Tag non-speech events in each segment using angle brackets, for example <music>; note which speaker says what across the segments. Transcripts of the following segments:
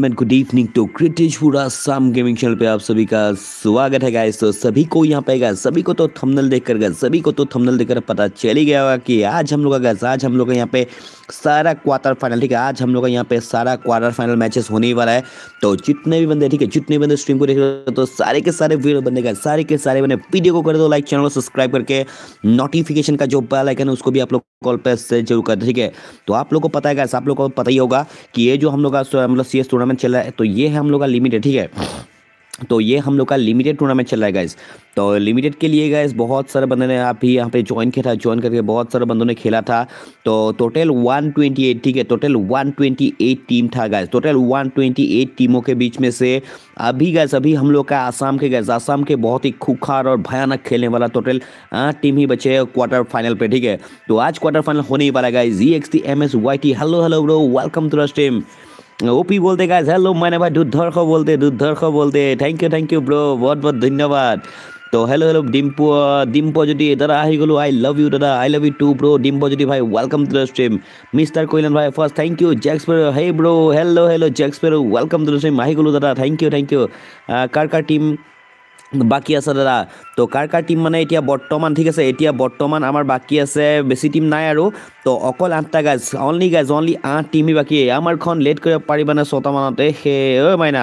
Speaker 1: Man good evening to क्रिटिश पूरा साम गेमिंग चैनल पे आप सभी का स्वागत है गाइस तो सभी को यहाँ पे गए सभी को तो थंबनेल देखकर गया सभी को तो थंबनेल देखकर पता चल ही गया होगा कि आज हम लोग का गैस आज हम लोग का यहाँ पे सारा क्वार्टर फाइनल ठीक है आज हम लोग का यहाँ पे सारा क्वार्टर फाइनल मैचेस होने ही वाला है तो जितने भी बंदे ठीक है जितने बंदे स्ट्रीम को देख रहे हो तो सारे के सारे वीडियो बंदे गए सारे के सारे बने वीडियो को कर दो लाइक चैनल को सब्सक्राइब करके नोटिफिकेशन का जो बेल आइकन है उसको भी आप लोग कॉल पर जरूर कर ठीक है तो आप लोग को पता है गैस आप लोग को पता ही होगा कि ये जो हम लोग का मतलब सी एस टूर्नामेंट चल रहा है तो ये है हम लोग का लिमिटेड ठीक है तो ये हम लोग का लिमिटेड टूर्नामेंट चल रहा है गाइज तो लिमिटेड के लिए गाइज बहुत सारे बंदों ने आप ही यहाँ पे ज्वाइन किया था ज्वाइन करके बहुत सारे बंदों ने खेला था तो टोटल 128 ठीक है टोटल 128 टीम था गाइज टोटल 128 टीमों के बीच में से अभी गैस अभी हम लोग का आसाम के गैस आसाम के बहुत ही खुखार और भयानक खेलने वाला टोटल आठ टीम ही बचे हैं क्वार्टर फाइनल पे ठीक है तो आज क्वार्टर फाइनल होने ही वाला guys G X T M S Y T hello hello bro welcome to the stream অপি বলতে গাইজ হ্যালো মানে ভাই দুর্ধর্ষ বলতে দুর্ধর্ষ বলতে thank you thank you bro বহুত বহুত ধন্যবাদ তো হ্যালো হ্যালো ডিম্পু ডিম্পু যদি দাদা আহি গলো আই লাভ ইউ দাদা I love you too bro Dimpu যদি ভাই welcome to the stream mister Kailan ভাই first thank you Jax Pero হে bro hello hello Jax Pero welcome to the stream আহি গলো দাদা থ্যাংক ইউ থ্যাংক ইউ কার কার টিম বাকী আছে দাদা তো কাৰ কাৰ টীম মানে এতিয়া বৰ্তমান ঠিক আছে এতিয়া বৰ্তমান আমাৰ বাকী আছে বেছি টিম নাই আৰু তো অকল আঠটা গাইজ অনলি গাইজ অনলি আঠ টিমেই বাকী আমাৰখন লেট কৰিব পাৰিবানে ছটামানতে সেই ঐ মাইনা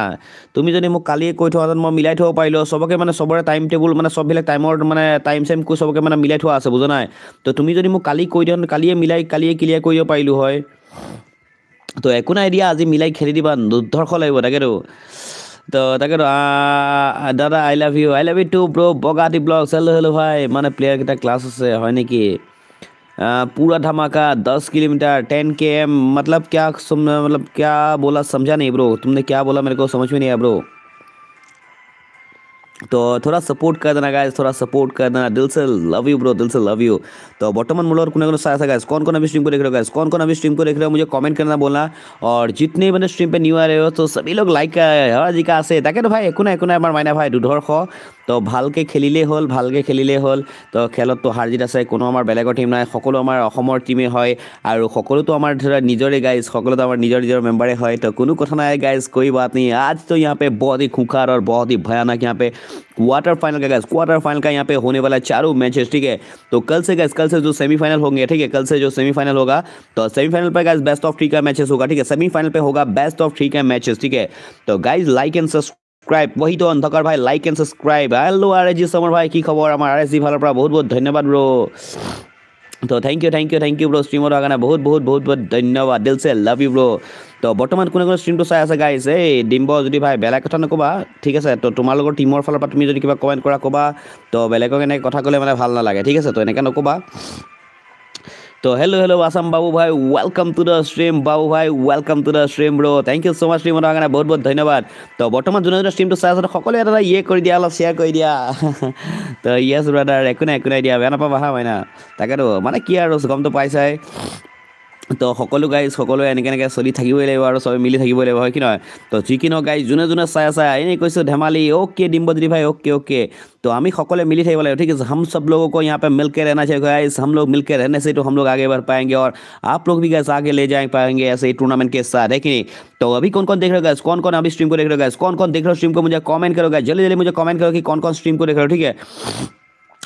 Speaker 1: তুমি যদি মোক কালিয়ে কৈ থোৱা মই মিলাই থ'ব পাৰিলোঁ চবকে মানে চবৰে টাইম টেবুল মানে চববিলাক টাইমৰ মানে টাইম চাইম কৈ চবকে মানে মিলাই থোৱা আছে বুজা নাই তো তুমি যদি মোক কালি কৈ দিয়া কালিয়ে মিলাই কালিয়ে ক্লিয়াৰ কৰিব পাৰিলোঁ হয় তো একো নাই দিয়া আজি মিলাই খেলি দিবা দুৰ্ধৰ্ষ লাগিব তাকেতো তো दादा দাদা I love you I love you too bro Bugatti blogs hello भाई ভাই प्लेयर के কেইটা ক্লাছ আছে হয় নেকি पूरा धमाका दस किलोमीटर टेन के एम मतलब क्या मतलब क्या बोला समझा नहीं ब्रो तुमने क्या बोला मेरे को समझ में नहीं आया ब्रो तो थोड़ा सपोर्ट कर देना गाइस थोड़ा सपोर्ट कर देना दिल से लव यू ब्रो दिल से लव यू तो बर्तमान मुल्ला और कुने कुने साया गाइस कौन कौन अभी स्ट्रीम को देख रहे हो गाइस कौन कौन अभी स्ट्रीम को देख रहे हो मुझे कमेंट करना बोलना और जितने मैंने स्ट्रीम पे न्यू आ रहे हो तो सभी लोग लाइक कर हर हाँ जी আছে তাকেতো ভাই একো নাই একো নাই আমাৰ মাইনা ভাই দুধৰ तो ভালকৈ खेल हल ভালকৈ खेल हल तो खेल तो हार जीत কোনো আমাৰ बेलेगर टीम ना सको आम অসমৰ টিমেই হয় আৰু সকলোতো निजरे गाइज सको तो निजर निजर मेम्बारे है तो कू তো ना गाइज कोई बात नहीं आज तो यहाँ पे बहुत ही खूंखार और बहुत ही भयानक यहाँ पे क्वार्टर फाइनल का गैस क्वार्टर फाइनल का यहाँ पे होने वाला चारों मैचेस ठीक है तो कल से गैस कल से जो सेमीफाइनल होंगे ठीक है कल से जो सेमीफाइनल होगा तो सेमीफाइनल पर गैस बेस्ट ऑफ थ्री का मैचेस होगा ठीक है सेमीफाइनल पे होगा बेस्ट ऑफ थ्री का मैचेस ठीक है तो guys like and subscribe subscribe বহিত অন্ধকার ভাই like and subscribe hello R S G Samar ভাই কি খবর আমার আর এস জি ফালের বহুত বহুত ধন্যবাদ ব্রো তো thank you thank you thank you bro স্ট্রিমত অহা কারণে বহুত বহুত বহুত বহুত ধন্যবাদ দিল সে লাভ ইউ ব্রো তো বর্তমান কোনে কোনে স্ট্রিমটো চাই আছে গাইজ এই ডিম্ব যদি ভাই বেলেগ কথা নকবা ঠিক আছে তো তোমার লগত টিমৰ ফালৰ পৰা তুমি যদি কিবা কমেন্ট কৰা কবা তো বেলেগক এনেকৈ কথা ক'লে মানে ভাল নালাগে ঠিক আছে তো এনেকৈ নকবা তো হেল্ল' হেল্ল' আছাম বাবু ভাই welcome to the stream Babu ভাই welcome to the stream bro thank you so' much stream কাৰণে বহুত বহুত ধন্যবাদ তো বৰ্তমান যোনে যোনে ষ্ট্ৰীমটো চাই আছে সকলোৱে এটা এটা ইয়ে কৰি দিয়া অলপ শ্বেয়াৰ কৰি দিয়া <laughs> তো ইয়েছ ব্ৰাদাৰ একো নাই একো নাই দিয়া বেয়া নাপাবা হা মাইনা তাকেতো মানে কি আৰু গমটো পাইছাই तो सको গাইজ सको एने এনেকৈ চলি থাকিবই লাগিব আৰু চবে মিলি থাকিবই লাগিব হয় কি নহয় তো যি কি নহওক গাইজ যোনে যোনে চাই আছে এনেই ओके ধেমালি तो हम ही मिली थे बोले ठीक है हम सब लोगों को यहाँ पे मिलकर रहना चाहिए गाइस हम लोग मिलकर रहने से तो हम लोग आगे बढ़ पाएंगे और आप लोग भी गैस आगे ले जा पाएंगे ऐसे ही टूर्नामेंट के साथ है कि नहीं तो अभी कौन कौन देख रहे हो गैस कौन कौन अभी स्ट्रीम को देख रहे हो गैस कौन कौन देख रहे हो स्ट्रीम को मुझे कॉमेंट करोगे जल्दी जल्दी मुझे कॉमेंट करो कि कौन कौन स्ट्रीम को देख रहे हो ठीक है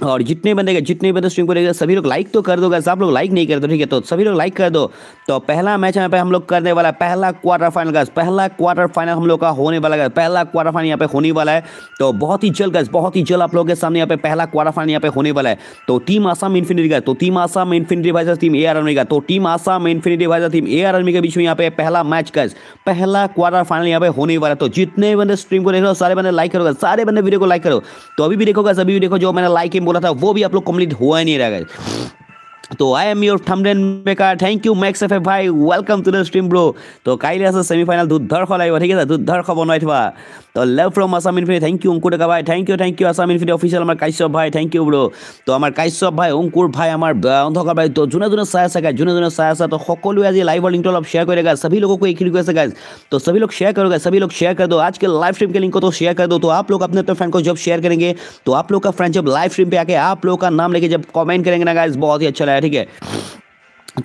Speaker 1: और जितने बंदे जितने बंदे स्ट्रीम को देखेगा सभी लोग लाइक तो कर दो अगर आप लोग लाइक नहीं करते ठीक है तो सभी लोग लाइक कर दो तो पहला मैच यहाँ पे हम लोग करने वाला है पहला क्वार्टर फाइनल का पहला क्वार्टर फाइनल हम लोग का होने वाला है पहला क्वार्टर फाइनल यहाँ पे होने वाला है तो बहुत ही जल्द गज बहुत ही जल्द आप लोगों के सामने यहाँ पे पहला क्वार्टर फाइनल यहाँ पे होने वाला है तो टीम आसाम इन्फिनिटी का तो team Assam infinity versus team A R army का तो team Assam infinity versus team A R army के बीच में यहाँ पे पहला मैच गज पहला क्वार्टर फाइनल यहाँ पे होने वाला है तो जितने बंदे स्ट्रीम को देख रहे हो सारे बंदे लाइक करोगे सारे बंदे वीडियो को लाइक करो तो अभी भी देखोगे अभी भी देखो जो मैंने लाइक बोला था वो भी आप लोग कंप्लीट हुआ ही नहीं रहा तो I am your thumbnail maker thank you Max F A ভাই ৱেলকাম টু দ্য ষ্ট্ৰিম ব্ৰ তো কাইলৈ আছে ছেমিফাইনেল দুৰ্ধৰ্ষ লাগিব ঠিক আছে দুৰ্ধৰ্ষ বনাই থোৱা তো love from Assam infinity thank you Ankur Deka ভাই thank you thank you Assam infinity official আমাৰ কাশ্যপ ভাই থেংক ইউ ব্ৰ তো আমাৰ কাশ্যপ ভাই অংকুৰ ভাই আমাৰ অন্ধকাৰ ভাই তো যোনে যোনে চাই আছে গাইজ যোনে যোনে চাই আছে তো সকলোৱে আজি লাইভৰ লিংকটো অলপ শ্বেয়াৰ কৰি গাইজ সभी লোকক एक ही रिक्वेस्ट है गाइज तो सभी लोग शेयर करो गाइज सभी लोग शेयर कर दो आज के लाइव स्ट्रीम के लिंक को तो शेयर कर दो तो आप लोग अपने अपने फ्रेंड को जब शेयर करेंगे तो आप लोग का फ्रेंड जब लाइव स्ट्रीम पे आके आप लोग का नाम लेके जब कमेंट करेंगे ना गाइज बहुत ही अच्छा लगेगा है ठीक है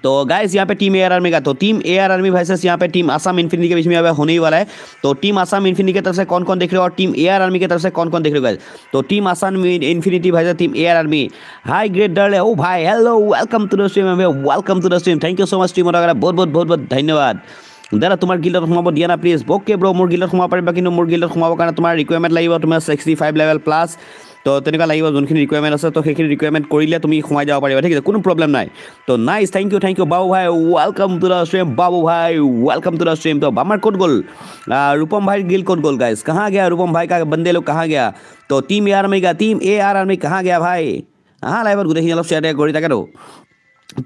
Speaker 1: तो गाइस यहाँ पे टीम ए आर्मी का तो टीम ए आर्मी वर्सेस यहाँ पे टीम आसाम इन्फिनिटी के बीच में होने ही वाला है तो टीम आसाम इन्फिनिटी की तरफ से कौन कौन देख रहे हो और टीम ए आर्मी की तरफ से कौन कौन देख रहे हो गाइस तो team Assam infinity versus team A army hi great डर ओ भाई hello welcome to the stream welcome to the stream thank you so much team और बहुत बहुत बहुत बहुत धन्यवाद দাদা তোমাৰ গিল্ডত সোমাব দিয়া না প্লিজ অ'কে ব্ৰ মোৰ গিল্ডত সোমাব পাৰিবা কিন্তু মোৰ গিল্ডত সোমাবৰ কাৰণে তোমাৰ ৰিকুৱাৰমেণ্ট লাগিব তোমাৰ ছিক্সটি ফাইভ লেভেল প্লাছ তো তেনেকুৱা লাগিব যোনখিনি ৰিকুৱাৰমেণ্ট আছে তো সেইখিনি ৰিকুৱাৰমেণ্ট কৰিলে তুমি সোমাই যাব পাৰিবা ঠিক আছে কোনো প্ৰব্লেম নাই তো nice thank you thank you Babu ভাই welcome to the stream Babu ভাই ৱেলকাম টু দা ষ্ট্ৰীম তো আমাৰ ক'ত গ'ল ৰূপম ভাইৰ গিল ক'ত গ'ল গাইজ কাহাঁ গিয়া ৰূপম ভাই কা বন্দে লোক কাহ গিয়া তো টীম এ আৰ্মি গা টিম এ আৰ আৰ্মি কাহ গিয়া ভাই আহা লাইভত গোটেইখিনি অলপ শ্বেয়াৰ টেয়াৰ কৰি থাকেতো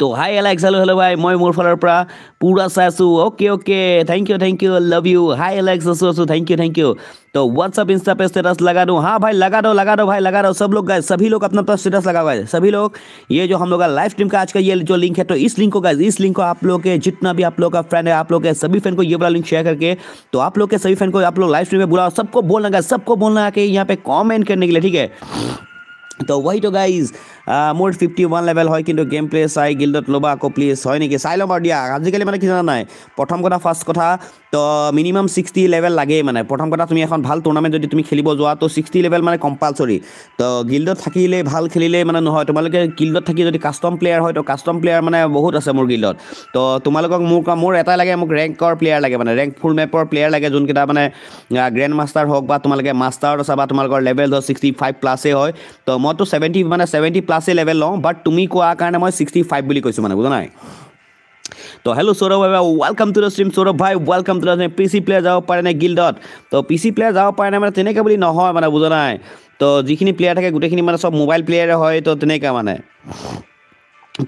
Speaker 1: तो हाय এলেক্স हेलो হেল্ল' ভাই মই মোৰ ফালৰ পৰা পুৰা ओके আছোঁ okay okay thank you thank you love you hi Alex আছোঁ আছোঁ থেংক ইউ तो व्हाट्सअप इंस्टा पे स्टेटस लगा दो हाँ भाई लगा दो लगा दो भाई लगा दो सब लोग गए सभी लोग अपना अपना स्टेटस लगा हुआ सभी लोग ये जो हम लोग का लाइव स्ट्रीम का आज का ये जो लिंक है तो इस लिंक को गए इस लिंक को आप लोग के जितना भी आप लोग का फ्रेंड है आप लोग के सभी फ्रेंड को ये वाला लिंक शेयर करके तो आप लोग के सभी फ्रेंड को आप लोग लाइव स्ट्रीम में बुलाओ सबको बोलना सबको बोलना के यहाँ पे कॉमेंट करने के लिए ठीक है तो वही तो गाइज মোৰ ফিফটি ওৱান লেভেল হয় কিন্তু গেম প্লে চাই গিল্ডত ল'বা আকৌ প্লিজ হয় নেকি চাই ল'ম বাৰু দিয়া আজিকালি মানে কি জানা নাই প্ৰথম কথা ফাৰ্ষ্ট কথা তো মিনিমাম ছিক্সটি লেভেল লাগেই মানে প্ৰথম কথা তুমি এখন ভাল টুৰ্ণামেণ্ট যদি তুমি খেলিব যোৱা তো ছিক্সটি লেভেল মানে কম্পালচৰি তো গিল্ডত থাকিলে ভাল খেলিলেই মানে নহয় তোমালোকে গিল্ডত থাকি যদি কাষ্টম প্লেয়াৰ হয় তো কাষ্টম প্লেয়াৰ মানে বহুত আছে মোৰ গিল্ডত তো তোমালোকক মোৰ মোৰ এটাই লাগে মোক ৰেংকৰ প্লেয়াৰ লাগে মানে ৰেংক ফুল মেপৰ প্লেয়াৰ লাগে যোনকেইটা মানে গ্ৰেণ্ড মাষ্টাৰ হওক বা তোমালোকে মাষ্টাৰত আছা বা তোমালোকৰ লেভেল ধৰক ছিক্সটি ফাইভ প্লাছেই হয় তো মইতো ছেভেণ্টি মানে ছেভেণ্টি প্লাছ ক্লাছে লেভেল লওঁ বাট তুমি কোৱাৰ কাৰণে মই ছিক্সটি ফাইভ বুলি কৈছোঁ মানে বুজা নাই তো হেল্ল' সৌৰভ ভাই welcome to the stream Saurabh ভাই ৱেলকাম টু দ্য পি চি প্লেয়াৰ যাব পাৰে নে গিল্ডত তো পি চি প্লেয়াৰ যাব পাৰে নে মানে তেনেকৈ বুলি নহয় মানে বুজা নাই তো যিখিনি প্লেয়াৰ থাকে গোটেইখিনি মানে চব মোবাইল প্লেয়াৰে হয় তো তেনেকৈ মানে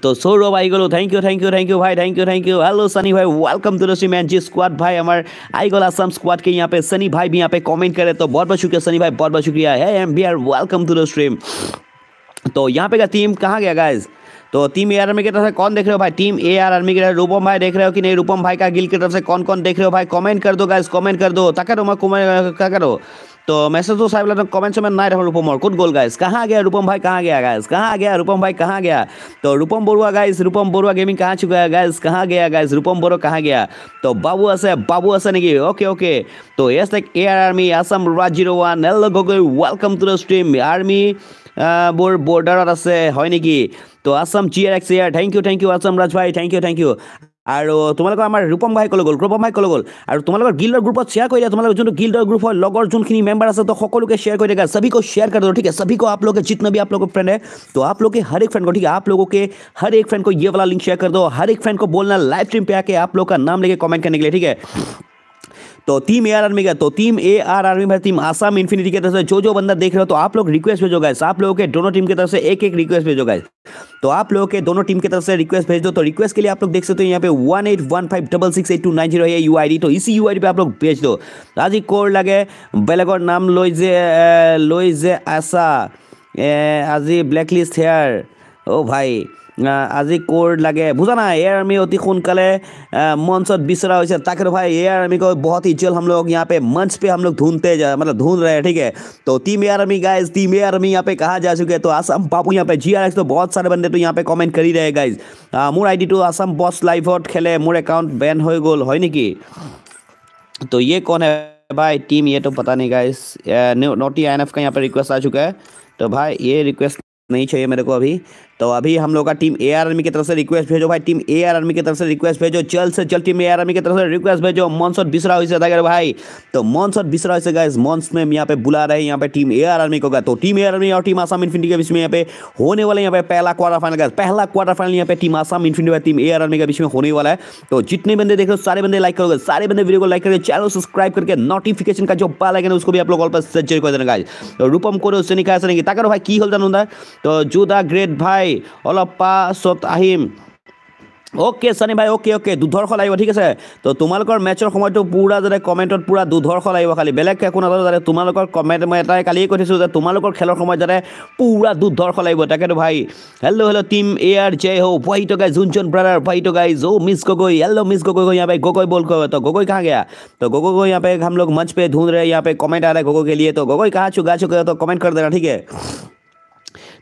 Speaker 1: তো সৌরভ আহি গ'লো thank you thank you thank you ভাই thank you thank you hello Sunny भाई welcome to the stream and G squad भाई हमारे आई गल असम स्क्वाड के यहाँ पे सनी भाई भी यहाँ पे कमेंट करे तो बहुत बहुत शुक्रिया सनी भाई बहुत बहुत शुक्रिया है M B R welcome to the stream तो यहाँ पे का थीम कहाँ गया गाइज तो टीम ए आर आर्मी की तरफ से कौन देख रहे हो भाई टीम ए आर आर्मी की तरफ रूपम भाई देख रहे हो कि नहीं रूपम भाई का गिल की तरफ से कौन कौन देख रहे हो भाई कमेंट कर दो गाइज कमेंट कर दो ताकत उमा कुमार क्या करो तो मैसेज तो साहब लगता कमेंट से मैं ना रहा रूपम और कुछ गोल गाइस कहाँ गया रूपम भाई कहाँ गया गाइस कहाँ गया रूपम भाई कहाँ गया तो रूपम बोरुआ गाइस रूपम बोरुआ गेमिंग कहाँ चुका है गाइस कहाँ गया गाइस रूपम बोरो कहाँ गया तो बाबू असे बाबू असे नहीं ओके ओके तो yes like A R army Assam Raj zero one hello Gogoi welcome to the stream army બોર બોર્ડર આતસે હોય નહી કી તો આસામ ચીર એક્સિયા thank you thank you Assam રાજભાઈ થેન્ક યુ થેન્ક યુ આરો તુમલકો અમાર રૂપમ ભાઈ કોલ ગોલ રૂપમ ભાઈ કોલ ગોલ આરો તુમલકો ગિલ્ડ ગ્રુપ પર શેર કરી દો તુમલકો જે ગિલ્ડ ગ્રુપ પર લોગર જૂન કી મેમ્બર આસે તો સકલો કે શેર કરી દેગા સભી કો શેર કર દો ઠીક હે સભી કો આપ લોગો કે ચીત મે ભી આપ લોગો કો ફ્રેન્ડ હે તો આપ લોગો કે હર એક ફ્રેન્ડ કો ઠીક હે આપ લોગો કે હર એક ફ્રેન્ડ કો યે વાલા લિંક શેર કર દો હર એક ફ્રેન્ડ કો બોલના લાઇવ સ્ટ્રીમ પે આકે આપ લોગો કા નામ લેકે કમેન્ટ કરને કે લિયે ઠીક હે तो टीम ए आर आर्मी का तो टीम ए आर आर्मी भाई टीम आसाम इन्फिनिटी की तरफ से जो जो बंदा देख रहे हो तो आप लोग रिक्वेस्ट भेजो गाइस आप लोगों के दोनों टीम की तरफ से एक एक रिक्वेस्ट भेजो गाइस तो आप लोगों के दोनों टीम की तरफ से रिक्वेस्ट भेज दो तो रिक्वेस्ट के लिए आप लोग देख सकते हो यहाँ पे one eight one five double six eight two nine zero U I D तो इसी यू आई डी पे आप लोग भेज दो आज ही कोड लगे बेलेगोर नाम लोइजे लोइजे आशा আজি ब्लैक लिस्ट हेयर ओ भाई আজি ক'ৰ লাগে বুজা নাই এয়াৰ আৰ্মি অতি সোনকালে মঞ্চত বিচৰা হৈছে তাকে ভাই এয়াৰ আৰ্মি কো বহুত ही जल्द हम लोग यहाँ पे मंच पे हम लोग ढूंढते मतलब ढूंढ रहे हैं ठीक है तो team air army guys team air army यहाँ पे कहा जा चुके हैं तो आसम बापू यहाँ पे जी आर एक्स तो बहुत सारे बंदे तो यहाँ पे कमेंट कर ही रहे गाइज मोर I D to Assam boss लाइवत खेले मोर अकाउंट बैन हो गोल है निकी तो ये कौन है भाई टीम ये तो पता नहीं गाइज नोटी आई एन एफ का यहाँ पे रिक्वेस्ट आ चुका है तो भाई ये रिक्वेस्ट नहीं चाहिए मेरे को अभी तो अभी हम लोग का टीम ए आर आर्मी की तरफ से रिक्वेस्ट भेजो भाई टीम ए आर आर्मी की तरफ से रिक्वेस्ट भेजो जल्द से जल्द टीम ए आर आर्मी की तरफ से रिक्वेस्ट भेजो मॉन्सर बिसरा से अगर भाई तो मॉन्सर बिसरा से गाइस मॉन्स में यहाँ पे बुला रहे हैं यहाँ पे टीम ए आर आर्मी को गए तो टीम ए आर आर्मी और टीम आसाम इन्फिनिटी के बीच में यहाँ पे होने वाले यहाँ पे पहला क्वार्टर फाइनल गाइस पहला क्वार्टर फाइनल यहाँ पे टीम आसाम इन्फिनिटी और टीम ए आर आर्मी के बीच में होने वाला है तो जितने बंदे देख रहे हो सारे बंदे लाइक करोगे सारे बंदे वीडियो को लाइक करके चैनल सब्सक्राइब करके नोटिफिकेशन का जो पा लगे उसको भी आप लोग ऑल कर देना गाइस तो रूपम को तो उससे निकाय से ताकि भाई की होल जान तो जूदा ग्रेट भाई ভাই অলপ পাছত আহিম অ'কে চানি ভাই অ'কে অ'কে দুধৰশ লাগিব ঠিক আছে তো তোমালোকৰ মেটছৰ সময়টো পূৰা যাতে কমেণ্টত পূৰা দুধৰশ লাগিব খালি বেলেগ একো নাজানো যাতে তোমালোকৰ কমেণ্ট মই এটাই কালিয়ে কৈ থৈছোঁ যে তোমালোকৰ খেলৰ সময়ত যাতে পূৰা দুধৰশ লাগিব তাকেতো ভাই hello' hello' team A R J হ' ভাই টকাই জোনজন ব্ৰাদাৰ ভাই টকাই জো মিছ গগৈ হেল্ল' মিছ গগৈ গৈ ইয়াৰ পৰাই গগৈ বল কৰ তো গগৈ কাহ গা তো গগৈ গৈ ইয়াৰ পৰাই হামলোক মঞ্চ পে ধুন ৰে ইয়াৰ পৰাই কমেণ্ট আৰে গগৈ কে লিয়ে তো গগৈ কাহ চু গা চু কৰ তো কমেণ্ট কৰ দে ঠিক আছে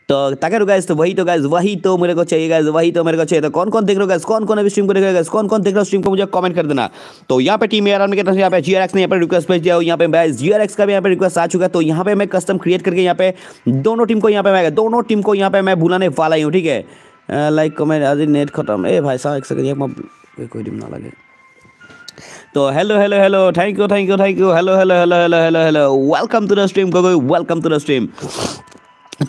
Speaker 1: तो ताकि गाइस तो वही तो गैस वही तो मेरे को चाहिए गैस वही तो मेरे को चाहिए तो कौन कौन देख रहे हो गैस कौन कौन अभी स्ट्रीम को देख रहे गाइस कौन कौन देख रहे हो स्ट्रीम को मुझे कमेंट कर देना तो यहाँ पे टीम एआरआर में कहते हैं यहाँ पे जीआरएक्स ने यहाँ पर रिक्वेस्ट भेज दिया यहाँ पे गाइस जीआरएक्स का भी यहाँ पर रिक्वेस्ट आ चुका है तो यहाँ पे मैं कस्टम क्रिएट करके यहाँ पे दोनों टीम को यहाँ पे मैं दोनों टीम को यहाँ पे मैं बुलाने वाला हूँ ठीक है लाइक कमेंट अरे नेट खत्म ए भाई साहब एक सेकंड कोई टीम ना लगे तो hello hello hello thank you thank you thank you hello hello hello hello hello hello welcome to the stream Gogoi welcome to the stream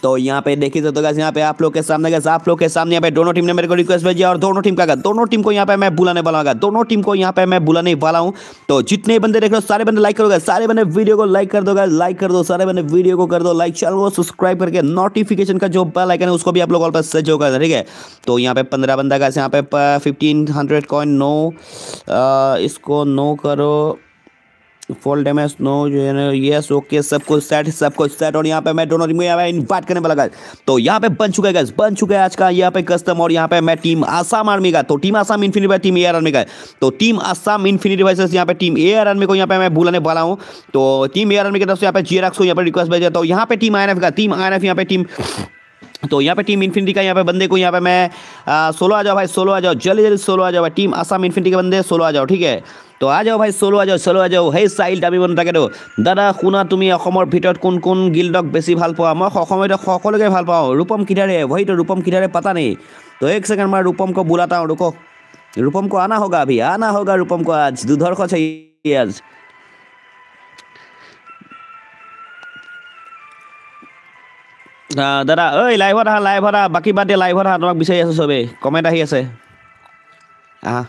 Speaker 1: तो यहाँ पे देखिए तो गैस तो यहाँ पे आप लोग के सामने गैस आप लोग के सामने यहाँ पे दोनों टीम ने मेरे को रिक्वेस्ट भेजी और दोनों टीम का दोनों टीम को यहाँ पे मैं बुलाने वाला होगा दोनों टीम को यहाँ पे मैं बुलाने वाला हूँ तो जितने बंदे देख रहे हो सारे बंदे लाइक करोगे सारे बंदे वीडियो को लाइक कर दो लाइक कर दो सारे बंदे वीडियो को कर दो लाइक चैनल को सब्सक्राइब करके नोटिफिकेशन का जो बेल आइकन है उसको भी आप लोग पास पर सर्च होगा ठीक है तो यहाँ पे पंद्रह बंदा गैस यहाँ पे फिफ्टीन हंड्रेड कॉइन नो इसको नो करो फॉल डैमेज नो जो है ना यस ओके सब कुछ सेट सब कुछ सेट और यहाँ पे मैं दोनों टीम को यहाँ पे इन्वाइट करने वाला गाइस तो यहाँ पे बन चुका है गाइस बन चुका है आज का यहाँ पे कस्टम और यहाँ पे मैं टीम आसाम आर्मी का तो team Assam infinity by team air army का तो टीम आसाम इन्फिनिटी वाइस यहाँ पे टीम एयर आर्मी को यहाँ पे मैं बुलाने वाला हूँ तो टीम एयर आर्मी की तरफ से यहाँ पे जीराक्स को यहाँ पर रिक्वेस्ट भेजा तो यहाँ पे टीम आई का टीम आई यहाँ पे टीम तो यहाँ पे टीम इन्फिनिटी का यहाँ पे बंदे को यहाँ पे मैं सोलो आ जाओ भाई सोलो आ जाओ जल्दी जल्दी सोलो आ जाओ भाई टीम आसाम इन्फिनिटी के बंदे सोलो आ जाओ ठीक है তো আ যাও ভাই চলো আ যাও চলো আ যাও হেই চাইল দামি মানে তাকেতো দাদা শুনা তুমি অসমৰ ভিতৰত কোন কোন গিল্ডক বেছি ভাল পোৱা মই অসমতে সকলোকে ভাল পাওঁ ৰূপম কিধাৰে ভৰিতো ৰূপম কিধাৰে পাতা নেকি তো এক ছেকেণ্ড মই ৰূপমক বোলা তাওঁ ৰুক ৰূপমক আনা হগা আভি আনা হগা ৰূপমক আজ দুধৰ্ষ চাই আজ দাদা ঐ লাইভত আহা লাইভত আহা বাকী বাদ দিয়া লাইভত আহা তোমাক বিচাৰি আছোঁ চবেই কমেণ্ট আহি আছে আহা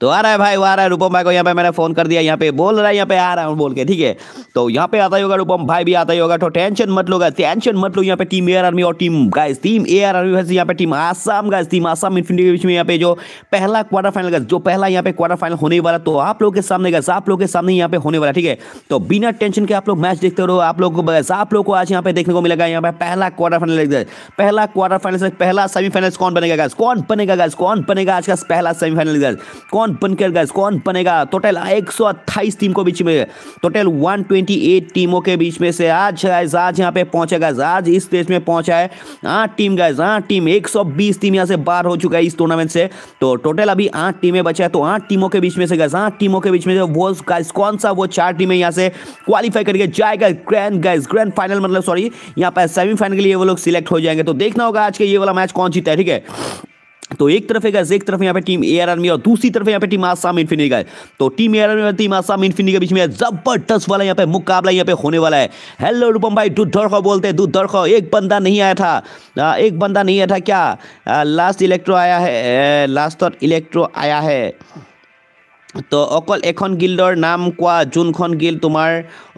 Speaker 1: तो आ रहा है भाई वो आ रहा है रूपम भाई को यहाँ पे मैंने फोन कर दिया यहाँ पे बोल रहा है यहाँ पे आ रहा हूँ बोल के ठीक है तो यहाँ पे आता ही होगा रूपम भाई भी आता ही होगा तो टेंशन मत लोग टेंशन मत लो यहाँ पे टीम एयर आर्मी और टीम का टीम एयर आर्मी वैसे यहाँ पे team Assam guys team Assam infinity के बीच में यहाँ पे जो पहला क्वार्टर फाइनल गाइस जो पहला यहाँ पे क्वार्टर फाइनल होने वाला तो आप लोग के सामने गाइस आप लोग के सामने यहाँ पे होने वाला ठीक है तो बिना टेंशन के आप लोग मैच देखते रहो आप लोग बस आप लोग को आज यहाँ पे देखने को मिलेगा यहाँ पे पहला क्वार्टर फाइनल पहला क्वार्टर फाइनल से पहला सेमीफाइनल कौन बनेगा कौन बनेगा कौन बनेगा आज का पहला सेमीफाइनल कौन कौन बनकर गए कौन बनेगा टोटल एक टीम को बीच में टोटल 128 टीमों के बीच में से आज गाइज आज यहाँ पे पहुंचे गाइज आज इस स्टेज में पहुंचा है आठ टीम गाइज आठ टीम 120 टीम यहाँ से बाहर हो चुका है इस टूर्नामेंट से तो टोटल अभी आठ टीमें बचा है तो आठ टीमों के बीच में से गाइज आठ टीमों के बीच में से वो गाइज कौन सा वो चार टीमें यहाँ से क्वालिफाई करके जाएगा ग्रैंड गाइज ग्रैंड फाइनल मतलब सॉरी यहाँ पर सेमीफाइनल के लिए वो लोग सिलेक्ट हो जाएंगे तो देखना होगा आज के ये वाला मैच कौन जीता है ठीक है तो एक तरफ है एक तरफ यहाँ पे टीम एयर आर्मी और दूसरी तरफ यहाँ पे टीम आसाम इन्फिनी का है तो टीम एयर आर्मी और टीम आसाम इन्फिनी के बीच में जबरदस्त वाला यहाँ पे मुकाबला यहाँ पे होने वाला है हेलो रूपम भाई दूध दौड़खो बोलते हैं दूध दौड़खो एक बंदा नहीं आया था आ, एक बंदा नहीं आया था क्या आ, लास्ट इलेक्ट्रो आया है ए, लास्ट और इलेक्ट्रो आया है তো অকল এখন গিল্ডৰ নাম কোৱা যোনখন গিল্ড তোমাৰ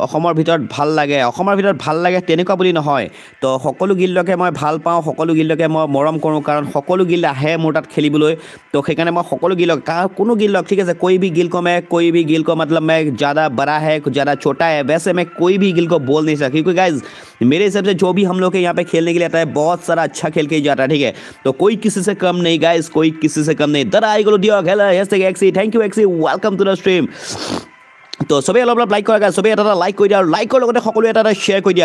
Speaker 1: অসমৰ ভিতৰত ভাল লাগে অসমৰ ভিতৰত ভাল লাগে তেনেকুৱা বুলি নহয় তো সকলো গিল্ডকে মই ভাল পাওঁ সকলো গিল্ডকে মই মৰম কৰোঁ কাৰণ সকলো গিল্ড আহে মোৰ তাত খেলিবলৈ তো সেইকাৰণে মই সকলো গিল্ডক কা কোনো গিল্ডক ঠিক আছে কৈ বি গিল্ড কো মেক কই বি গিল্ড কো মতলব মে জ্যাদা বড়া হে জ্যাদা ছোটা হে বেছে মেক কই বি গিল্ড কো বল কিউ কিউকি গাইজ मेरे हिसाब से जो भी हम लोग के यहाँ पे खेलने के लिए आता है बहुत सारा अच्छा खेल के जाता है ठीक है तो कोई किसी से कम नहीं गाइस कोई किसी से कम नहीं दर आई गोलो दिया थैंक यू एक्सी वेलकम टू द स्ट्रीम तो सभी अलग अलग लाइक करेगा सभी সবেই এটা এটা লাইক কৰি দিয়া আৰু লাইকৰ লগতে সকলোৱে এটা এটা শ্বেয়াৰ কৰি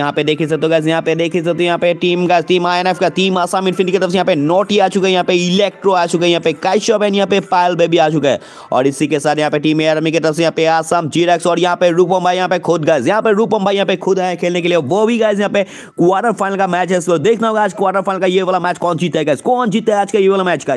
Speaker 1: यहाँ पे देख सकते हो गैस यहाँ पे देख सकते हो यहाँ पे टीम का टीम आई का टीम आसाम इन्फिनिटी की तरफ से यहाँ पे नोटी आ चुके हैं यहाँ पे इलेक्ट्रो आ चुके हैं यहाँ पे काइशॉप एन यहाँ पे पायल बेबी आ चुके हैं और इसी के साथ यहाँ पे टीम एयरमी की तरफ से यहाँ पे आसाम जीरेक्स और यहाँ पे रूपम भाई यहाँ पे खुद गैस यहाँ पे रूपम भाई यहाँ पे खुद आए खेलने के लिए वो भी गैस यहाँ पे क्वार्टर फाइनल का मैच है देखना होगा आज क्वार्टर फाइनल का ये वाला मैच कौन जीता है गैस कौन जीता है आज का ये वाला मैच का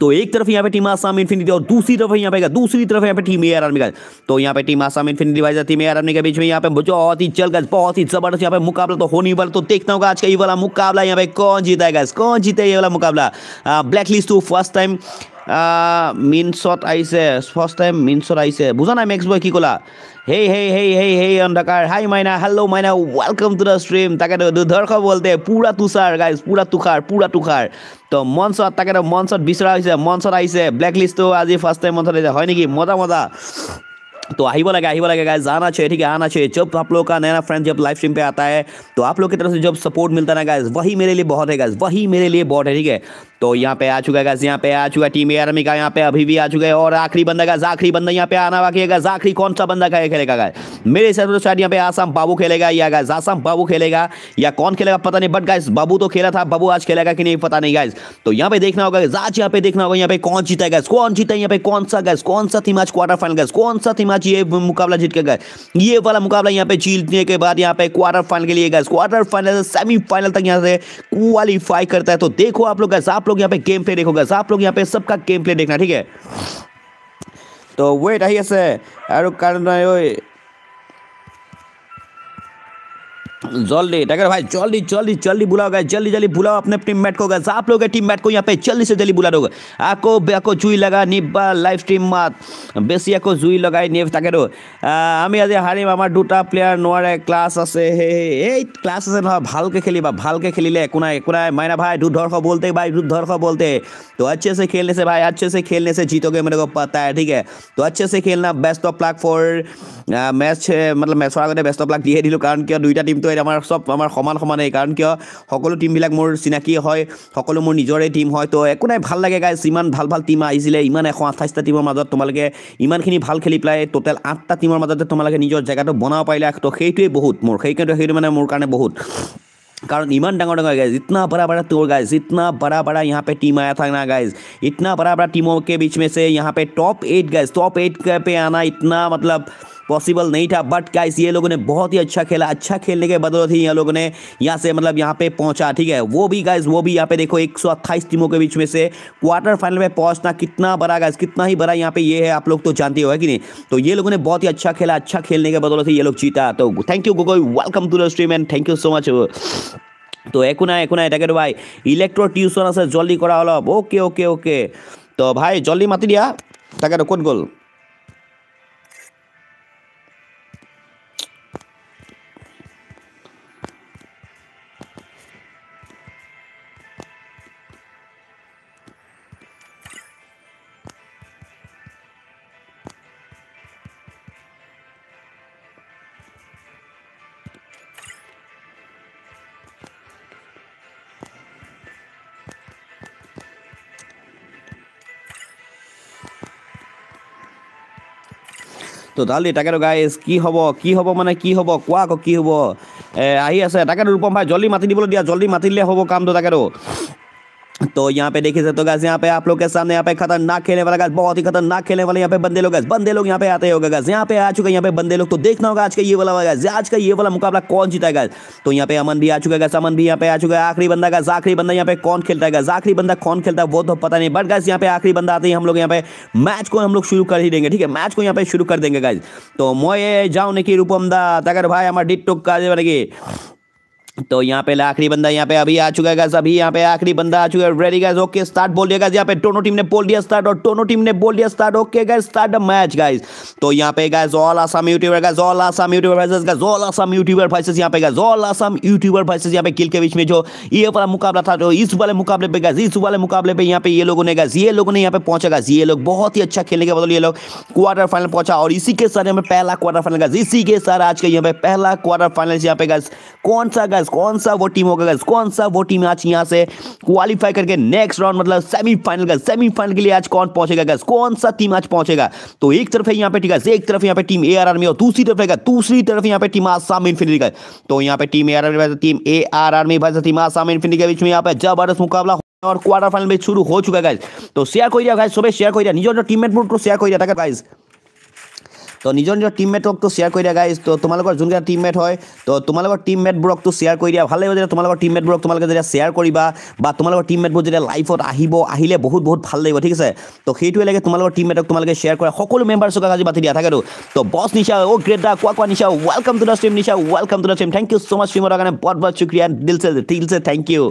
Speaker 1: तो एक तरफ यहाँ पे टीम आसाम इन्फिनिटी और दूसरी तरफ यहाँ पे दूसरी तरफ यहाँ पे टीम ए आर आर्मी का तो यहाँ पे टीम आसाम इन्फिनिटी वाइज टीम ए आर आर्मी के बीच में यहाँ पे बहुत ही चल गए बहुत ही जबरदस्त यहाँ पे मुकाबला तो होने ही वाला तो देखता हूँ आज का ये वाला मुकाबला यहाँ पे कौन जीता है कौन जीता है ये वाला मुकाबला ब्लैक लिस्ट टू फर्स्ट टाइम मीन शॉट आई से फर्स्ट टाइम मीन शॉट आई से बुझा ना मैक्स बॉय की कोला हे हे हे हे हे अंधकार हाय मायना हेलो मायना वेलकम टू द स्ट्रीम তাকে দর্শক বলতে পুরা তুষার গাইজ পুরা তুষার পুরা তুষাৰ তো মঞ্চত তাকে মঞ্চত বিচৰা হৈছে মঞ্চত আহিছে ব্লেক লিষ্টটো আজি ফাৰ্ষ্ট টাইম মঞ্চত আহিছে হয় নেকি মজা মজা तो আহিব लगे আহিব लगे गाइस जाना चाहिए ठीक है आना चाहिए जब आप लोग का नया नया फ्रेंड जब लाइव स्ट्रीम पे आता है तो आप लोग की तरफ से जब सपोर्ट मिलता है ना गाइस वही मेरे लिए बहुत है गाइस वही मेरे लिए बहुत है ठीक है तो यहाँ पे आ चुका है गज यहाँ पे आ चुका है टीम एआरमी का यहाँ पे अभी भी आ चुका है और आखिरी बंदा गज आखिरी बंदा यहाँ पे आना बाकी है आखिरी कौन सा बंदा का खेलेगा गाय मेरे हिसाब से शायद यहाँ पे आसाम बाबू खेलेगा या गाइज आसाम बाबू खेलेगा या कौन खेलेगा पता नहीं बट गाइज बाबू तो खेला था बाबू आज खेलेगा कि नहीं पता नहीं गाइज तो यहाँ पे देखना होगा आज यहाँ पे देखना होगा यहाँ पे कौन जीता है गैस कौन जीता है यहाँ पे कौन सा गैस कौन सा थीम आज क्वार्टर फाइनल गैस कौन सा थीम आज ये मुकाबला जीत के गए ये वाला मुकाबला यहाँ पे जीतने के बाद यहाँ पे क्वार्टर फाइनल के लिए गैस क्वार्टर फाइनल सेमीफाइनल तक यहाँ से क्वालिफाई करता है तो देखो आप लोग गैस आप लोग यहाँ पे गेम प्ले देखोगे आप लोग यहाँ पे सबका गेम प्ले देखना ठीक है तो वेट आइए से अरे कारण जल्दी टाइगर भाई जल्दी जल्दी जल्दी बुलाओ गए जल्दी जल्दी बुलाओ अपने टीम मेट को गए आप लोग टीम मेट को यहाँ पे जल्दी से जल्दी बुला दो आको बेको जुई लगा निब्बा लाइव स्ट्रीम मत बेसी आको जुई লগাই নিয়ে टाइगर आम आज हारिम आम দুটা প্লেয়াৰ नारे क्लास आसे क्लास आसे ना भल्क खेल भल्क खेलिले ভালকৈ খেলিলে একো নাই একো নাই মাইনা ভাই দুধৰ্ষ বলতে बोलते तो अच्छे से खेलने से भाई अच्छे से खेलने से जीतोगे मेरे को पता है ठीक है तो अच्छे से खेलना best of luck for match मतलब मैच आगे बेस्ट ऑफ लाक दिए दिल कारण क्या কিয় टीम तो ইউনিটৰ আমাৰ চব আমাৰ সমান সমানেই কাৰণ কিয় সকলো টীমবিলাক মোৰ চিনাকি হয় সকলো মোৰ নিজৰে টিম হয় তো একো নাই ভাল লাগে গাইজ ইমান ভাল ভাল টিম আহিছিলে ইমান এশ আঠাইছটা টিমৰ মাজত তোমালোকে ইমানখিনি ভাল খেলি পেলাই টোটেল আঠটা টিমৰ মাজতে তোমালোকে নিজৰ জেগাটো বনাব পাৰিলা তো সেইটোৱেই বহুত মোৰ সেইকাৰণে সেইটো মানে মোৰ কাৰণে বহুত কাৰণ ইমান ডাঙৰ ডাঙৰ গাইজ ইতনা বৰা বৰা টুৰ গাইজ ইতনা বৰা বৰা ইয়াৰ পৰা টীম আয়া থাকে না গাইজ ইতনা বৰা বৰা টীমকে বিচ মেচে ইয়াৰ পৰা top eight guys top eight পে আনা ইতনা মতলব पॉसिबल नहीं था बट गाइस ये लोगों ने बहुत ही अच्छा खेला अच्छा खेलने के बदौलत ही ये लोगों ने यहाँ से मतलब यहाँ पे पहुंचा ठीक है वो भी गाइज वो भी यहाँ पे देखो एक टीमों के बीच में से क्वार्टर फाइनल में पहुंचना कितना बड़ा गाइज कितना ही बड़ा यहाँ पे ये है आप लोग तो जानते हो कि नहीं तो ये लोगों ने बहुत ही अच्छा खेला अच्छा खेलने के बदौलत ही ये लोग जीता तो thank you Gogoi welcome to the stream and thank you so much তো একো নাই একো নাই তাকেতো ভাই ইলেক্ট্ৰ টিউশ্যন আছে জল্দি কৰা অলপ অ'কে অ'কে অ'কে তো ভাই জল্দি মাতি দিয়া তাকেতো ক'ত গ'ল টোটালি তাকেতো গাইজ কি হ'ব কি হ'ব মানে কি হ'ব কোৱা আকৌ কি হ'ব আহি আছে তাকেতো ৰূপম ভাই জলদি মাতি দিবলৈ দিয়া জল্দি মাতি দিলে হ'ব কামটো তাকেতো तो यहाँ पे देखिए सकते हो गैस यहाँ पे आप लोग के सामने यहाँ पे खतरनाक खेलने वाला गैस बहुत ही खतरनाक खेलने वाले यहाँ पे बंदे लोग गैस बंदे लोग यहाँ पे आते होगा गैस यहाँ पे आ चुके हैं यहाँ पे बंदे लोग तो देखना होगा आज का ये वाला गैस आज का ये वाला मुकाबला कौन जीता है तो यहाँ पे अमन भी आ चुका गैस अमन भी यहाँ पे आ चुका है आखिरी बंदा गैस आखिरी बंदा यहाँ पे कौन खेलता है आखिरी बंदा कौन खेलता है वो तो पता नहीं बट गैस यहाँ पे आखिरी बंदा आते ही हम लोग यहाँ पे मैच को हम लोग शुरू कर ही देंगे ठीक है मैच को यहाँ पे शुरू कर देंगे गैस तो मोए जाओ की रूपम दा तगर भाई हमारा डिट का तो यहाँ पे आखिरी बंदा यहाँ पे अभी आ चुका है अभी यहाँ पे आखिरी बंदा आ चुका है रेडी गाइज ओके स्टार्ट बोल दिया यहाँ पे दोनों टीम ने बोल दिया स्टार्ट और दोनों टीम ने बोल दिया start okay guys start match guys तो यहाँ पे guys all Assam YouTuber guys all Assam YouTuber versus guys all Assam YouTuber versus यहाँ पे guys all Assam YouTuber versus यहाँ पे किल के बीच में जो ये वाला मुकाबला था जो इस वाले मुकाबले पे गाइज इस वाले मुकाबले पे यहाँ पे ये लोगों ने गाइज ये लोगों ने यहाँ पे पहुंचा गाइज ये लोग बहुत ही अच्छा खेलने के बदल ये लोग क्वार्टर फाइनल पहुंचा और इसी के साथ यहाँ पे पहला क्वार्टर फाइनल गाइज इसी के साथ आज का यहाँ पे पहला क्वार्टर फाइनल यहाँ पे गाइज कौन सा गाइज कौन सा वो टीम होगा कौन सा वो टीम आज यहाँ से क्वालिफाई करके नेक्स्ट राउंड मतलब सेमीफाइनल का सेमीफाइनल के लिए आज कौन पहुंचेगा कौन सा टीम आज पहुंचेगा तो एक तरफ है यहाँ पे ठीक है एक तरफ यहाँ पे टीम ए आर आर्मी और दूसरी तरफ है दूसरी तरफ यहाँ पे टीम आसाम इन्फिनिटी का तो यहाँ पे team A R army team A R army भाई टीम आसाम इन्फिनिटी के बीच में यहाँ पे जबरदस्त मुकाबला और क्वार्टर फाइनल में शुरू हो चुका है तो शेयर कोई जाए सुबह शेयर कोई जाए निजो टीममेट को शेयर कोई दिया था गाइस তো নিজৰ নিজৰ টিমমেটকটো শ্বেয়াৰ কৰি দিয়া গাইজ তো তোমালোকৰ যোনকেইটা টিমমেট হয় তো তোমালোকৰ টিমমেটবোৰকটো শ্বেয়াৰ কৰি দিয়া ভাল লাগিব যেতিয়া তোমালোকৰ টিমমেটবোৰক তোমালোকে যেতিয়া শ্বেয়াৰ কৰিবা বা তোমালোকৰ টিমমেটবোৰ যেতিয়া লাইফত আহিব আহিলে বহুত বহুত ভাল লাগিব ঠিক আছে তো সেইটোৱে লাগে তোমালোকৰ টিমমেটক তোমালোকে শ্বেয়াৰ কৰা সকলো মেম্বাৰছক আজি পাতি দিয়া থাকেতো তো বছ নিশা অ' গ্ৰেট দা কোৱা কোৱা Nisha welcome to the stream Nisha welcome to the stream thank you so' much ষ্ট্ৰীমৰ কাৰণে বহুত বহুত শুক্ৰিয়া দিলছে দিলছে থেংক ইউ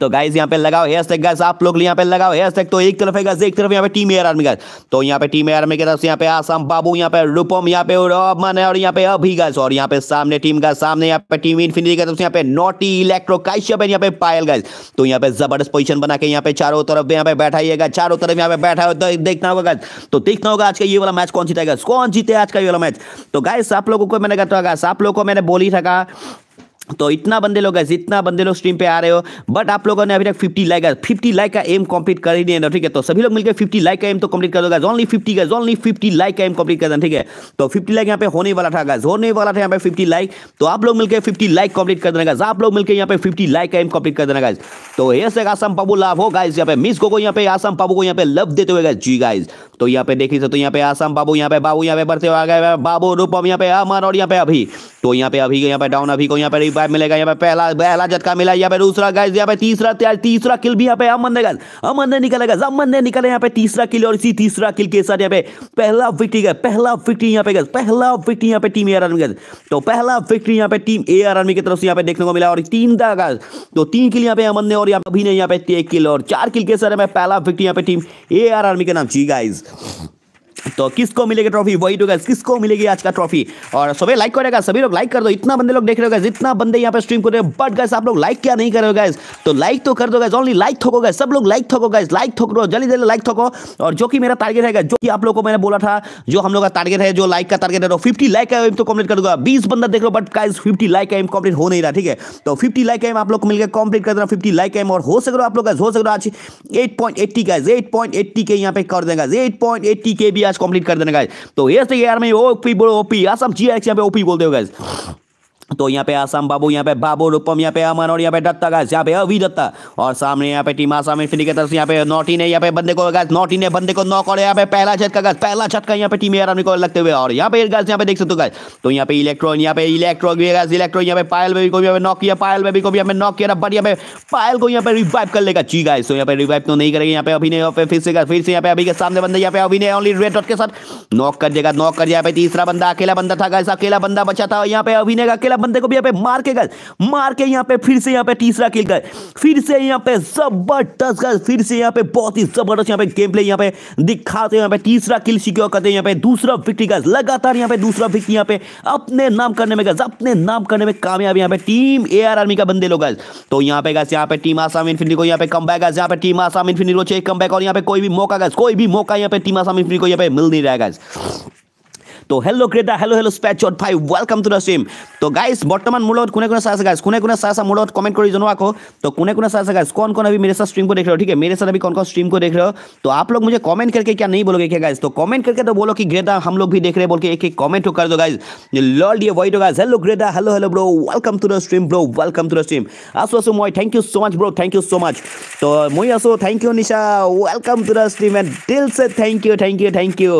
Speaker 1: तो गाइज यहाँ पे लगाओ हेयर स्टेक गाइस आप लोग यहाँ पे लगाओ हेयर स्टेक तो एक तरफ है गाइस एक तरफ यहाँ पे टीम एयर आर्मी गाइस तो यहाँ पे टीम एयर आर्मी की तरफ से यहाँ पे आसाम बाबू यहाँ पे रूपम यहाँ पे अमन है और यहाँ पे अभी गाइस और यहाँ पे सामने टीम का सामने यहाँ पे टीम इन्फिनिटी की तरफ से यहाँ पे नोटी इलेक्ट्रो काश्यप है यहाँ पे पायल गाइस तो यहाँ पे जबरदस्त पोजिशन बना के यहाँ पे चारों तरफ यहाँ पे बैठाइएगा चारों तरफ यहाँ पे बैठा हो तो देखना होगा गाइस तो देखना होगा आज का ये वाला मैच कौन जीतेगा कौन जीते आज का ये वाला मैच तो गाइस आप लोगों को मैंने कहा आप लोगों को मैंने बोली था तो इतना बंदे लोग इतना बंदे लोग स्ट्रीम पे आ रहे हो बट आप लोगों ने अभी तक 50 लाइक है 50 लाइक का एम कंप्लीट कर ही नहीं है ठीक है तो सभी लोग मिलकर 50 लाइक का एम तो कंप्लीट कर दोगा ओनली 50 का ओनली 50 लाइक का एम कंप्लीट कर देना ठीक है तो 50 लाइक यहाँ पे होने वाला था गाइस होने वाला था यहाँ पे 50 लाइक तो आप लोग मिलकर 50 लाइक कंप्लीट कर देना गाइस आप लोग मिलकर यहाँ पे 50 लाइक का एम कंप्लीट कर देना गाइस तो ये से आसाम पाबू लाभ हो गाइस यहाँ पे मिस को यहाँ पे आसम पाबू को यहाँ पे लव देते हुए जी गाइस तो यहाँ पे देखिए तो यहाँ पे आसम बाबू यहाँ पे बाबू यहाँ पे बढ़ते हुए आ गए बाबू रूपम यहाँ पे अमर और यहाँ पे अभी तो यहाँ पे अभी यहाँ पे डाउन अभी को यहाँ पे फाइव मिलेगा यहाँ पे पहला पहला झटका मिला यहाँ पे दूसरा गाइज यहाँ पे तीसरा तीसरा किल भी यहाँ पे अमन ने अमन ने निकलेगा अमन ने निकले यहाँ पे तीसरा किल और इसी तीसरा किल के साथ यहाँ पे पहला विक्ट्री गए पहला विक्ट्री यहाँ पे गए पहला विक्ट्री यहाँ पे टीम ए आर आर्मी गए तो पहला विक्ट्री यहाँ पे टीम ए आर आर्मी की तरफ से यहाँ पे देखने को मिला और तीन था तो तीन किल यहाँ पे अमन ने और यहाँ पे अभी ने यहाँ पे किल और चार किल के साथ पहला विक्ट्री यहाँ पे टीम ए आर आर्मी के नाम जी गाइज तो किसको मिलेगी ट्रॉफी वही तो गैस किसको मिलेगी आज का ट्रॉफी और सभी लाइक करेगा सभी लोग लाइक कर दो इतना बंदे लोग देख रहे हो गए जितना बंदे यहाँ पे स्ट्रीम कर रहे हो बट गैस आप लोग लाइक क्या नहीं कर रहे हो गैस तो लाइक तो कर दो गैस ओनली लाइक थोको गए सब लोग लाइक थोको गैस लाइक थोक दो जल्दी जल्दी लाइक थोको और जो कि मेरा टारगेट है जो कि आप लोग को मैंने बोला था जो हम लोग का टारगेट है जो लाइक का टारगेट है फिफ्टी लाइक का तो कम्प्लीट तो कर दूंगा बीस बंदा देख लो बट गाइज फिफ्टी लाइक का एम कम्प्लीट हो नहीं रहा ठीक है तो फिफ्टी लाइक एम आप लोग मिलकर कम्प्लीट कर देना फिफ्टी लाइक एम और हो सक रहा तो आप लोग हो सक रहा तो आज एट पॉइंट एट्टी का एट पॉइंट एट्टी के यहाँ पे कर देगा एट पॉइंट एट्टी के भी कंप्लीट कर देना गाइज तो ये यार में ओ पी बोलो ओपी आसम जी एक्स यहाँ पे ओपी बोलते हो गाइज तो यहाँ पे आसाम बाबू यहाँ पे बाबू रूपम यहाँ पे अमन और यहाँ पे दत्ता गाइस यहाँ पे अभी दत्ता और सामने यहाँ पे टीम आसाम इन्फिनी के तरफ से यहाँ पे नॉटी ने यहाँ पे बंदे को गाइस नॉटी ने बंदे को नॉक और यहाँ पे पहला झटका गाइस पहला झटका यहाँ पे टीम आराम को लगते हुए और यहाँ पे गाइस यहाँ पे देख सकते हो गाइस तो यहाँ पे इलेक्ट्रॉन यहाँ पे इलेक्ट्रॉन गाइस इलेक्ट्रॉन यहाँ पे पायल बेबी को भी हमें नॉक किया पायल बेबी को भी हमें नॉक किया बट यहाँ पे पायल को यहाँ पे रिवाइव कर लेगा जी गाइस तो यहाँ पे रिवाइव तो नहीं करेगा यहाँ पे अभी नहीं फिर से फिर से यहाँ पे अभी के सामने बंदे यहाँ पे अभी नहीं ओनली रेड डॉट के साथ नॉक कर देगा नॉक कर यहाँ पे तीसरा बंदा अकेला बंदा था गाइस अकेला बंदा बचा था यहाँ पे अभी नहीं अकेला बंदे को भी यहाँ पे मार के गए मार के यहाँ पे फिर से यहाँ पे तीसरा किल गए फिर से यहाँ पे जबरदस्त गए फिर से यहाँ पे बहुत ही जबरदस्त यहाँ पे गेम प्ले यहाँ पे दिखाते यहाँ पे तीसरा किल सिक्योर करते यहाँ पे दूसरा विक्ट्री गए लगातार यहाँ पे दूसरा विक्ट्री यहाँ पे अपने नाम करने में गए अपने नाम करने में कामयाब यहाँ पे टीम ए आर्मी का बंदे लोग गए तो यहाँ पे गए यहाँ पे टीम आसाम इन्फिनिटी को यहाँ पे कम बैक यहाँ पे टीम आसाम इन्फिनिटी को चेक कम बैक और यहाँ पे कोई भी मौका गए कोई भी मौका यहाँ पे टीम आसाम इन्फिनिटी को यहाँ पे मिल नहीं रहा है তো হেল্ল' ক্ৰেটা হেল্ল' হেল্ল' স্পেচ অট ৱেলকাম টু দ্য চিম তো গাইজ বৰ্তমান মোৰ লগত কোনে কোনে চাই আছে গাইজ কোনে কোনে চাই আছে মোৰ লগত কমেণ্ট কৰি জনোৱা আকৌ তো কোনে কোনে চাই আছে গাইজ কণ কণ আমি মেৰে চা ষ্ট্ৰীম দেখি দেখ ৰ মেৰে চা আমি কণ কণ ষ্ট্ৰীম কৰি ৰ তো আপলোক মুখে কমেণ্ট কৰকে কিয় নহীব লগে গাইজ তো কমেণ্ট কৰকে তো বোলো কি গ্ৰেটা হাম লোক ভি দেখ ৰে বোলকে এক কমেণ্ট কৰ দো গাইজ লল ডিয়ে ভয় guys hello' Greta hello' hello' bro' welcome to the stream bro' welcome to the stream আছো আছো মই thank you so' much bro' thank you so' মাছ তো মই আছো thank you Nisha welcome to the stream and টিল ছে thank you thank you thank you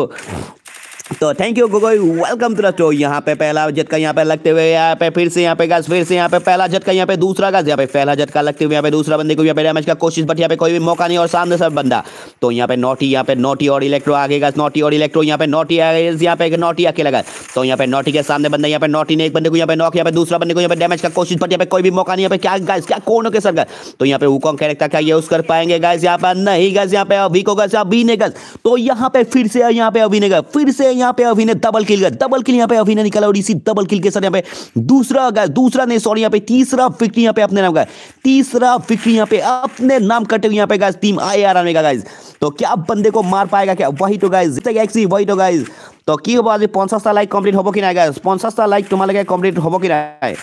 Speaker 1: तो thank you Gogoi welcome to the show यहाँ पे पहला झटका यहाँ पे लगते हुए यहाँ पे फिर से यहाँ पे गैस फिर से यहाँ पे पहला झटका यहाँ पे दूसरा गैस यहाँ पे पहला झटका लगते हुए यहाँ पे दूसरा बंदे को यहाँ पे डैमेज का कोशिश बट यहाँ पे कोई भी मौका नहीं और सामने सब बंदा तो यहाँ पे नोटी यहाँ पे नोटी और इलेक्ट्रो आगे गैस नोटी और इलेक्ट्रो यहाँ पे नोटी आगे यहाँ पे नोटी आके लगा तो यहाँ पे नोटी के सामने बंदा यहाँ पे नोटी ने एक बंदे को यहाँ पे नॉक यहाँ पे दूसरा बंदे को यहाँ पे डैमेज का कोशिश बट यहाँ पे कोई भी मौका नहीं यहाँ पे क्या गैस क्या कौन के सर गैस तो यहाँ पे वो कौन कैरेक्टर क्या यूज कर पाएंगे गैस यहाँ पर नहीं गैस यहाँ पे अभी को गैस अभी ने गैस तो यहाँ पे फिर से यहाँ पे अभी ने गैस फिर से यहां पे अभी ने डबल किल गया डबल किल यहां पे अभी ने निकाला और इसी डबल किल के साथ यहां पे दूसरा गया दूसरा नहीं सॉरी यहां पे तीसरा विक्ट्री यहां पे अपने नाम का तीसरा विक्ट्री यहां पे अपने नाम कटे हुए यहाँ पे गाइज टीम आई आर आने का गाइस तो क्या बंदे को मार पाएगा क्या वही तो गाइस गाइज गैक्सी वही तो गाइस तो गाइज তো কি হ'ব আজি পঞ্চাছটা লাইক কমপ্লিট হ'ব কি নাই গাইজ लाइक तुम्हारे তোমালোকে कंप्लीट হ'ব कि নাই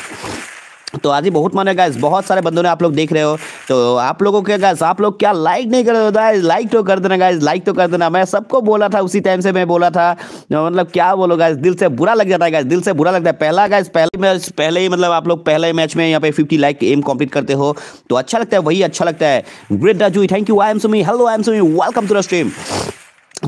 Speaker 1: तो आज ही बहुत मन है गाइस बहुत सारे बंदों ने आप लोग देख रहे हो तो आप लोगों के गाइस आप लोग क्या लाइक नहीं कर रहे हो गाइस लाइक तो कर देना गाइस लाइक तो कर देना मैं सबको बोला था उसी टाइम से मैं बोला था तो मतलब क्या बोलो गाइस दिल से बुरा लग जाता है गाइस दिल से बुरा लगता है पहला गाइस पहले मैच पहले ही मतलब आप लोग पहले मैच में यहाँ पे फिफ्टी लाइक एम कॉम्प्लीट करते हो तो अच्छा लगता है वही अच्छा लगता है great Raju thank you I am Sumi hello I am Sumi welcome to the stream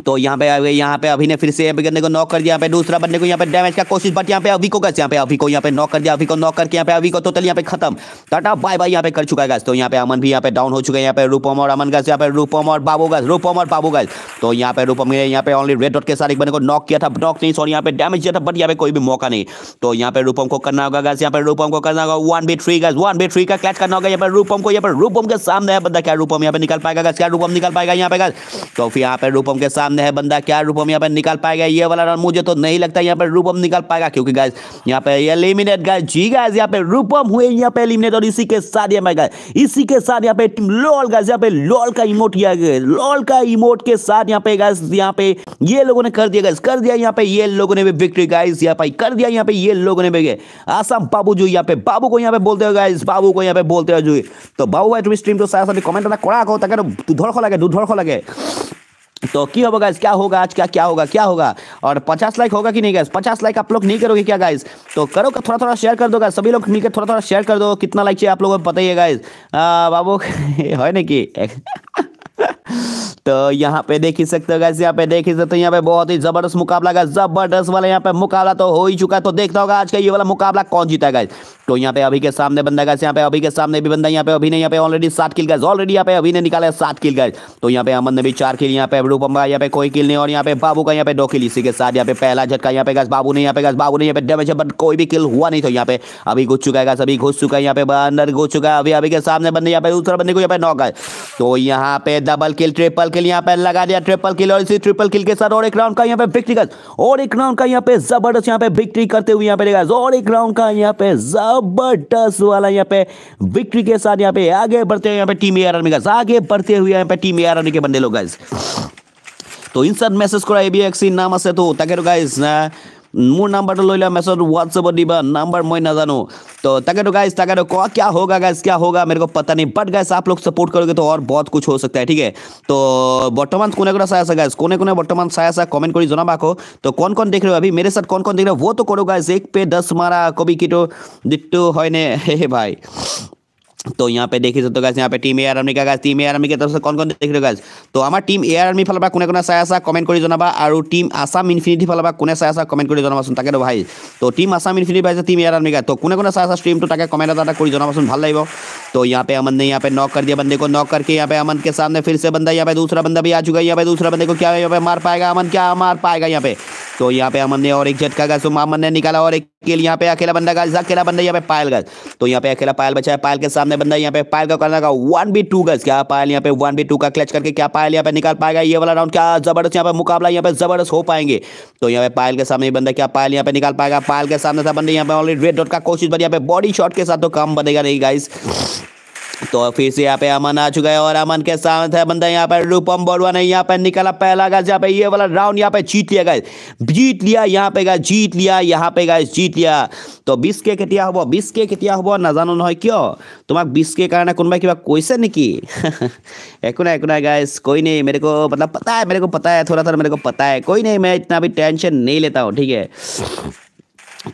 Speaker 1: तो यहाँ पे यहाँ पे अभी ने फिर से अभी को नॉक कर दिया यहाँ पे दूसरा बंदे को यहाँ पे डैमेज का कोशिश बट यहाँ पे अभी को कैसे यहाँ पे अभी को यहाँ पे नॉक कर दिया अभी को नॉक करके यहाँ पे अभी को टोटल यहाँ पे खत्म टाटा बाय बाय यहाँ पे कर चुका है तो यहाँ पे अमन भी यहाँ पे डाउन हो चुके हैं यहाँ पे रूपम और अमन गैस यहाँ पे रूपम और बाबू गैस रूपम और बाबू गैस तो यहाँ पे रूपम ने यहाँ पे ऑनली रेड डॉट के साथ एक बंदे को नॉक किया था नॉक नहीं सॉरी यहाँ पे डैमेज किया था बट यहाँ पे कोई भी मौका नहीं तो यहाँ पे रूपम को करना होगा गैस यहाँ पे रूपम को करना होगा one B three guys one B three का क्लैच करना होगा यहाँ पर रूपम को यहाँ पर रूपम के सामने बंदा क्या रूपम यहाँ पे निकल पाएगा गैस क्या रूपम निकल पाएगा यहाँ पे गैस तो फिर यहाँ पे रूपम के साथ सामने है बंदा क्या रूपम यहाँ पर निकाल पाएगा ये वाला रन मुझे तो नहीं लगता यहाँ पर रूपम निकाल पाएगा क्योंकि गाइज यहाँ पे एलिमिनेट गाइज जी गाइज यहाँ पे रूपम हुए यहाँ पे एलिमिनेट और इसी के साथ यहाँ पे इसी के साथ यहाँ पे टीम लॉल गाइज यहाँ पे लॉल का इमोट किया गया लॉल का इमोट के साथ यहाँ पे गाइज यहाँ पे ये लोगों ने कर दिया गाइज कर दिया यहाँ पे ये लोगों ने भी विक्ट्री गाइज यहाँ पे कर दिया यहाँ पे ये लोगों ने भी आसाम बाबू जो यहाँ पे बाबू को यहाँ पे बोलते हो गाइज बाबू को यहाँ पे बोलते हो जो तो बाबू भाई तुम स्ट्रीम तो सारा साथ कमेंट करना कड़ा कहो তাকেতো দুধৰ लगे দুধৰ लगे तो की होगा गाइस क्या होगा आज क्या क्या होगा क्या होगा और पचास लाइक होगा कि नहीं गाइस पचास लाइक आप लोग नहीं करोगे क्या गाइस तो करो थोड़ा थोड़ा शेयर कर दो गाइस सभी लोग मिलकर थोड़ा थोड़ा शेयर कर दो कितना लाइक चाहिए आप लोगों को पता ही है गाइस बाबू <laughs> है ना कि तो यहाँ पे देख ही सकते हो यहाँ पे देख ही सकते हो यहाँ पे बहुत ही जबरदस्त मुकाबला का जबरदस्त वाला यहाँ पे मुकाबला तो हो ही चुका है तो देखता होगा आज का ये वाला मुकाबला कौन जीता गैस तो यहाँ पे अभी के सामने बंदा गैस यहाँ पे अभी के सामने भी बंदा यहाँ पे अभी ने यहाँ पे ऑलरेडी सात किल गैस ऑलरेडी यहाँ पे अभी ने निकाला सात किल गैस तो यहाँ पे अमन ने भी चार किल यहाँ पे रूपम्बा यहाँ पे कोई किल नहीं और यहाँ पे बाबू का यहाँ पे दो किल इसी के साथ यहाँ पे पहला झटका यहाँ पे गैस बाबू ने यहाँ पे गैस बाबू ने यहाँ पे डैमेज बट कोई भी किल हुआ नहीं तो यहाँ पे अभी घुस चुका है गैस अभी घुस चुका है यहाँ पे अंदर घुस चुका है अभी अभी के सामने बंदे यहाँ पे दूसरा बंदे को यहाँ पे नौ है तो यहाँ पे डबल किल ट्रिपल किल यहाँ पे लगा दिया ट्रिपल किल और इसी ट्रिपल किल के साथ और एक राउंड का यहाँ पे विक्ट्री कर और एक राउंड का यहाँ पे जबरदस्त यहाँ पे विक्ट्री करते हुए यहाँ पे और एक राउंड का यहाँ पे जबरदस्त वाला यहाँ पे विक्ट्री के साथ यहाँ पे आगे बढ़ते हुए यहाँ पे टीम एयर आर्मी का आगे बढ़ते हुए यहाँ पे टीम एयर आर्मी के बंदे लोग तो इन सब मैसेज को ए बी एक्सी नाम से तो होता करो गाइस ᱱᱩ મો નંબર লৈલા મેસેજ WhatsApp ઓ દિબા નંબર મૈ ના જાનુ તો તાકે તો ગાઈસ તાકે કો ક્યા હોગા ગાઈસ ક્યા હોગા મેરે કો પતા નહી બટ ગાઈસ આપ લોક સપોર્ટ કરોગે તો ઓર બહુત કુછ હો સકતા હે ઠીક હે તો બર્તમાન કોને કો સાયાસા ગાઈસ કોને કોને બર્તમાન સાયાસા કમેન્ટ કરી જોનાબાકો તો કોન કોન દેખ રહે અબી મેરે સાથ કોન કોન દેખ રહે વો તો કરો ગાઈસ એક પે 10 મારા કોબી કીટો દીટુ હોય ને હે ભાઈ तो यहाँ पे देखी सकते गाइस यहाँ पे टीम एयर आर्मी का गाइस टीम एयर आर्मी के तरफ से कौन कौन देख रहे हो गैस तो আমাৰ टीम एयर आर्मी फल পৰা কোনে কোনে চাই कमेंट कर কৰি জনাবা আৰু টিম আছাম ইনফিনিটিৰ ফালৰ পৰা কোনে চাই আছা কমেণ্ট কৰি জনাবাচোন তাকেতো ভাই टीम টিম আছাম ইনফিনিটি পাইছে টিম এয়াৰ का तो কোনে কোনে চাই আছা ষ্ট্ৰীমটো তাকে কমেণ্ট এটা এটা কৰি জনাবাচোন ভাল লাগিব तो यहाँ पे अमन ने यहाँ पे नॉक कर दिया बंदे को नॉक करके यहाँ पे अमन के सामने फिर से बंदा यहाँ पे दूसरा बंदा भी आ चुका है यहाँ पे दूसरा बंदे को क्या यहाँ पे मार पाएगा अमन क्या मार पाएगा यहाँ पे तो यहाँ पे अमन ने और एक झटका गया सो अमन ने निकाला और एक किल यहाँ पे अकेला बंदा गाइस अकेला बंदा यहाँ पे पायल गज तो यहाँ पे अकेला पायल बचा है पायल के सामने बंदा यहाँ पे पायल का करना का वन बी टू गज क्या पायल यहाँ पे वन बी टू का क्लच करके क्या पायल यहाँ पे निकाल पाएगा ये वाला राउंड क्या जबरदस्त यहाँ पे मुकाबला यहाँ पे जबरदस्त हो पाएंगे तो यहाँ पे पायल के सामने बंदा क्या पायल यहाँ पे निकाल पाएगा पायल के सामने था बंदा यहाँ पे ऑलरेडी रेड डॉट का कोशिश बन यहाँ पे बॉडी शॉट के साथ तो काम बनेगा नहीं गाइस तो फिर से यहाँ पे अमन आ चुका है और अमन के साथ है बंदा यहाँ पर रूपम बोरवा ने यहाँ पे निकला पहला गज यहाँ पे ये वाला राउंड यहाँ पे जीत लिया गए जीत लिया यहाँ पे गए जीत लिया यहाँ पे गए जीत लिया तो बिस्के कितिया हुआ बिस्के कितिया हुआ ना जानो न क्यों बीस के कारण कुनबा क्या कैसे निकी <laughs> एक ना एक ना गाय कोई नहीं मेरे को मतलब पता है मेरे को पता है थोड़ा थोड़ा मेरे को पता है कोई नहीं मैं इतना भी टेंशन नहीं लेता हूँ ठीक है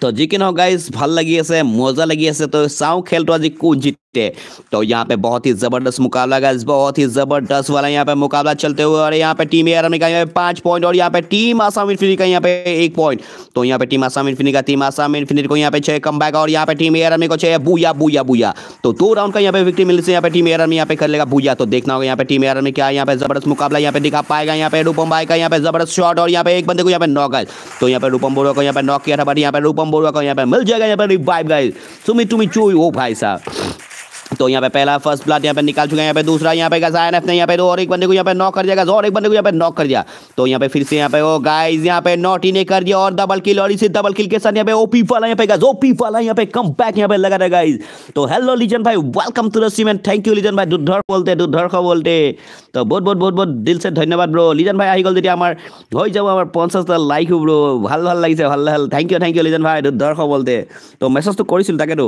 Speaker 1: तो जिकिनो गाइस ভাল লাগি আছে মজা লাগি আছে তো চাও খেলটো আজি কো জিততে তো ইয়াহেতে বহুতই জবরদস্ত মুকাবলা গস বহুতই জবরদস্ত ওয়ালা ইয়াহেতে মুকাবলা চলতে হয় আর ইয়াহেতে টিম এরমি গায়ে পাঁচ পয়েন্ট আর ইয়াহেতে টিম আসাম ইনফিনিটি গায়ে ইয়াহেতে এক পয়েন্ট তো ইয়াহেতে team Assam infinity team Assam infinity কো ইয়াহেতে ছে কমব্যাক আর ইয়াহেতে টিম এরমি কো ছে বুয়া বুয়া বুয়া তো টু রাউন্ড কা ইয়াহেতে ویکটরি মিলছে ইয়াহেতে টিম এরমি ইয়াহেতে করলেগা বুয়া তো দেখনা হোগে ইয়াহেতে টিম এরমি কিয়া ইয়াহেতে জবরদস্ত মুকাবলা ইয়াহেতে দেখা পায়েগা ইয়াহেতে রূপম বাই কা ইয়াহেতে জবরদস্ত শট আর ইয়াহেতে এক bande কো ইয়াহেতে নক গাল তো ইয়াহেতে রূপম বড়ো কো ইয়াহেতে নক কিয়া থা মানে ইয়াহেতে अनुपम बरुआ का यहाँ पर मिल जाएगा यहाँ पर रिवाइव गाइज सुमित टुमी चू ओ भाई साहब तो यहाँ पे पहला फर्स्ट ब्लड यहाँ पे निकाल चुके हैं यहाँ पे दूसरा यहाँ पे गजायन ने यहाँ पे दो और एक बंदे को यहाँ पे नॉक कर दिया और एक बंदे को यहाँ पे नॉक कर दिया तो यहाँ पे फिर से यहाँ पे वो गाइस यहाँ पे नॉट ही ने कर दिया और डबल किल और इसी डबल किल के साथ यहाँ पे ओपी वाला यहाँ पे गज ओपी वाला यहाँ पे कम बैक यहाँ पे लगा रहा गाइज तो हेलो लीजन भाई वेलकम टू द सीमेंट थैंक यू लीजन भाई दुधर बोलते दुधर को बोलते तो बहुत बहुत बहुत बहुत दिल से धन्यवाद ब्रो लीजन भाई ভাই আহি গ'ল যেতিয়া हो হৈ যাব আমাৰ लाइक লাইক হ'ব ভাল ভাল লাগিছে ভাল ভাল thank you thank you legion ভাই দৰ্শ বলতে তো মেছেজটো কৰিছিলোঁ তাকেতো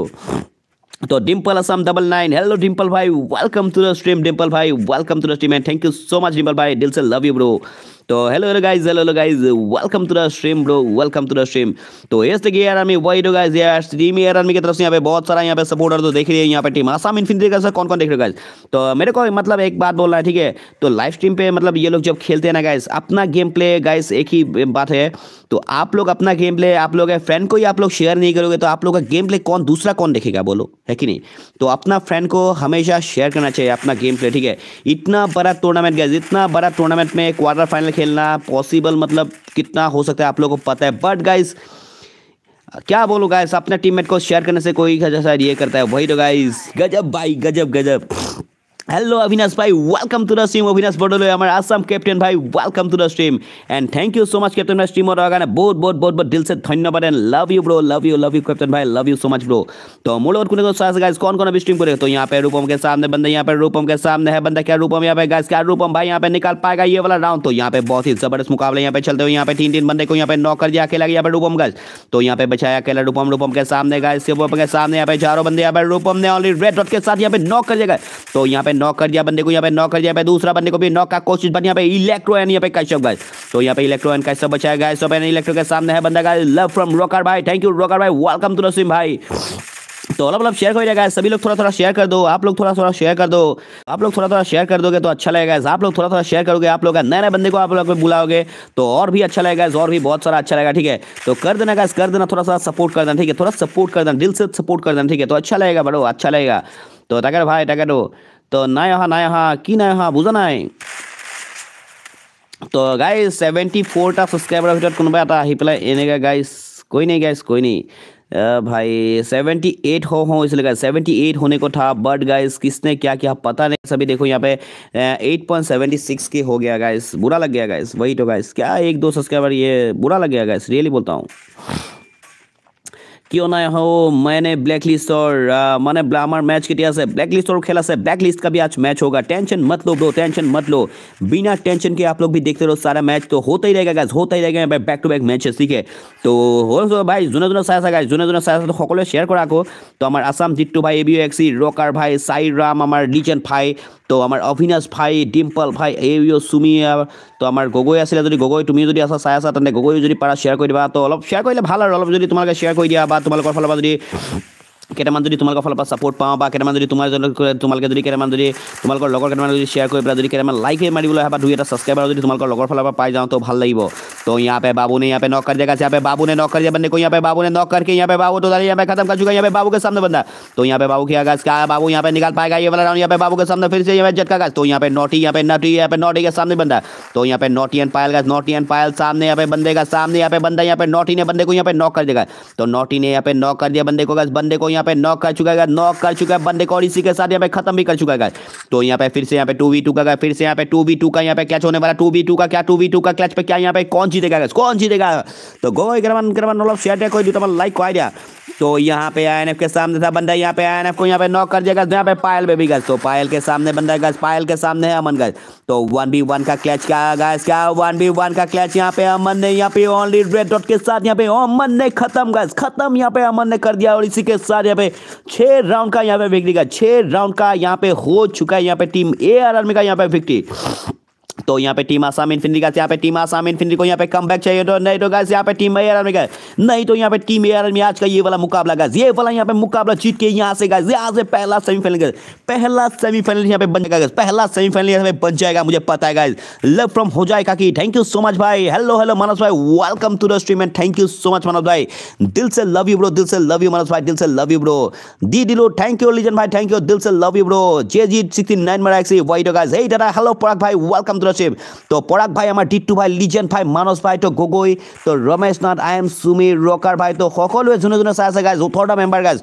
Speaker 1: तो Dimple Assam double nine hello Dimple भाई welcome to the stream Dimple भाई welcome to the stream and thank you so much Dimple भाई दिल से लव यू ब्रो तो hello hello guys hello hello guys welcome to the stream bro welcome to the stream तो ये देखिए air army वही डो तो, गाइज यार स्ट्रीम एयर आर्मी की तरफ से यहाँ पे बहुत सारा यहाँ पे सपोर्टर तो देख रही है यहाँ पे टीम आसाम इन्फिनिटी का सर कौन कौन देख रहे हो गाइज तो मेरे को मतलब एक बात बोलना है ठीक है तो लाइव स्ट्रीम पे मतलब ये लोग जब खेलते हैं ना गाइज अपना गेम प्ले गाइज एक ही बात है तो आप लोग अपना गेम प्ले आप लोग फ्रेंड को ही आप लोग शेयर नहीं करोगे तो आप लोग का गेम प्ले कौन दूसरा कौन देखेगा बोलो है कि नहीं तो अपना फ्रेंड को हमेशा शेयर करना चाहिए अपना गेम प्ले ठीक है इतना बड़ा टूर्नामेंट गया इतना बड़ा टूर्नामेंट में क्वार्टर फाइनल खेलना पॉसिबल मतलब कितना हो सकता है आप लोगों को पता है बट गाइज़ क्या बोलो गाइस अपने टीममेट को शेयर करने से कोई जैसा ये करता है वही तो गाइस गजब भाई गजब गजब हेलो হ্যালো অবিনাশ ভাই welcome to the stream Abinash Bordoloi আমাৰ আছাম কেপ্টেইন ভাই welcome to the stream and thank you so' much captain ভাই ষ্ট্ৰীমৰ बहुत बहुत बहुत बहुत दिल से धन्यवाद and love you bro love you love you captain भाई love you so much bro तो मोड़ और कुने को सास गाइस कौन कौन अभी स्ट्रीम करेगा तो यहाँ पे रूपम के सामने बंदा यहाँ पे रूपम के सामने है बंदा क्या रूपम यहाँ पे गाइस क्या रूपम भाई यहाँ पे निकाल पाएगा ये वाला राउंड तो यहाँ पे बहुत ही जबरदस्त मुकाबला यहाँ पे चलते हुए यहाँ पे तीन तीन बंदे को यहाँ पे नॉक कर दिया अकेला यहाँ पे रूपम गाइस तो यहाँ पे बचाया अकेला रूपम रूपम के सामने गाइस रूपम के सामने यहाँ पे चारों बंदे यहाँ पे रूपम ने ऑलरेडी रेड डॉट के साथ यहाँ पे नॉक कर दिया तो यहाँ पे नॉक कर दिया बंदे को यहाँ पे नॉक कर दिया पे दूसरा बंदे को भी नॉक का कोशिश बन यहाँ पे इलेक्ट्रो एन यहाँ पे कैशअप गाइस तो यहाँ पे इलेक्ट्रो एन कैशअप बचा है गाइस इलेक्ट्रो तो के सामने है बंदा गाइस लव फ्रॉम रोकर भाई थैंक यू रोकर भाई वेलकम टू नसीम भाई तो अलग अलग शेयर हो जाएगा सभी लोग थोड़ा थोड़ा शेयर कर दो आप लोग थोड़ा थोड़ा शेयर कर दो आप लोग थोड़ा थोड़ा शेयर कर दोगे तो अच्छा लगेगा आप लोग थोड़ा थोड़ा शेयर करोगे आप लोग नए नए बंदे को आप लोग बुलाओगे तो और भी अच्छा लगेगा और भी बहुत सारा अच्छा लगेगा ठीक है तो कर देना गैस कर देना थोड़ा सा सपोर्ट कर देना ठीक है थोड़ा सपोर्ट कर देना दिल से सपोर्ट कर देना ठीक है तो अच्छा लगेगा बड़ो अच्छा लगेगा तो टाकर भाई टाकर तो नया नया কি নাই অহা বুজা নাই তো গাইজ ছেভেণ্টি ফ'ৰটা ছাবস্ক্ৰাইবাৰৰ ভিতৰত কোনোবা এটা আহি পেলাই এনেকৈ গাইজ कोई नहीं गाइस कोई नहीं भाई सेवेंटी एट हो हो इसलिए गाइस सेवेंटी एट होने को था बट गाइस किसने क्या किया पता नहीं सभी देखो यहाँ पे एट पॉइंट सेवेंटी सिक्स के हो गया गाइस बुरा लग गया गाइस वही तो गाइस क्या एक दो सब्सक्राइबर ये बुरा लग गया गाइस रियली बोलता हूँ কিয় নাই হো मैंने ब्लैक लिस्ट और मैंने ब्लामर मैच किया से ब्लैक लिस्ट और खेला से ब्लैक लिस्ट का भी आज मैच होगा टेंशन मत लो ब्रो टेंशन मत लो बिना टेंशन के आप लोग भी देखते रहो सारा मैच तो होता ही रहेगा गैस होता ही रहेगा भाई बैक टू बैक मैच है ठीक है तो हो ভাই যোনে যোনে চাই আছে গাইজ যোনে যোনে চাই আছে সকলোৱে শ্বেয়াৰ কৰা আকৌ তো আমাৰ আছাম জিট্টু ভাই এ বি এক্সি ৰকাৰ ভাই চাই ৰাম আমাৰ লিজেণ্ড ভাই তো আমাৰ অভিনাশ ভাই ডিম্পল ভাই এ ইউ তো আমাৰ গগৈ আছিলে যদি গগৈ তুমি যদি আছা চাই আছা তেন্তে গগৈ যদি পাৰা শ্বেয়াৰ কৰি দিবা তো অলপ শ্বেয়াৰ কৰিলে ভাল আৰু অলপ যদি তোমালোকে শ্বেয়াৰ কৰি দিয়া বা তোমালোকৰ ফালৰ পৰা যদি কেইটামান যদি তোমালোকৰ फल পৰা ছাপৰ্ট পাওঁ বা কেইটামান যদি তোমাৰ তোমালোকে যদি কেইটামান যদি তোমালোকৰ লগৰ কেইটামান যদি শ্বেয়াৰ কৰি পেলাই যদি কেইটামান লাইক মাৰিবলৈ আহে বা দুই এটা ছাবস্ক্ৰাইবাৰ যদি তোমালোকৰ লগৰ ফালৰ পৰা পাই যাওঁ তো ভাল লাগিব तो यहाँ पे बाबू ने यहाँ पे नौकर देगा यहाँ पे बाबू ने नॉक दिया बंदे को यहाँ पे बाबू ने नॉक करके यहाँ पे बाबू तो यहाँ पे खत्म कर चुका है यहाँ पे बाबू के सामने बंदा तो यहाँ पे बाबू किया गया क्या बाबू यहाँ पे निकाल पाएगा ये वाला राउंड यहाँ पे बाबू के सामने फिर से यहाँ पे झटका गया तो यहाँ पे नोटी यहाँ पे नोटी यहाँ पे नोटी के सामने बंदा तो यहाँ पे नोटी एंड पायल का नोटी एंड पायल सामने यहाँ पे बंदे का सामने यहाँ पे बंदा यहाँ पे नोटी ने बंदे को यहाँ पे नौकर देगा तो नोटी ने यहाँ पे नौकर दिया बंदे को बंदे को यहाँ पे नॉक कर चुका है नॉक कर चुका है बंदे को और इसी के साथ यहाँ पे खत्म भी कर चुका है तो यहाँ पे फिर से यहाँ पे टू वी टू का फिर से यहाँ पे टू वी टू का यहाँ पे कैच होने वाला टू वी टू का क्या टू वी टू का क्लच पे क्या यहाँ पे कौन जीतेगा कौन जीतेगा तो गो ग्रमन ग्रमन शेयर कोई लाइक को आइडिया तो यहाँ पे आई के सामने था बंदा यहाँ पे आई को यहाँ पे नॉक कर दिया यहाँ पे पायल पे भी गज तो पायल के सामने बंदा गज पायल के सामने है अमन गज तो वन बी वन का क्लैच क्या गज क्या वन बी वन का क्लैच यहाँ पे अमन ने यहाँ पे ओनली रेड डॉट के साथ यहाँ पे अमन ने खत्म गज खत्म यहाँ पे अमन ने कर दिया और इसी के साथ यहाँ पे छह राउंड का यहाँ पे विक्ट्री गज छह राउंड का यहाँ पे हो चुका है यहाँ पे टीम ए आर आर्मी का यहाँ पे विक्ट्री तो यहाँ पे टीम आसाम इन्फिनिटी का यहाँ पे टीम आसाम इन्फिनिटी को यहाँ पे कम बैक चाहिए तो नहीं तो गाइस यहाँ पे टीम एयर में का नहीं तो यहाँ पे टीम एयर में आज का ये वाला मुकाबला गाइस ये वाला यहाँ पे मुकाबला जीत के यहाँ से गाइस यहाँ से पहला सेमीफाइनल गाइस पहला सेमीफाइनल यहाँ पे बन जाएगा गाइस पहला सेमीफाइनल यहाँ पे बन जाएगा मुझे पता है गाइस लव फ्रॉम हो जाएगा कि थैंक यू सो मच भाई हेलो हेलो मनोज भाई welcome to the stream and thank you so much Manoj भाई दिल से लव यू ब्रो दिल से लव यू मनोज भाई दिल से लव यू ब्रो दी दिलो थैंक यू लीजन भाई थैंक यू दिल से love you bro J G sixty nine मेरा एक्सी वाइट दादा हेलो पराग भाई वेलकम टू ছাত্ৰশ্ৰী তো পৰাগ ভাই আমাৰ ডিটু ভাই লিজেন ভাই মানস ভাই তো গগৈ তো ৰমেশ নাথ আই এম সুমীৰ ৰকাৰ ভাই তো সকলোৱে যোনে যোনে চাই আছে গাইজ ওঠৰটা মেম্বাৰ গাইজ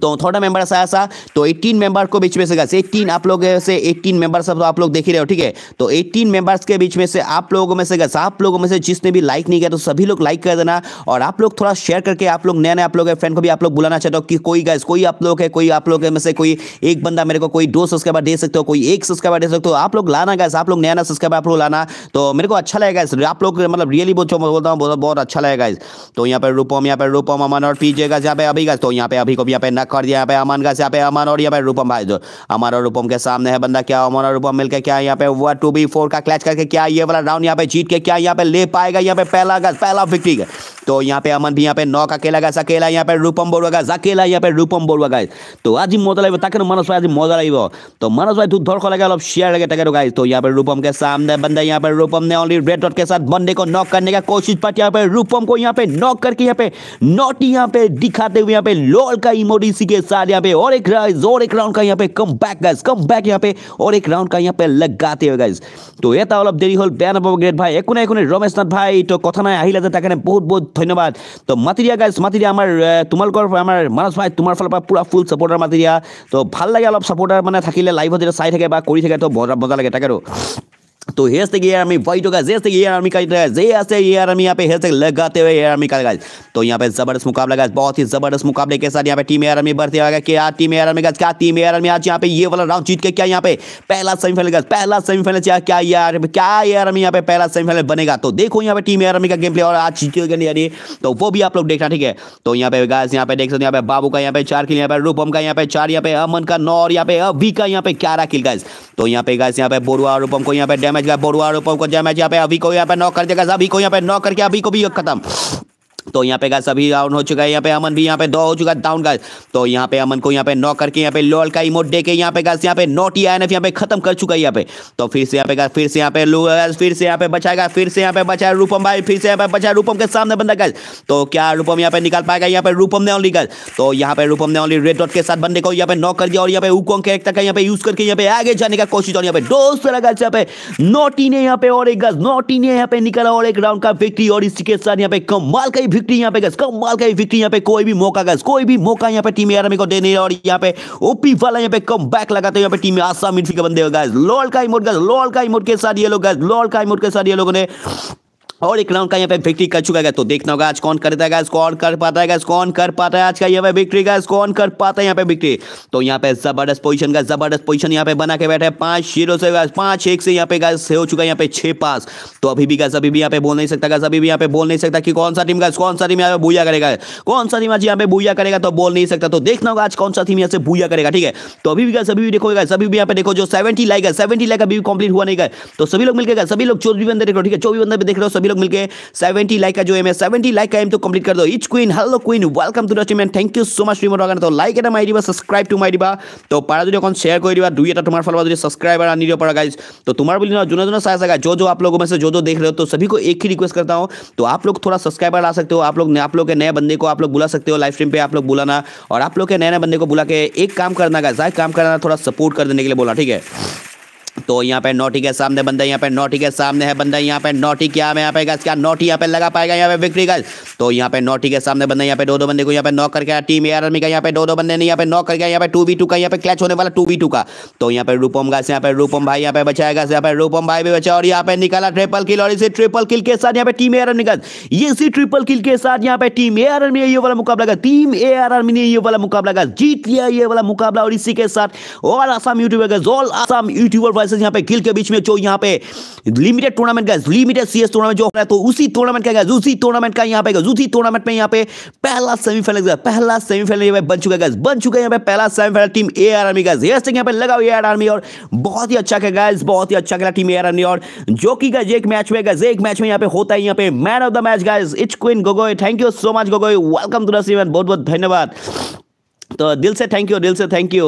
Speaker 1: तो थोड़ा मेंबर ऐसा ऐसा तो 18 मेंबर को बीच में से गैस 18 आप लोग से 18 मेंबर सब तो आप लोग देख ही रहे हो ठीक है तो 18 मेंबर्स के बीच में से आप लोगों में से गैस आप लोगों में से जिसने भी लाइक नहीं किया तो सभी लोग लाइक कर देना और आप लोग थोड़ा शेयर करके आप लोग नया नया आप लोग फ्रेंड को भी आप लोग बुलाना चाहते हो कि कोई गैस कोई आप लोग है कोई आप लोग में से कोई एक बंदा मेरे को कोई दो सब्सक्राइबर दे सकते हो कोई एक सब्सक्राइबर दे सकते हो आप लोग लाना गैस आप लोग नया नया सब्सक्राइबर आप लोग लाना तो मेरे को अच्छा लगेगा आप लोग मतलब रियली बोलो बोलता हूँ बहुत अच्छा लगेगा तो यहाँ पर रूपम यहाँ पर रूपम अमन और पीजिएगा यहाँ पे अभी गैस तो यहाँ पे अभी को यहाँ पे बंदा कर दिया यहाँ पे अमन का यहाँ पे अमन और यहाँ पे रूपम भाई जो अमन और रूपम के सामने है बंदा क्या अमन और रूपम मिलकर क्या यहाँ पे हुआ टू बी फोर का क्लैच करके क्या ये वाला राउंड यहाँ पे जीत के क्या यहाँ पे ले पाएगा यहाँ पे पहला गज पहला विक्ट्री का तो यहाँ पे अमन भी यहाँ पे नौ का अकेला गैस अकेला यहाँ पे रूपम बोलवा गैस अकेला यहाँ पे रूपम बोलवा गैस तो आज ही मजा लगे ताकि मनोज भाई आज मजा लगे तो मनोज भाई तू धोर लगा शेयर लगे टकर गाइस तो यहाँ पे रूपम के सामने बंदा यहाँ पे रूपम ने ऑनली रेड डॉट के साथ बंदे को नॉक करने का कोशिश पर यहाँ पे रूपम को यहाँ पे नॉक करके यहाँ पे नॉट यहाँ पे दिखाते हुए यहाँ पे लोल का इमोडी इसी के साथ यहाँ पे और एक राइज और एक राउंड का यहाँ पे come back guys come back यहाँ पे और एक राउंड का यहाँ पे लगाते हुए गाइज तो ये था अलग देरी हल बैन अब ग्रेट भाई एक ना एक रमेश नाथ भाई तो कथा ना आज तेने बहुत बहुत धन्यवाद तो माति दिया गाइज माति दिया আমার তোমালোকৰ আমাৰ মানস ভাই তোমাৰ ফালৰ পৰা পুৰা ফুল ছাপৰ্টাৰ মাতি দিয়া তো ভাল লাগে অলপ ছাপৰ্টাৰ মানে থাকিলে লাইভত যেতিয়া চাই থাকে বা কৰি থাকে তো বৰ মজা লাগে তাকে আৰু तो हेयर से ये आर्मी वाइट होगा जे से ये आर्मी का जे से ये आर्मी यहाँ पे हेयर से लगाते हुए ये आर्मी का गाइज तो यहाँ पे जबरदस्त मुकाबला गाइज बहुत ही जबरदस्त मुकाबले के साथ यहाँ पे टीम एयर आर्मी बढ़ते हुआ क्या टीम एयर आर्मी गाइज क्या टीम एयर आर्मी आज यहाँ पे ये वाला राउंड जीत के क्या यहाँ पे पहला सेमीफाइनल गाइज पहला सेमीफाइनल क्या क्या यार क्या एयर आर्मी यहाँ पे पहला सेमीफाइनल बनेगा तो देखो यहाँ पे टीम एयर आर्मी का गेम प्ले और आज जीतेगा नहीं यार तो वो भी आप लोग देखना ठीक है तो यहाँ पे गाइस यहाँ पे देख सकते हो यहाँ पे बाबू का यहाँ पे चार किल यहाँ पे रूपम का यहाँ पे चार यहाँ पे अमन का नौ और यहाँ पे अभी का यहाँ पे ग्यारह किल गाइस तो यहाँ पे गाइस यहाँ पे बोरुआ रूपम को यहाँ पे डैमेज गया बोरुआ को डैमेज यहाँ पे अभी को यहाँ पे नॉक कर देगा अभी को यहाँ पे नॉक करके अभी को भी खत्म तो यहाँ पे गाइस सभी डाउन हो चुका है यहाँ पे अमन भी यहाँ पे दो हो चुका है डाउन गाइस तो यहाँ पे अमन को यहाँ पे नॉक करके यहाँ पे लॉल का इमोट दे के यहाँ पे गाइस यहाँ पे नॉट ई एन एफ यहाँ पे खत्म कर चुका है यहाँ पे तो फिर से यहाँ पे फिर से यहाँ पे फिर से यहाँ पे बचाएगा फिर से यहाँ पे बचाया रूपम भाई फिर से यहाँ पे बचा रूपम के सामने बंदा गाइस तो क्या रूपम यहाँ पे निकाल पाएगा यहाँ पे रूपम ने ओनली गाइस तो यहाँ पे रूपम ने ओनली रेड डॉट के साथ बंदे को यहाँ पे नॉक कर दिया और यहाँ पे ऊको के एक तक यहाँ पे यूज करके यहाँ पे आगे जाने का कोशिश और यहाँ पे दोस्त लगा यहाँ पे नॉटी ने यहाँ पे और एक गज नॉटी ने यहाँ पे निकाला और एक राउंड का विक्ट्री और इसी के साथ यहाँ पे कमाल का विक्ट्री यहाँ पे गैस कमाल का विक्ट्री यहाँ पे कोई भी मौका गैस कोई भी मौका यहाँ पे टीम आरमी को देने और यहाँ पे ओपी वाला यहाँ पे कम बैक लगाते यहाँ पे टीम आसाम इनफी के बंदे हो गए लॉल का इमोट गैस लॉल का इमोट के साथ ये लोग गैस लॉल का इमोट के साथ ये लोगों ने और एक राउंड का यहाँ पे विक्ट्री कर चुका है तो देखना होगा आज कौन कर देगा इसको ऑन कर पाता है कौन कर पाता है आज का यहाँ पे विक्ट्री का कौन कर पाता है यहाँ पे विक्ट्री तो यहाँ पे जबरदस्त पोजीशन का जबरदस्त पोजीशन यहाँ पे बना के बैठे पांच जीरो से पांच एक से यहाँ पे गैस हो चुका है यहाँ पे छह पास तो अभी भी गैस अभी भी यहाँ पे बोल नहीं सकता गैस अभी भी यहाँ पे बोल नहीं सकता कि कौन सा टीम गैस कौन सा टीम यहाँ पे भूया करेगा कौन सा टीम आज यहाँ पे भूया करेगा तो बोल नहीं सकता तो देखना होगा आज कौन सा टीम यहाँ से भूया करेगा ठीक है तो अभी भी गैस अभी भी देखो गैस भी यहाँ पे देखो जो सेवेंटी लाइक है सेवेंटी लाइक अभी कंप्लीट हुआ नहीं गए तो सभी लोग मिलकर सभी लोग चौबीस बंदे देख रहे हो ठीक है चौबीस बंदे देख रहे हो सभी लोग मिलकर सेवेंटी लाइक का जो है सेवेंटी लाइक का एम तो कंप्लीट कर दो इच queen hello queen welcome to the thank you so much তুমি কাৰণে লাইক এটা মাৰি দিবা ছাবস্ক্ৰাইব টু মাৰি দিবা তো পাৰা যদি অকণ শ্বেয়াৰ কৰি দিবা দুই এটা তোমাৰ ফালৰ পৰা যদি ছাবস্ক্ৰাইবাৰ আনি দিব পাৰা গাইজ তো তোমাৰ जो নহয় যোনে যোনে जो जो आप लोगों में से जो जो देख रहे हो तो सभी को एक ही रिक्वेस्ट करता हूँ तो आप लोग थोड़ा सब्सक्राइबर ला सकते हो आप लोग आप लोग के नए बंदे को आप लोग बुला सकते हो लाइव स्ट्रीम पे आप लोग बुलाना और आप लोग के नए नए बंदे को बुला के एक काम करना का जाए काम करना थोड़ा सपोर्ट कर देने के लिए बोला ठीक है तो यहाँ पे नोटी के सामने बंदा यहाँ पे नोटी के सामने है बंदा यहाँ पे नोटी क्या यहाँ पे गैस क्या नोटी यहाँ पे लगा पाएगा यहाँ पे विक्ट्री गज तो यहाँ पे नोटी के सामने बंदा यहाँ पे दो दो बंदे को यहाँ पे नॉक करके टीम एयर आर्मी का यहाँ पे दो दो बंदे ने यहाँ पे नॉक करके यहाँ पे टू बी टू का यहाँ पे कैच होने वाला टू बी टू का तो यहाँ पे रूपम गैस यहाँ पे रूपम भाई यहाँ पे बचाएगा यहाँ पे रूपम भाई भी बचा और यहाँ पे निकाला ट्रिपल किल और इसी ट्रिपल किल के साथ यहाँ पे टीम एयर आर्मी का ये इसी ट्रिपल किल के साथ यहाँ पे टीम ए आर आर्मी ये वाला मुकाबला का टीम ए आर आर्मी ने ये वाला मुकाबला का जीत लिया ये वाला मुकाबला और इसी के साथ all Assam YouTuber all Assam YouTuber versus यहाँ पे खिल के बीच में जो यहाँ पे लिमिटेड टूर्नामेंट का लिमिटेड सीएस टूर्नामेंट जो हो रहा है तो उसी टूर्नामेंट का उसी टूर्नामेंट का यहाँ पे उसी टूर्नामेंट में यहाँ पे पहला सेमीफाइनल पहला सेमीफाइनल बन चुका है बन चुका है यहाँ पे पहला semifinal team A R army का यहाँ पे लगा लगाओ ए आर आर्मी और बहुत ही अच्छा खेला गाइस बहुत ही अच्छा खेला टीम ए आर आर्मी और जो कि गाइस एक मैच में गाइस एक मैच में यहाँ पे होता है यहाँ पे man of the match guys it's queen Gogoi thank you so much Gogoi welcome to the सीवन बहुत बहुत धन्यवाद तो दिल से थैंक यू दिल से थैंक यू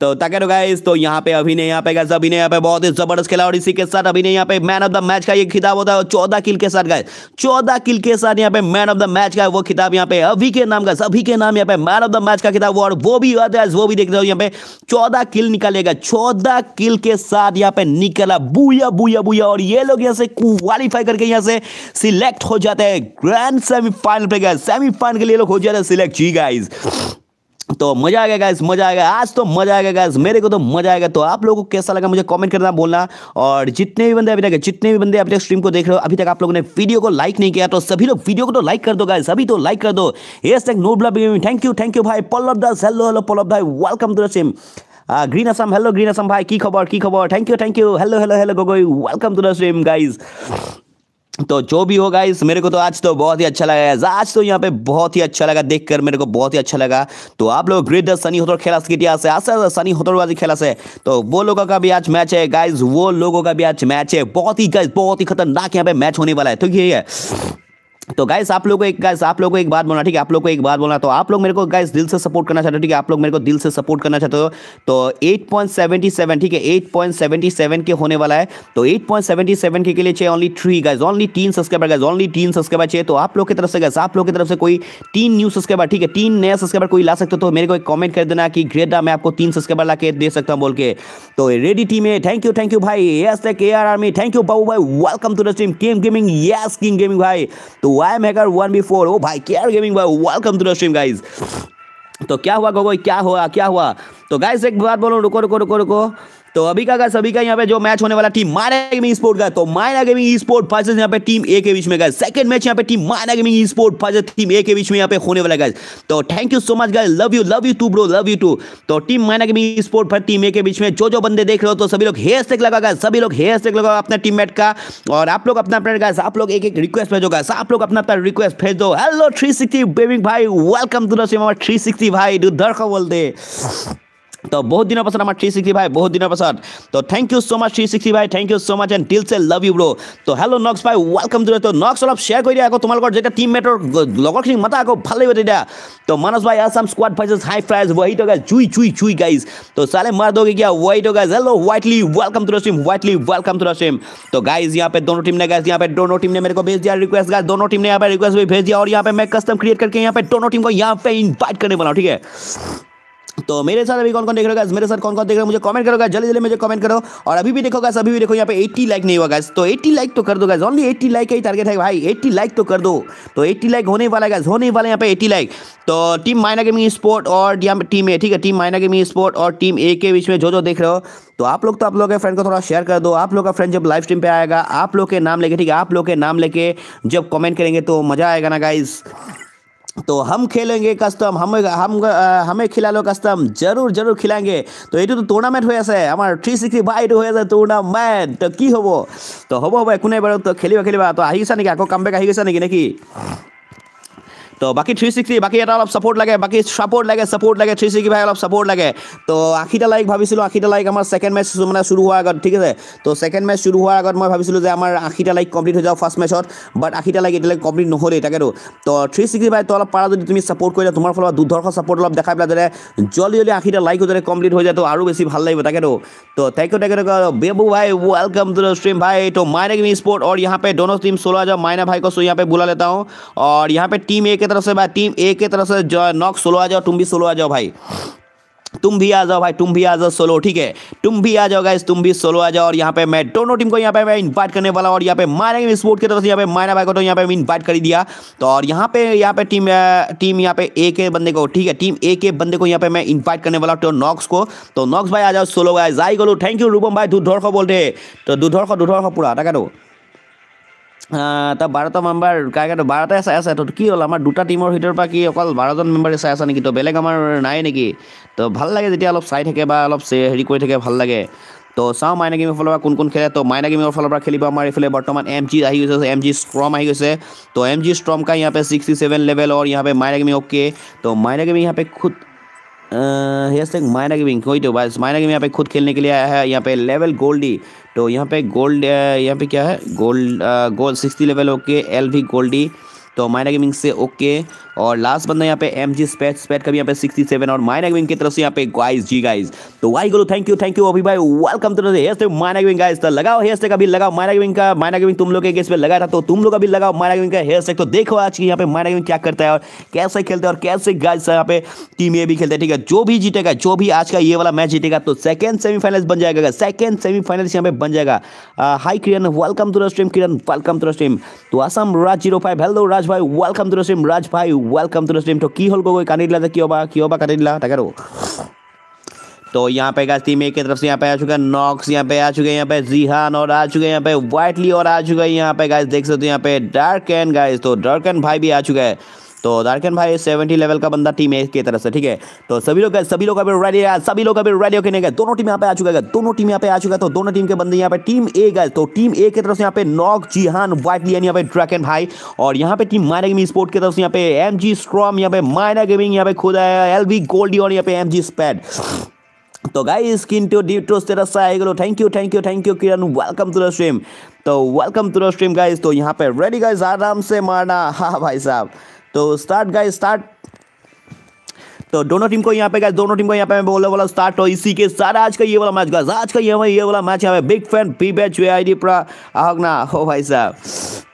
Speaker 1: तो तकर गाइस तो यहाँ पे अभी नहीं यहाँ पे गाइस अभी नहीं यहाँ पे बहुत ही जबरदस्त खेला और इसी के साथ अभी नहीं यहाँ पे मैन ऑफ द मैच का ये खिताब होता है और चौदह किल के साथ गए चौदह किल के साथ यहाँ पे मैन ऑफ द मैच का वो खिताब यहाँ पे अभी के नाम का अभी के नाम यहाँ पे मैन ऑफ द मैच का खिताब और वो भी हुआ था वो भी देख रहे हो यहाँ पे चौदह किल निकालेगा चौदह किल के साथ यहाँ पे निकला बुया बुया बुया और ये लोग यहाँ से क्वालिफाई करके यहाँ से सिलेक्ट हो जाते हैं ग्रैंड सेमीफाइनल पे गए सेमीफाइनल के लिए लोग हो जाते हैं सिलेक्ट जी गाइज तो मजा आएगा गाइस मजा आएगा आज तो मजा आएगा गाइस मेरे को तो मजा आएगा तो आप लोगों को कैसा लगा मुझे कमेंट करना बोलना और जितने भी बंदे अभी तक जितने भी बंदे अभी तक स्ट्रीम को देख रहे हो अभी तक आप लोगों ने वीडियो को लाइक नहीं किया तो सभी लोग वीडियो को तो लाइक कर दो गाइज अभी तो लाइक कर दो blog thank you thank you भाई पल्लव दास हेलो हेलो पल्लव भाई welcome to the same green Assam hello green Assam भाई की खबर की खबर thank you thank you hello hello hello Gogoi welcome to the stream guys तो जो भी होगा इस मेरे को तो आज तो बहुत ही अच्छा लगा आज तो यहाँ पे बहुत ही अच्छा लगा देखकर मेरे को बहुत ही अच्छा लगा तो आप लोग ग्रेट सनी होटल खेला इतिहास से आशा सनी होतरबाजी खेला से तो वो लोगों का भी आज मैच है गाइज वो लोगों का भी आज मैच है बहुत ही गाइज बहुत ही खतरनाक यहाँ पे मैच होने वाला है तो ये है तो गाइस आप लोगों को एक गाइस आप लोगों को एक बात बोलना ठीक है आप लोगों को एक बात बोलना तो आप लोग मेरे को गाइस दिल से सपोर्ट करना चाहते हो ठीक है आप लोग मेरे को दिल से सपोर्ट करना चाहते हो तो 8.77 ठीक है 8.77 के होने वाला है तो 8.77 के के लिए चाहिए ओनली थ्री गाइस ओनली तीन सब्सक्राइबर गाइज ओनली तीन सब्सक्राइबर चाहिए तो आप लोग की तरफ से गाइस आप लोग की तरफ से कोई तीन न्यू सब्सक्राइबर ठीक है तीन नया सब्सक्राइबर कोई ला सकते हो तो मेरे को एक कॉमेंट कर देना कि ग्रेडा मैं आपको तीन सब्सक्राइबर ला के दे सकता हूँ बोल के तो रेडी टीम है थैंक यू थैंक यू भाई yes K R army thank you Babu भाई welcome to the team game gaming yes king gaming भाई तो Y maker one B four O भाई केयर गेमिंग भाई welcome to the stream guys तो क्या हुआ गोगोई क्या हुआ क्या हुआ तो गाइज एक बात बोलो रुको रुको रुको रुको तो अभी का सभी का यहाँ पे जो मैच होने वाला टीम माइना गेमिंग स्पोर्ट का तो माइना गेमिंग स्पोर्ट वर्सेस यहाँ पे टीम ए के बीच में गए सेकंड मैच यहाँ पे team Maina gaming sport versus team A के बीच में यहाँ पे होने वाला तो तो गए तो thank you so much guys love you love you too bro love you too तो टीम माइना गेमिंग स्पोर्ट फर टीम ए के बीच में जो जो बंदे देख रहे हो तो सभी लोग हेयर स्टेक लगा सभी लोग हेयर स्टेक लगा अपने टीम मेट का और आप लोग अपना अपना आप लोग एक एक रिक्वेस्ट भेजो गए आप लोग अपना अपना रिक्वेस्ट भेज दो हेलो थ्री सिक्सटी बेबिंग भाई welcome to the three sixty भाई दुधर का बोलते तो बहुत दिन पसंद हमारे थ्री सिक्सटी भाई बहुत दिन पसंद तो thank you so much three sixty भाई thank you so much and टिल से লাভ ইউ ব্রো তো হেল্ল' নক্স ভাই ৱেলকাম টু তো নক্স অলপ শ্বেয়াৰ কৰি দিয়া আকৌ তোমালোকৰ যেতিয়া টিম মেটৰ লগৰখিনিক মাতা আকৌ ভাল লাগিব তেতিয়া তো মানস ভাই আছাম স্কোৱাড ভাইচেছ হাই ফ্ৰাইজ ৱাহিদ গাইজ चुई चुई চুই গাইজ তো চালে মাৰ দোগে কিয়া ৱাহিদ গাইজ हेलो वाइटली वेलकम टू द स्ट्रीम वाइटली वेलकम टू द स्ट्रीम तो गाइज तो तो यहाँ पे दोनों टीम ने गाइज यहाँ पे दोनों टीम ने मेरे को भेज दिया रिक्वेस्ट गाइज दोनों टीम ने यहाँ पे रिक्वेस्ट भी भेज दिया और यहाँ पे मैं कस्टम क्रिएट करके यहाँ पे दोनों टीम को यहाँ पे इन्वाइट करने वाला हूँ ठीक है तो मेरे साथ अभी कौन कौन देख रहे हो मेरे साथ कौन कौन देख रहे हो मुझे कमेंट करो जल्दी जल्दी मुझे कमेंट करो और अभी भी देखो गैस अभी भी देखो यहाँ पे 80 लाइक नहीं हुआ गैस तो 80 लाइक तो कर दो गैस ओनली 80 लाइक का ही टारगेट है भाई 80 लाइक तो कर दो तो 80 लाइक होने वाला गैस होने वाला यहाँ पे 80 लाइक तो टीम माइना गेमिंग स्पोर्ट और यहाँ टीम ए ठीक है टीम माइना गेमिंग स्पोर्ट और टीम ए के बीच में जो जो देख रहे हो तो आप लोग तो आप लोग के फ्रेंड को थोड़ा शेयर कर दो आप लोग का फ्रेंड जब लाइव स्ट्रीम पे आएगा आप लोग के नाम लेके ठीक है आप लोग के नाम लेके जब कमेंट करेंगे तो मजा आएगा ना गाइज़ तो हम खेलेंगे कस्टम हम हम हमें खिला लो कस्टम जरूर जरूर खिलाएंगे तो এইটোতো টুর্নামেন্ট হৈ আছে আমাৰ থ্ৰী ছিক্সটি বাইট হৈ আছে টুৰ্নামেণ্ট তো কি হ'ব তো হ'ব হ'ব একো নাই বাৰু তো খেলিবা খেলিবা তো আহিছা নেকি আকৌ কাম বেক আহি গৈছা নেকি নেকি তো বাকী থ্ৰী ছিক্সটি বাকী এটা অলপ ছাপৰ্ট লাগে বাকী ছাপৰ্ট লাগে ছাপৰ্ট লাগে থ্ৰী ছিক্সটি ভাই অলপ ছাপৰ্ট লাগে তো আশীটা লাইক ভাবিছিলোঁ আশীটা লাইক আমাৰ ছেকেণ্ড মেচ মানে চুৰু হোৱাৰ আগত ঠিক আছে তো ছেকেণ্ড মেচ চুৰু হোৱাৰ আগত মই ভাবিছিলোঁ যে আমাৰ আশীটা লাইক কমপ্লিট হৈ যাওঁ ফাৰ্ষ্ট মেচত বাট আশীটা লাইক এতিয়ালৈকে কমপ্লিট নহ'লেই তাকেতো তো থ্ৰী ছিক্সটি ভাই তো অলপ পাৰা যদি তুমি ছাপৰ্ট কৰি দিয়া তোমাৰ ফালৰ পৰা দুৰ্ধৰ্ষ ছাপৰ্ট অলপ দেখাই পেলাই যাতে জল্দি জল্দি আশীটা লাইক হৈ যাতে কমপ্লিট হৈ যায় তো আৰু বেছি ভাল লাগিব তাকেতো তো থেংক ইউ তাকে বেবু ভাই ৱেলকাম টু দ্য ষ্ট্ৰীম ভাই তো মাইনে স্পৰ্ট আৰু ইয়াৰ পৰা দোনো টিম চলোৱা যাওঁ মাইনা ভাই কৈছোঁ ইয়াৰ পৰা বুলা লেতা আৰু ইয়াৰ পৰা টিম এ की तरफ से भाई टीम ए की तरफ से जो नॉक सोलो आ जाओ तुम भी सोलो आ जाओ भाई तुम भी आ जाओ भाई तुम भी आ जाओ सोलो ठीक है तुम भी आ जाओ गाइस तुम भी सोलो आ जाओ और यहाँ पे मैं दोनों टीम को यहाँ पे मैं इनवाइट करने वाला और यहाँ पे मायना स्पोर्ट की तरफ से यहाँ पे मायना भाई को तो यहाँ पे मैं इनवाइट कर दिया तो और यहाँ पे यहाँ पे टीम टीम यहाँ पे ए के बंदे को ठीक है टीम ए के बंदे को यहाँ पे मैं इन्वाइट करने वाला तो नॉक्स को तो नॉक्स भाई आ जाओ सोलो गाइज आई गोलू थैंक यू रूपम भाई दुधर्ख को बोल रहे तो दुधर्ख दुधर्ख पूरा हटा তাৰ বাৰটা মেম্বাৰ কাই কাইটো বাৰটাই চাই আছে তো কি হ'ল আমাৰ দুটা টিমৰ ভিতৰৰ পৰা কি অকল বাৰজন মেম্বাৰে চাই আছা নেকি তো বেলেগ আমাৰ নাই নেকি তো ভাল লাগে যেতিয়া অলপ চাই থাকে বা অলপ হেৰি কৰি থাকে ভাল লাগে তো চাওঁ মাইনা গেমৰ ফালৰ পৰা কোন কোন খেলে তো মাইনা গেমৰ ফালৰ পৰা খেলিব আমাৰ এইফালে বৰ্তমান এম জি আহি গৈছে এম জি ষ্ট্ৰম আহি গৈছে তো এম জি ষ্ট্ৰম কা ইয়াতে ছিক্সটি ছেভেন লেভেলৰ ইয়াতে মাইনা গেমি অ'কে তো মাইনা গেমি ইয়াতে খুদ মাইনা গেমিং কৈ দিওঁ বাছ মাইনা গেমি ইয়াতে খুদ খেলি নিকলি আহে ইয়াতে লেভেল গ'ল্ডি तो यहाँ पे गोल्ड यहाँ पे क्या है gold gold sixty level okay L भी गोल्डी तो माइना गेमिंग से ओके और लास्ट बंदा यहाँ पे एम जी स्पैच स्पैच का भी यहाँ पे सिक्सटी सेवन और माइनागविंग की तरफ से यहाँ पे गाइज जी गाइज तो वाई गुरु थैंक यू थैंक यू अभी भाई वेलकम टू हेयर माइनागविंग गाइज तो लगाओ हेयर स्टेक अभी लगाओ माइनागविंग का माइनागविंग तुम लोग के गेस पे लगा था तो तुम लोग अभी लगाओ माइनागविंग का हेयर स्टेक तो देखो आज की यहाँ पे माइनागविंग क्या करता है और कैसे खेलते हैं और कैसे गाइज यहाँ पे टीम ये भी खेलते हैं ठीक है जो भी जीतेगा जो भी आज का ये वाला मैच जीतेगा तो सेकंड सेमीफाइनल बन जाएगा सेकंड सेमीफाइनल यहाँ पे बन जाएगा hi Kiran welcome to the stream Kiran welcome to the stream तो Assam Raj zero five hello Raj भाई welcome to the stream Raj भाई वेलकम टू দ্য तो की কি হল গো कानी दिला क्यों बा क्यों बा काटी दिला टकर तो यहाँ पे गाइस टीम ए की तरफ से यहाँ पे आ चुका है नॉक्स यहाँ पे आ चुके हैं यहाँ पे जीहान और आ चुके हैं यहाँ पे वाइटली और आ चुका है यहाँ पे गाइस देख सकते हो यहाँ पे डार्क एंड गाइस तो डार्क एंड भाई भी आ चुका है तो दारकन भाई सेवेंटी लेवल का बंदा टीम ए की तरफ से ठीक है तो सभी लोग सभी लोग अभी रेडी सभी लोग अभी रेडी होने गए दोनों टीम यहाँ पे आ चुका है दोनों टीम यहाँ पे आ चुका है तो दोनों टीम के बंदे यहाँ पे टीम ए गए तो टीम ए की तरफ से यहाँ पे नॉक जीहान वाइट लिया यहाँ पे ड्रैकन भाई और यहाँ पे टीम माइना गेमिंग स्पोर्ट की तरफ से यहाँ पे एम जी स्ट्रॉम यहाँ पे माइना गेमिंग यहाँ पे खुद आया एल वी गोल्डी और यहाँ पे एम जी स्पैड तो गाई स्किन टू डी टू तेरा सा आई गलो thank you thank you thank you Kiran welcome to the stream तो welcome to the stream guys तो यहाँ पे रेडी गाइस आराम से मारना हाँ भाई साहब तो स्टार्ट गाइस स्टार्ट तो दोनों टीम को यहाँ पे दोनों टीम को यहाँ पे मैं बोलने वाला स्टार्ट हो इसी के साथ आज का ये वाला मैच आज का ये ये वाला मैच यहाँ पे बिग फैन पी बैच वे आई हो भाई साहब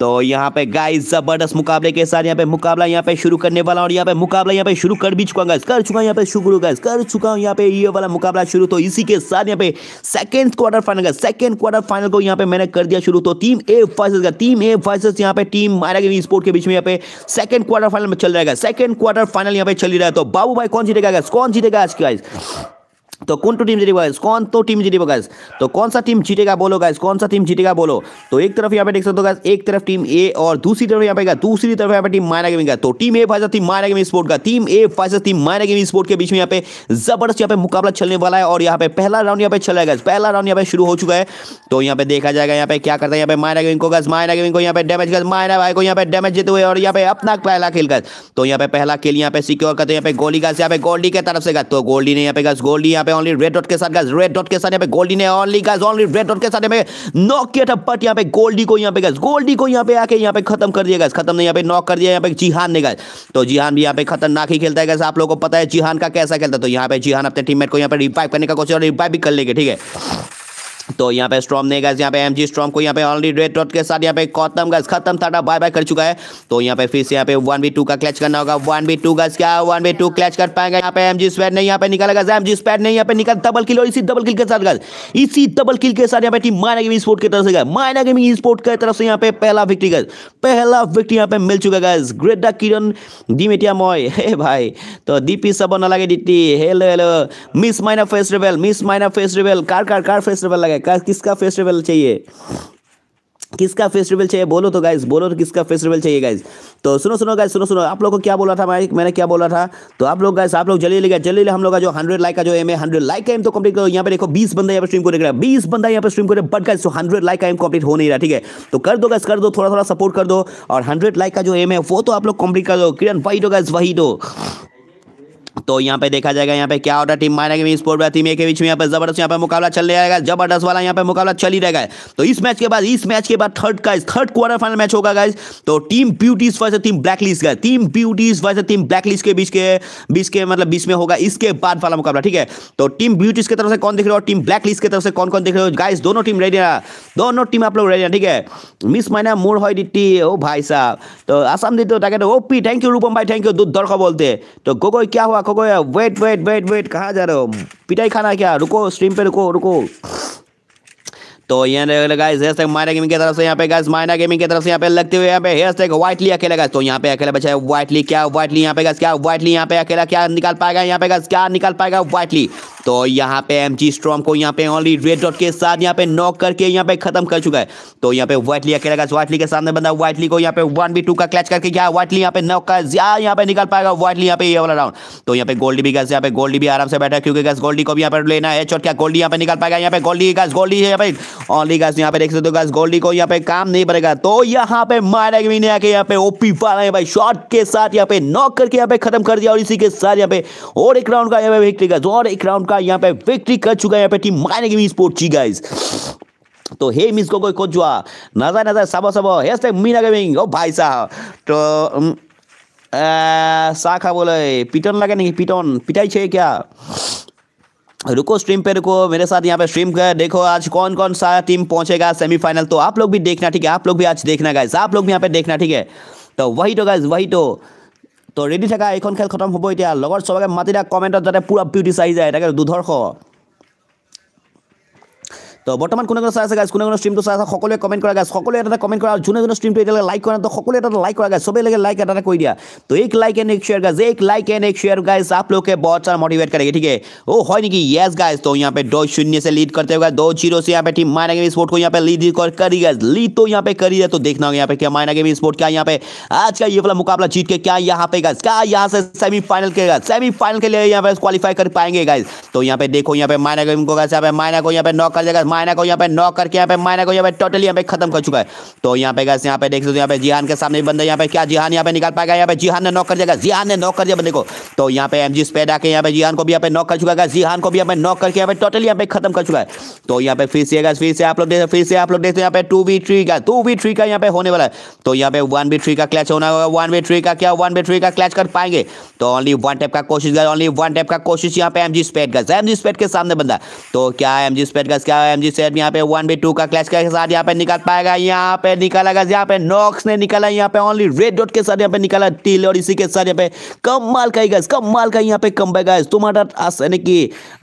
Speaker 1: तो यहाँ पे गाइस जबरदस्त मुकाबले के साथ यहाँ पे मुकाबला यहाँ पे शुरू करने वाला और यहाँ पे मुकाबला यहाँ पे शुरू कर भी चुका गाइस कर चुका यहाँ पे शुरू गाइस कर चुका हूँ यहाँ पे ये वाला मुकाबला शुरू तो इसी के साथ यहाँ पे सेकंड क्वार्टर फाइनल का सेकंड क्वार्टर फाइनल को यहाँ पे मैंने कर दिया शुरू तो टीम ए वर्सेस का टीम ए वर्सेस यहाँ पे टीम मारा स्पोर्ट के बीच में यहाँ पे सेकंड क्वार्टर फाइनल में चल रहेगा सेकंड क्वार्टर फाइनल यहाँ पे चल रहा है तो बाबू भाई कौन जीतेगा गैस कौन जीतेगा आज की गाइस तो कौन टू टीम जीतेगा गाइस कौन तो टीम जीतेगा गाइस तो कौन सा टीम जीतेगा बोलो गाइस कौन सा टीम जीतेगा बोलो तो एक तरफ यहाँ पे देख सकते हो गाइस एक तरफ टीम ए और दूसरी तरफ यहाँ पे दूसरी तरफ यहाँ पे टीम मायना गेमिंग का तो टीम ए फाइजर टीम मायना गेमिंग स्पोर्ट का टीम ए फाइजर टीम मायना गेमिंग स्पोर्ट के बीच में यहाँ पे जबरदस्त यहाँ पे मुकाबला चलने वाला है और यहाँ पे पहला राउंड यहाँ पे चल रहा पहला राउंड यहाँ पे शुरू हो चुका है तो यहाँ पे देखा जाएगा यहाँ पे क्या करता है यहाँ पे मायना गेमिंग को गैस मायना गेमिंग को यहाँ पे डैमेज गैस मायना भाई को यहाँ पे डैमेज देते हुए और यहाँ पे अपना पहला खेल गए तो यहाँ पे पहला खेल यहाँ पे सिक्योर करते यहाँ पे गोली गैस यहाँ पे गोल्डी के तरफ से गए तो गोल्डी ने यहाँ पे गैस गोल्डी यहाँ पे पे ओनली रेड डॉट के साथ गाइस रेड डॉट के साथ यहां पे गोल्डी ने only guys only red dot के साथ यहाँ पे नॉक किया था बट यहां पे गोल्डी को यहां पे गाइस गोल्डी को यहां पे आके यहां पे खत्म कर दिया गाइस खत्म नहीं यहां पे नॉक कर दिया यहां पे जिहान ने गाइस तो जिहान भी यहां पे खतरनाक ही खेलता है गाइस आप लोगों को पता है जिहान का कैसा खेलता है तो यहां पे जिहान अपने टीममेट को यहां पे रिवाइव करने का कोशिश और रिवाइव भी कर लेंगे ठीक है तो यहाँ पे स्ट्रॉम ने गैस यहाँ पे एम जी स्ट्रॉम को यहाँ पे ऑलरेडी रेड डॉट के साथ यहाँ पे खत्म गैस खत्म था बाय बाय कर चुका है तो यहाँ पे फिर से यहाँ पे वन बी टू का क्लच करना होगा वन बी टू गैस क्या वन बी टू क्लच कर पाएंगे यहाँ पे एम जी स्पैड नहीं यहाँ पे निकाला गया एम जी स्पैड नहीं यहाँ पे निकल डबल किल और इसी डबल किल के साथ गैस इसी डबल किल के साथ यहाँ पे टीम माइना गेमिंग स्पोर्ट की तरफ से गए माइना गेमिंग स्पोर्ट की तरफ से यहाँ पे पहला विक्ट्री गैस पहला विक्ट्री यहाँ पे मिल चुका गैस ग्रेडा किरण डीमेटिया मॉय हे भाई तो दीपी सबन अलग डिट्टी hello hello miss Maina festival miss Maina festival car car car festival लगा गया किसका फेस्टिवल चाहिए किसका फेस्टिवल चाहिए बोलो तो गाइज बोलो तो किसका फेस्टिवल चाहिए गाइज तो सुनो सुनो गाइज सुनो सुनो आप लोग को क्या बोला था मैं मैंने क्या बोला था तो आप लोग गाइज आप लोग जल्दी लेगा जल्दी ले हम लोग का जो हंड्रेड लाइक का जो एम है हंड्रेड लाइक का एम तो कंप्लीट करो यहाँ पे देखो बीस बंदा यहाँ पर स्ट्रीम को देख रहा है बीस बंदा यहाँ पर स्ट्रीम को बट गाइज तो हंड्रेड लाइक का एम कंप्लीट हो नहीं रहा ठीक है तो कर दो गाइज कर दो थोड़ा थोड़ा सपोर्ट कर दो और हंड्रेड लाइक का जो एम है वो तो आप लोग कंप्लीट कर दो किरण वही दो तो गाइज वही दो तो। तो यहाँ पे देखा जाएगा यहाँ पे क्या होता है टीम माइना के बीच स्पोर्ट टीम ए के बीच में यहाँ पे जबरदस्त यहाँ पे मुकाबला चल रहा है जबरदस्त वाला यहाँ पे मुकाबला चल ही रहेगा तो इस मैच के बाद इस मैच के बाद थर्ड का थर्ड क्वार्टर फाइनल मैच होगा गाइज तो team beauties versus team black list का team beauties versus team black के बीच के बीच के मतलब बीच में होगा इसके बाद वाला मुकाबला ठीक है तो टीम ब्यूटीज की तरफ से कौन दिख रहे हो टीम ब्लैक की तरफ से कौन कौन दिख रहे हो गाइज दोनों टीम रेडी है दोनों टीम आप लोग रेडी ना ठीक है मिस माइना मोर हो डिट्टी ओ भाई साहब तो आसाम दी तो ताकि ओपी थैंक यू रूपम भाई थैंक यू दूध दर बोलते तो गोगोई क्या हुआ खो गया वेट वेट वेट वेट कहाँ जा रहे हो पिटाई खाना क्या रुको स्ट्रीम पे रुको रुको तो ये गाइस हेयर गेमिंग की तरफ से यहाँ पे गाइस माइना गेमिंग की तरफ से यहाँ पे लगते हुए यहाँ पे हेयर स्टेक व्हाइटली अकेला गाइस तो यहाँ पे अकेला बचा है व्हाइटली क्या व्हाइटली यहाँ पे गाइस क्या व्हाइटली यहाँ पे अकेला क्या निकाल पाएगा यहाँ पे गाइस क्या निकाल पाएगा व्हाइटली तो यहाँ पे एम जी स्ट्रॉम को यहाँ पे ऑनली रेड डॉट के साथ यहाँ पे नॉक करके यहाँ पे खत्म कर चुका है तो यहाँ पे व्हाइटली अकेला गाइस व्हाइटली के सामने बंदा व्हाइटली को यहाँ पे वन बी टू का क्लच करके क्या व्हाइटली यहाँ पे नॉक का यहाँ पे निकाल पाएगा व्हाइटली यहाँ पे ये वाला राउंड तो यहाँ पे गोल्डी भी गैस यहाँ पे गोल्डी भी आराम से बैठा क्योंकि गैस गोल्डी को भी यहाँ पे लेना है चोट क्या गोल्डी यहाँ पे निकाल पाएगा यहाँ पे गोल्डी गैस गोल्डी यहाँ पे ऑनली गाइस यहां पे देख सकते हो गाइस गोल्डी को यहां पे काम नहीं पड़ेगा तो यहां पे मारेग भी नहीं आके यहां पे ओपी वाला भाई शॉट के साथ यहां पे नॉक करके यहां पे खत्म कर दिया और इसी के साथ यहां पे और एक राउंड का यहां पे विक्ट्री गाइस और एक राउंड का यहां पे विक्ट्री कर चुका है यहां पे टीम मारेग भी स्पोर्ट जी गाइस तो हे मिस को कोई कोच हुआ नजर नजर सब सब हेस्टे मीना गेमिंग ओ भाई साहब तो आ, शाखा बोले पिटन लगे नहीं पिटन पिटाई छे क्या रुको स्ट्रीम पे रुको मेरे साथ यहाँ पे स्ट्रीम कर देखो आज कौन कौन सा टीम पहुंचेगा सेमीफाइनल तो आप लोग भी देखना ठीक है आप लोग भी आज देखना गाइज आप लोग भी यहाँ पे देखना ठीक है तो वही तो गाइज वही तो থাকা এইখন খেল খতম হ'ব এতিয়া লগত চবকে মাতি দিয়া কমেণ্টত যাতে পূৰা বিউটি চাই যায় তাকে तो बर्तमान কোনে কোনে চাই আছে গাইজ কোনে কোনে ষ্ট্ৰীমটো চাই আছে সকলোৱে কমেণ্ট কৰা গাইজ সকলোৱে এটা এটা কমেণ্ট কৰা আৰু যোনে যোনে ষ্ট্ৰীমটো এতিয়ালৈকে লাইক কৰা তো लाइक এটা লাইক কৰা গাইজ সবেই লাগে লাইক এটা এটা কৰি দিয়া তো এক লাইক এণ্ড এক শ্বেয়াৰ গাইজ एक शेयर गाइस आप लोग के बहुत सारा मोटिवेट करेंगे ठीक है ओ हो नहीं कि यस गाइस तो यहाँ पे दो शून्य से लीड करते हुए दो जीरो से यहाँ पे टीम मायना गेम स्पोर्ट को यहाँ पे लीड कर करी गाइस लीड तो यहाँ पे करी है तो देखना होगा यहाँ पे क्या मायना गेम स्पोर्ट क्या यहाँ पे आज का ये वाला मुकाबला जीत के क्या यहाँ पे गाइस क्या यहाँ से सेमीफाइनल के सेमीफाइनल के लिए यहाँ पे क्वालिफाई कर पाएंगे गाइस तो यहाँ पे देखो यहाँ पे मायना गेम को गाइस यहाँ पे मायना को यहाँ पे नॉक कर देगा मायना को यहाँ पे नॉक करके यहाँ पे मायना को यहाँ पे टोटली यहाँ पे खत्म कर चुका है तो यहाँ पे गैस यहाँ पे देख सकते हो यहाँ पे जिहान के सामने बंदे यहाँ पे क्या जिहान यहाँ पे निकाल पाएगा यहाँ पे जिहान ने नॉक कर दिया जिहान ने नॉक कर दिया बंदे को तो यहाँ पे एम जी स्पेड आके यहाँ पे जिहान को भी यहाँ पे नॉक कर चुका है जिहान को भी यहाँ पे नॉक करके यहाँ पे टोटली यहाँ पे खत्म कर चुका है तो यहाँ पे फिर से गैस फिर से आप लोग देख फिर से आप लोग देखते यहाँ पे टू बी थ्री का टू बी थ्री का यहाँ पे होने वाला है तो यहाँ पे वन बी थ्री का क्लैच होना होगा वन बी थ्री का क्या वन बी थ्री का क्लैच कर पाएंगे तो ओनली वन टाइप का कोशिश ओनली वन टाइप का कोशिश यहाँ पे M G spade guys M G spade के सामने बंदा तो क्या एम जी स्पेड गज क्या एम जी सैयद यहाँ पे वन बी टू का क्लैश के साथ यहाँ पे निकल पाएगा यहाँ पे निकला यहाँ पे नॉक्स ने निकाला यहाँ पे ओनली रेड डॉट के साथ यहाँ पे निकाला टील और इसी के साथ यहाँ पे कम माल का गैस कम माल का यहाँ पे कम बैग तुम्हारा आसानी की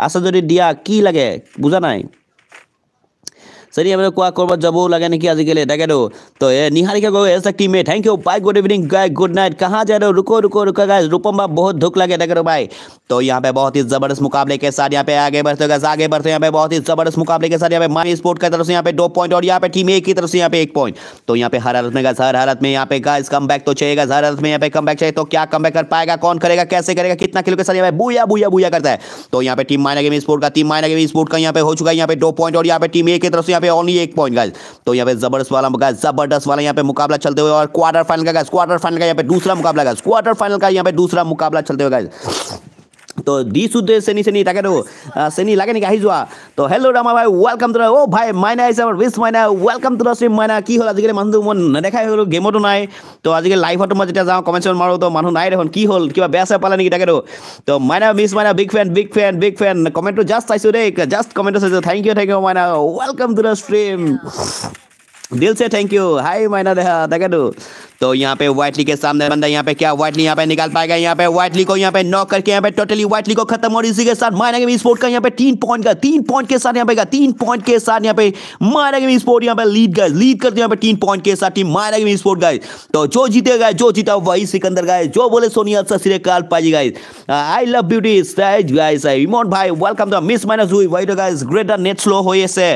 Speaker 1: आशा जो दिया की लगे बुझा ना है सरी ಸರಿ क्या ಕ್ವಾ जब लगे ना कि आज के लिए ठीक है तो ये निहारिका गोगोई एज टीम में thank you bye good evening guy good night कहाँ जा रहे हो रुको रुको रुको गाय रूपम बाप बहुत धुख लगे तक है भाई तो यहाँ पे बहुत ही जबरदस्त मुकाबले के साथ यहाँ पे आगे बढ़ते हो आगे बढ़ते यहाँ पे बहुत ही जबरदस्त मुकाबले के साथ यहाँ पे माई स्पोर्ट की तरफ से यहाँ पे दो पॉइंट और यहाँ पे टीम एक की तरफ से यहाँ पे एक पॉइंट तो यहाँ पे हर हालत में हर हालत में यहाँ पे गाइस कम बैक तो चाहिएगा हर हालत में यहाँ पे कम बैक चाहिए तो क्या कम कर पाएगा कौन करेगा कैसे करेगा कितना किलो के साथ यहाँ पे बुया बुया बुया करता है तो यहाँ पे टीम माइना गेम स्पोर्ट का टीम माइना गेम स्पोर्ट का यहाँ पे हो चुका है यहाँ पे दो पॉइंट और यहाँ पे टीम ए की तरफ से यहाँ पे ओनली एक पॉइंट गाइज तो यहाँ पे जबरदस्त वाला गाइज जबरदस्त वाला यहाँ पे मुकाबला चलते हुए और क्वार्टर फाइनल का गाइज क्वार्टर फाइनल का यहाँ पे दूसरा मुकाबला गाइज क्वार्टर फाइनल का यहाँ पे दूसरा मुकाबला चलते हुए गाइज তো দিছো দে চেনি চেনি তাকেতো চেনি লাগে নেকি আহি যোৱা তো হেল্ল' ৰামা ভাই ৱেলকাম টু দ অ' ভাই মাইনা আহিছে আমাৰ উইছ মাইনা ৱেলকাম টু দ শ্ৰীম মাইনা কি হ'ল আজিকালি মানুহটো মই নেদেখাই হ'লোঁ গেমতো নাই তো আজিকালি লাইভতো মই যেতিয়া যাওঁ কমেণ্ট চমেণ্ট মাৰোঁ তো মানুহ নাই দেখোন কি হ'ল কিবা বেয়া চেয়া পালে নেকি তাকেতো তো মাইনা মিছ মাইনা big fan big fan big ফেন কমেণ্টটো জাষ্ট চাইছোঁ দেই জাষ্ট কমেণ্টটো চাইছোঁ thank you thank you Maina welcome to stream दिल से थैंक यू हाय मायना दगडू तो यहाँ पे वाइटली के सामने बंदा यहाँ पे क्या वाइटली यहाँ पे निकाल पाएगा यहाँ पे वाइटली को यहाँ पे नॉक करके यहाँ पे टोटली वाइटली को खत्म और इसी के साथ मायना गेम स्पोर्ट का यहाँ पे तीन पॉइंट का तीन पॉइंट के साथ यहाँ पे का तीन पॉइंट के साथ यहाँ पे मायना गेम स्पोर्ट यहाँ पे लीड गए लीड करते यहाँ पे तीन पॉइंट के साथ टीम मायना गेम स्पोर्ट गए तो जो जीते गए जो जीता वही सिकंदर गए जो बोले सोनिया सत श्रीकाल पाजी guys I love beauty guys I emote भाई वेलकम टू मिस माइनस हुई white guys greater net slow हो से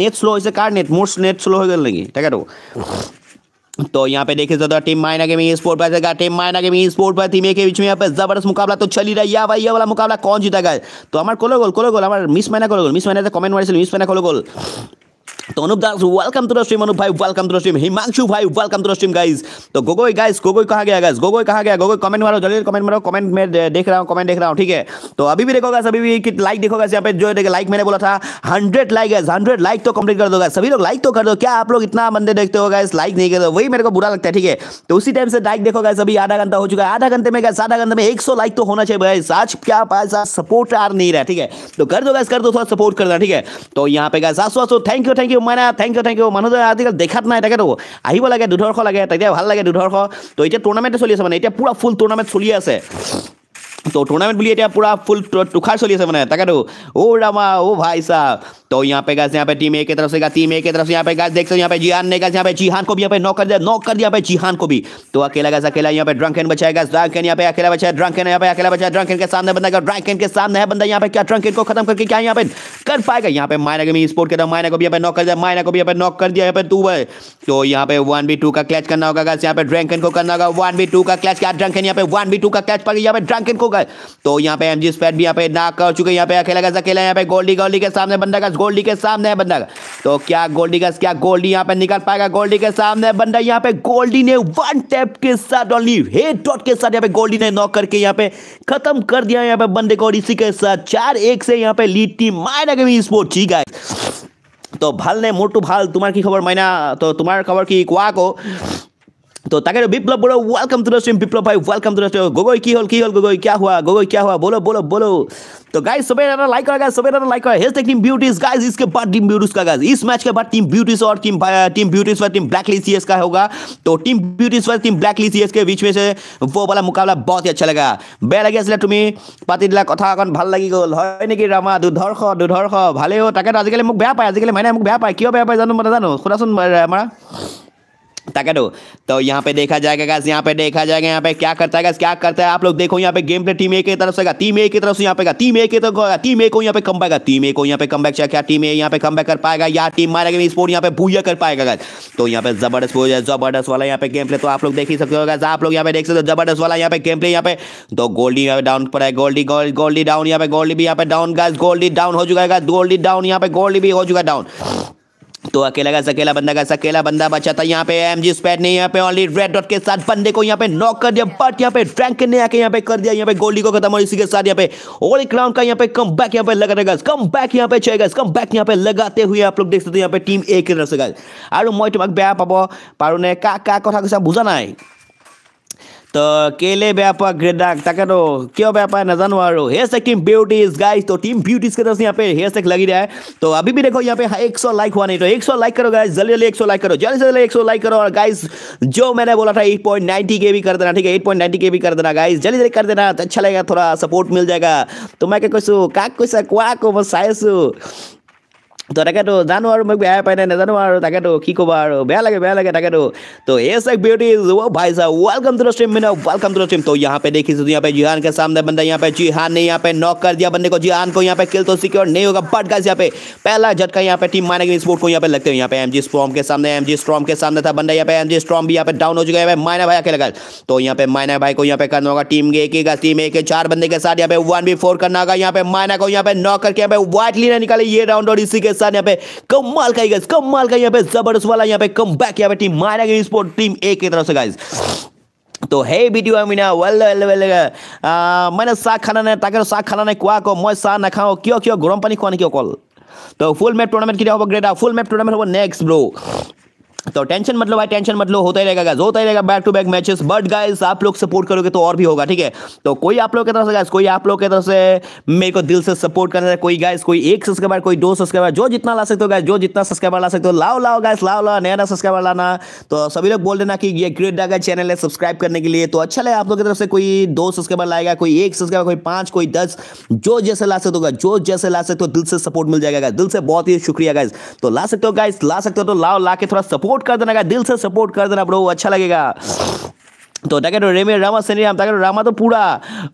Speaker 1: নেট স্লো হৈছে কাৰ নেট মোৰ নেট স্ল' হৈ গ'ল নেকি তাকেতো तो यहाँ पे देखे ज्यादा टीम मायना के स्पोर्ट पर टीम मायना के स्पोर्ट पर टीम के बीच में यहाँ पे जबरदस्त मुकाबला तो चल ही रहा है भाई ये वाला मुकाबला कौन जीता गया तो हमारे कोलो गोल कोलो गोल हमारे मिस मायना कोलो गोल मिस मायना कमेंट मारे मिस मायना कोलो गोल तो Anup Das welcome to the stream Anup भाई welcome to the stream Himanshu भाई welcome to the stream guys तो गोगोई गाइस गोगोई कहा गया गाइस गोगोई कहा गया गोगोई कमेंट मारो जल्दी कमेंट मारो कमेंट में देख रहा हूँ कमेंट देख रहा हूँ ठीक है तो अभी भी देखो गाइस अभी भी लाइक देखो गाइस यहाँ पे जो लाइक मैंने बोला था hundred like guys hundred like तो कंप्लीट कर दो गाइस सभी लोग लाइक तो कर दो क्या आप लोग इतना बंदे देखते हो गाइस लाइक नहीं कर दो वही मेरे को बुरा लगता है ठीक है तो उसी टाइम से लाइक देखो गाइस अभी आधा घंटा हो चुका है आधा घंटे में गाइस आधा घंटे में एक लाइक तो होना चाहिए गाइस आज क्या पास सपोर्ट आ नहीं रहा ठीक है तो कर दो गाइस कर दो थोड़ा सपोर्ट करना ठीक है तो यहाँ पे गाइस आसो thank you you thank you Maina thank you thank you মানুহজন আজিকালি দেখাত নাই তাকেতো আহিব লাগে দুধৰ্শ লাগে তেতিয়া ভাল লাগে দুধৰ্শ তো এতিয়া টুৰ্ণামেণ্টে চলি আছে মানে এতিয়া পুৰা ফুল টুৰ্ণামেণ্ট চলি আছে तो टूर्नामेंट बोलिए पूरा फुल टुखार चलिए मैंने बनाया तकड़ ओ रामा ओ भाई साहब तो यहाँ पे गैस यहाँ पे टीम ए की तरफ से टीम ए की तरफ से यहाँ पे गैस देख सकते यहाँ पे जिहान ने गैस यहाँ पे जिहान को भी यहाँ पे नॉक कर दिया नौ कर दिया पे जिहान को भी तो अकेला गैस अकेला यहाँ पे ड्रंकन बचा है गैस एन यहाँ पे अकेला बचाया ड्रंक एन यहाँ पे अकेला बचाया ड्रंक एन के सामने बंदा ड्रंक एन के सामने है बंदा यहाँ पे क्या ड्रंक एन को खत्म करके क्या यहाँ पे कर पाएगा यहाँ पे माइना भी स्पोर्ट के माइना को भी यहाँ पे नॉक कर दिया माइना को भी यहाँ पे नॉक कर दिया यहाँ पे टू है तो यहाँ पे वन बी टू का क्लैच करना होगा गैस यहाँ पे ड्रंक एन को करना होगा वन बी टू का क्लैच क्या ड्रंक एन यहाँ पे वन बी टू का क्लैच पाएगा यहाँ पे ड्रंक एन को गए तो यहाँ पे एमजी स्पैट भी यहाँ पे नाक कर चुके यहाँ पे अकेला कैसा खेला यहाँ पे गोल्डी गोल्डी के सामने बंदा का गोल्डी के सामने है बंदा का तो क्या गोल्डी का क्या गोल्डी यहाँ पे निकल पाएगा गोल्डी के सामने बंदा यहाँ पे गोल्डी ने वन टैप के साथ ऑनली हेड डॉट के साथ यहाँ पे गोल्डी ने नॉक करके यहाँ पे खत्म कर दिया यहाँ पे बंदे को और इसी के साथ चार एक से यहाँ पे लीड टीम मायना के स्पोर्ट ठीक है तो भल ने मोटू भल তোমাৰ কি খবৰ মাইনা তো তোমাৰ খবৰ কি কোৱা আকৌ तो ताकि विप्लव बोलो welcome to the stream Biplab भाई welcome to the stream Gogoi की होल की होल गोगोई क्या हुआ गोगोई क्या हुआ बोलो बोलो बोलो तो गाइस सुबह राना लाइक करो गाइस सुबह राना लाइक करो हैशटैग टीम ब्यूटीज गाइस इसके बाद टीम ब्यूटीज का गाइस इस मैच के बाद टीम ब्यूटीज और टीम टीम ब्यूटीज और टीम ब्लैक लीग का होगा तो टीम ब्यूटीज और टीम ब्लैक लीग के बीच में से वो वाला मुकाबला बहुत ही अच्छा लगा বেয়া लगे আছিলে তুমি পাতি দিলা কথা অকণ ভাল লাগি গ'ল হয় নেকি ৰামা দুৰ্ধৰ্ষ দুৰ্ধৰ্ষ ভালেই হ'ল তাকেতো আজিকালি মোক বেয়া পায় আজিকালি মাইনাই মোক বেয়া পায় কিয় বেয়া পায় জানো মই নাজানো শুনাচোন ৰামা ताकड़ो तो यहाँ पे देखा जाएगा गैस यहाँ पे देखा जाएगा यहाँ पे क्या करता है गैस क्या करता है आप लोग देखो यहाँ पे गेम प्ले टीम ए की तरफ से टीम ए की तरफ से यहाँ पे टीम ए की तरफ होगा टीम ए को यहाँ पे कम बैगा टीम ए को यहाँ पे कम बैक क्या टीम ए यहाँ पे कम कर पाएगा या टीम मारेगा इस स्पोर्ट यहाँ पे भूया कर पाएगा गैस तो यहाँ पे जबरदस्त हो जाए जबरदस्त वाला यहाँ पे गेम प्ले तो आप लोग देख ही सकते हो गैस आप लोग यहाँ पे देख सकते हो जबरदस्त वाला यहाँ पे गेम प्ले यहाँ पे तो गोल्डी यहाँ पे डाउन पड़ा है गोल्डी गोल्डी डाउन यहाँ पे गोल्डी भी यहाँ पे डाउन गैस गोल्डी डाउन हो चुका है गोल्डी डाउन यहाँ पे गोल्डी भी हो चुका है डाउन तो अकेला का अकेला बंदा का अकेला बंदा बचा था यहाँ पे एम जी स्पैड ने यहाँ पे ऑनली रेड डॉट के साथ बंदे को यहाँ पे नॉक कर दिया बट यहाँ पे फ्रैंक ने आके यहाँ पे कर दिया यहाँ पे गोली को खत्म और इसी के साथ यहाँ पे ओल क्राउन का यहाँ पे कम बैक यहाँ पे लगा रहेगा कम बैक यहाँ पे चेगा कम बैक यहाँ पे लगाते हुए आप लोग देख सकते हो यहाँ पे टीम ए के तरफ से गाइस और मैं तुम्हें बेया पारो ने का का কথা কৈছা বুজা है तो केले व्यापक ग्रेदाक तकनो क्यों व्यापार न जानवा रो हेयर स्टेक टीम ब्यूटीज गाइस तो टीम ब्यूटीज के तरफ से यहाँ पे हेयर स्टेक लगी रहा है तो अभी भी देखो यहाँ पे हाँ, एक सौ लाइक हुआ नहीं तो एक सौ लाइक करो गाइस जल्दी जल्दी एक सौ लाइक करो जल्दी से जल्दी एक सौ लाइक करो और गाइस जो मैंने बोला था एट पॉइंट नाइनटी के भी कर देना ठीक है एट पॉइंट के भी कर देना गाइस जल्दी जल्दी कर देना तो अच्छा लगेगा थोड़ा सपोर्ट मिल जाएगा तो मैं क्या कुछ का कुछ कुआ को बस सायसू তো তাকেতো জানো আৰু মোক বেয়াই পাই নাই নাজানো আৰু তাকেতো কি ক'বা আৰু বেয়া লাগে বেয়া লাগে তাকেতো তো এস एक ब्यूटी वो भाई साहब welcome to the stream Meena welcome to the stream तो यहाँ पे देखिए यहाँ पे जिहान के सामने बंदा यहाँ पे जिहान ने यहाँ पे नॉक कर दिया बंदे को जिहान को यहाँ पे किल तो सिक्योर पहला झटका यहाँ पे लगते हुए बंदा यहाँ पे एमजी स्ट्रॉम भी यहाँ पे डाउन हो चुका है मायना भाई अकेले तो यहाँ पे मायना भाई को यहाँ पे करना होगा टीम टीम ए के चार बंदे के साथ यहाँ पे वन बी फोर करना होगा यहाँ पे मायना को यहाँ पे नॉक करके निकाली ये राउंड इसी के साथ यहाँ पे कमाल का गाइस कमाल का यहाँ पे जबरदस्त वाला यहाँ पे कम बैक यहाँ पे टीम मारा गई स्पोर्ट टीम ए की तरफ से गाइस तो hey video Amina well well well मैंने চাহ খানা নাই তাকে চাহ খানা নাই কোৱা আকৌ মই চাহ নাখাওঁ কিয় কিয় গৰম পানী খোৱা নেকি অকল তো ফুল মেপ টুৰ্ণামেণ্ট কেতিয়া হ'ব গ্ৰেট ফুল মেপ টুৰ্ণামেণ্ট হ'ব নেক্সট ব্ৰ' तो टेंशन मतलब भाई टेंशन मतलब होता ही रहेगा होता ही रहेगा back to back matches but guys आप लोग सपोर्ट करोगे तो और भी होगा ठीक है तो कोई आप लोग की तरफ से गाइस कोई आप लोग की तरफ से मेरे को दिल से सपोर्ट करना है कोई गाइस कोई एक सब्सक्राइबर कोई दो सब्सक्राइबर जो जितना ला सकते हो गाइस जो जितना सब्सक्राइबर ला सकते हो लाओ लाओ गाइस लाओ लाओ नया नया सब्सक्राइबर लाना तो सभी लोग बोल देना कि ये ग्रेट डागा चैनल है सब्सक्राइब करने के लिए तो अच्छा लगे आप लोग की तरफ से कोई दो सब्सक्राइबर लाएगा कोई एक सब्सक्राइबर कोई पांच कोई दस जो जैसे ला सकते हो जो जैसे ला सकते हो दिल से सपोर्ट मिल जाएगा दिल से बहुत ही शुक्रिया गाइस तो ला सकते हो गाइस ला सकते हो तो लाओ ला के थोड़ा सपोर्ट सपोर्ट कर देना दिल से सपोर्ट कर देना ब्रो अच्छा लगेगा तो ताकि तो रेमे रामा सनी राम ताकि तो रामा तो पूरा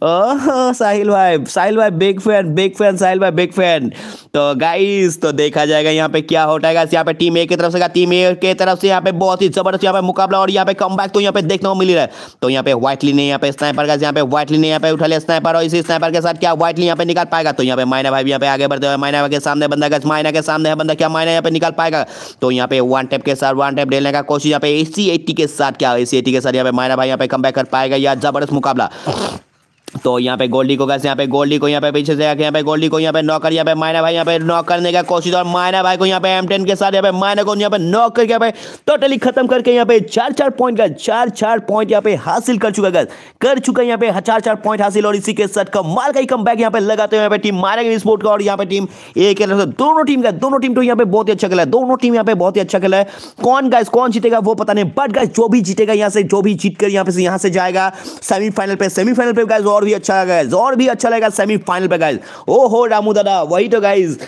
Speaker 1: साहिल भाई साहिल भाई big fan big fan Sahil भाई बिग फैन तो गाइस तो देखा जाएगा यहाँ पे क्या होता है यहाँ पे टीम ए की तरफ से टीम ए के तरफ से यहाँ पे बहुत ही जबरदस्त यहाँ पे मुकाबला और यहाँ पे कम तो यहाँ पे देखने को मिल रहा है तो यहाँ पे व्हाइटली ने यहाँ पे स्नाइपर का यहाँ पे व्हाइटली ने यहाँ पे उठा लिया स्नाइपर और इसी स्नाइपर के साथ क्या व्हाइटली यहाँ पे निकाल पाएगा तो यहाँ पे माइना भाई यहाँ पे आगे बढ़ते हुए माइना के सामने बंदा गज माइना के सामने बंदा क्या माइना यहाँ पे निकाल पाएगा तो यहाँ पे वन टेप के साथ वन टेप डेलने का कोशिश यहाँ पे ए के साथ क्या ए के साथ यहाँ पे माइना भाई यहाँ पे कम कर पाएगा या जबरदस्त मुकाबला तो यहाँ पे गोल्डी को कैसे यहाँ पे गोल्डी को यहाँ पे पीछे से आके यहाँ पे गोल्डी को यहाँ पे नॉक कर यहाँ पे मायना भाई यहाँ पे नॉक करने का कोशिश और मायना भाई को यहाँ पे एम टेन के साथ यहाँ पे मायना को यहाँ पे नॉक करके यहाँ पे टोटली खत्म करके यहाँ पे चार चार पॉइंट का चार चार पॉइंट यहाँ पे हासिल कर चुका गैस कर चुका है यहाँ पे चार चार पॉइंट हासिल और इसी के साथ माल का ही कम यहाँ पे लगाते हुए यहाँ पे टीम स्पोर्ट का और यहाँ पे टीम एक दोनों टीम का दोनों टीम तो यहाँ पे बहुत ही अच्छा खेला है दोनों टीम यहाँ पे बहुत ही अच्छा खेला है कौन गाइस कौन जीतेगा वो पता नहीं बट गाइस जो भी जीतेगा यहाँ से जो भी जीत कर यहाँ पे यहाँ से जाएगा सेमीफाइनल पे सेमीफाइनल पे गाइस और और भी अच्छा लगा और भी अच्छा लगा सेमीफाइनल पे गाइज ओ हो रामू दादा वही तो गाइज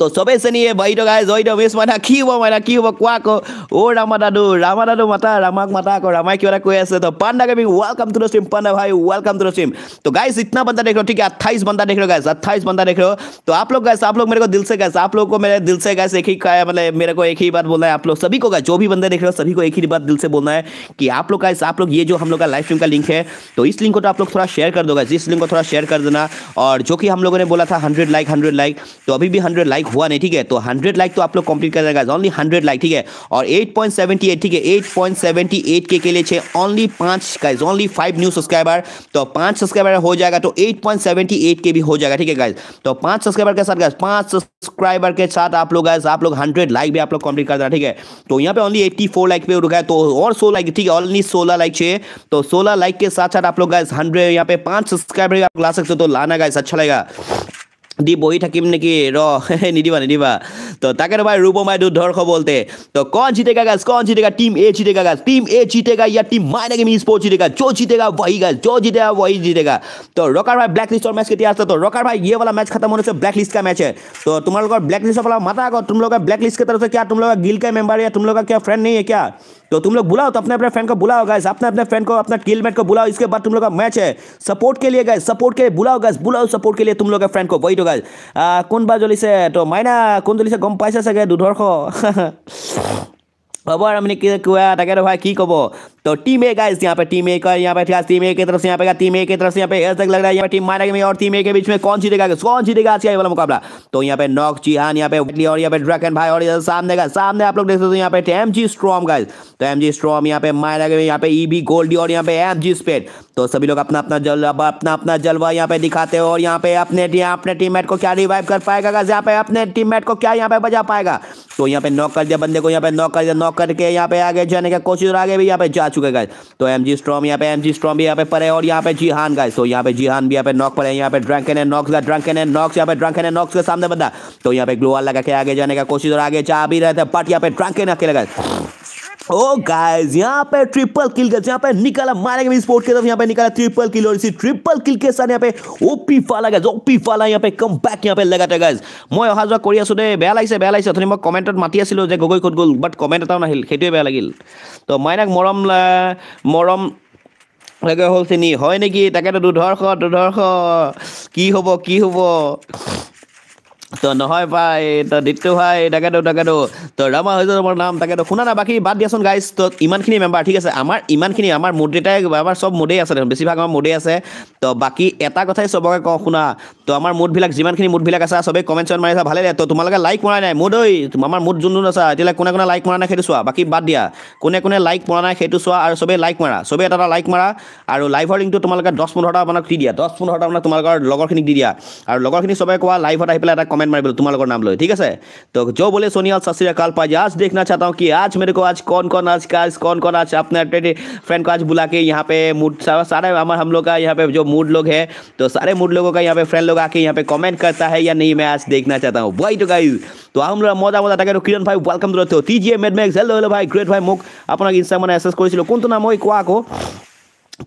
Speaker 1: তো চবেই চিনিয়ে বাহিত গাই জয়িত মিছ মাতা কি হ'ব মাতা কি হ'ব কোৱা আকৌ অ' ৰামা দাদু ৰামা দাদু মাতা ৰামাক মাতা আকৌ ৰামাই কিবা এটা কৈ আছে তো panda gaming welcome to the stream panda भाई वेलकम टू द तो गाइस इतना बंदा देख रहे हो ठीक है अट्ठाईस बंदा देख रहे हो गाइस अट्ठाईस बंदा देख रहे हो तो आप लोग गाइस आप लोग मेरे को दिल से गाइस आप लोग को मेरे दिल से गाइस एक ही मतलब मेरे को एक ही बात बोलना है आप लोग सभी को गाइस जो भी बंदे देख रहे हो सभी को एक ही बात दिल से बोलना है कि आप लोग गाइस आप लोग ये जो हम लोग का लाइव स्ट्रीम का लिंक है तो इस लिंक को तो आप लोग थोड़ा शेयर कर दो गाइस इस लिंक को थोड़ा शेयर कर देना और जो कि हम लोगों ने बोला था हंड्रेड लाइक हंड्रेड लाइक तो अभी भी हंड्रेड लाइक लाइक हुआ नहीं ठीक है तो हंड्रेड लाइक तो आप लोग कंप्लीट कर देगा ओनली हंड्रेड लाइक ठीक है और एट पॉइंट सेवेंटी एट ठीक है एट पॉइंट सेवेंटी एट के, के लिए छे ओनली पांच guys only five new subscriber तो पांच सब्सक्राइबर हो जाएगा तो एट पॉइंट सेवेंटी एट के भी हो जाएगा ठीक है गाइज तो पांच सब्सक्राइबर के साथ गाइज पांच सब्सक्राइबर के साथ आप लोग गाइज आप लोग हंड्रेड लाइक भी आप लोग कंप्लीट कर देना ठीक है तो यहाँ पे ओनली एट्टी फोर लाइक पे रुका है तो और सो लाइक ठीक है ओनली सोलह लाइक छे तो सोलह लाइक के साथ साथ आप लोग गाइज हंड्रेड यहाँ पे पांच सब्सक्राइबर आप ला सकते हो तो लाना गाइज अच्छा लगेगा দি বই থাকিম নেকি র নিদিবা নিদিবা তো তাকের ভাই রূপমাই দুধ ধর খবলতে তো কোন জিতেগা गाइस কোন জিতেগা টিম এ জিতেগা गाइस টিম এ জিতেগা ইয়া টিম মাইনে কি মিস পজ জিতেগা জো জিতেগা ভাই গাল জো জিতে ভাই জিতেগা তো রকার ভাই ব্ল্যাক লিস্টর ম্যাচ কেতি আছে তো রকার ভাই ইয়া ওয়ালা ম্যাচ খতম হনেছে ব্ল্যাক লিস্ট কা ম্যাচ হে তো তুমালগ ব্ল্যাক লিস্ট ওয়ালা মাতা আগ তুমলগা ব্ল্যাক লিস্ট কে তরফে কি আ তুমলগা গিল কা মেম্বার হে ইয়া তুমলগা কি ফ্রেন্ড নেহি হে কিয়া तो तुम लोग बुलाओ तो अपने अपने फ्रेंड को बुलाओ गैस अपने अपने फ्रेंड को अपना टीममेट को बुलाओ इसके बाद तुम लोग का मैच है सपोर्ट के लिए गैस सपोर्ट के लिए बुलाओ गैस बुलाओ सपोर्ट के लिए तुम लोग फ्रेंड को वही तो गैस কোনবা জ্বলিছে তো মাইনা কোন জ্বলিছে গম পাইছে চাগে দুধৰ্ষ হ'ব আৰু মানে কি কোৱা তাকেতো ভাই কি तो टीम एक है यहाँ पे टीम ए का यहाँ पे टीम ए की तरफ से यहाँ पे टीम ए की तरफ से यहाँ पे ऐसा लग रहा है टीम मारा गेम और टीम ए के बीच में कौन जीतेगा कौन जीतेगा आज का वाला मुकाबला तो यहाँ पे नॉक जीहान यहाँ पे और यहाँ पे ड्रैगन भाई और सामने का सामने आप लोग देख सकते हो यहाँ पे एम जी स्ट्रॉम का तो एम जी स्ट्रॉम यहाँ पे मारा गेम यहाँ पे ई बी गोल्डी और यहाँ पे एम जी स्पेड तो सभी लोग अपना अपना जल अपना अपना जलवा यहाँ पे दिखाते हो और यहाँ पे अपने अपने टीममेट को क्या रिवाइव कर पाएगा यहाँ पे अपने टीममेट को क्या यहाँ पे बजा पाएगा तो यहाँ पे नॉक कर दिया बंदे को यहाँ पे नॉक कर दिया नॉक करके यहाँ पे आगे जाने का कोशिश और आगे भी यहाँ पे जा चुके हैं गाइस तो एम जी स्ट्रॉम यहाँ पे एम जी स्ट्रॉम भी यहाँ पे पर और यहाँ पे जीहान गाइस तो यहाँ पे जीहान भी यहाँ पे नॉक पर है यहाँ पे ड्रंकन एन नॉक्स का ड्रंकन एन नॉक्स यहाँ पे ड्रंकन एन नॉक्स के सामने बंदा तो यहाँ पे ग्लोवाल लगा के आगे जाने का कोशिश और आगे जा भी रहे थे बट यहाँ पे ड्रंक एन अकेले गए ओ गाइस यहाँ पे ट्रिपल किल गाइस यहाँ पे निकाला मारेंगे भी स्पोर्ट के तरफ यहाँ पे निकाला ट्रिपल किल और इसी ट्रिपल किल के साथ यहाँ पे ओपी फाला गाइस ओपी फाला यहाँ पे कम बैक यहाँ पे लगाते गाइस मैं यहाँ जो कोरिया सुधे बेहाल ऐसे बेहाल ऐसे थोड़ी मैं कमेंट मत मातिया सिलो जब गोगोई खुद गोल बट कमेंट तो ना हिल खेती बेहाल गिल तो मैंने मोरम मोरम लगे होल सिनी हो नहीं की तकरे दुधार खो दुधार खो की हो की हो তো নহয় পাই তো দিত্তু ভাই তাকেতো তাকেতো তো ৰমা হৈ তোমাৰ নাম তাকেতো শুনা না বাকী বাদ দিয়াচোন গাইজ তো ইমানখিনি মেম্বাৰ ঠিক আছে আমাৰ ইমানখিনি আমাৰ মুদ্ৰীতাই আমাৰ চব মুদেই আছে দেখোন বেছিভাগ আমাৰ মুদেই আছে তো বাকী এটা কথাই চবকে কওঁ শুনা তো আমাৰ মুডবিলাক যিমানখিনি মুডবিলাক আছে চবেই কমেণ্ট চমেণ্ট মাৰিছা ভালে দিয়া তো তোমালোকে লাইক মৰা নাই মুড ঐ আমাৰ মুড যোন যোন আছা এতিয়ালৈ কোনে কোনে লাইক মৰা নাই সেইটো চোৱা বাকী বাদ দিয়া কোনে কোনে লাইক মৰা নাই সেইটো চোৱা আৰু চবেই লাইক মাৰা চবেই এটা এটা লাইক মাৰা আৰু লাইভৰ লিংকটো তোমালোকে দহ পোন্ধৰটা মানক দি দিয়া দহ পোন্ধৰটা মানে তোমালোকৰ লগৰখিনিক দি দিয়া আৰু লগৰখিনি চবেই কোৱা লাইভত আহি পেলাই এটা কমেণ্ট कमेंट কমেন্ট तुम लोगों नाम लो ठीक है तो जो बोले সোনিয়াল সতশ্রী अकाल पाजी आज देखना चाहता हूँ कि आज मेरे को आज कौन कौन आज का आज कौन कौन आज अपने फ्रेंड को आज बुला के यहाँ पे मूड सारे हमारे हम लोग का यहाँ पे जो मूड लोग है तो सारे मूड लोगों का यहाँ पे फ्रेंड लोग आके यहाँ पे कमेंट करता है या नहीं मैं आज देखना चाहता हूँ वही तो गाई तो हम लोग मजा मजा था किरण भाई वेलकम দূরত্ব तीजिए मेड ম্যাক্স হ্যালো হ্যালো भाई গ্রেট ভাই মোক আপনার ইনস্টাগ্রামে এসএস করেছিল কোন তো নাম ওই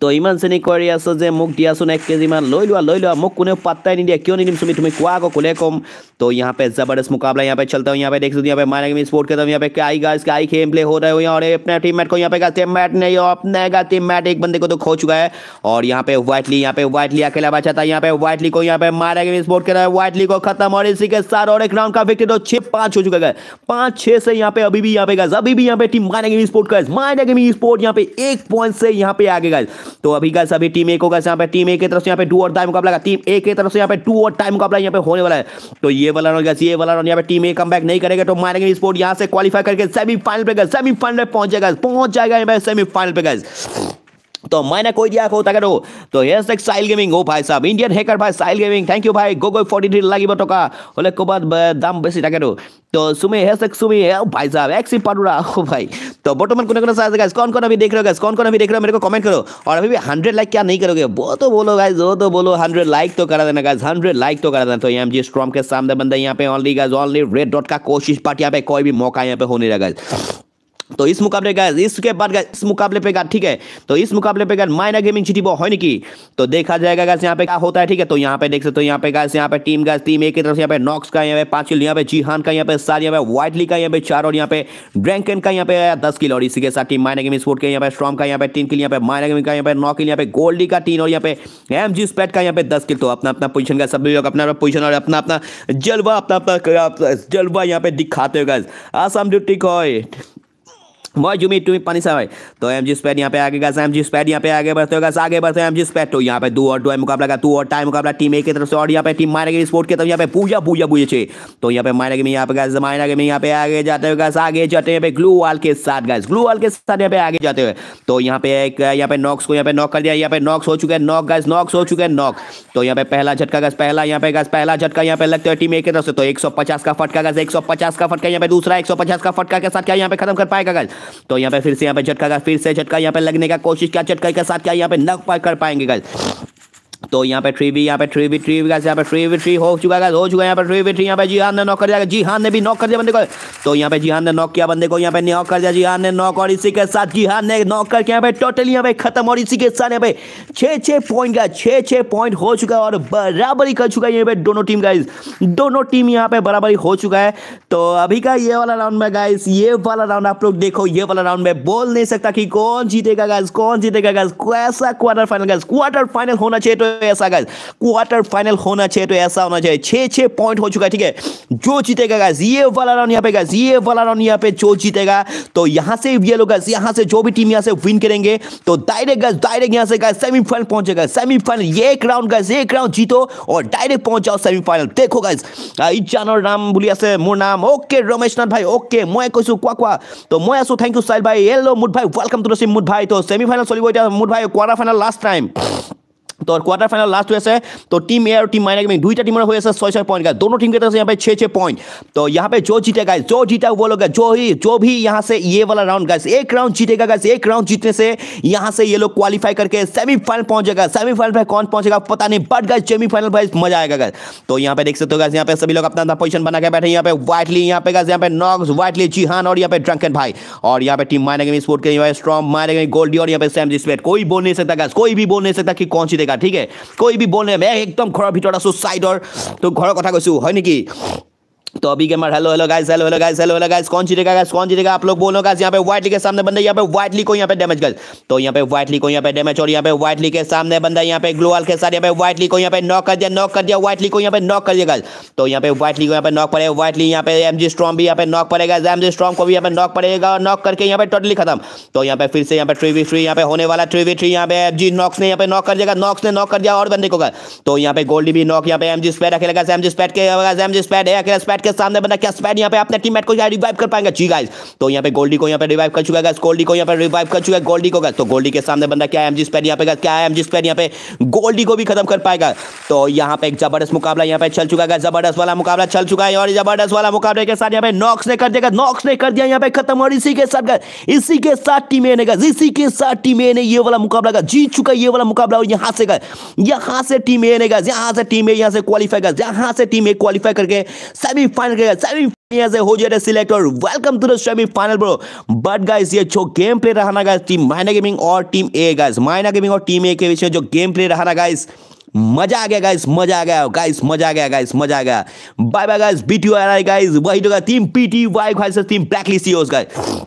Speaker 1: तो इन ইমানখিনি কোৱাৰী আছে যে মোক দিয়াচোন এক কেজিমান লৈ লোৱা লৈ লোৱা মোক কোনেও पत्ता নিদিয়া दिया क्यों চুমি तुम्हें क्या আকৌ कुले कम तो यहाँ पे ज़बरदस्त मुकाबला यहाँ पे चलता हूँ यहाँ पे देख सकते यहाँ पे मारे मारेंगे स्पोर्ट करता हूँ यहाँ पे आई गाइस का आई खेम प्ले हो रहे हो यहाँ और अपने टीम मैट को यहाँ पे गाते मैट नहीं हो अपने गाते मैट एक बंदे को तो खो चुका है और यहाँ पे व्हाइटली यहाँ पे व्हाइटली अकेला बचा था यहाँ पे व्हाइटली को यहाँ पे मारे मारेंगे स्पोर्ट कर है व्हाइटली को खत्म और इसी के साथ और एक राउंड का विकेट हो छे पांच हो चुका है पांच छः से यहाँ पे अभी भी यहाँ पे गाइस अभी भी यहाँ पे टीम मारे मारेंगे स्पोर्ट कर मारे मारेंगे स्पोर्ट यहाँ पे एक पॉइंट से यहाँ पे आगे गाइस तो अभी का सभी टीम ए को होगा यहाँ पे टीम ए की तरफ से यहाँ पे डू और टाइम मुकाबला का टीम ए की तरफ से यहाँ पे टू और टाइम मुकाबला यहाँ पे होने वाला है तो ये वाला रन होगा ये वाला रन यहाँ पे टीम ए कम नहीं करेगा तो मारेंगे स्पोर्ट यहाँ से क्वालिफाई करके सेमीफाइनल पे गए सेमीफाइनल पे पहुंच जाएगा पहुंच जाएगा सेमीफाइनल पे गए तो मैंने कोई दिया को तगड़ो तो यस एक साइल गेमिंग ओ भाई साहब इंडियन हैकर भाई साइल गेमिंग थैंक यू भाई गोगो फोर्टी थ्री 43 লাগিব টকা হলে কবাত দাম বেশি তাকেরো তো সুমি হেস এক সুমি भाई साहब एक सी पाडुरा ओ भाई तो बर्तमान कौन कौन सा गाइस कौन कौन अभी देख रहे हो गाइस कौन कौन अभी देख रहे हो मेरे को कमेंट करो और अभी भी हंड्रेड लाइक क्या नहीं करोगे वो तो बोलो गाइस वो तो बोलो हंड्रेड लाइक तो करा देना गाइस हंड्रेड लाइक तो करा देना तो एम जी स्ट्रॉम के सामने बंदा यहाँ पे only guys only red dot का कोशिश पार्ट यहाँ पे कोई भी मौका यहाँ पे होने लगा तो इस मुकाबले का इसके बाद गए इस मुकाबले पे गए ठीक है तो इस मुकाबले पे गए माइना गेमिंग जीटी बो है निकी तो देखा जाएगा गैस यहाँ पे क्या होता है ठीक है तो यहाँ पे देख सकते हो यहाँ पे गैस यहाँ पे टीम गैस टीम ए की तरफ से यहाँ पे नॉक्स का यहाँ पे पांच किलो यहाँ पे जीहान का यहाँ पे सात यहाँ पे वाइटली का यहाँ पे चार और यहाँ पे ड्रैंकन का यहाँ पे दस किलो और इसी के साथ टीम माइना गेमिंग स्पोर्ट का यहाँ पे स्ट्रॉम का यहाँ पे तीन किलो यहाँ पे माइना गेमिंग का यहाँ पे नौ किलो यहाँ पे गोल्डी का तीन और यहाँ पे एम जी स्पैट का यहाँ पे दस किलो तो अपना अपना पोजिशन का सभी लोग अपना पोजिशन और अपना अपना जलवा अपना अपना जलवा यहाँ पे दिखाते हो गैस आसाम जो टिक हो बॉय जुमी टूमी पानी सा भाई तो एम जी स्पैड यहाँ पे आगे गए एम जी स्पैड यहाँ पे आगे बढ़ते होगा आगे बढ़ते हैं एम जी स्पैड तो यहाँ पे दो और टू मुकाबला का दो और टाइम मुकाबला टीम ए की तरफ से और यहाँ पे टीम मायनागिरी स्पोर्ट के तरफ यहाँ पे पूजा पूजा पूजे छे तो यहाँ पे मारे गई यहाँ पे गए मारे गए यहाँ पे आगे जाते हुए गैस आगे जाते हैं ग्लू वाल के साथ गैस ग्लू वाल के साथ यहाँ पे आगे जाते हुए तो यहाँ पे एक यहाँ पे नॉक्स को यहाँ पे नॉक कर दिया यहाँ पे नॉक्स हो चुके हैं नॉक गैस नॉक्स हो चुके हैं नॉक तो यहाँ पे पहला झटका गैस पहला यहाँ पे गैस पहला झटका यहाँ पे लगता है टीम ए की तरफ से तो एक का फटका गैस एक का फटका यहाँ पे दूसरा एक का फटका के साथ क्या यहाँ पे खत्म कर पाएगा गैस तो यहाँ पे फिर से यहाँ पे झटका का फिर से झटका यहाँ पे लगने का कोशिश क्या झटका के साथ क्या यहाँ पे पा कर पाएंगे गल तो यहाँ पे थ्री भी यहाँ पे थ्री भी थ्री भी यहाँ पे थ्री भी थ्री हो चुका है हो चुका है यहाँ पे थ्री भी थ्री यहाँ पे जीहान ने नॉक कर दिया जीहान ने भी नॉक कर दिया बंदे को तो यहाँ पे जीहान ने नॉक किया बंदे को यहाँ पे नॉक कर दिया जीहान ने नॉक और इसी के साथ जीहान ने नॉक करके यहाँ पे टोटल यहाँ पे खत्म और इसी के साथ यहाँ पे छे छः पॉइंट का छे छः पॉइंट हो चुका है और बराबरी कर चुका है यहाँ पे दोनों टीम का दोनों टीम यहाँ पे बराबरी हो चुका है तो अभी का ये वाला राउंड में गाइस ये वाला राउंड आप लोग देखो ये वाला राउंड में बोल नहीं सकता कि कौन जीतेगा गाइस कौन जीतेगा गाइस कैसा quarter final guys quarter final होना चाहिए तो ऐसा गाइज क्वार्टर फाइनल होना चाहिए तो ऐसा होना चाहिए छे छे पॉइंट हो चुका है ठीक है जो जीतेगा गाइज ये वाला राउंड यहाँ पे गाइज ये वाला राउंड यहाँ पे जो जीतेगा तो यहाँ से ये लोग यहाँ से जो भी टीम यहाँ से विन करेंगे तो डायरेक्ट गाइज डायरेक्ट यहाँ से गाइज सेमीफाइनल पहुंचेगा सेमीफाइनल ये एक राउंड गाइज एक राउंड जीतो और डायरेक्ट पहुंच जाओ सेमीफाइनल देखो गाइज इजानर नाम बोलिया से मोर नाम ओके रमेश नाथ भाई ओके मैं कैसे क्वा क्वा तो मैं আছো थैंक यू साहिल भाई হেল্ল' मुठ भाई welcome to the team Mood ভাই তো ছেমি ফাইনেল চলিব এতিয়া মুড ভাই quarter final last time quarter final last हुए से तो टीम ए और टीम माइनर में दुईटा टीम हुए छह छः पॉइंट का दोनों टीम के तरफ से यहाँ पे छह छह पॉइंट तो यहाँ पे जो जीतेगा जो जीता वो लोग जो ही जो भी यहाँ से ये वाला राउंड गाइस एक राउंड जीतेगा गाइस एक राउंड जीतने से यहाँ से ये लोग क्वालिफाई करके सेमीफाइनल पहुंचेगा सेमीफाइनल पर कौन पहुंचेगा पता नहीं बट गाइस सेमीफाइनल भाई मजा आएगा गाइस तो यहाँ पे देख सकते हो गाइस यहाँ पे सभी लोग अपना पोजिशन बना के बैठे यहाँ पे वाइटली यहाँ पे गाइस यहाँ पे नॉक्स वाइटली जीहान और यहाँ पे ड्रंकन भाई और यहाँ पे टीम माइनर गेम स्पोर्ट के स्ट्रॉन्ग माइनर गोल्डी और यहाँ पे सैम जिसपेट कोई बोल नहीं सकता गाइस कोई भी बोल नहीं सकता कि कौन सी জেগা ঠিক আছে কৈ বি বনে একদম ঘৰৰ ভিতৰত আছোঁ ছাইডৰ তোক ঘৰৰ কথা কৈছোঁ হয় নেকি तो अभी gamer hello hello guys hello hello guys hello hello guys कौन जीतेगा गाइस कौन जीतेगा आप लोग बोलो गाइस यहां पे वाइटली के सामने बंदा यहां पे वाइटली को यहां पे डैमेज गाइस तो यहां पे वाइटली को यहां पे डैमेज और यहां पे वाइटली के सामने बंदा यहां पे ग्लोवल के साथ यहां पे वाइटली को यहां पे नॉक कर दिया नॉक कर दिया वाइटली को यहां पे नॉक कर दिया गाइस तो यहां पे वाइटली को यहां पे नॉक पड़ेगा वाइटली यहां पे एमजी स्ट्रॉम भी यहां पे नॉक पड़ेगा एम जी स्ट्रॉम को भी यहां पे नॉक पड़ेगा और नॉक करके यहां पे टोटली खत्म तो यहां पे फिर से यहां पे 3v3 यहां पे होने वाला 3v3 यहां पे एमजी नॉक्स ने यहां पे नॉक कर दिया नॉक्स ने नॉक कर दिया और बंदे को गाइस तो यहां पे गोल्डी भी नॉक यहां पे एमजी जी स्पैड अकेले गाइस एमजी स्पैड के गाइस एमजी स्पैड है अकेले स्पैड के सामने बना क्या स्पैड यहाँ पे अपने टीम को रिवाइव कर पाएंगे जी गाइस तो यहाँ पे गोल्डी को यहाँ पे रिवाइव कर चुका है गोल्डी को यहाँ पे रिवाइव कर चुका है गोल्डी को तो गोल्डी के सामने बंदा क्या एम जी स्पैड यहाँ पे क्या एम जी स्पैड यहाँ पे गोल्डी को भी खत्म कर पाएगा तो यहाँ पे एक जबरदस्त मुकाबला यहाँ पे चल चुका है जबरदस्त वाला मुकाबला चल चुका है और जबरदस्त वाला मुकाबले के साथ यहाँ पे नॉक्स ने कर दिया नॉक्स ने कर दिया यहाँ पे खत्म और इसी के साथ इसी के साथ टीम ने इसी के साथ टीम ने ये वाला मुकाबला जीत चुका ये वाला मुकाबला और यहाँ से यहाँ से टीम ए ने यहाँ से टीम ए यहाँ से क्वालिफाई कर यहाँ से टीम ए क्वालिफाई करके सेमी फाइनल खेलेगा सेमीफाइनल से हो जाएगा सिलेक्ट और welcome to the semi final bro but guys ये जो गेम प्ले रहा ना गाइस टीम माइना गेमिंग और team A guys Maina gaming और टीम ए के बीच में जो गेम प्ले रहा ना गाइस मजा आ गया गाइस मजा आ गया गाइस मजा आ गया गाइस मजा आ गया बाय बाय गाइस बीटीओ बीटी गाइस वही तो टीम पीटी वाई से टीम ब्लैक होस गाइस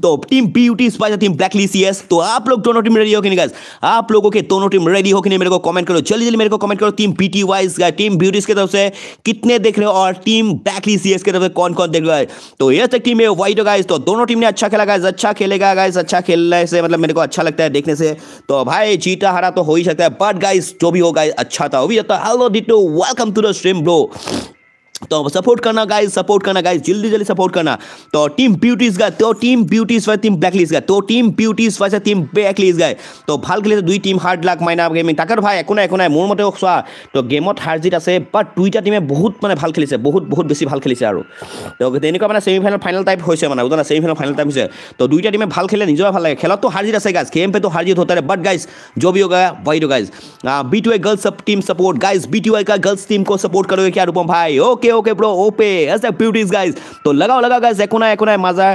Speaker 1: तो टीम ब्यूटी स्पाइस टीम ब्लैक लीसीएस तो आप लोग दोनों टीम रेडी हो कि नहीं गाइस आप लोगों के दोनों टीम रेडी हो कि नहीं मेरे को कमेंट करो जल्दी जल्दी मेरे को कमेंट करो टीम बीटी वाइज का टीम ब्यूटीज की तरफ से कितने देख रहे हो और टीम ब्लैक लीसीएस की तरफ से कौन कौन देख रहे हो तो ये तक टीम है वाइट हो गाइस तो दोनों टीम ने अच्छा खेला गाइस अच्छा खेलेगा गाइस अच्छा खेलने से मतलब मेरे को अच्छा लगता है देखने से तो भाई जीता हारा तो हो ही सकता है बट गाइस जो भी हो गाइस अच्छा था वो भी अच्छा hello Ditto welcome to the stream bro তো সাপোর্ট করা গাইজ সাপোর্ট করা গাইজ জলদি জলদি সাপোর্ট করা তো টিম বিউটিস গাই তো টিম বিউটিস ফাই টিম ব্ল্যাক লিস্ট গাই তো টিম বিউটিস ফাইছে টিম ব্ল্যাক লিস্ট গাই তো ভাল খেলিছে দুই টিম হার্ড লাগ মাইনা গেমিং তাকে ভাই একো নাই একো নাই মোৰ মতে চোৱা তো গেমত হাৰ জিত আছে বাট দুইটা টিমে বহুত মানে ভাল খেলিছে বহুত বহুত বেছি ভাল খেলিছে আৰু তো তেনেকুৱা মানে ছেমি ফাইনেল ফাইনেল টাইপ হৈছে মানে বুজানা ছেমি ফাইনেল ফাইনেল টাইপ হৈছে তো দুইটা টিমে ভাল খেলে নিজৰ ভাল লাগে খেলততো হাৰ জিত আছে গাইজ কে এম পেটো হাৰ জিত হতাৰে বাট গাইজ জবি গা বাই টু guys B two I girls team support guys B two I girls team কো ছাপোৰ্ট কৰোঁ কিয় ৰূপম ভাই ওকে ব্ৰ অ'পে আছে পিউটিজ গাইজ তো লগাও লগা গাইজ একো নাই একো নাই মাজাৰ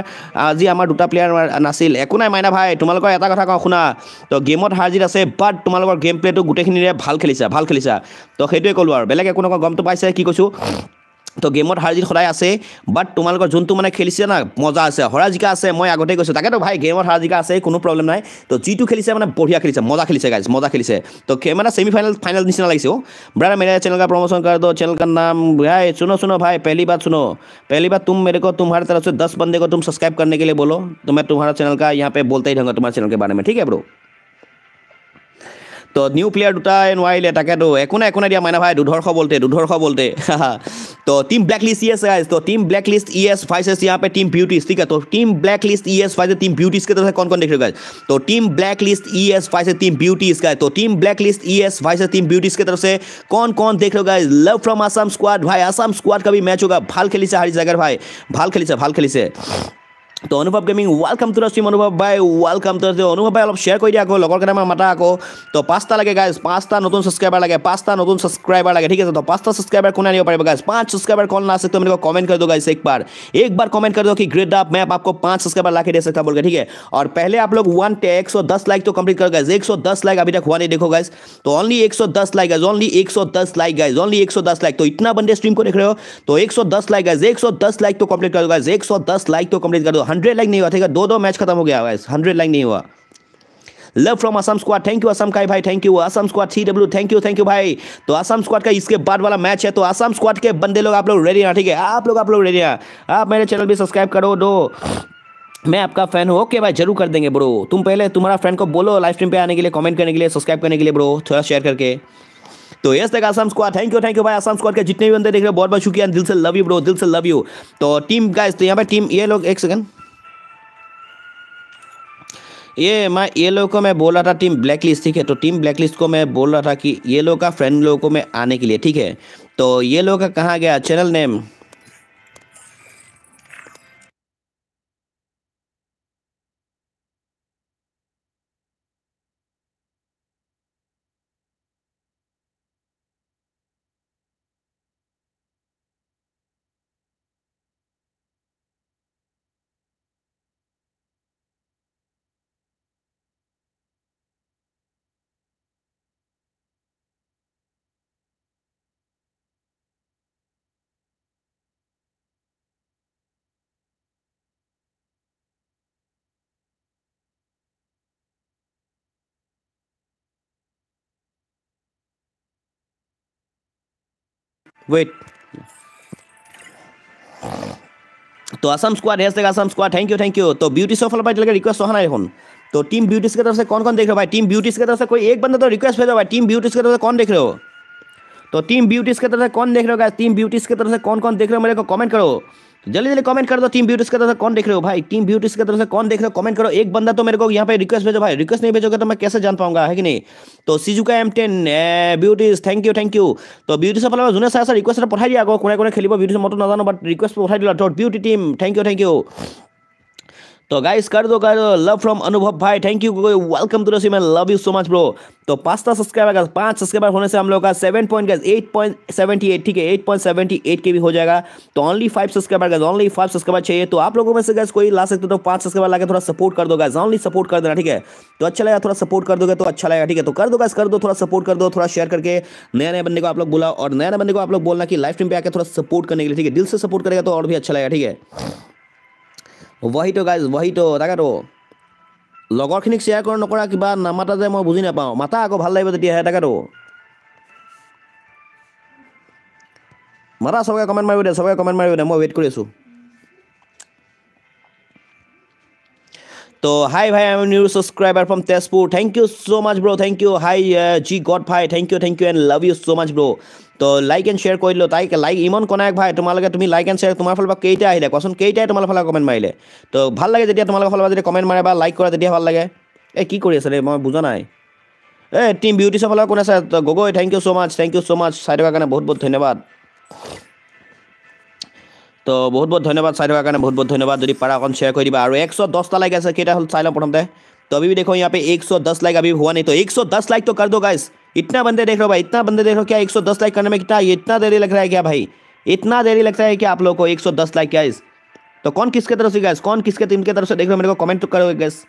Speaker 1: আজি আমাৰ দুটা প্লেয়াৰ নাছিল একো নাই মাইনা ভাই তোমালোকৰ এটা কথা কওঁ শুনা তো গেমত হাৰজিত আছে বাট তোমালোকৰ গেম প্লেটো গোটেইখিনিৰে ভাল খেলিছা ভাল খেলিছা তো সেইটোৱে ক'লোঁ আৰু বেলেগ একো নকওঁ গমটো পাইছে কি কৈছোঁ তো গেমত হাৰ জিত সদায় আছে বাট তোমালোকৰ যোনটো মানে খেলিছে না মজা আছে হৰা জিকা আছে মই আগতে কৈছোঁ তাকেতো ভাই গেমত হাৰ জিকা আছে কোনো প্ৰব্লেম নাই তো যিটো খেলিছে মানে বঢ়িয়া খেলিছে মজা খেলিছে গাইছে মজা খেলিছে তো মানে ছেমি ফাইনেল ফাইনেল নিচিনা লাগিছে ব্ৰাদাৰ মেৰে চেনেল কা প্ৰমোশন কৰ দো চেনেল কা নাম ভাই শুনো শুনো ভাই পেহলি বাৰ শুনো পেহলি বাৰ তুম মেৰে তোমাৰ তাৰ দহ বন্দে তুমি ছাবস্ক্ৰাইব কৰ্ব বোলো তো মই তোমাৰ চেনেল কা ইয়াতে বোলতে ঢংগা তোমাৰ চেনেল কে বাৰে মই ঠিক আছে ব্ৰো তো নিউ প্লেয়াৰ দুটাই নোৱাৰিলে তাকেতো একো নাই দিয়া মাইনা ভাই দুধৰ্ষ বলতে দুধৰ্ষ বলতে তো team black list E S तो team black list E S faces यहाँ पे टीम ब्यूटीज ठीक है तो team black list E S faces team beauties के तरफ कौन कौन देख रहे हो तो team black list E S faces team beauties का तो team black list E S faces team beauties की तरफ से कौन कौन देख रहे हो guys love from Assam squad भाई आसाम स्क्वाड का भी मैच होगा भाल खेली से जागर भाई भाल खेली से भाल खेली से तो अनुभव गेमिंग वेलकम टू दिम अनुभव भाई वेलकम टू दिन अनुभव भाई अलग शेयर कर दिया कर माता आको तो पाँचा लगे गाइज पाँचा नतुन सब्सक्राइबार लगे पाँचा नतुन सब्सक्राइबार लगे ठीक है तो पाँचा सब्सक्राइबार कौन आनी पड़ेगा गाइज पाँच सब्सक्राइबर कौन ना सकते हो मेरे को कमेंट कर दो गाइस एक बार एक बार कमेंट कर दो कि ग्रेट अप मैं आपको पाँच सब्सक्राइबर ला दे सकता बोल के ठीक है और पहले आप लोग वन एक लाइक तो कम्प्लीट कर गाइज एक लाइक अभी तक हुआ नहीं देखो गाइस तो ओनली एक लाइक गाइज ओनली एक लाइक गाइज ओनली एक लाइक तो इतना बंदे स्ट्रीम को देख रहे हो तो एक लाइक गाइज एक लाइक तो कम्प्लीट कर दो गाइज एक लाइक तो कम्प्लीट कर दो हंड्रेड लाइक नहीं हुआ ठीक है दो दो मैच खत्म हो गया हंड्रेड लाइक नहीं हुआ love from Assam squad thank you Assam काई भाई thank you Assam squad T W thank you thank you भाई तो असम स्क्वाड का इसके बाद वाला मैच है तो असम स्क्वाड के बंदे लोग आप लोग रेडी ना ठीक है आप लोग आप लोग रेडी ना आप मेरे चैनल भी सब्सक्राइब करो दो मैं आपका फैन हूँ ओके भाई जरूर कर देंगे ब्रो तुम पहले तुम्हारा फ्रेंड को बोलो लाइव स्ट्रीम पे आने के लिए कमेंट करने के लिए सब्सक्राइब करने के लिए ब्रो थोड़ा शेयर करके तो यस तक Assam squad thank you thank you भाई आसाम स्क्वाड के जितने भी बंदे देख रहे हैं बहुत बहुत शुक्रिया दिल से लव यू ब्रो दिल से लव यू तो टीम गाइस तो यहाँ पे टीम ये लोग एक सेकंड ये मैं ये लोग को मैं बोल रहा था टीम ब्लैक लिस्ट ठीक है तो टीम ब्लैक लिस्ट को मैं बोल रहा था कि ये लोग का फ्रेंड लोगों को मैं आने के लिए ठीक है तो ये लोग का कहाँ गया चैनल नेम वेट तो Assam squad hash Assam squad thank you thank you तो ब्यूटी सफल पार्टी लगे रिक्वेस्ट होना देखो तो टीम ब्यूटीज की तरफ से कौन कौन देख रहे हो भाई टीम ब्यूटीज की तरफ से कोई एक बंदा तो रिक्वेस्ट भेजो भाई टीम ब्यूटीज की तरफ से कौन देख रहे हो तो टीम ब्यूटीज की तरफ से कौन देख रहे हो टीम ब्यूटीज की तरफ से कौन कौन देख रहे हो मेरे को कमेंट करो जल्दी जल्दी कमेंट कर दो टीम ब्यूटीज की तरफ से कौन देख रहे हो भाई टीम ब्यूटीज की तरफ से कौन देख रहे हो कमेंट करो एक बंदा तो मेरे को यहाँ पे रिक्वेस्ट भेजो भाई रिक्वेस्ट नहीं भेजोगे तो मैं कैसे जान पाऊंगा है कि नहीं तो Shizuka M ten beauties thank you thank you तो ब्यूटी আপোনাৰ যোনে চাই আছে ৰিকুৱেষ্ট এটা পঠাই দিয়া আকৌ কোনে কোনে খেলিব বিউটিছ মতো নাজানো বাট ৰিকুৱেষ্ট পঠাই দিলা dot beauty team thank you thank you तो गाइस कर दो कर दो लव फ्रॉम अनुभव भाई थैंक यू वेलकम टू रसी love you so much bro तो पास्ता सब्सक्राइबर का पांच सब्सक्राइबर होने से हम लोग का seven point guys eight point seventy eight ठीक है एट पॉइंट सेवेंटी एट के भी हो जाएगा तो only five subscriber guys only five subscriber चाहिए तो आप लोगों में से गैस कोई ला सकते हो तो पांच सब्सक्राइबर लाकर थोड़ा सपोर्ट कर दो गैस ऑनली सपोर्ट कर देना ठीक है तो अच्छा लगेगा थोड़ा सपोर्ट कर दोगे तो अच्छा लगेगा ठीक है तो कर दो गैस कर दो थोड़ा सपोर्ट कर दो थोड़ा शेयर करके नया नया बंदे को आप लोग बोला और नया नया बंदे को आप लोग बोलना कि लाइफ टाइम पे आकर थोड़ा सपोर्ट करने के लिए ठीक है दिल से सपोर्ट करेगा तो और भी अच्छा लगेगा ठीक है ৱহিটো গাইজ ৱহিটো তাকেতো লগৰখিনিক শ্বেয়াৰ কৰ নকৰা কিবা নামাতা যে মই বুজি নাপাওঁ মাতা আকৌ ভাল লাগিব তেতিয়াহে তাকেতো মাতা চবকে কমেণ্ট মাৰিব দে চবকে কমেণ্ট মাৰিব দে মই ৱেইট কৰি আছোঁ তো হাই ভাই I am new subscriber from Tezpur thank you so' much bro' thank you hi জি গড ভাই thank you thank you and love you so' much ব্ৰ' তো লাইক এণ্ড শ্বেয়াৰ কৰিলো তাইক লাইক ইমান কনাক ভাই তোমালোকে তুমি লাইক এণ্ড শ্বেয়াৰ তোমাৰ ফালৰ পৰা কেইটা আহিলে কোৱাচোন কেইটাই তোমাৰ ফালৰ পৰা কমেণ্ট মাৰিলে তো ভাল লাগে যেতিয়া তোমালোকৰ ফালৰ পৰা যদি কমেণ্ট মাৰে বা লাইক কৰা তেতিয়া ভাল লাগে এই কি কৰি আছে দেই মই বুজা নাই এই টিম বিউটিছৰ ফালৰ কোন আছে Gogoi thank you so' much thank you so' মাছ চাই থকাৰ কাৰণে বহুত বহুত ধন্যবাদ তো বহুত বহুত ধন্যবাদ চাই থকাৰ কাৰণে বহুত বহুত ধন্যবাদ যদি পাৰা অকণ শ্বেয়াৰ কৰি দিবা আৰু একশ দহটা লাইক আছে কেইটা হ'ল চাই লওঁ প্ৰথমতে তো অভি ইয়াৰ পৰা একশ দহ লাইক আমি হোৱা নাই তো একশ দহ লাইকটো কৰি দিওঁ গাইছ इतना बंदे देख रहे हो भाई इतना बंदे देख रहे हो क्या 110 लाइक करने में कितना इतना देरी लग रहा है क्या भाई इतना देरी लग रहा है क्या आप लोगों को 110 लाइक क्या इस तो कौन किसके तरफ से गैस कौन किसके टीम की तरफ से देख रहे हो मेरे को कमेंट तो करो गैस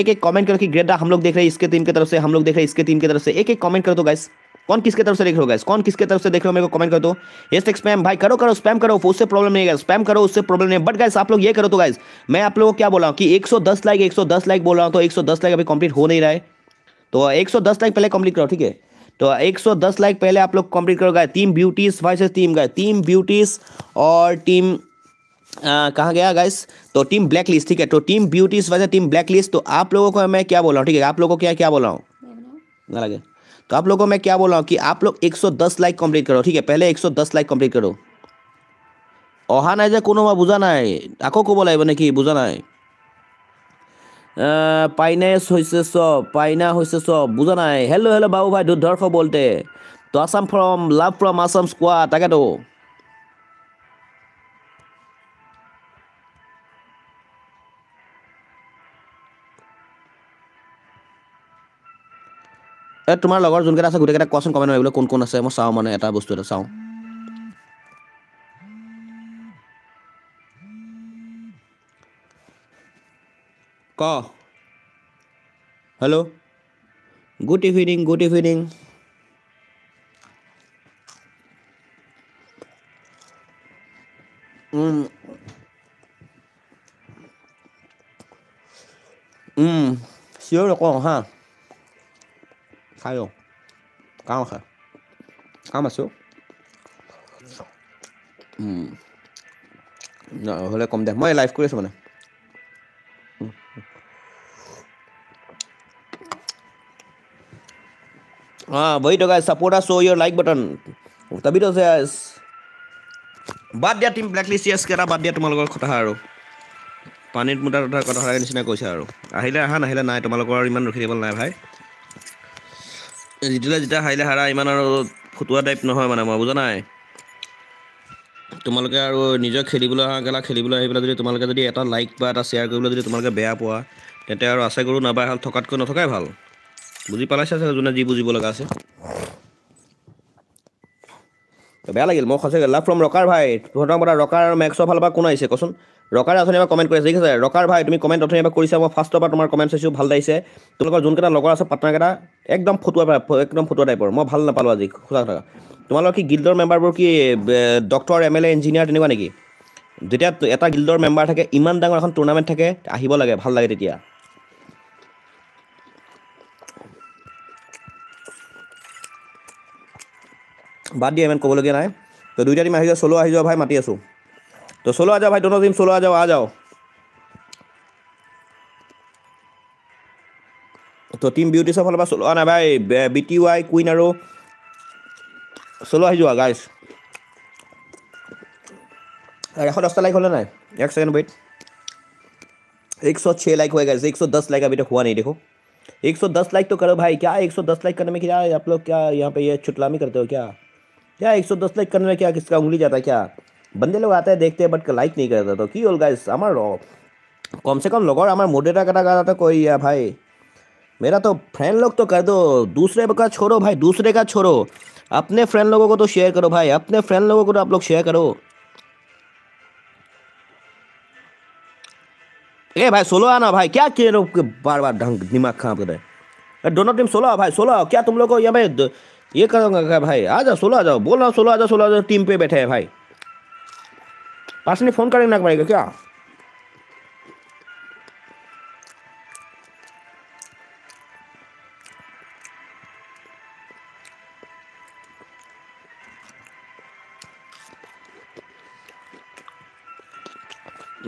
Speaker 1: एक एक कमेंट करो कि ग्रेडा हम लोग देख रहे हैं इसके टीम की तरफ से हम लोग देख रहे हैं इसके टीम की तरफ से एक एक कमेंट कर दो गैस कौन किसके तरफ से देख रहे हो गैस कौन किसके तरफ से देख रहे हो मेरे को कमेंट कर दो ये स्पैम भाई करो करो स्पैम करो उससे प्रॉब्लम नहीं है स्पैम करो उससे प्रॉब्लम नहीं बट गैस आप लोग ये करो तो गैस मैं आप लोगों को क्या बोला हूँ कि एक लाइक एक लाइक बोल रहा हूँ तो एक लाइक अभी कंप्लीट हो नहीं रहा है तो 110 लाइक पहले कंप्लीट करो ठीक है तो 110 लाइक पहले आप लोग कंप्लीट करो गए टीम ब्यूटीज वाइस टीम गए टीम ब्यूटीज और टीम कहाँ गया गाइस तो टीम ब्लैक लिस्ट ठीक है तो team beauties vice team black list तो आप लोगों को मैं क्या बोल रहा हूँ ठीक है आप लोगों को क्या क्या बोल रहा हूँ लगे तो आप लोगों को मैं क्या बोल रहा हूँ कि आप लोग 110 लाइक कंप्लीट करो ठीक है पहले 110 लाइक कंप्लीट करो अहा অহা নাই যে কোনোবা বুজা নাই আকৌ ক'ব লাগিব নেকি বুজা নাই পাইনাই হৈছে চ পাইনা হৈছে চ বুজা নাই হেল্ল' হেল্ল' বাবু ভাই দুৰ্ধৰ্ষ বলতে তো Assam from love from Assam squad তাকেতো এই তোমাৰ লগৰ যোনকেইটা আছে গোটেইকেইটা কোৱাচোন কমেণ্ট মাৰিবলৈ কোন কোন আছে মই চাওঁ মানে এটা বস্তু এটা চাওঁ có, hello, good evening, good evening, good mm. Evening mm. xíu được không ha khai rồi cao hả cao mà xíu ừ mm. rồi dạ, hôm nay còn đẹp mới live của đấy mà này हाँ वही तो guys support us show your like button तभी तो guys बाद दिया team black list yes करा बाद दिया तुम लोगों को कथा आरो पानी मुटा कथा कथा आगे निश्चित ना कोई आरो आहिले हाँ ना आहिले ना तुम लोगों को इमान रखने वाला है भाई जितना जितना आहिले हरा इमान आरो फुटवा टाइप ना हो माना मैं बुझा ना है तुम लोग क्या वो निजो खेली बुला हाँ गला खेली बुला है बुला दे तुम लोग का दे ऐता लाइक बा ऐता शेयर कर बुला दे तुम लोग का बेअप हुआ तेरे यार आशा करूँ ना भाई हाल थकात को ना थकाए भाल বুজি পেলাইছে চাগে যোনে যি বুজিব লগা আছে বেয়া লাগিল মই সঁচাকৈ লাভ ফ্ৰম ৰকাৰ ভাই প্ৰথম কথা ৰকাৰ আৰু মেক্সৰ ফালৰ পৰা কোন আহিছে কচোন ৰকাৰ অথনি এবাৰ কমেণ্ট কৰি আছে ঠিক আছে ৰকাৰ ভাই তুমি কমেণ্ট অথনি এবাৰ কৰিছা মই ফাৰ্ষ্টৰ পৰা তোমাৰ কমেণ্ট চাইছোঁ ভাল লাগিছে তোমালোকৰ যোনকেইটা লগৰ আছে পাটনাকেইটা একদম ফটুৱা একদম ফটুৱা টাইপৰ মই ভাল নাপালোঁ আজি সঁচা কথা তোমালোকৰ কি গিল্ডৰ মেম্বাৰবোৰ কি doctor M L A engineer তেনেকুৱা নেকি যেতিয়া এটা গিল্ডৰ মেম্বাৰ থাকে ইমান ডাঙৰ এখন টুৰ্ণামেণ্ট থাকে আহিব লাগে ভাল লাগে তেতিয়া বাদ দিয়া ইমান ক'বলগীয়া নাই তো দুই টাইম আহি যাওঁ চ'ল' আহি যোৱা ভাই মাতি আছোঁ তো চ'ল' আ যাওঁ ভাই দোনো টিম চ'ল' আ যাওঁ আ যাওঁ তো টিম বিউটিছৰ ফালৰ পৰা চ'ল' আনা ভাই বি টি ৱাই কুইন আৰু চ'ল' আহি যোৱা গাইছ এশ दस लाइक होना है एक सेकंड वेट एक सौ छः लाइक हुआ गैस एक सौ दस लाइक अभी तक हुआ नहीं देखो एक सौ दस लाइक तो करो भाई क्या एक सौ दस लाइक करने में क्या आप लोग क्या यहाँ पे ये छुटलामी करते हो क्या क्या 110 लाइक करने में क्या किसका उंगली जाता है क्या बंदे लोग आते हैं देखते हैं बट लाइक नहीं करता तो की गाइस আমার कम से कम লগৰ আমার मोडेटा कटा करा था कोई या भाई मेरा तो फ्रेंड लोग तो कर दो दूसरे का छोड़ो भाई दूसरे का छोड़ो अपने फ्रेंड लोगों को तो शेयर करो भाई अपने फ्रेंड लोगों को तो आप लोग शेयर करो ए भाई सोलो आना भाई क्या कह रहे हो बार बार ढंग दिमाग खराब कर रहे दोनों टीम सोलो भाई सोलो क्या तुम लोग को या भाई ये करूँगा क्या भाई आ जाओ सोलह आ जाओ बोल रहा हूँ आ जाओ सोलह आ जाओ टीम पे बैठे हैं भाई पास नहीं फ़ोन ना पड़ेगा क्या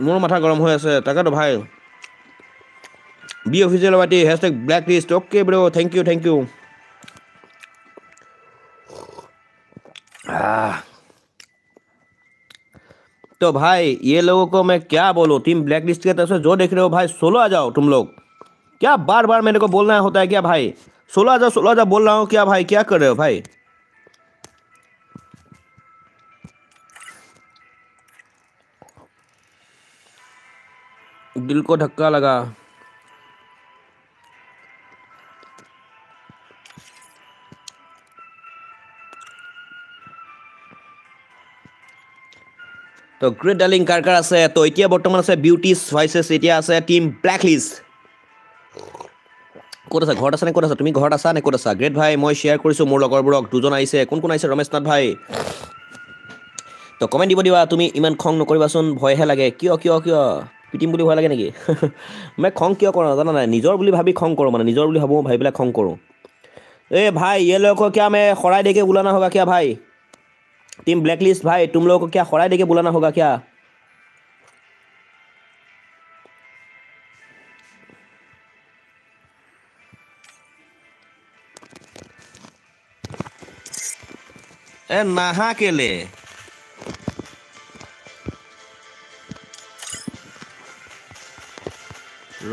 Speaker 1: मोर माथा गरम हो तक तो भाई B official party hashtag black list okay bro thank you thank you तो भाई ये लोगों को मैं क्या बोलूँ टीम ब्लैक लिस्ट की तरफ से जो देख रहे हो भाई सोलो आ जाओ तुम लोग क्या बार बार मेरे को बोलना होता है क्या भाई सोलो आ जाओ सोलो आ जाओ बोल रहा हूँ क्या भाई क्या कर रहे हो भाई दिल को धक्का लगा তো গ্ৰেট ডাৰ্লিং কাৰ কাৰ আছে তো এতিয়া বৰ্তমান আছে বিউটি ভাইচেছ এতিয়া আছে টিম ব্লেক লিষ্ট ক'ত আছা ঘৰত আছা নে ক'ত আছা তুমি ঘৰত আছা নে ক'ত আছা গ্ৰেট ভাই মই শ্বেয়াৰ কৰিছোঁ মোৰ লগৰবোৰক দুজন আহিছে কোন কোন আহিছে ৰমেশ নাথ ভাই তো কমেণ্ট দিব দিবা তুমি ইমান খং নকৰিবাচোন ভয়হে লাগে কিয় কিয় কিয় পিটিম বুলি ভয় লাগে নেকি <laughs> মই খং কিয় কৰোঁ জানা নাই নিজৰ বুলি ভাবি খং কৰোঁ মানে নিজৰ বুলি ভাবোঁ ভাবি পেলাই খং কৰোঁ এই ভাই ইয়ালৈ আকৌ কিয় আমি শৰাই দেখি ওলানা হ'বা কিয় ভাই टीम ब्लैक लिस्ट भाई तुम लोगों को क्या खड़ा देके बुलाना होगा क्या ए नहा के ले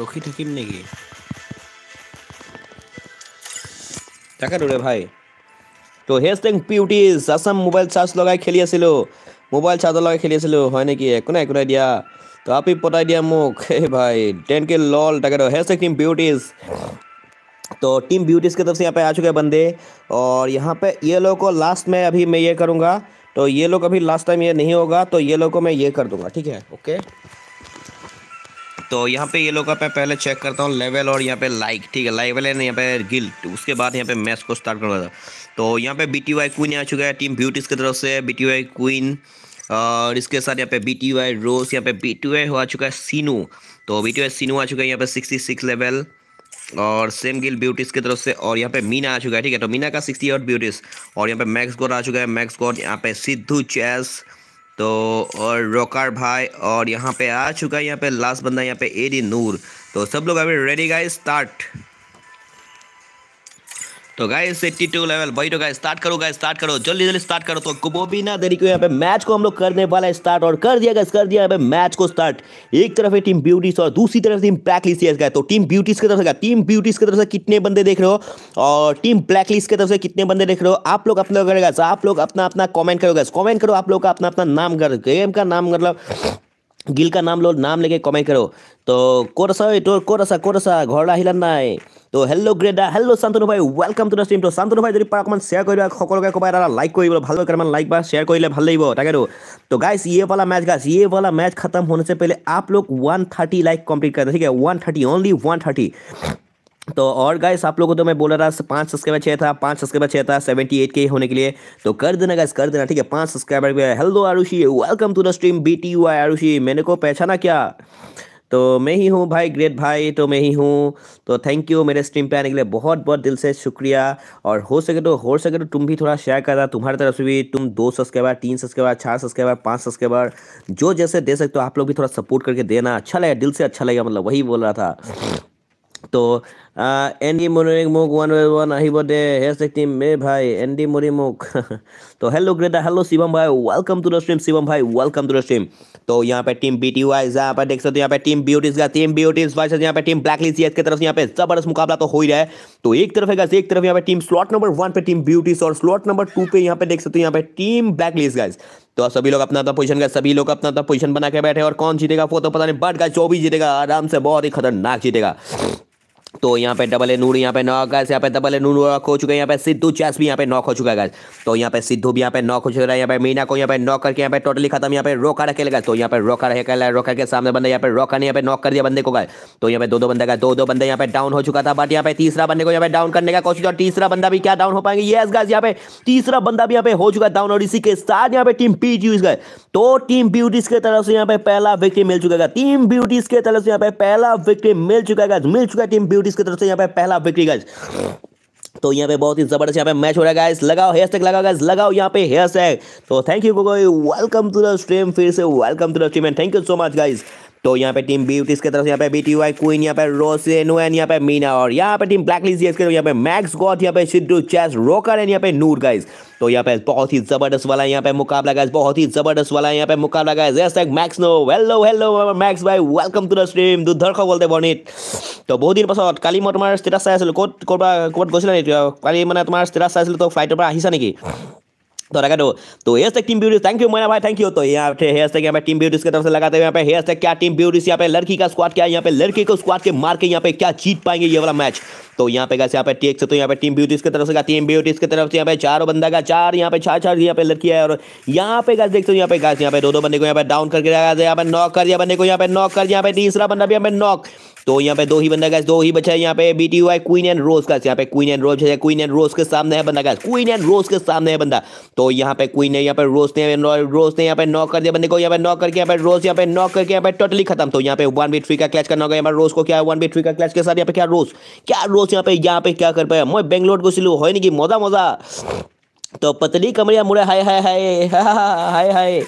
Speaker 1: ৰখি থাকিম নেকি তাকেতো ৰে ভাই তো hashtag beauties Assam mobile charge লগাই খেলি मोबाइल মোবাইল চাৰ্জত লগাই খেলি আছিলোঁ হয় নেকি एक নাই একো নাই দিয়া তো আপি পতাই দিয়া মোক এই ভাই টেন के लॉल তাকেতো হেচটেগ टीम বিউটিজ तो टीम ब्यूटीज़ <laughs> तो की तरफ से यहाँ पे आ चुके हैं बंदे और यहाँ पे ये लोग को लास्ट में अभी मैं ये करूँगा तो ये लोग अभी लास्ट टाइम ये नहीं होगा तो ये लोग को मैं ये कर दूंगा ठीक है ओके तो यहाँ पे ये लोग का मैं पहले चेक करता हूँ लेवल और यहाँ पे लाइक ठीक है लेवल है यहाँ पे गिल्ट उसके बाद यहाँ पे मैच को स्टार्ट करूँगा तो यहाँ पे बी टी वाई क्वीन आ चुका है टीम ब्यूटीज की तरफ से बी टी वाई क्वीन और इसके साथ यहाँ पे बी टी वाई रोस यहाँ पे बी टी वाई आ चुका है सीनू तो बी टी वाई सीनू आ चुका है यहाँ पे सिक्सटी सिक्स लेवल और सेम गिल ब्यूटीज की तरफ से और यहाँ पे मीना आ चुका है ठीक है तो मीना का सिक्सटी आउट ब्यूटीज और यहाँ पे मैक्स गॉड आ चुका है मैक्स गॉड यहाँ पे सिद्धू चैस तो और रोकार भाई और यहाँ पे आ चुका है यहाँ पे लास्ट बंदा यहाँ पे एडी नूर तो सब लोग अभी रेडी गाइस स्टार्ट तो गाइस 82 लेवल भाई तो गाइस स्टार्ट करो गाइस स्टार्ट करो जल्दी जल्दी स्टार्ट करो तो कुबो भी ना देरी को यहाँ पे मैच को हम लोग करने वाला है स्टार्ट और कर दिया गाइस कर दिया यहाँ पे मैच को स्टार्ट एक तरफ है टीम ब्यूटीज और दूसरी तरफ टीम ब्लैकलिस्ट का तो टीम ब्यूटीज की तरफ से टीम ब्यूटीज की तरफ से कितने बंदे देख रहे हो और टीम ब्लैकलिस्ट की तरफ से कितने बंदे देख रहे हो आप लोग अपना करेगा आप लोग अपना अपना कॉमेंट करोगे कॉमेंट करो आप लोग का अपना अपना नाम कर गेम का नाम मतलब গিল কা নাম লো নাম লেগে কমেন্ট করো তো ক'ত আছা তোৰ ক'ত আছা ক'ত আছা ঘৰলৈ আহিলা নাই তো হেল্ল' গ্ৰেডা হেল্ল' শান্তনু ভাই ৱেলকাম টু দ্য ষ্ট্ৰীম তো শান্তনু ভাই যদি পাৰা অকণমান শ্বেয়াৰ কৰি দিয়া সকলোকে ক'বা এটা লাইক কৰিব ভাল লাগে কাৰণ লাইক বা শ্বেয়াৰ কৰিলে ভাল লাগিব তাকেতো তো গাইছ ইয়ে वाला मैच गाइस ये वाला मैच खत्म होने से पहले आप लोग 130 लाइक कंप्लीट करना ठीक है 130 ओनली 130 तो और गाइस आप लोगों को तो मैं बोला रहा पाँच सब्सक्राइबर चाहिए था पाँच सब्सक्राइबर चाहिए था सेवेंटी एट के होने के लिए तो कर देना गाइस कर देना ठीक है पाँच सब्सक्राइबर भी hello Arushi welcome to the stream B T U I Arushi मैंने को पहचाना क्या तो मैं ही हूँ भाई ग्रेट भाई तो मैं ही हूँ तो थैंक यू मेरे स्ट्रीम पे आने के लिए बहुत बहुत दिल से शुक्रिया और हो सके तो हो सके तो तुम भी थोड़ा शेयर करा तुम्हारी तरफ से भी तुम दो सब्सक्राइबर तीन सब्सक्राइबर चार सब्सक्राइबर पाँच सब्सक्राइबर जो जैसे दे सकते हो आप लोग भी थोड़ा सपोर्ट करके देना अच्छा लगेगा दिल से अच्छा लगेगा मतलब वही बोल रहा था तो এণ্ডি মৰিক মোক ওৱান বাই ওৱান আহিব দে হেচ টিম মে ভাই এণ্ডি মৰি মোক তো हेलो ग्रेटा हेलो शिवम भाई welcome to the stream Shivam भाई वेलकम टू द स्ट्रीम तो यहाँ पे टीम बी टी वाई यहाँ पर देख सकते हो यहाँ पे टीम ब्यूटीज का टीम ब्यूटीज वाइस यहाँ पे टीम ब्लैक लीज की तरफ से यहाँ पे जबरदस्त मुकाबला तो हो ही रहा है तो एक तरफ है एक तरफ यहाँ पे टीम स्लॉट नंबर वन पे टीम ब्यूटीज और स्लॉट नंबर टू पे यहाँ पे देख सकते हो यहाँ पे टीम ब्लैक गाइज तो सभी लोग अपना पोजीशन का सभी लोग अपना पोजीशन बना के बैठे और कौन जीतेगा वो तो पता नहीं बट गाइस जो भी जीतेगा आराम से बहुत ही खतरनाक जीतेगा तो यहाँ पे डबल ए नूर यहाँ पे नॉक गैस यहाँ पे डबल ए नूर नॉक हो चुके है यहाँ पे सिद्धू चैस भी यहाँ पे नॉक हो चुका है तो यहाँ पे सिद्धू भी यहाँ पे नॉक हो चुका है यहाँ पे मीना को यहाँ पे नॉक करके यहाँ पे टोटली खत्म यहाँ पे रोका रखेगा तो यहाँ पे रोका कर रोका के सामने बंदा यहाँ पे रोका नहीं यहाँ पे नॉक कर दिया बंदे को गए तो यहाँ पे दो दो बंदे का दो दो बंदे यहाँ पे डाउन हो चुका था बट यहाँ पे तीसरा बंदे को यहाँ पे डाउन करने का कोशिश और तीसरा बंदा भी क्या डाउन हो पाएंगे ये गैस यहाँ पे तीसरा बंदा भी यहाँ पे हो चुका डाउन और इसी के साथ यहाँ पे टीम पी जी गए तो टीम ब्यूटीज के तरफ से यहाँ पे पहला विक्ट्री मिल चुका टीम ब्यूटीज के तरफ से यहाँ पे पहला विक्ट्री मिल चुका मिल चुका है टीम ब्यूटी ब्यूटीज की तरफ से यहाँ पे पहला विक्री गज तो यहाँ पे बहुत ही जबरदस्त यहाँ पे मैच हो रहा है गाइस लगाओ हेयर स्टैग लगाओ गाइस लगाओ यहाँ पे हेयर स्टैग तो thank you Gogoi welcome to the stream फिर से welcome to the stream and thank you so much guys तो यहाँ पे टीम ब्यूटीज की तरफ से यहाँ पे बी टी वाई क्वीन यहाँ पे रोसेनुएन यहाँ पे मीना और यहाँ पे टीम ब्लैक लीजिए इसके यहाँ पे मैक्स गॉथ यहाँ पे सिद्धू चेस रोकर एंड यहाँ पे नूर गाइज तो यहाँ पे बहुत ही जबरदस्त वाला यहाँ पे मुकाबला गाइज बहुत ही जबरदस्त वाला यहाँ पे मुकाबला guys Max no hello hello Max भाई वेलकम टू द स्ट्रीम দুর্ধর্ষ বলতে বনিত তো বহুত দিন পাছত কালি মই তোমাৰ ষ্টেটাছ চাই আছিলোঁ ক'ত ক'ৰবাত ক'ৰবাত গৈছিলা নেকি কালি মানে তোমাৰ ষ্টেটাছ চাইছিলোঁ তো ফ্লাইটৰ পৰা আহিছা নেকি तो लगा दो तो hash team beauty thank you Mona भाई थैंक यू तो यहाँ पे हेयर टेक यहाँ पे टीम ब्यूटी की तरफ से लगाते हैं यहाँ पे हेयर टेक क्या टीम ब्यूटी यहाँ पे लड़की का स्क्वाड क्या है यहाँ पे लड़की को स्क्वाड के मार के यहाँ पे क्या जीत पाएंगे ये वाला मैच तो यहाँ पे कैसे यहाँ पे टेक से तो यहाँ पे टीम ब्यूटी की तरफ से टीम ब्यूटी की तरफ से यहाँ पे चारों बंदा का चार यहाँ पे चार चार यहाँ पे लड़की है और यहाँ पे गैस देखते हो यहाँ पे कैसे यहाँ पे दो दो बंदे को यहाँ पे डाउन करके यहाँ पे नॉक कर दिया बंदे को यहाँ पे नॉक कर यहाँ पे तीसरा बंदा भी यहाँ पे नॉक तो यहाँ पे दो ही बंदा गैस दो ही बचा है यहाँ पे बी टी हुआ है क्वीन एंड रोज का यहाँ पे क्वीन एंड रोज है क्वीन एंड रोज के सामने है बंदा गैस क्वीन एंड रोज के सामने है बंदा तो यहाँ पे क्वीन है यहाँ पे रोज ने रोज ने यहाँ पे नॉक कर दिया बंदे को यहाँ पे नॉक करके यहाँ पे रोज यहाँ पे नॉक करके यहाँ पे टोटली खत्म तो यहाँ पे वन बी थ्री का क्लैच करना होगा यहाँ पर रोज को क्या वन बी थ्री का क्लैच के साथ यहाँ पे क्या रोज क्या रोज यहाँ पे यहाँ पे क्या कर पाया मैं बेंगलोर को सिलू हो नहीं की मजा मजा तो पतली कमरिया मुड़े हाय हाय हाय हाय हाय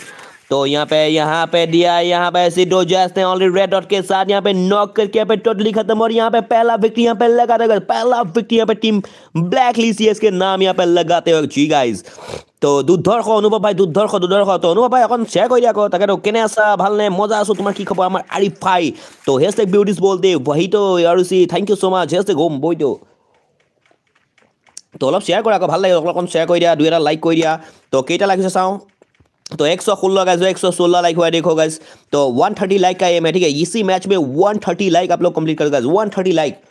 Speaker 1: तो यहाँ पे यहाँ पे दिया है यहाँ पे ऐसी दो जैस ने ऑलरेडी रेड डॉट के साथ यहाँ पे नॉक करके यहाँ पे टोटली खत्म और यहाँ पे पहला विक्ट्री यहाँ पे लगा देगा पहला विक्ट्री यहाँ पे टीम ब्लैक लीसीएस के नाम यहाँ पे लगाते हो जी गाइज তো দুর্ধর্ষ অনুভৱ ভাই দুৰ্ধৰ্ষ দুৰ্ধৰ্ষ তো অনুভৱ ভাই অকণ শ্বেয়াৰ কৰি দিয়া আকৌ তাকেতো কেনে আছা ভালনে মজা আছোঁ তোমাৰ কি খবৰ আমাৰ আৰিফ ভাই তো হেছ টেক বিউটিজ বল দে বহিতো ইয়াৰুচি thank you so' much hashtag হোম বইতো তো অলপ শ্বেয়াৰ কৰা আকৌ ভাল লাগে অকণ শ্বেয়াৰ কৰি দিয়া দুই এটা লাইক কৰি দিয়া তো কেইটা লাগিছে চাওঁ तो एक सौ 116 तो का जो सोलह लाइक हुआ देखो गज तो वन थर्टी लाइक का एम है ठीक है इसी मैच में वन थर्टी लाइक आप लोग कंप्लीट कर वन थर्टी लाइक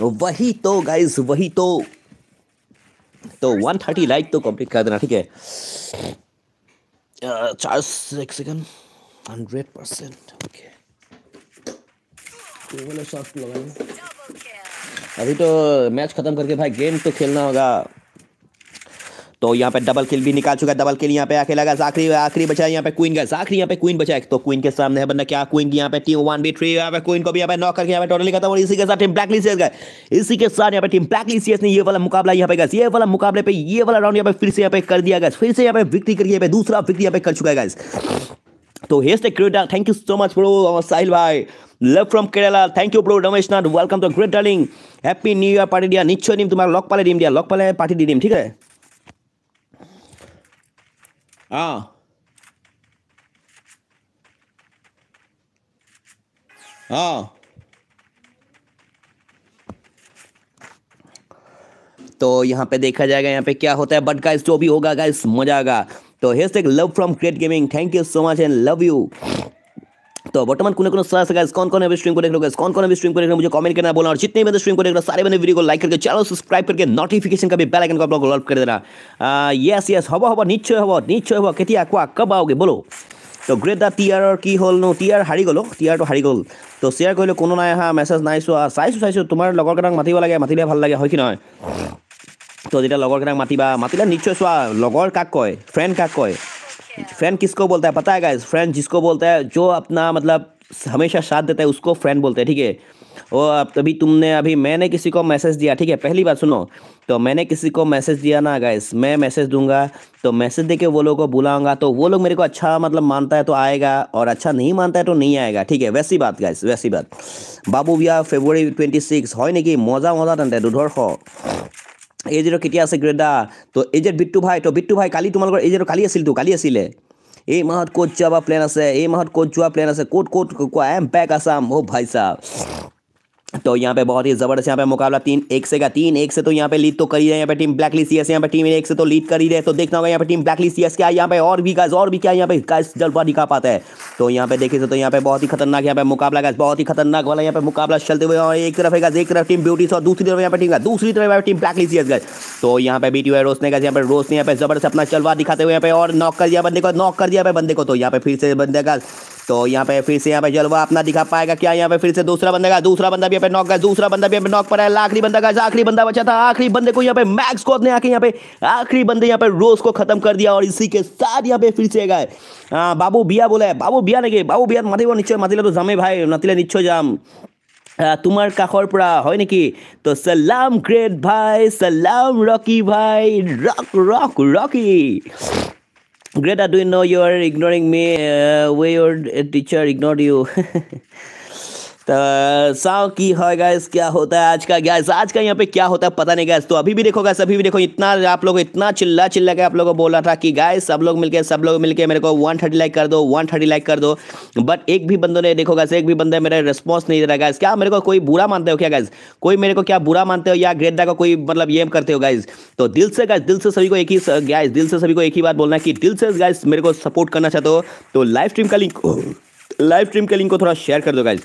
Speaker 1: वही तो गाइज वही तो तो 130 लाइक तो कंप्लीट कर देना ठीक है चार एक सेकंड हंड्रेड परसेंट ओके अभी तो मैच ख़त्म करके भाई गेम तो खेलना होगा तो यहाँ पे डबल किल भी निकाल चुका है डबल किल यहाँ पे आके लगा आखिरी आखिरी बचा यहाँ पे क्वीन का आखिरी यहाँ पे क्वीन बचा है तो क्वीन के सामने है बंदा क्या क्वीन यहाँ पे टीम वन बी थ्री यहाँ पे क्वीन को भी यहाँ पे नॉक करके यहाँ पे टोटली खत्म और इसी के साथ टीम ब्लैक ब्लैकलिसियस गए इसी के साथ यहाँ पे टीम ब्लैक ब्लैकलिसियस ने ये वाला मुकाबला यहाँ पे गए ये वाला मुकाबले पे ये वाला राउंड यहाँ पे फिर से यहाँ पे कर दिया गया फिर से यहाँ पे विक्ट्री करिए यहाँ पे दूसरा विक्ट्री यहाँ पे कर चुका है गाइस तो hashtag creator thank you so much bro Sahil भाई love from Kerala thank you bro Ramesh Nath welcome to great darling happy new year party दिया निश्चय टीम तुम्हारा लॉक पाले टीम दिया लॉक पाले पार्टी दी टीम ठीक है हाँ हाँ तो यहाँ पे देखा जाएगा यहाँ पे क्या होता है बट गाइस जो भी होगा गाइस मजा आएगा तो hashtag love from create gaming thank you so much and love you তো বর্তমান কোনে কোনে সার আছে গাইস কোন কোনে স্ট্রিম করে গাইস কোন কোনে স্ট্রিম করে মুঝে কমেন্ট করে বলো আর জিতনে বেদে স্ট্রিম করে গাইস সারে বেদে ভিডিও কো লাইক করে চ্যানেল সাবস্ক্রাইব করে নোটিফিকেশন কা বেল আইকন কো ব্লগ লক করে দেনা ইয়েস ইয়েস হবো হবো নিশ্চয় হবো নিশ্চয় হবো কেতি আকুয়া কব আওগে বলো তো গ্রেট দা টিআর কি হল নো টিআর হারি গলো টিআর তো হারি গল তো শেয়ার কইলে কোনো নাই হা মেসেজ নাই সোয়া সাইসু সাইসু তোমার লগর কাটা মাতিব লাগে মাতিলে ভাল লাগে হয় কি নয় তো যেটা লগর কাটা মাতিবা মাতিলে নিশ্চয় সোয়া লগর কাক কয় ফ্রেন্ড কাক কয় फ्रेंड किसको बोलता है पता है गाइस फ्रेंड जिसको बोलता है जो अपना मतलब हमेशा साथ देता है उसको फ्रेंड बोलते हैं ठीक है वो अब तभी तुमने अभी मैंने किसी को मैसेज दिया ठीक है पहली बात सुनो तो मैंने किसी को मैसेज दिया ना गाइस मैं मैसेज दूंगा तो मैसेज दे के वो लोगों को बुलाऊंगा तो वो लोग मेरे को अच्छा मतलब मानता है तो आएगा और अच्छा नहीं मानता है तो नहीं आएगा ठीक है वैसी बात गाइस वैसी बात बाबू भैया फेब्रुवरी ट्वेंटी सिक्स হয় নেকি मौजा মজা তেন্তে दुधर শ এই জিৰ' কেতিয়া আছে গ্ৰেডা তো এই যে বিট্টু ভাই তো বিট্টু ভাই কালি তোমালোকৰ এই যে কালি আছিলতো কালি আছিলে এই মাহত ক'ত যোৱা বা প্লেন আছে এই মাহত ক'ত যোৱা প্লেন আছে ক'ত ক'ত কোৱা এম পেক আছাম অ' ভাই চাহ तो यहाँ पे बहुत ही ज़बरदस्त यहाँ पे मुकाबला तीन एक से का तीन एक से तो यहाँ पे लीड तो करी ही रहे यहाँ पे टीम ब्लैक ली यहाँ पे टीम एक से तो लीड कर ही रहे तो देखना होगा यहाँ पे टीम ब्लैक ली क्या यहाँ पे और भी गाइस और भी क्या यहाँ पे गाइस जलवा दिखा पाता है तो यहाँ पे देखिए तो यहाँ पे बहुत ही खतरनाक यहाँ पे मुकाबला गाइस बहुत ही खतरनाक वाला यहाँ पे मुकाबला चलते हुए और एक तरफ है एक तरफ टीम ब्यूटी और दूसरी तरफ यहाँ पे टीम दूसरी तरफ यहाँ टीम ब्लैक ली सीएस तो यहाँ पे बी टी रोस ने गए यहाँ पे रोस ने यहाँ पे जबरदस्त अपना चलवा दिखाते हुए यहाँ पे और नॉक कर दिया बंदे को नॉक कर दिया बंदे को तो यहाँ पे फिर से बंदे का तो यहाँ पे फिर से यहाँ पे जलवा अपना दिखा पाएगा क्या यहाँ पे फिर से दूसरा बंदा का दूसरा बंदा भी यहाँ पे नॉक का दूसरा बंदा भी यहाँ पे नॉक पर है आखिरी बंदा का आखिरी बंदा बचा था आखिरी बंदे को यहाँ पे मैक्स को अपने आके यहाँ पे आखिरी बंदे यहाँ पे रोज को खत्म कर दिया और इसी के साथ यहाँ पे फिर से गए हाँ, बाबू बिया बोला है बाबू बिया तो हाँ, नहीं बाबू बिया মাতিব নিশ্চয় মাতিলে তো যামেই ভাই নাতিলে নিশ্চয় जाम তোমাৰ কাষৰ পৰা হয় নেকি তো চালাম গ্ৰেট ভাই চালাম ৰকি ভাই ৰক ৰক ৰকি Greta, do you know you are ignoring me? Uh, your teacher ignored you? <laughs> तो साव की है गैस क्या होता है आज का गैस आज का यहाँ पे क्या होता है पता नहीं गैस तो अभी भी देखो गैस अभी भी देखो इतना आप लोग इतना चिल्ला चिल्ला के आप लोगों को बोल रहा था कि गैस सब लोग मिलके सब लोग मिलके मेरे को वन थर्टी लाइक कर दो वन थर्टी लाइक कर दो बट एक भी बंदों ने देखो गैस एक भी बंदे मेरा रिस्पॉन्स नहीं दे रहा गैस क्या मेरे को कोई बुरा मानते हो क्या गैस कोई मेरे को क्या बुरा मानते हो या ग्रेड का कोई मतलब ये करते हो गैस तो दिल से गैस दिल से सभी को एक ही गैस दिल से सभी को एक ही बात बोलना है कि दिल से गैस मेरे को सपोर्ट करना चाहते हो तो लाइव स्ट्रीम का लिंक लाइव स्ट्रीम का लिंक को थोड़ा शेयर कर दो गाइज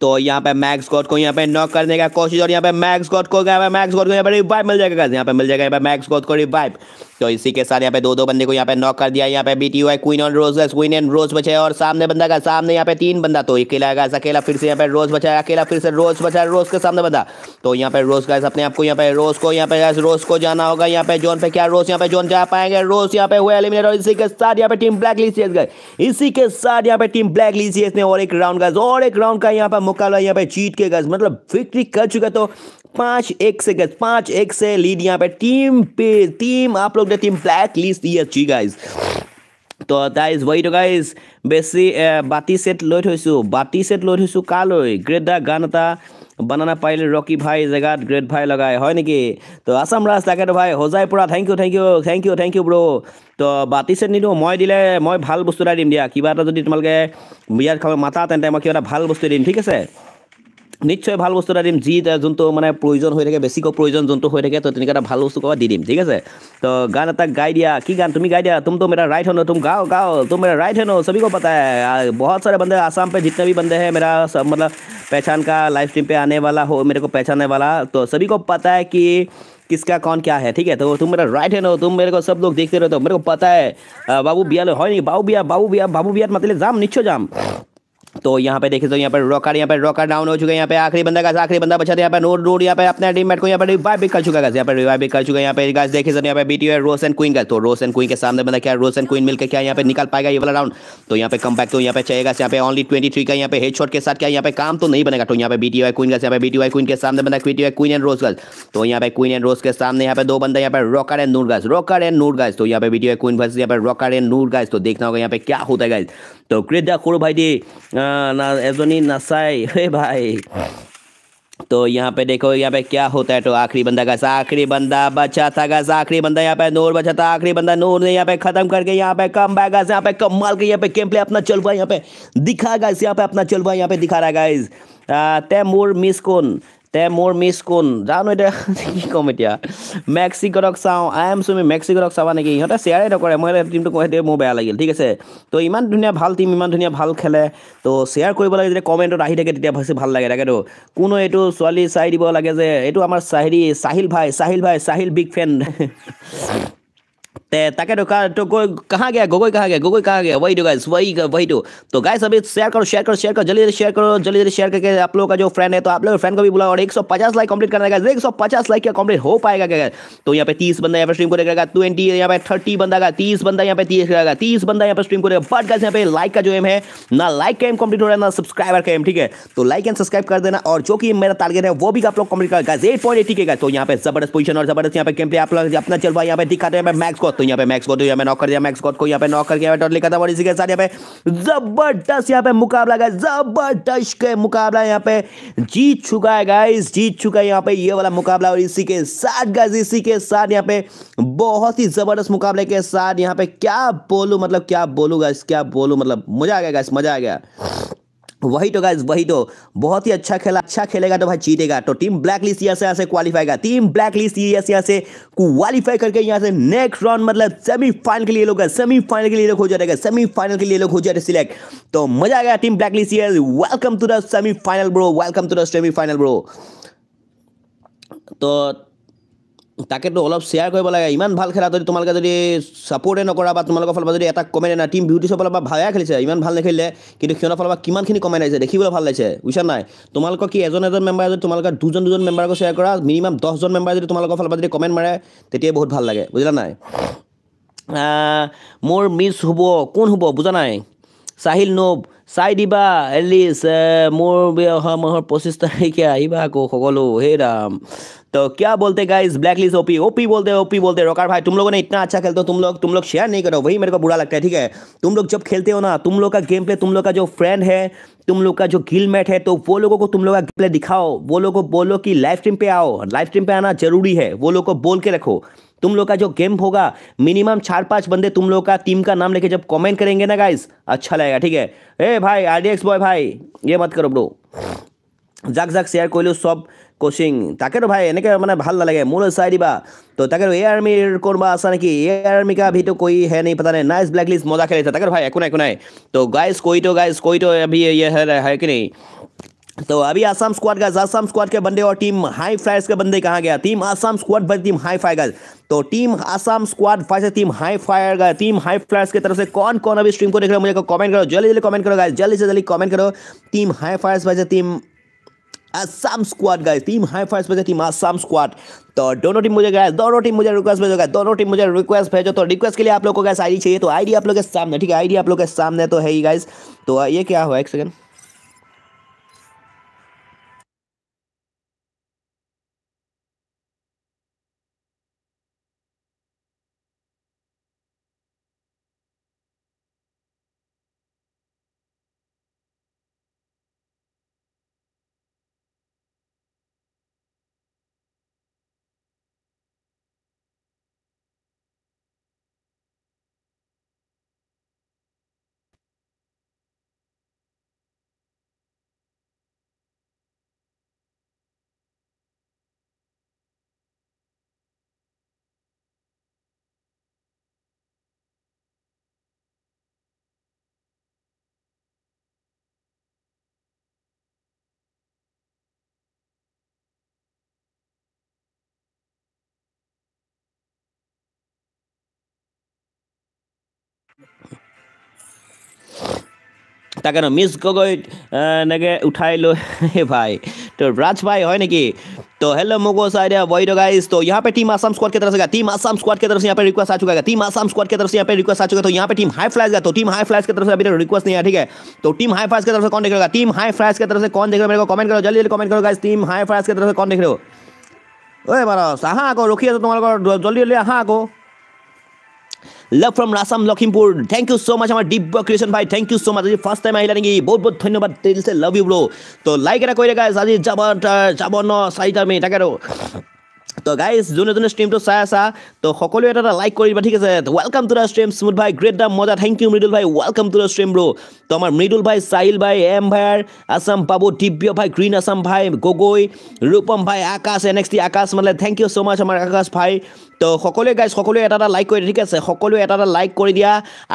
Speaker 1: तो यहाँ पे मैक्स गॉड को यहाँ पे नॉक करने का कोशिश और यहाँ पे मैक्स गॉड को मैक्स गॉड को यहाँ पे रिवाइव मिल जाएगा यहाँ पे मिल जाएगा यहाँ पे मैक्स गॉड को रिवाइव तो इसी के साथ यहाँ पे दो दो बंदे को यहाँ पे नॉक कर दिया यहाँ पे बीटी हुआ है क्वीन और रोज क्वीन एंड रोज बचे और सामने बंदा का सामने यहाँ पे तीन बंदा तो अकेला गैस अकेला फिर से यहाँ पे रोज बचा अकेला फिर से रोज बचा रोज के सामने बंदा तो यहाँ पे रोज गैस अपने आपको यहाँ पे रोज को यहाँ पे रोज को जाना होगा यहाँ पे जोन पे क्या रोज यहाँ पे जोन जा पाएंगे रोज यहाँ पे हुआ एलिमिनेट और इसी के साथ यहाँ पे टीम ब्लैक लीसीएस गए इसी के साथ यहाँ पे टीम ब्लैक लीसीएस ने और एक राउंड गैस और एक राउंड का यहाँ पे मुकाबला यहाँ पे जीत के गैस मतलब विक्ट्री कर चुके तो पांच एक से गैस पांच एक से लीड यहाँ पे टीम पे टीम आप लोग সবরে টিম ব্ল্যাক লিস্ট ইয়াছি গাইজ তো গাইজ ওয়েট গাইজ বেছি বাতি চেট লৈ থৈছোঁ বাতি চেট লৈ থৈছোঁ কালৈ গ্ৰেট দা গান এটা বানানা পাৰিলে ৰকী ভাই জেগাত গ্ৰেট ভাই লগাই হয় নেকি তো আছাম ৰাজ তাকেতো ভাই সজাই পৰা thank you thank you thank you thank you bro তো বাতি চেট নিদিওঁ মই দিলে মই ভাল বস্তু এটা দিম দিয়া কিবা এটা যদি তোমালোকে বিয়াত খাব মাতা তেন্তে মই কিবা এটা ভাল বস্তু দিম ঠিক আছে निश्चय ভাল বস্তু ৰাম জি দযত মানে প্ৰয়োজন হৈ থাকে বেছিক প্ৰয়োজন জন্ত হৈ থাকে তেনেকাত ভাল বস্তু কবা দি দিম ঠিক আছে তো গান এটা গাইডিয়া কি গান তুমি গাইডিয়া তুমি তো মোৰ ৰাইট হানো তুমি গাও গাও তুমি মোৰ ৰাইট হানো সকলোৱে পতা হয় বহুত সৰা bande অসমতে যিটা বি bande হে মোৰ মানে পহচান কা লাইভ ষ্ট্ৰিম পে আনে wala हो मेरो को पचानने वाला तो सभी को पता है की किसका कौन क्या है ठीक है तो तुम मेरा राइट हनो तुम मेरे को सब लोग देखते रहते हो मेरे को पता है बाबू बियाले होनी बाऊ बिया बाऊ बिया बाबू बिया माथिले जाम निश्चय जाम तो यहाँ पे देखे तो यहाँ पर रॉकर यहाँ पर रॉकर डाउन हो चुका है यहाँ पे आखिरी बंदा का आखिरी बंदा बचा था यहाँ पर नोट रोड यहाँ पे अपने टीममेट को यहाँ पर रिवाइव भी कर चुका है यहाँ पर रिवाइव भी कर चुका है यहाँ पे गाइस देखे सर यहाँ पे बीटी है रोस एंड क्वीन का तो रोस एंड क्वीन के सामने बंदा क्या रोस एंड क्वीन मिलकर क्या यहाँ पे निकल पाएगा ये वाला राउंड तो यहाँ पे कम बैक तो यहाँ पे चाहिएगा यहाँ पे ओनली ट्वेंटी का यहाँ पे हेड के साथ क्या यहाँ पे काम तो नहीं बनेगा तो यहाँ पे बीटी वाई क्वीन का यहाँ पे बीटी वाई क्वीन के सामने बंदा क्वीटी Y queen and rose girl तो यहाँ पे क्वीन एंड रोस के सामने यहाँ पे दो बंदा यहाँ पे Rocker and Noor guys Rocker and Noor guys तो यहाँ पे बीटी वाई क्वीन वर्स यहाँ पे रॉकर एंड नूर गाइस तो देखना होगा यहाँ पे क्या होता है गाइस तो টকৰিত দিয়া সৰু ভাইটি এজনী নাচাই हे भाई तो यहाँ पे देखो यहाँ पे क्या होता है तो आखिरी बंदा का आखिरी बंदा बचा था गस आखिरी बंदा यहाँ पे नूर बचा था आखिरी बंदा नूर ने यहाँ पे खत्म करके यहाँ पे कम बैग गैस यहाँ पे कम माल के यहाँ पे गेम ले अपना चल रहा यहाँ पे दिखा गैस यहाँ पे अपना चल रहा यहाँ पे दिखा रहा है गाइज तैमूर मिस कौन তে মোৰ মিছ কোন জানো এতিয়া <laughs> কি ক'ম এতিয়া মেক্সিকটক চাওঁ আই এম চুমি মেক্সিকটক চাবা নেকি সিহঁতে শ্বেয়াৰে নকৰে মই টীমটো কওঁ সেইটোৱে মোৰ বেয়া লাগিল ঠিক আছে তো ইমান ধুনীয়া ভাল টিম ইমান ধুনীয়া ভাল খেলে তো শ্বেয়াৰ কৰিব লাগে যেতিয়া কমেণ্টত আহি থাকে তেতিয়া বেছি ভাল লাগে তাকেতো কোনো এইটো ছোৱালী চাই দিব লাগে যে এইটো আমাৰ হেৰি চাহিল ভাই চাহিল ভাই চাহিল বিগ ফেন <laughs> ताके तो तो कहाँ गया गोगोई कहाँ गया गोगोई कहाँ गया वही तो गाइस वही वही तो तो गाइस अभी शेयर करो शेयर करो शेयर करो जल्दी जल्दी शेयर करो जल्दी जल्दी शेयर करके आप लोगों का जो फ्रेंड है तो आप लोग फ्रेंड को भी बुलाओ और 150 लाइक कंप्लीट करना है एक सौ पचास लाइक का कंप्लीट हो पाएगा क्या तो यहाँ पे तीस बंदा यहाँ पर स्ट्रीम करेगा ट्वेंटी यहाँ पे थर्टी बंदा का तीस बंदा यहाँ पे तीस करेगा तीस बंदा यहाँ पर स्ट्रीम करेगा बट गाइस यहाँ पे लाइक का जो एम है ना लाइक का एम कम्प्लीट हो रहा है ना सब्सक्राइबर का एम ठीक है तो लाइक एंड सब्सक्राइब कर देना और जो कि मेरा टारगेट है वो भी आप लोग कम्प्लीट करेगा एट पॉइंट एटी के तो यहाँ पे जबरदस्त पोजीशन और जबरदस्त यहाँ पे गेम आप लोग अपना चल रहा है यहाँ पे दिखाते हैं मैक्स को तो यहाँ पे मैक्स गोद यहाँ पे नॉक कर दिया मैक्स गोद को यहाँ पे नॉक कर दिया टोटली खत्म और इसी के साथ यहाँ पे जबरदस्त यहाँ पे मुकाबला गया जबरदस्त के मुकाबला यहाँ पे जीत चुका है गाइस जीत चुका है यहाँ पे ये वाला मुकाबला और इसी के साथ गाइस इसी के साथ यहाँ पे बहुत ही जबरदस्त मुकाबले के साथ यहाँ पे क्या बोलू मतलब क्या बोलूँ गाइस क्या बोलू मतलब मजा आ गया गाइस मजा आ गया वही तो गाइज वही तो बहुत ही अच्छा खेला अच्छा खेलेगा तो भाई जीतेगा तो टीम ब्लैक लिस्ट यहाँ से यहाँ से क्वालिफाई का टीम ब्लैक लिस्ट यहाँ से यहाँ से क्वालिफाई करके यहाँ से नेक्स्ट राउंड मतलब सेमीफाइनल के लिए लोग सेमीफाइनल के लिए लोग हो जाएगा सेमीफाइनल के लिए लोग हो जाए सिलेक्ट तो मजा आ गया team black list welcome to the semifinal bro welcome to the semifinal bro तो তাকেতো অলপ শ্বেয়াৰ কৰিব লাগে ইমান ভাল খেলা যদি তোমালোকে যদি ছাপৰ্টে নকৰা বা তোমালোকৰ ফালৰ পৰা যদি এটা কমেণ্ট নাই টিম বিউটিছৰ ফালৰ পৰা ভায়া খেলিছে ইমান ভাল নেখেলিলে কিন্তু সিহঁতৰ ফালৰ পৰা কিমানখিনি কমেণ্ট আহিছে দেখিবলৈ ভাল লাগিছে বুজিছা নাই তোমালোকৰ কি এজন এজন মেম্বাৰ যদি তোমালোকে দুজন দুজন মেম্বাৰকো শ্বেয়াৰ কৰা মিনিমাম দহজন মেম্বাৰ যদি তোমালোকৰ ফালৰ পৰা যদি কমেণ্ট মাৰে তেতিয়াই বহুত ভাল লাগে বুজিলা নাই মোৰ মিছ হ'ব কোন হ'ব বুজা নাই চাহিল নব চাই দিবা এটলিষ্ট মোৰ অহা মাহৰ পঁচিছ তাৰিখে আহিবা আকৌ সকলো হেৰাম तो क्या बोलते guys black list OP OP बोलते ओपी बोलते रोकार भाई तुम लोगों ने इतना अच्छा खेलते हो तुम लोग तुम लोग शेयर नहीं करो वही मेरे को बुरा लगता है ठीक है तुम लोग जब खेलते हो ना तुम लोग का गेम प्ले तुम लोग का जो फ्रेंड है तुम लोग का जो गिल मैट है तो वो लोगों को तुम लोग का गेम प्ले दिखाओ वो लोग को बोलो कि लाइव स्ट्रीम पे आओ लाइव स्ट्रीम पे आना जरूरी है वो लोग को बोल के रखो तुम लोग का जो गेम होगा मिनिमम चार पांच बंदे तुम लोग का टीम का नाम लेके जब कमेंट करेंगे ना गाइस अच्छा लगेगा ठीक है ए भाई आर बॉय भाई ये मत करो ब्रो जग जग शेयर कर लो सब কোচিং তাকেতো ভাই এনেকৈ মানে ভাল নালাগে মোলৈ চাই দিবা তো তাকেতো এ আৰ্মিৰ কোনোবা আছা নেকি এ আৰ্মি কা ভিটো কই হে নেই পতা নাই নাইচ ব্লেক লিষ্ট মজা খেলিছে তাকেতো ভাই একো নাই তো গাইজ কই তো গাইজ কই তো अभी ये है कि नहीं तो अभी Assam squad guys Assam squad के बंदे और टीम हाई फ्लायर्स के बंदे कहाँ गया team Assam squad by team high fire guys तो टीम आसाम स्क्वाड फाइस team high fire guys team high flyers की तरफ से कौन कौन अभी स्ट्रीम को देख रहे हो मुझे कमेंट करो जल्दी जल्दी कमेंट करो गाइस जल्दी से जल्दी कमेंट करो टीम हाई फायर्स फाइस team Assam squad guys team high five बजे टीम असम स्क्वाड तो दोनों टीम मुझे गाइस दोनों टीम मुझे रिक्वेस्ट गाइस दोनों टीम मुझे रिक्वेस्ट भेजो तो रिक्वेस्ट के लिए आप लोगों को गाइस आईडी चाहिए तो आईडी आप लोग के सामने ठीक है आईडी आप लोग के सामने तो है ही गाइस तो ये क्या हुआ एक सेकंड টাকে না মিস গগৈ নেগে উঠাইলো হে ভাই তো ব্রাঞ্চ ভাই হয় নাকি তো হ্যালো মোগো সায়রা বইরো গাইস তো এখানে টিম আসাম স্কোয়াড কে তরফ সেগা টিম আসাম স্কোয়াড কে তরফ সে এখানে রিকোয়েস্ট আ চুকেগা টিম আসাম স্কোয়াড কে তরফ সে এখানে রিকোয়েস্ট আ চুকে তো এখানে টিম হাই ফ্ল্যাশ গা তো টিম হাই ফ্ল্যাশ কে তরফ সে ابھی রিকোয়েস্ট নেই ঠিক আছে তো টিম হাই ফ্ল্যাশ কে তরফ সে কন দেখবে টিম হাই ফ্ল্যাশ কে তরফ সে কোন দেখবে আমাকে কমেন্ট করো जल्दी जल्दी कमेंट करो गाइस টিম হাই ফ্ল্যাশ কে তরফ সে কোন দেখরে ওয়ে বড় সাহা গো রখিয়া তো তোমালো গর জলদি হলে আগো love from Assam Lakhimpur thank you so' much আমাৰ দিব্য কৃষণ ভাই থেংক ইউ ছ' মাছ আজি ফাৰ্ষ্ট টাইম আহিলে নেকি বহুত বহুত ধন্যবাদ দিছে লাভ ইউ ব্ৰ' ত' লাইক এটা কৰি দে গাইজ আজি যাব যাব ন চাৰিটা মিনিট তাকে আৰু গাইজ যোনে যোনে ষ্ট্ৰীমটো চাই আছা তো সকলোৱে এটা এটা লাইক কৰিবা ঠিক আছে welcome to the stream smooth ভাই গ্ৰেট দ্য মজা থেংক ইউ মৃদুল ভাই ৱেলকাম টু দ্য ষ্ট্ৰীম ব্ৰ' ত' আমাৰ মৃদুল ভাই চাহিল ভাই এম ভাই আছাম বাবু দিব্য ভাই গ্ৰীণ আছাম ভাই গগৈ ৰূপম ভাই আকাশ এন এক্স আকাশ মানে থেংক ইউ ছ' মাছ আমাৰ আকাশ ভাই তো সকলোৱে গাইজ সকলোৱে এটা এটা লাইক কৰি ঠিক আছে সকলোৱে এটা এটা লাইক কৰি দিয়া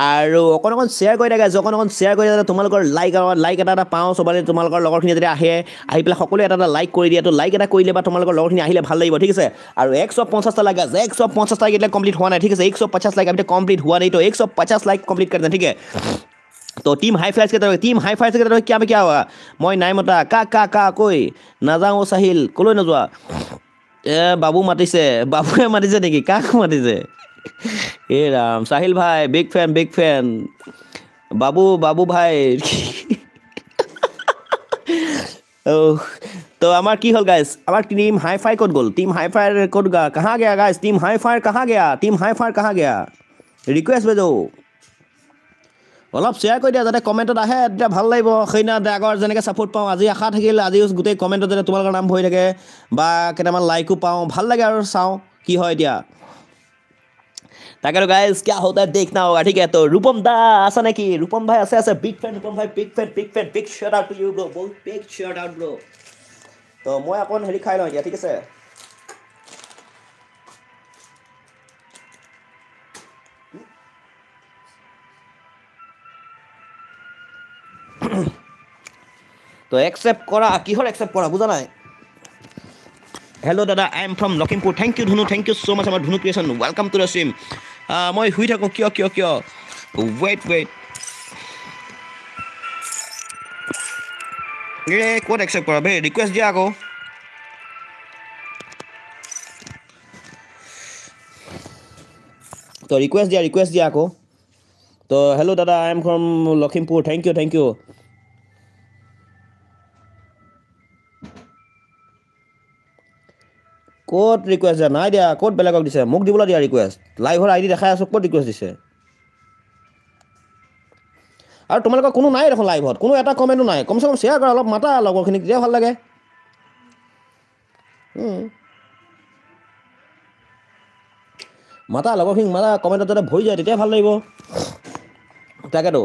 Speaker 1: আৰু অকণ অকণ শ্বেয়াৰ কৰি দিয়া গাইজ অকণ অকণ শ্বেয়াৰ কৰি দিয়া তোমালোকৰ লাইক লাইক এটা এটা পাওঁ চবালে তোমালোকৰ লগৰখিনি যদি আহে আহি পেলাই সকলোৱে এটা এটা লাইক কৰি দিয়া তো লাইক এটা কৰিলে বা তোমালোকৰ লগৰখিনি আহিলে ভাল লাগিব ঠিক আছে আৰু একশ পঞ্চাছটা লাইক আছে একশ পঞ্চাছ লাইক এতিয়া কমপ্লিট হোৱা নাই ঠিক আছে একশ পঞ্চাছ লাইক আমি কমপ্লিট হোৱা নাই তো একশ পঞ্চাছ লাইক কমপ্লিট কৰি দিয়া ঠিক আছে তো টিম হাই ফাইজ কেইটা টিম হাই ফাইজ কেইটা কিয় আমি কিয় মই নাই মতা কা কা কা কৈ নাযাওঁ চাহিল ক'লৈ নোযোৱা এ বাবু মাতিছে বাবুৱে মাতিছে माति কাক মাতিছে এ ৰাম চাহিল ভাই फैन ফেন বিগ ফেন বাবু বাবু ভাই तो हमार की हल गाइस हमार टीम हाई फाई कौन गोल टीम हाई फायर कौन कहाँ गया गाइस टीम हाई फायर कहाँ गया टीम हाई फायर कहाँ गया रिक्वेस्ट भेजो অলপ শ্বেয়াৰ কৰি দিয়া যাতে কমেণ্টত আহে তেতিয়া ভাল লাগিব সেইদিনা আগৰ যেনেকৈ ছাপোৰ্ট পাওঁ আজি আশা থাকিল আজি গোটেই কমেণ্টত যাতে তোমালোকৰ নাম ভৰি থাকে বা কেইটামান লাইকো পাওঁ ভাল লাগে আৰু চাওঁ কি হয় এতিয়া তাকেতো গাইজ কিয় হওঁতে দেখ নাও ঠিক আছে তো ৰূপম দা আছে নেকি ৰূপম ভাই আছে আছে বিগ ফেন ৰূপম ভাই big fan big fan big shout out to you bro' বহুত বিগ শ্বেড আউট গ্ৰ' তো মই অকণমান হেৰি খাই লওঁ এতিয়া ঠিক আছে তো একচেপ্ট কৰা কিহৰ একচেপ্ট কৰা বুজা নাই হেল্ল' দাদা I am from Lakhimpur thank you ধুনু থেংক ইউ ছ' মাছ আমাৰ ধুনু creation welcome to the stream মই শুই থাকোঁ কিয় কিয় কিয় ৱেইট ৱেইট এ ক'ত একচেপ্ট কৰা বেই ৰিকুৱেষ্ট দিয়া আকৌ তো ৰিকুৱেষ্ট দিয়া ৰিকুৱেষ্ট দিয়া আকৌ তো হেল্ল' দাদা I am from Lakhimpur thank you thank you ক'ত ৰিকুৱেষ্ট দিয়া নাই দিয়া ক'ত বেলেগক দিছে মোক দিবলৈ দিয়া ৰিকুৱেষ্ট লাইভৰ আই ডি দেখাই আছোঁ ক'ত ৰিকুৱেষ্ট দিছে আৰু তোমালোকৰ কোনো নাই দেখোন লাইভত কোনো এটা কমেণ্টো নাই কমচে কম শ্বেয়াৰ কৰা অলপ মাতা লগৰখিনিক দিয়া ভাল লাগে মাতা লগৰখিনিক মাতা কমেণ্টত যাতে ভৰি যায় তেতিয়া ভাল লাগিব তাকেতো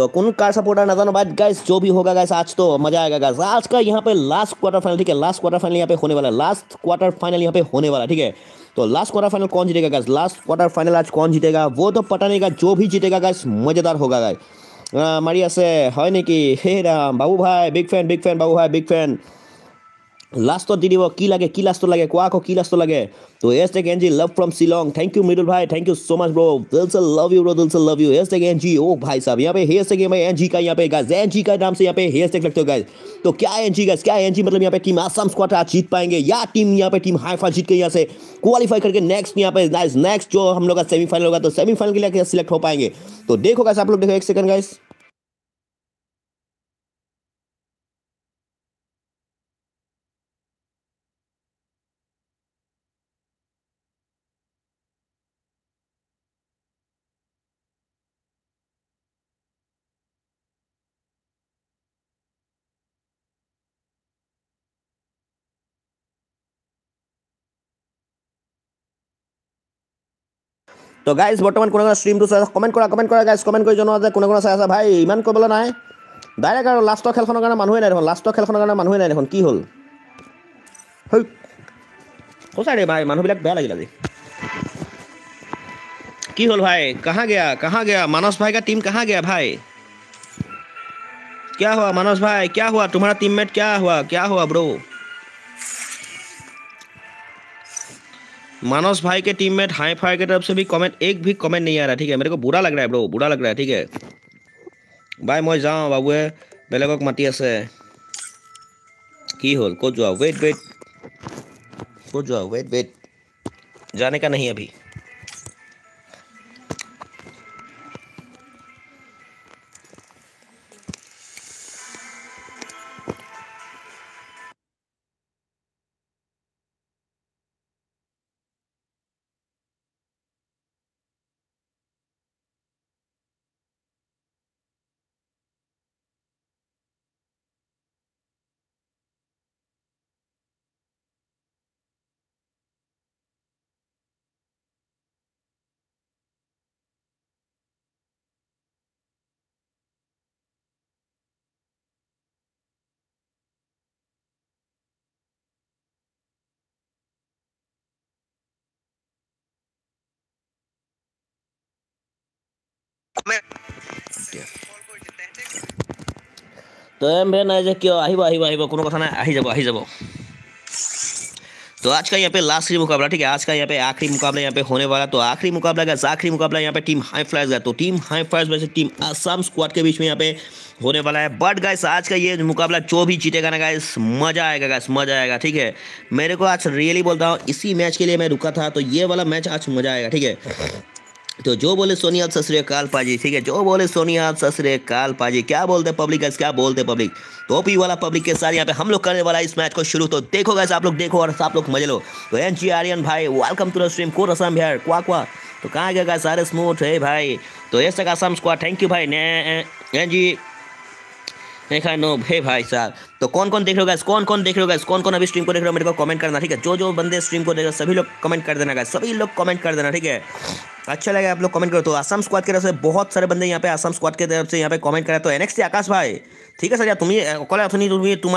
Speaker 1: तो कुन का सपोर्टर नजर बाद गैस जो भी होगा गैस आज तो मजा आएगा गाइस आज का यहाँ पे लास्ट क्वार्टर फाइनल ठीक है लास्ट क्वार्टर फाइनल यहाँ पे होने वाला है लास्ट क्वार्टर फाइनल यहाँ पे होने वाला ठीक है तो लास्ट क्वार्टर फाइनल कौन जीतेगा गाइस लास्ट क्वार्टर फाइनल आज कौन जीतेगा वो तो पता नहीं का जो भी जीतेगा गाइस मजेदार होगा से है আছে হয় हे राम बाबू भाई बिग फैन बिग फैन बाबू भाई बिग फैन लास्ट तो दीदी वो की लगे की लास्ट तो लगे क्वा को की लास्ट तो लगे तो hashtag NG love from Shillong thank you Mridul भाई thank you so much bro दिल से लव यू ब्रो दिल से love you hashtag NG ओ भाई साहब यहां पे हेयर हैशटैग है एनजी का यहां पे गाइस एनजी का नाम से यहां पे हेयर हैशटैग लगते हो गाइस तो क्या एनजी गाइस क्या एनजी मतलब यहां पे टीम आसाम स्क्वाड आज जीत पाएंगे या टीम यहां पे टीम हाईफा जीत के यहां से क्वालीफाई करके नेक्स्ट यहां पे गाइस नेक्स्ट जो हम लोग का सेमीफाइनल होगा तो सेमीफाइनल के लिए सिलेक्ट हो पाएंगे तो देखो गाइस आप लोग देखो एक सेकंड गाइस তো গাইজ বৰ্তমান কোনে কোনে ষ্ট্ৰীমটো চাই আছে কমেণ্ট কৰা কমেণ্ট কৰা গাইজ কমেণ্ট কৰি জনোৱা যে কোনে কোনে চাই আছে ভাই ইমান কৰিবলৈ নাই ডাইৰেক্ট আৰু লাষ্টৰ খেলখনৰ কাৰণে মানুহে নাই দেখোন লাষ্টৰ খেলখনৰ কাৰণে মানুহে নাই দেখোন কি হ'ল কৈছা দেই ভাই মানুহবিলাক বেয়া লাগিল আজি কি হ'ল ভাই কাহা গেয়া কাহা গেয়া মানস ভাই কা টিম কাহা গেয়া ভাই কিয় হোৱা মানস ভাই কিয় হোৱা তোমাৰ টীমমেট কিয় হোৱা কিয় হোৱা ব্ৰ' मानस भाई के टीम मेट हाई फाई के तरफ से भी कमेंट एक भी कमेंट नहीं आ रहा ठीक है मेरे को बुरा लग रहा है ब्रो बुरा लग रहा है ठीक है भाई मैं जाऊँ बाबू बेलेगक माति আছে কি হ'ল ক'ত वेट ৱেইট वेट ক'ত যোৱা ৱেইট ৱেইট अभी তই বেয়া নাই যে কিয় আহিব আহিব আহিব কোনো কথা ना आही যাব आही যাব तो आज का यहाँ पे लास्ट मुकाबला ठीक है आज का यहाँ पे आखिरी मुकाबला यहाँ पे होने वाला तो आखिरी मुकाबला का आखिरी मुकाबला यहाँ पे टीम हाई फ्लाइज का तो टीम हाई फ्लाइज से टीम असम स्क्वाड के बीच में यहाँ पे होने वाला है बट गाइस आज का ये मुकाबला जो भी जीतेगा ना गाइस मजा आएगा गाइस मजा आएगा ठीक है मेरे को आज रियली बोलता हूँ इसी मैच के लिए मैं रुका था तो ये वाला मैच आज मजा आएगा ठीक है तो जो बोले सोनिया आप सतरीकाल पाजी ठीक है जो बोले सोनिया आप सतरीकाल पाजी क्या बोलते पब्लिक गैस क्या बोलते पब्लिक टोपी वाला पब्लिक के साथ यहाँ पे हम लोग करने वाला इस मैच को शुरू तो देखो गैस आप लोग देखो और आप लोग मजे लो तो एन जी आर्यन भाई वेलकम टू द स्ट्रीम को रसम भैया क्वा क्वा तो कहाँ गया सारे स्मूथ है भाई तो ये सका सम स्क्वा थैंक यू भाई ने एन जी देखा नो भे भाई साहब तो कौन कौन देख रहे हो गैस कौन कौन देख रहे हो गैस कौन कौन अभी स्ट्रीम को देख रहे हो मेरे को कमेंट करना ठीक है जो जो बंदे स्ट्रीम को देख रहे हो सभी लोग कमेंट कर देना गैस सभी लोग कमेंट कर देना ठीक है अच्छा लगा आप लोग कमेंट करो तो असम स्क्वाड की तरफ से बहुत सारे बंदे यहाँ पे असम स्क्वाड की तरफ से यहाँ पे कमेंट करा तो एनएक्स से आकाश भाई ठीक है सर यार तुम अकले अथनी तुम तुम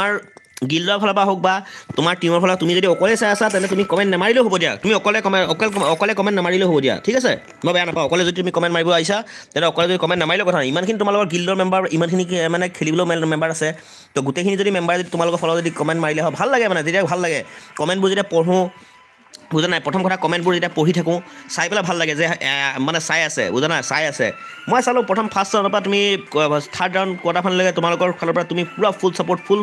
Speaker 1: গিল্ডৰ ফালৰ পৰা হওক বা তোমাৰ টিমৰ ফালৰ তুমি যদি অকলে চাই আছা তেন্তে তুমি কমেণ্ট নামাৰিলেও হ'ব দিয়া তুমি অকলে কমেণ্ট অকল অকলে কমেণ্ট নামাৰিলেও হ'ব দিয়া ঠিক আছে মই বেয়া নাপাওঁ অকলে যদি তুমি কমেণ্ট মাৰিব আহিছা তেন্তে অকলে যদি কমেণ্ট নামাৰিলেও কথা ইমানখিনি তোমালোকৰ গিল্ডৰ মেম্বাৰ ইমানখিনি মানে খেলিবলৈ মেম্বাৰ আছে তো গোটেইখিনি যদি মেম্বাৰ যদি তোমালোকৰ ফালৰ যদি কমেণ্ট মাৰিলে হয় ভাল লাগে মানে তেতিয়া ভাল লাগে কমেণ্টবোৰ যেতিয়া পঢ়োঁ বুজা নাই প্ৰথম কথা কমেণ্টবোৰ যেতিয়া পঢ়ি থাকোঁ চাই পেলাই ভাল লাগে যে মানে চাই আছে বুজা নাই চাই আছে মই চালোঁ প্ৰথম ফাৰ্ষ্ট ৰাউণ্ডৰ পৰা তুমি থাৰ্ড ৰাউণ্ড কোৱাৰ্টাৰ ফাইনেলৈকে তোমালোকৰ ফালৰ পৰা তুমি পূৰা ফুল ছাপৰ্ট ফুল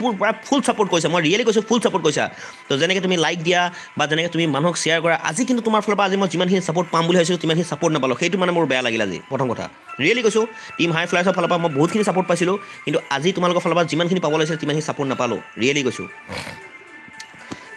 Speaker 1: পূৰ পৰা ফুল ছাপৰ্ট কৈছা মই ৰিয়েলি কৈছোঁ ফুল ছাপৰ্ট কৈছা তো যেনেকৈ তুমি লাইক দিয়া বা যেনেকৈ তুমি মানুহক শ্বেয়াৰ কৰা আজি কিন্তু তোমাৰ ফালৰ পৰা আজি মই যিমানখিনি চাপৰ্ট পাম বুলি ভাবিছোঁ তিমানখিনি চাপৰ্ট নাপালোঁ সেইটো মানে মোৰ বেয়া লাগিল আজি প্ৰথম কথা ৰিয়েলি কৈছোঁ টিম হাই ফ্লাইছৰ ফালৰ পৰা মই বহুতখিনি চাপৰ্ট পাইছিলোঁ কিন্তু আজি তোমালোকৰ ফালৰ পৰা যিমানখিনি পাব লাগিছিল তিমানখিনি চাপৰ্ট নাপালোঁ ৰিয়েলি কৈছোঁ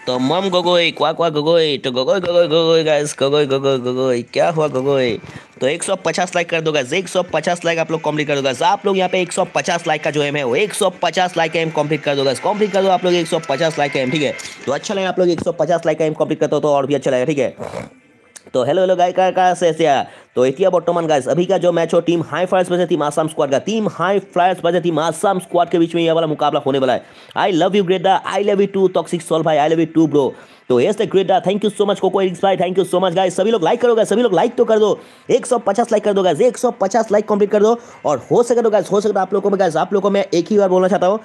Speaker 1: तो मम गोगोई क्वा क्वा गोगोई तो गोगोई गोगोई गोगोई गाइस गोगोई गोगोई गोगोई क्या हुआ गोगोई तो 150 लाइक कर दो गाइस 150 लाइक आप लोग कंप्लीट कर दो गाइस आप लोग यहां पे 150 लाइक का जो एम है वो 150 लाइक का एम कंप्लीट कर दो गाइस कंप्लीट कर दो आप लोग 150 लाइक का एम ठीक है तो अच्छा लगे आप लोग 150 लाइक का एम कंप्लीट करते हो तो और भी अच्छा लगेगा ठीक है तो हेलो हेलो गाय का, का तो इतिया बर्तमान गाइस अभी का जो मैच हो टीम हाई फ्लायर्स बजे थी मासाम स्क्वाड का टीम हाई फ्लायर्स बजे थी मासाम स्क्वाड के बीच में यह वाला मुकाबला होने वाला है I love you Greta I love you too toxic soul भाई I love you too bro तो ये yes Greta thank you so much Coco Erics भाई thank you so much guys सभी लोग लाइक करोगे सभी लोग लाइक तो कर दो 150 लाइक कर दो गाइस 150 लाइक कंप्लीट कर दो और हो सके तो गाइस हो सके तो आप लोगों को गाइस आप लोगों को मैं एक ही बार बोलना चाहता हूँ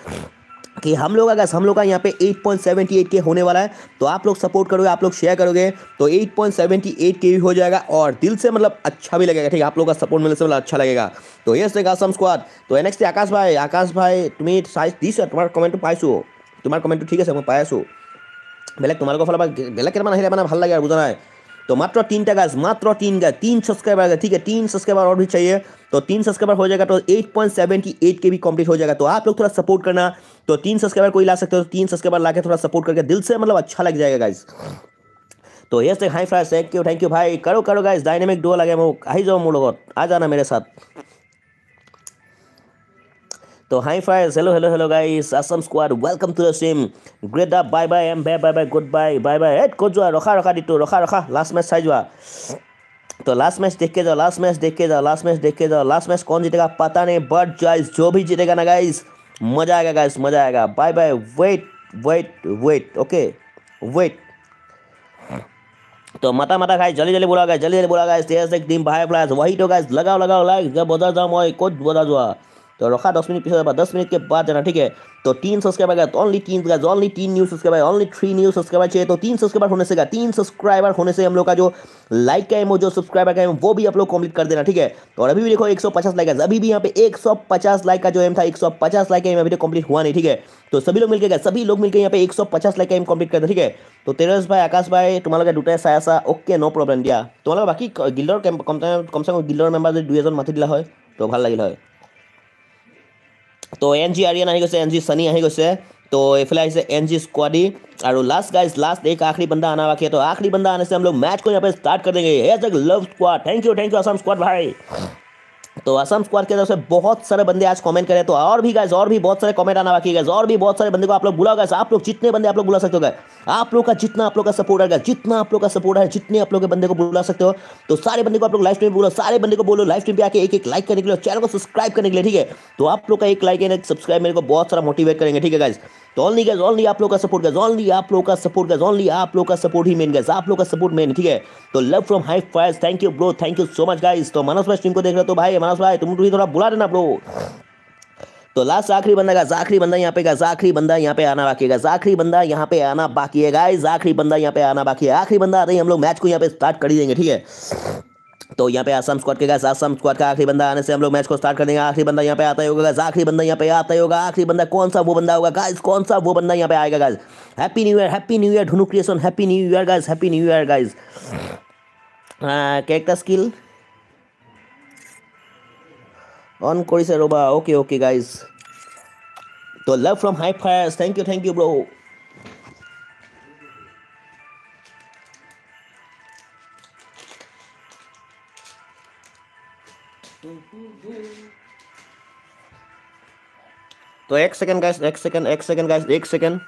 Speaker 1: कि हम लोग अगर हम लोग का यहाँ पे 8.78 के होने वाला है तो आप लोग सपोर्ट करोगे आप लोग शेयर करोगे तो 8.78 के भी हो जाएगा और दिल से मतलब अच्छा भी लगेगा ठीक है आप लोग का सपोर्ट मिलने से मतलब अच्छा लगेगा तो ये देगा स्क्वाड तो नेक्स्ट आकाश भाई आकाश भाई तुम्हें साइज सर तुम्हारा कमेंट पाइसो তোমার কমেণ্টটো कमेंट तो ठीक है আছোঁ বেলেগ তোমালোকৰ ফালৰ পৰা বেলেগ কেইটামান আহিলে মানে ভাল तो मात्र तीन टा गाज मात्र तीन गाज तीन सब्सक्राइबर ठीक है तीन सब्सक्राइबर और भी चाहिए तो तीन सब्सक्राइबर हो जाएगा तो 8.78 के भी कंप्लीट हो जाएगा तो आप लोग थोड़ा सपोर्ट करना तो तीन सब्सक्राइबर कोई ला सकते हो तो तीन सब्सक्राइबर ला थोड़ा सपोर्ट करके दिल से मतलब अच्छा लग जाएगा गाइज तो ये high flies thank you thank you भाई करो करो गाइज डायनेमिक डो लगे आई जाओ मोड़ो आ जाना मेरे साथ तो high flies hello hello hello guys Assam squad welcome to the stream great up bye bye एम bye bye bye good bye bye bye हेट ক'ত যোৱা रखा ৰখা দিটো ৰখা रखा লাষ্ট মেচ চাই যোৱা तो लास्ट मैच देख के जाओ लास्ट मैच देख के जाओ लास्ट मैच देख के जाओ लास्ट मैच कौन जीतेगा पता नहीं बट गाइस जो भी जीतेगा ना गाइस मजा आएगा गाइस मजा आएगा bye bye wait wait wait okay wait तो माता माता खाई जल्दी जल्दी बोला गया जल्दी जल्दी बोला गया टीम बाहर फ्लाइस वही तो गाइस लगाओ लगाओ लाइक जब बजा जाओ मैं कुछ बजा जुआ तो रखा दस मिनट पीछे दस मिनट के बाद जाना ठीक है तो तीन सब्सक्राइबर तो ओनली तीन का ओनली तो तीन new subscriber only three new subscriber चाहिए तो तीन सब्सक्राइबर होने से का तीन सब्सक्राइबर होने से हम लोग का जो लाइक का एमओ जो सब्सक्राइबर का एम वो भी आप लोग कम्प्लीट कर देना ठीक है और अभी भी देखो 150 लाइक है अभी भी यहाँ पे 150 लाइक का जो एम था 150 लाइक का एम अभी तक तो कंप्लीट हुआ नहीं ठीक है तो सभी लोग मिलकर सभी लोग मिलकर यहाँ पे 150 लाइक का एम कंप्लीट कर दे ठीक है तो तेरस भाई आकाश भाई তোমালোকে দুটাই साया सा ओके नो प्रॉब्लम दिया तुम्हारा बाकी गिल्डर कम से कम गिल्डर मेम्बर দুই এজন মাতি দিলা হয় তো ভাল লাগিল হয় তো এনজি আরিয়া নাহি গছ এনজি সানি আহি গছ তো এফালে আইছে এনজি স্কোয়াডি আর লাস্ট গাইস লাস্ট এক आखरी banda আনা বাকি তো आखरी banda আন এসে হাম লোগ ম্যাচ কো ইয়াপে স্টার্ট কর দেঙ্গে hashtag love squad thank you thank you Assam squad ভাই तो असम स्क्वाड की तरफ से बहुत सारे बंदे आज कमेंट करें तो और भी गाइज और भी बहुत सारे कमेंट आना बाकी गए और भी बहुत सारे बंदे को आप लोग बुला गैस आप लोग जितने बंदे आप लोग बुला सकते हो गए आप लोग का जितना आप लोग का सपोर्ट है जितना आप लोग का सपोर्ट है जितने आप लोग के बंदे को बुला सकते हो तो सारे बंदे को आप लोग लाइव स्ट्रीम बोलो सारे बंदे को बोलो लाइव स्ट्रीम पे आके एक एक लाइक करने के लिए चैनल को सब्सक्राइब करने के लिए ठीक है तो आप लोग का एक लाइक एंड सब्सक्राइब मेरे को बहुत सारा मोटिवेट करेंगे ठीक है गाइज तो ऑनली गैस ऑनली आप लोग का सपोर्ट गैस ऑनली आप लोग का सपोर्ट गैस ऑनली आप लोग का सपोर्ट ही मेन गैस आप लोग का सपोर्ट मेन ठीक है तो love from high fire thank you bro thank you so much guys तो मनोज भाई स्ट्रीम को देख रहे हो तो भाई मानस भाई तुम भी थोड़ा बुला देना ब्रो तो लास्ट आखिरी बंदा का आखिरी बंदा यहाँ पे का आखिरी बंदा यहाँ पे आना बाकी है आखिरी बंदा यहाँ पे आना बाकी है गाइस आखिरी बंदा यहाँ पे आना बाकी है आखिरी बंदा आ रही हम लोग मैच को यहाँ पे स्टार्ट कर ही देंगे ठीक है तो यहाँ पे आसम स्क्वाड के गैस आसम स्क्वाड का आखिरी बंदा आने से हम लोग मैच को स्टार्ट कर देंगे आखिरी बंदा यहाँ पे आता ही होगा गैस आखिरी बंदा यहाँ पे आता ही होगा आखिरी बंदा कौन सा वो बंदा होगा गाइस कौन सा वो बंदा यहाँ पे आएगा guys happy new year happy new year ढूनू creation happy new year guys happy new year guys character skill on on से रोबा ओके ओके गाइज तो love from high fire thank you thank you bro तो एक second guys एक second एक second guys एक second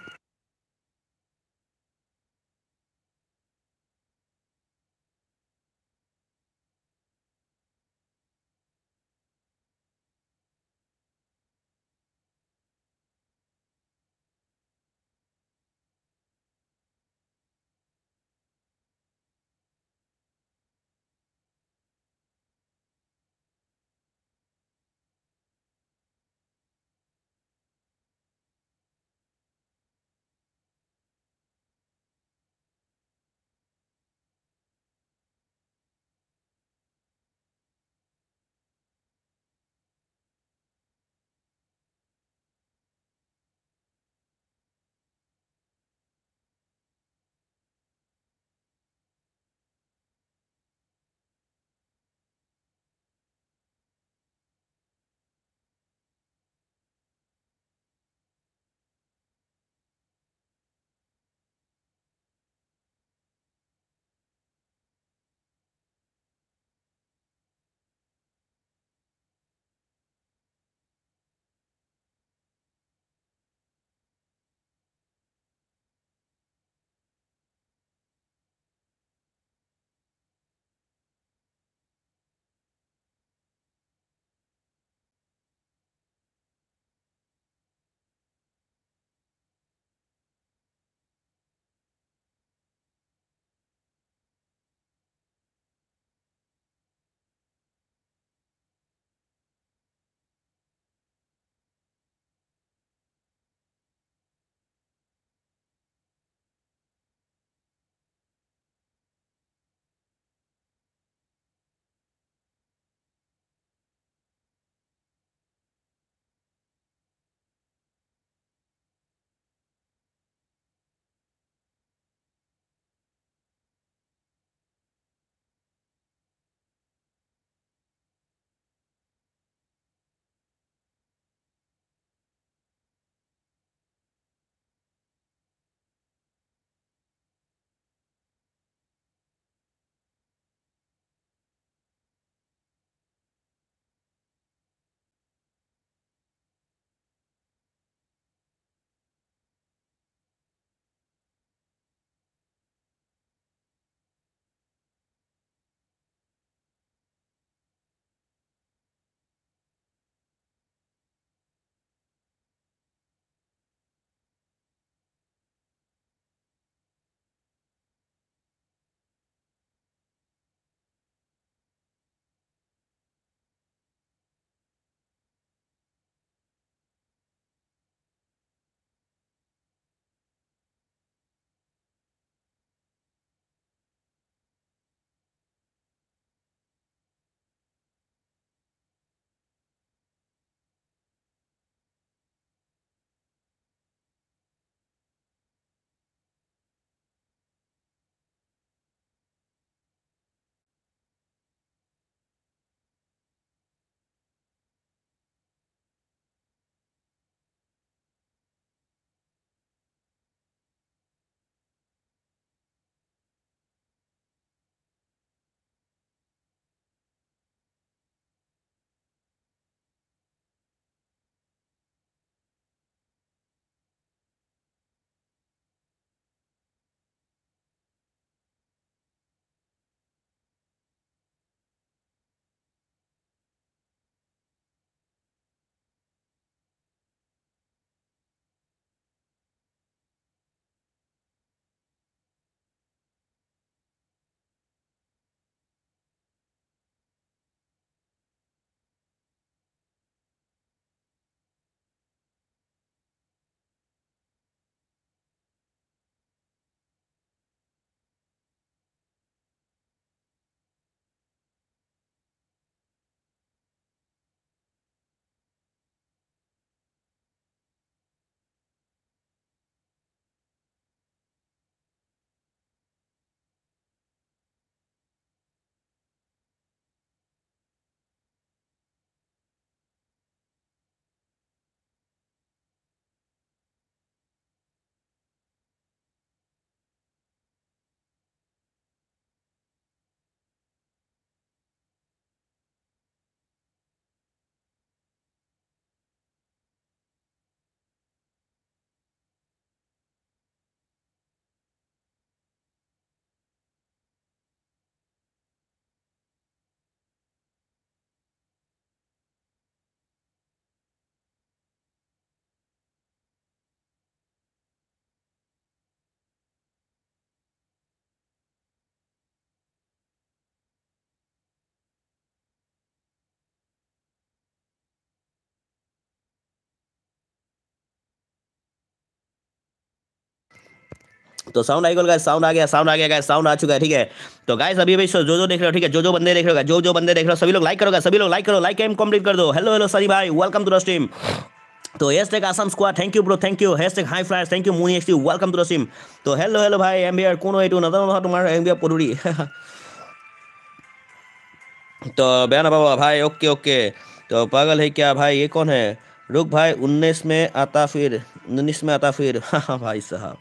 Speaker 1: तो sound आई गया साउंड आ गया साउंड आ गया गाइस साउंड आ चुका है ठीक है तो गाइस अभी भी जो जो देख रहे हो ठीक है जो जो बंदे देख रहे हो जो जो बंदे देख रहे हो सभी लोग लाइक करोगे सभी लोग लाइक करो लाइक एम कंप्लीट कर दो हेलो हेलो सरी भाई वेलकम टू द स्ट्रीम तो हेस tech Assam squad thank you bro thank you हेस tech high flyers thank you मूनी एक्सटी वेलकम टू द स्ट्रीम तो हेलो हेलो भाई एम बी आर कौन है नजर तुम्हारा एम बी आर पोलूरी तो बयान बाबा भाई ओके ओके तो पागल है क्या भाई ये कौन है रुक भाई उन्नीस में आता फिर उन्नीस में आता फिर <laughs> हाँ, हाँ भाई साहब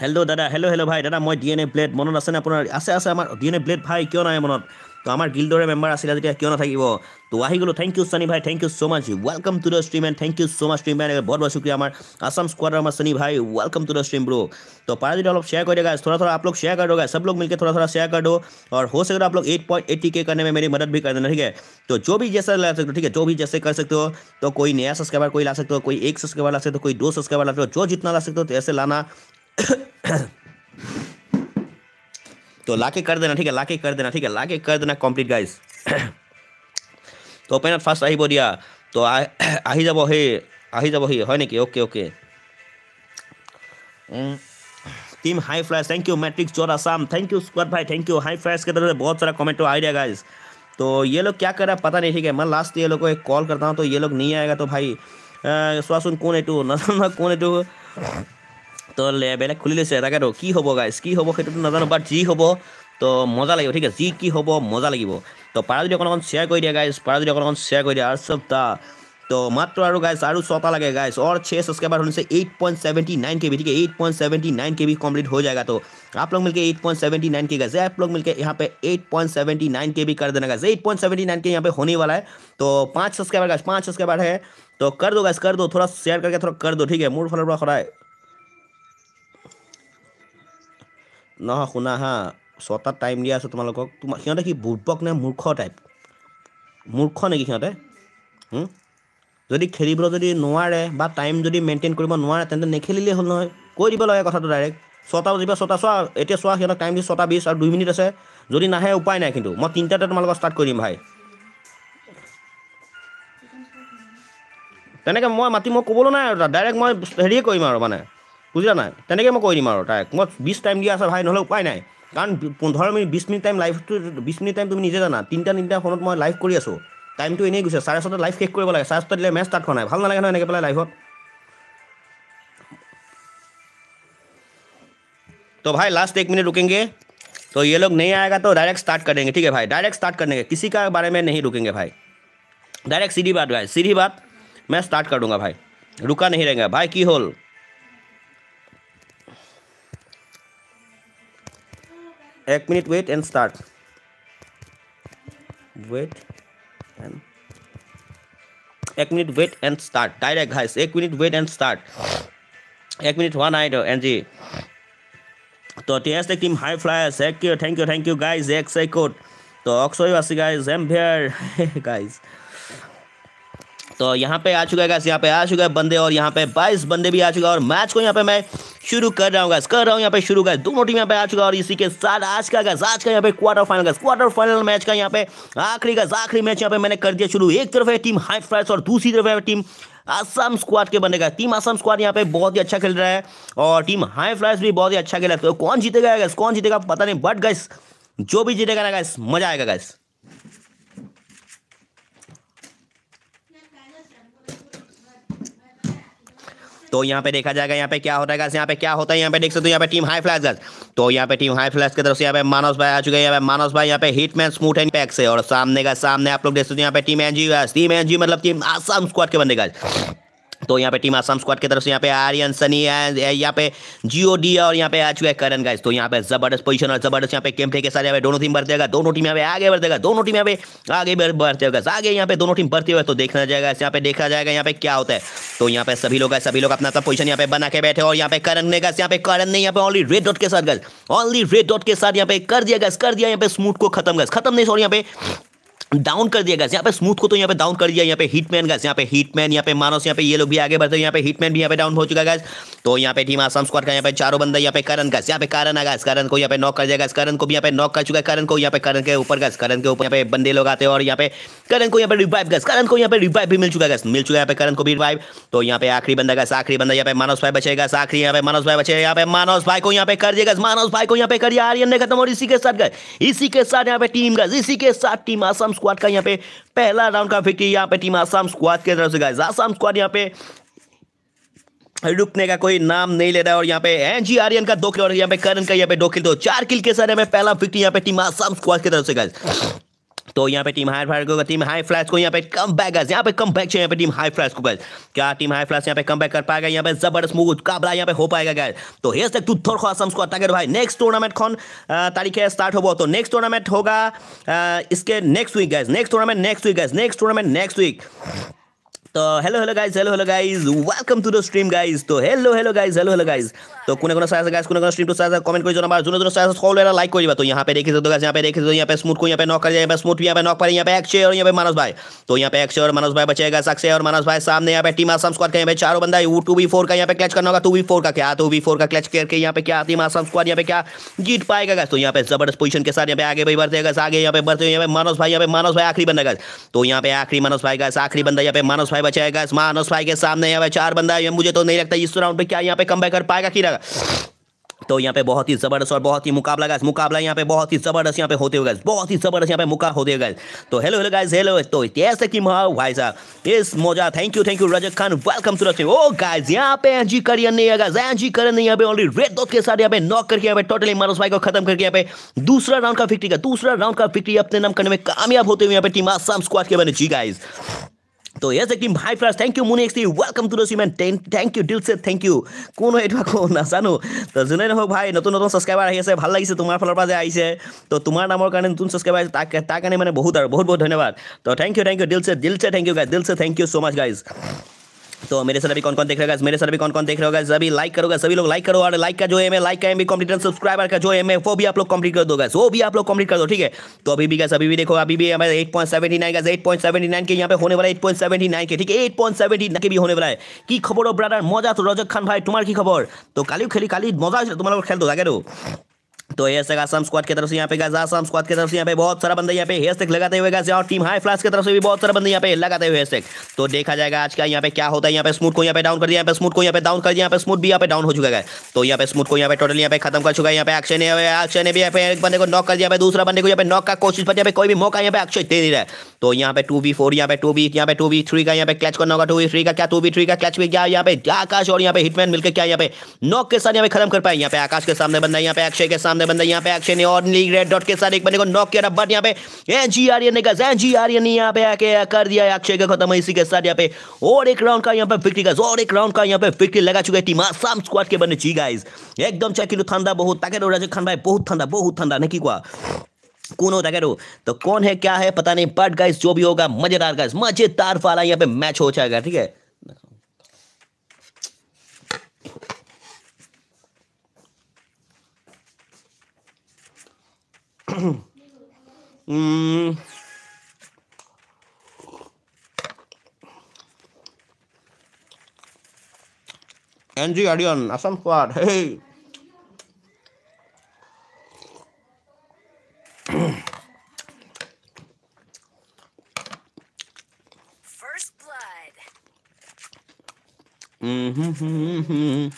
Speaker 1: হেল্ল' দাদা হেল্ল' হেল্ল' ভাই দাদা মই ডি এন এ ব্লেড মনত আছেনে আপোনাৰ আছে আছে আমাৰ ডি এন এ ব্লেড ভাই কিয় নাই মনত তো আমাৰ গিল্ডৰে মেম্বাৰ আছিলে যেতিয়া কিয় নাথাকিব তো আহি গ'লো থেংক ইউ সনি ভাই thank you so' much welcome to the stream and thank you so' much stream and বহুত বহুত শুক্ৰিয়া আমাৰ आसाम स्क्वाडर में सनी भाई welcome to the stream bro तो पारा जी आप लोग शेयर कर देगा थोड़ा थोड़ा आप लोग शेयर कर दोगे सब लोग मिलकर थोड़ा थोड़ा शेयर कर दो और हो सके तो आप लोग एट पॉइंट एट्टी के करने में मेरी मदद भी कर देना ठीक है तो जो भी जैसा ला सकते हो ठीक है जो भी जैसे कर सकते हो तो कोई नया सब्सक्राइबर कोई ला सकते हो कोई एक सब्सक्राइबर ला सकते हो कोई दो सब्सक्राइबर ला जो जितना ला सकते हो तो लाके कर देना ठीक है लाके कर देना ठीक है लाके कर देना कंप्लीट गाइस तो कम्प्लीट गाइज তো অপেনার ফার্স্ট आ ही তো हे आ ही আহি हे সি হয় कि okay okay team high flash thank you matrix जोर साम थैंक यू स्क्वाड भाई थैंक यू हाई फ्लैश के तरफ से बहुत सारा कमेंट और गया गाइस तो ये लोग क्या कर रहा है पता नहीं ठीक है मैं लास्ट ये लोग को एक कॉल करता हूँ तो ये लोग नहीं आएगा तो भाई सुहासुन कौन है टू <laughs> ना कौन है टू তো বেলেগ খুলি লৈছে তাকেতো কি হ'ব हम কি হ'ব সেইটোতো নাজানো বাট যি হ'ব তো মজা লাগিব ঠিক আছে যি কি হ'ব মজা লাগিব তো পাৰা যদি অকণ অকণ শ্বেয়াৰ কৰি দিয়া গাইজ পাৰা যদি অকণ অকণ শ্বেয়াৰ কৰি দিয়া আৰু চবটা তো गाइस আরো सौता लगे गाइस और छः सब्सक्राइबर होने से नाइन के भी ठीक है 8.79 के भी कंप्लीट हो जाएगा तो आप लोग मिलके नाइन के गए आप लोग मिलके यहाँ पे 8.79 के भी कर देना सेवेंटी नाइन के यहाँ पे होने वाला है तो पाँच सब्सक्राइबर गाइस पाँच सब्सक्राइबर है तो कर दो गाइस कर दो थोड़ा शेयर करके थोड़ा कर दो ठीक है मूड फल थोड़ा নহয় শুনা হা ছটাত টাইম দিয়া আছোঁ তোমালোকক তোমাৰ সিহঁতে কি বুৰ্বক নে মূৰ্খ টাইপ মূৰ্খ নেকি সিহঁতে যদি খেলিবলৈ যদি নোৱাৰে বা টাইম যদি মেইনটেইন কৰিব নোৱাৰে তেন্তে নেখেলিলেই হ'ল নহয় কৈ দিব লাগে কথাটো ডাইৰেক্ট ছটা বাজিবা ছটা চোৱা এতিয়া চোৱা সিহঁতক টাইম দিছে ছটা বিছ আৰু দুই মিনিট আছে যদি নাহে উপায় নাই কিন্তু মই তিনিটাতে তোমালোকক ষ্টাৰ্ট কৰি দিম ভাই তেনেকৈ মই মাতি মই ক'বলৈ নাই আৰু ডাইৰেক্ট মই হেৰিয়ে কৰিম আৰু মানে বুজিলা নাই তেনেকৈ মই কৈ দিম আৰু তাইক মই বিছ টাইম দিয়া আছে ভাই নহ'লে উপায় নাই কাৰণ পোন্ধৰ মিনিট বিছ মিনিট টাইম লাইভটো বিছ মিনিট টাইম তুমি নিজে জানা তিনিটা তিনিটা ফোনত মই লাইভ কৰি আছোঁ টাইমটো এনেই গৈছে চাৰে ছটা লাইভ শেষ কৰিব লাগে চাৰে ছটা দিলে মেচ ষ্টাৰ্ট হোৱা নাই ভাল নালাগে নহয় এনেকৈ পেলাই লাইভত তো ভাই লাষ্ট এক মিনিট ৰুকেংগে তো ইয়ে লগ নেই আয়েগা তো ডাইৰেক্ট ষ্টাৰ্ট কৰেংগে ঠিক আছে ভাই ডাইৰেক্ট ষ্টাৰ্ট কৰেংগে কিছি কা বাৰে মে নেহি ৰুকেংগে ভাই ডাইৰেক্ট চিধি বাট ভাই চিধি বাট মই ষ্টাৰ্ট কৰ দোঁগা ভাই ৰুকা নেহি ৰেংগা ভাই কি হ'ল এক মিনিট wait and start wait and এক মিনিট wait and start direct guys এক মিনিট ৱেইট এণ্ড ষ্টাৰ্ট এক মিনিট হোৱা নাই তো এন জি তো T S tech team high fly আছে thank you thank you thank you guys এক চাইকট তো অক্সয়ো আছে গাইজ এম ভেয়াৰ গাইজ तो यहाँ पे आ चुका है यहाँ पे आ चुका है बंदे और यहाँ पे बाईस बंदे भी आ चुका है और मैच को यहाँ पे मैं शुरू कर रहा हूँ गैस कर रहा हूँ यहाँ पे शुरू गैस दोनों टीम यहाँ पे आ चुका है और इसी के साथ आज का गैस आज का यहाँ पे quarter final guys quarter final match का यहाँ पे आखिरी गैस आखिरी मैच यहाँ पे मैंने कर दिया शुरू एक तरफ है टीम हाई फ्राइस और दूसरी तरफ है टीम असम स्क्वाड के बनेगा टीम असम स्क्वाड यहाँ पे बहुत ही अच्छा खेल रहा है और टीम हाई फ्लाइस भी बहुत ही अच्छा खेल रहा है तो कौन जीतेगा गैस कौन जीतेगा पता नहीं बट गैस जो भी जीतेगा ना गैस मजा आएगा गैस तो यहाँ पे देखा जाएगा यहाँ पे क्या होता है यहाँ पे क्या होता है यहाँ पे देख सकते हो यहाँ पे टीम हाई फ्लैश तो यहाँ पे टीम हाई फ्लैश की तरफ से यहाँ पे मानस भाई आ चुके हैं यहाँ पे मानस भाई यहाँ पे हिटमैन स्मूथ एंड पैक से और सामने का सामने आप लोग देख सकते हो यहाँ पे टीम एनजी टीम एनजी मतलब टीम आसाम स्क्वाड के बंदे का तो यहाँ पे टीम आसाम स्क्वाड की तरफ से यहाँ पे आर्यन सनी है यहाँ पे जियो डी और यहाँ पे आ चुका है करण गाइस तो यहाँ पे जबरदस्त पोजीशन और जबरदस्त यहाँ पे गेम के साथ यहाँ पे दोनों टीम बढ़ते होगा दोनों टीम यहाँ पे आगे बढ़ते होगा दोनों टीम यहाँ पे आगे बढ़ते होगा आगे यहाँ पे दोनों टीम बढ़ते हुए तो देखना जाएगा यहाँ पे देखा जाएगा यहाँ पे क्या होता है तो यहाँ पे सभी लोग सभी लोग अपना अपना पोजिशन यहाँ पे बना के बैठे और यहाँ पे करण ने गस यहाँ पे करण ने यहाँ पे ऑनली रेड डॉट के साथ गस ऑनली रेड डॉट के साथ यहाँ पे कर दिया गस कर दिया यहाँ पे स्मूथ को खत्म गस खत्म नहीं सॉरी यहाँ पे डाउन कर दिया गया यहाँ पे स्मूथ को तो यहाँ पे डाउन कर दिया यहाँ पे हिटमैन गैस यहाँ पे हीटमैन यहाँ पे मानस यहाँ पे ये लोग भी आगे बढ़ते यहाँ पे हीटमैन भी यहाँ पे डाउन हो चुका गैस तो यहाँ पे टीम आसाम स्क्वाड का यहाँ पे चारों बंदा यहाँ पे करण गैस यहाँ पे कारण आ गैस करण को यहाँ पे नॉक कर दिया गया करण को भी यहाँ पे नॉक कर चुका है करण को यहाँ पे करण के ऊपर गैस करण के ऊपर यहाँ पे बंदे लोग आते हैं और यहाँ पे करण को यहाँ पे रिवाइव गैस करण को यहाँ पे रिवाइव भी मिल चुका है मिल चुका है यहाँ पे करण को भी रिवाइव तो यहाँ पे आखिरी बंदा गैस आखिरी बंदा यहाँ पे मानस भाई बचेगा आखिरी यहाँ पे मानस भाई बचे यहाँ पे मानस भाई को यहाँ पे कर दिया गैस मानस भाई को यहाँ पे कर दिया आर्यन ने खत्म और इसी के साथ गए इसी के साथ यहाँ पे टीम गैस इसी के साथ टीम आसाम स्क्वाड स्क्वाड का यहाँ पे पहला राउंड का फिक्री यहाँ पे टीम आसाम स्क्वाड की तरफ से गाइज आसाम स्क्वाड यहाँ पे रुकने का कोई नाम नहीं ले रहा है और यहाँ पे एन एनजी आर्यन का दो किल और यहाँ पे करण का यहाँ पे दो किल दो तो चार किल के साथ यहाँ पहला फिक्री यहाँ पे टीम आसाम स्क्वाड की तरफ से गाइज तो यहाँ पे टीम हाई को टीम हाई फ्लैश को यहाँ पे कम बैक यहाँ पे कम बैक यहाँ पे टीम हाई फ्लैश को गैस क्या टीम हाई फ्लैश यहाँ पे कम बैक कर पाएगा यहाँ पे जबरदस्त मुकाबला यहाँ पे हो पाएगा गैस तो ये तक तू थोड़ा आसाम को ताकि भाई नेक्स्ट टूर्नामेंट कौन तारीख है स्टार्ट हो तो नेक्स्ट टूर्नामेंट होगा इसके next week guys next tournament next week guys next tournament next week तो hello hello guys hello hello guys welcome to the stream guys तो hello hello guys hello hello guys तो कोने कोने साहस guys कोने कोने स्ट्रीम तो साहस कमेंट कोई जो हमारा जुनो जुनो साहस कॉल वाला लाइक कोई तो यहां पे देख सकते गाइस यहां पे देख सकते यहां पे स्मूथ को यहां पे नॉक कर यहां पे स्मूथ यहां पे नॉक पर यहां पे अक्षय और यहां पे मानस भाई तो यहां पे अक्षय और मानस भाई बचेगा अक्षय और मानस भाई सामने यहां पे टीम आसाम स्क्वाड का यहां पे चारों बंदा है 2v4 का यहां पे क्लच करना होगा 2v4 का क्या 2v4 का क्लच करके यहां पे क्या टीम आसाम स्क्वाड यहां पे क्या जीत पाएगा गाइस तो यहां पे जबरदस्त पोजीशन के साथ यहां पे आगे भाई बढ़ते गाइस आगे यहां पे बढ़ते यहां पे मानस भाई यहां पे मानस भाई आखिरी बंदा गाइस तो यहां पे आखिरी मानस भाई गाइस आखिरी बंदा यहां पे मानस भाई बचाएगा इसमान उस भाई के सामने यहाँ पे चार बंदा है मुझे तो नहीं लगता इस राउंड पे क्या यहाँ पे कम कर पाएगा की तो यहाँ पे बहुत ही ज़बरदस्त और बहुत ही मुकाबला गाइस मुकाबला यहाँ पे बहुत ही ज़बरदस्त यहाँ पे होते हुए बहुत ही ज़बरदस्त यहाँ पे मुका होते हुए तो हेलो हेलो गाइस हेलो तो जैसे कि महा भाई साहब इस मोजा thank you thank you Rajat Khan welcome to ओ गाइस यहाँ पे एनजी करियन नहीं है गाइस एनजी करियन नहीं यहाँ पे ऑलरेडी रेड दोस्त के साथ यहाँ पे नॉक करके यहाँ पे टोटली मानस भाई को खत्म करके यहाँ पे दूसरा राउंड का फिक्री का दूसरा राउंड का फिक्री अपने नाम करने में कामयाब होते हुए यहाँ पे टीम आसाम स्क्वाड के बने जी गाइस তো এজ এগ্ৰিম হাই ফ্লাছ থেংক ইউ মুনি এক্সি ৱেলকাম টু দ্য চিমেন থেংক ইউ ডিল চেট থেংক ইউ কোন হয় এইটো আকৌ নাজানো তো যোনে নহওক ভাই নতুন নতুন ছাবস্ক্ৰাইবাৰ আহি আছে ভাল লাগিছে তোমাৰ ফালৰ পৰা যে আহিছে তো তোমাৰ নামৰ কাৰণে নতুন ছাবস্ক্ৰাইবাৰ আহিছে তাক তাৰ কাৰণে মানে বহুত আৰু বহুত বহুত ধন্যবাদ তো থেংক ইউ থেংক ইউ ডিল চেট ডিল চেট থেংক ইউ গাইজ ডিল চেট thank you so' much guys तो मेरे सर अभी कौन कौन देख रहे मेरे सर भी कौन कौन देख रहे होगा सभी लाइक करोगे सभी लोग लाइक करो और लाइक का जो एम है लाइक का एम भी कंप्लीट सब्सक्राइबर का जो एम है वो भी आप लोग कम्प्लीट कर दो वो भी आप लोग कम्प्लीट कर दो ठीक है तो अभी भी गैस अभी भी देखो अभी भी हमारे eight point seventy nine guys eight point seventy nine के यहाँ पे होने वाला एट पॉइंट सेवेंटी नाइन के ठीक है एट पॉइंट सेवेंटी के भी होने वाला है की खबर हो ब्रदर मजा तो रजत खान भाई तुम्हार की खबर तो काली खेली काली मजा तो तुम्हारा खेल दो तो ऐसे आसाम स्क्वाड की तरफ से यहाँ पे गाजा आसाम स्क्वाड की तरफ से यहाँ पे बहुत सारा बंदा यहाँ पे हेस्टेक लगाते हुए गाइस और टीम हाई फ्लास की तरफ से भी बहुत सारा बंदा यहाँ पे लगाते हुए हेस्टेक तो देखा जाएगा आज का यहाँ पे क्या होता है यहाँ पे स्मूथ को यहाँ पे डाउन कर दिया यहाँ पे स्मूथ को यहाँ पे डाउन कर दिया यहाँ पे स्मूथ भी यहाँ पे डाउन हो चुका है तो यहाँ पे स्मूथ को यहाँ पे टोटल यहाँ पे खत्म कर चुका है यहाँ पे अक्षय ने अक्षय ने भी यहाँ पे एक बंदे को नॉक कर दिया दूसरा बंदे को यहाँ पे नॉक का कोशिश पर यहाँ पे कोई भी मौका यहाँ पे अक्षय दे रहा है तो यहाँ पे टू बी फोर यहाँ पे टू बी यहाँ पे टू बी थ्री का यहाँ पे कैच करना होगा टू बी थ्री का क्या टू बी थ्री का कैच भी क्या यहाँ पे आकाश और यहाँ पे हिटमैन मिलकर क्या यहाँ पे नॉक के साथ यहाँ पे खत्म कर पाए यहाँ पे आकाश के सामने बंदा यहाँ पे अक्षय के सामने दूसरा बंदा यहाँ पे एक्शन है और लीग रेड डॉट के साथ एक बंदे को नॉक किया बट यहाँ पे एन जी आर ने कहा जी आर ने यहाँ पे आके कर दिया अक्षय का खत्म इसी के साथ यहाँ पे और एक राउंड का यहाँ पे फिक्री का और एक राउंड का यहाँ पे फिक्री लगा चुका है टीम आसाम स्क्वाड के बने जी गाइज एकदम चाहे किलो ठंडा बहुत ताकि और खान भाई बहुत ठंडा बहुत ठंडा नहीं क्या कौन होता करो तो कौन है क्या है पता नहीं बट गाइस जो भी होगा मजेदार गाइस मजेदार वाला यहाँ पे मैच हो जाएगा ठीक है <clears throat> mm. NG Adion, Assam Squad, hey! First blood. Mm-hmm. mm-hmm, mm-hmm.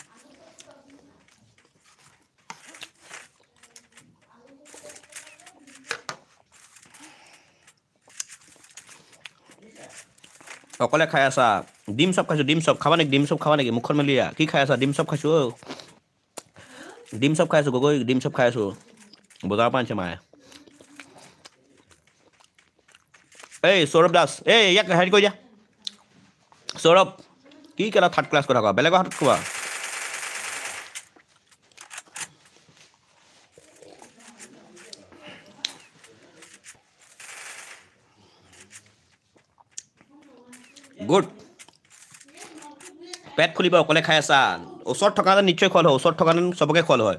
Speaker 1: অকলে খাইছা ডিমসব খাইছো ডিমসব খাবানি ডিমসব খাওয়া লাগে মুখল মলি কি খাইছা ডিমসব খাইছো ডিমসব খাইছো গগ ডিমসব খাইছো 보자 পাঞ্চে মা এ সরব দাস এ ইয়াক হাড়ি কই যা সরব কি খেলা থার্ড ক্লাস করা বেলেগা गुड पेट खुल अक ऊर थका निश्चय खल ऊर थका सबके खल है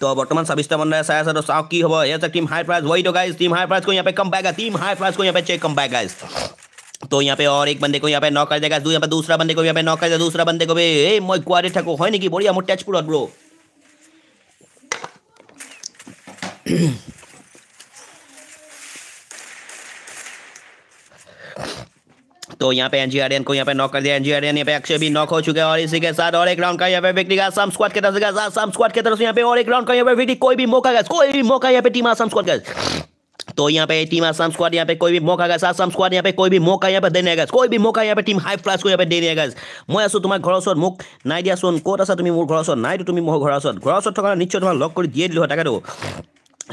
Speaker 1: तो बर्तमान छब्बीसा मन चाय तो चाओ कि हम एज टीम हाई प्राइज वही तो गाइज टीम हाई प्राइज को यहाँ पे कम बैगा टीम हाई प्राइज को यहाँ पे चेक कम बैग गाइज तो यहाँ पे और एक बंदे को यहाँ पे नौ कर देगा यहाँ पे दूसरा बंदे को यहाँ पे नौ कर देगा दूसरा बंदे को भी मैं क्वारी ठाकुर है निकी बढ़िया मोटे पूरा ब्रो तो यहाँ पे एनजीआरएन को यहाँ पे नॉक कर दिया एनजीआरएन यहाँ पे अक्षय भी नॉक हो चुके और इसी के साथ और एक राउंड का यहाँ पे विक्ट्री आसाम स्क्वाड की तरफ से आसाम स्क्वाड की तरफ से यहाँ पे और एक राउंड का यहाँ पे विक्ट्री कोई भी मौका गया कोई भी मौका यहाँ पे टीम आसाम स्क्वाड का तो यहाँ पे टीम आसाम स्क्वाड यहाँ पे कोई भी मौका गया आसाम स्क्वाड यहाँ पे कोई भी मौका यहाँ पे देने गया कोई भी मौका यहाँ पे टीम हाई फ्लास को यहाँ पे देने गया মই घर তোমাৰ ঘৰৰ ওচৰত মোক নাই দিয়াচোন ক'ত আছা তুমি মোৰ ঘৰৰ ওচৰত নাইতো তুমি মোৰ ঘৰৰ ওচৰত ঘৰৰ ওচৰত থকা নিশ্চয় তোমাক লগ কৰি দিয়ে দিলোঁ হয় তাকেতো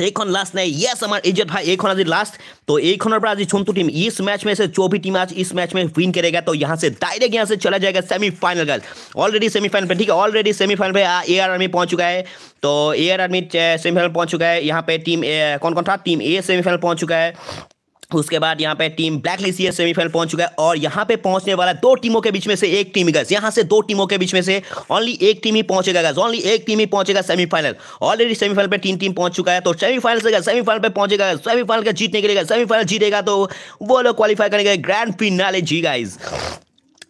Speaker 1: এইখন লাষ্ট নাই য়েছ আমাৰ ইজিয়াত ভাই এইখন আজি লাষ্ট तो एक होने आज छोटू टीम इस मैच में से जो भी टीम आज इस मैच में विन करेगा तो यहाँ से डायरेक्ट यहाँ से चला जाएगा सेमीफाइनल गर्ल ऑलरेडी सेमीफाइनल पे ठीक है ऑलरेडी सेमीफाइनल पे ए आर आर्मी पहुंच चुका है तो ए आर आर्मी सेमीफाइनल पहुंच चुका है यहाँ पे टीम ए कौन कौन था टीम ए सेमीफाइनल पहुंच चुका है उसके बाद यहाँ पे टीम ब्लैक लिसियर सेमीफाइनल पहुंच चुका है और यहाँ पे पहुंचने वाला दो टीमों के बीच में से एक टीम गज यहाँ से दो टीमों के बीच में से ओनली एक टीम ही पहुंचेगा गज ओनली एक टीम ही पहुंचेगा सेमीफाइनल ऑलरेडी सेमीफाइनल पे तीन टीम पहुंच चुका है तो सेमीफाइनल से सेमीफाइनल पर पहुंचेगा सेमीफाइनल का जीतने के लिए सेमीफाइनल जीतेगा तो वो लोग क्वालिफाई करेंगे ग्रैंड फिनाले जी गाइज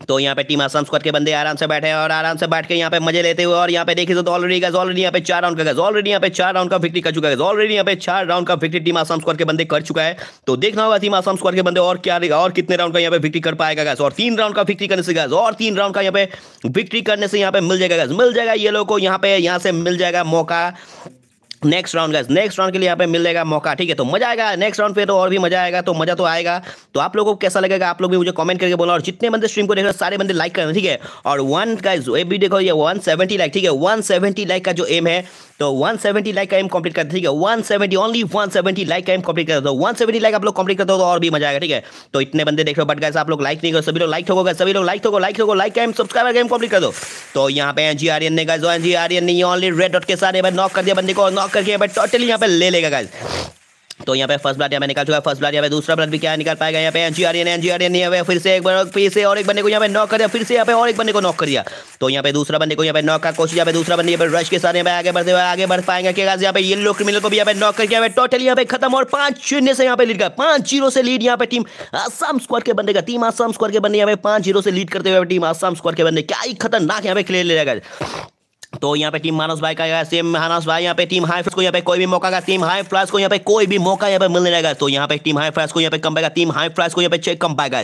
Speaker 1: तो यहाँ पे टीम आसाम स्क्वाड के बंदे आराम से बैठे हैं और आराम से बैठ के यहाँ पे मजे लेते हुए और यहाँ पे देखिए तो ऑलरेडी गज ऑलरेडी यहाँ पे चार राउंड का गज ऑलरेडी यहाँ पे चार राउंड का विक्ट्री कर चुका है ऑलरेडी यहाँ पे चार राउंड का विक्ट्री टीम आसाम स्क्वाड के बंदे कर चुका है तो देखना होगा टीम आसाम स्क्वाड के बंदे और क्या और कितने राउंड का यहाँ पे विक्ट्री कर पाएगा गैस और तीन राउंड का विक्ट्री करने से गैस और तीन राउंड का यहाँ पे विक्ट्री करने से यहाँ पे मिल जाएगा गैस मिल जाएगा ये लोग को यहाँ पे यहाँ से मिल जाएगा मौका next round guys next round के लिए यहाँ पे मिल जाएगा मौका ठीक है तो मजा आएगा नेक्स्ट राउंड पे तो और भी मजा आएगा तो मजा तो आएगा तो आप लोगों को कैसा लगेगा आप लोग भी मुझे कमेंट करके बोला और जितने बंदे स्ट्रीम को देख रहे हैं सारे बंदे लाइक करना ठीक है और वन का ये भी देखो ये वन लाइक ठीक है वन लाइक का जो एम है तो 170 लाइक का एम कम्प्लीट करते ठीक है 170 ओनली 170 लाइक का एम कम्प्लीट करते हो वन सेवेंटी लाइक आप लोग कम्प्लीट करते हो तो और भी मजा आएगा ठीक है तो इतने बंदे देख रहे हो बट गाइस आप लोग लाइक नहीं करो सभी लोग लाइक होगा सभी लोग लाइक होगा लाइक होगा लाइक का एम सब्सक्राइबर का एम कम्प्लीट कर दो तो यहाँ पे एन जी आर एन ने guys N G R N ने ओनली रेड डॉट के सारे नॉक कर दिया बंदे को नॉक लॉक करके यहाँ पर टोटली यहाँ पर ले लेगा गाइज तो यहाँ पे फर्स्ट ब्लड यहाँ पे निकल चुका है फर्स्ट ब्लड यहाँ पे दूसरा ब्लड भी क्या निकल पाएगा यहाँ पे एनजीआरएन एनजीआरएन यहाँ पे फिर से एक बार फिर से और एक बंदे को यहाँ पे नॉक कर दिया फिर से यहाँ पे और एक बंदे को नॉक कर दिया तो यहाँ पे दूसरा बंदे को यहाँ पे नॉक का कोशिश यहाँ पे दूसरा बंदे पर रश के साथ यहाँ पे आगे बढ़ते हुए आगे बढ़ पाएंगे क्या यहाँ पे येलो क्रिमिनल को भी यहाँ पे नॉक करके यहाँ पे टोटली यहाँ पे खत्म और पांच शून्य से यहाँ पे लीड गया पांच जीरो से लीड यहाँ पे टीम आसाम स्क्वाड के बंदे का टीम आसाम स्क्वाड के बंदे यहाँ पे पांच जीरो से लीड करते हुए टीम आसाम स्क्वाड के बंदे क्या ही खतरनाक यहाँ पे खेल ले जाएगा तो यहाँ पे टीम मानस भाई का सेम मानस भाई यहाँ पे टीम हाई फ्लैश को यहाँ पे कोई भी मौका का टीम हाई फ्लैश को यहाँ पे कोई भी मौका यहाँ पे मिलने लगा तो यहाँ पे टीम हाई फ्लैश को यहाँ पे कम पाएगा टीम हाई फ्लैश को यहाँ पे चेक कम पाएगा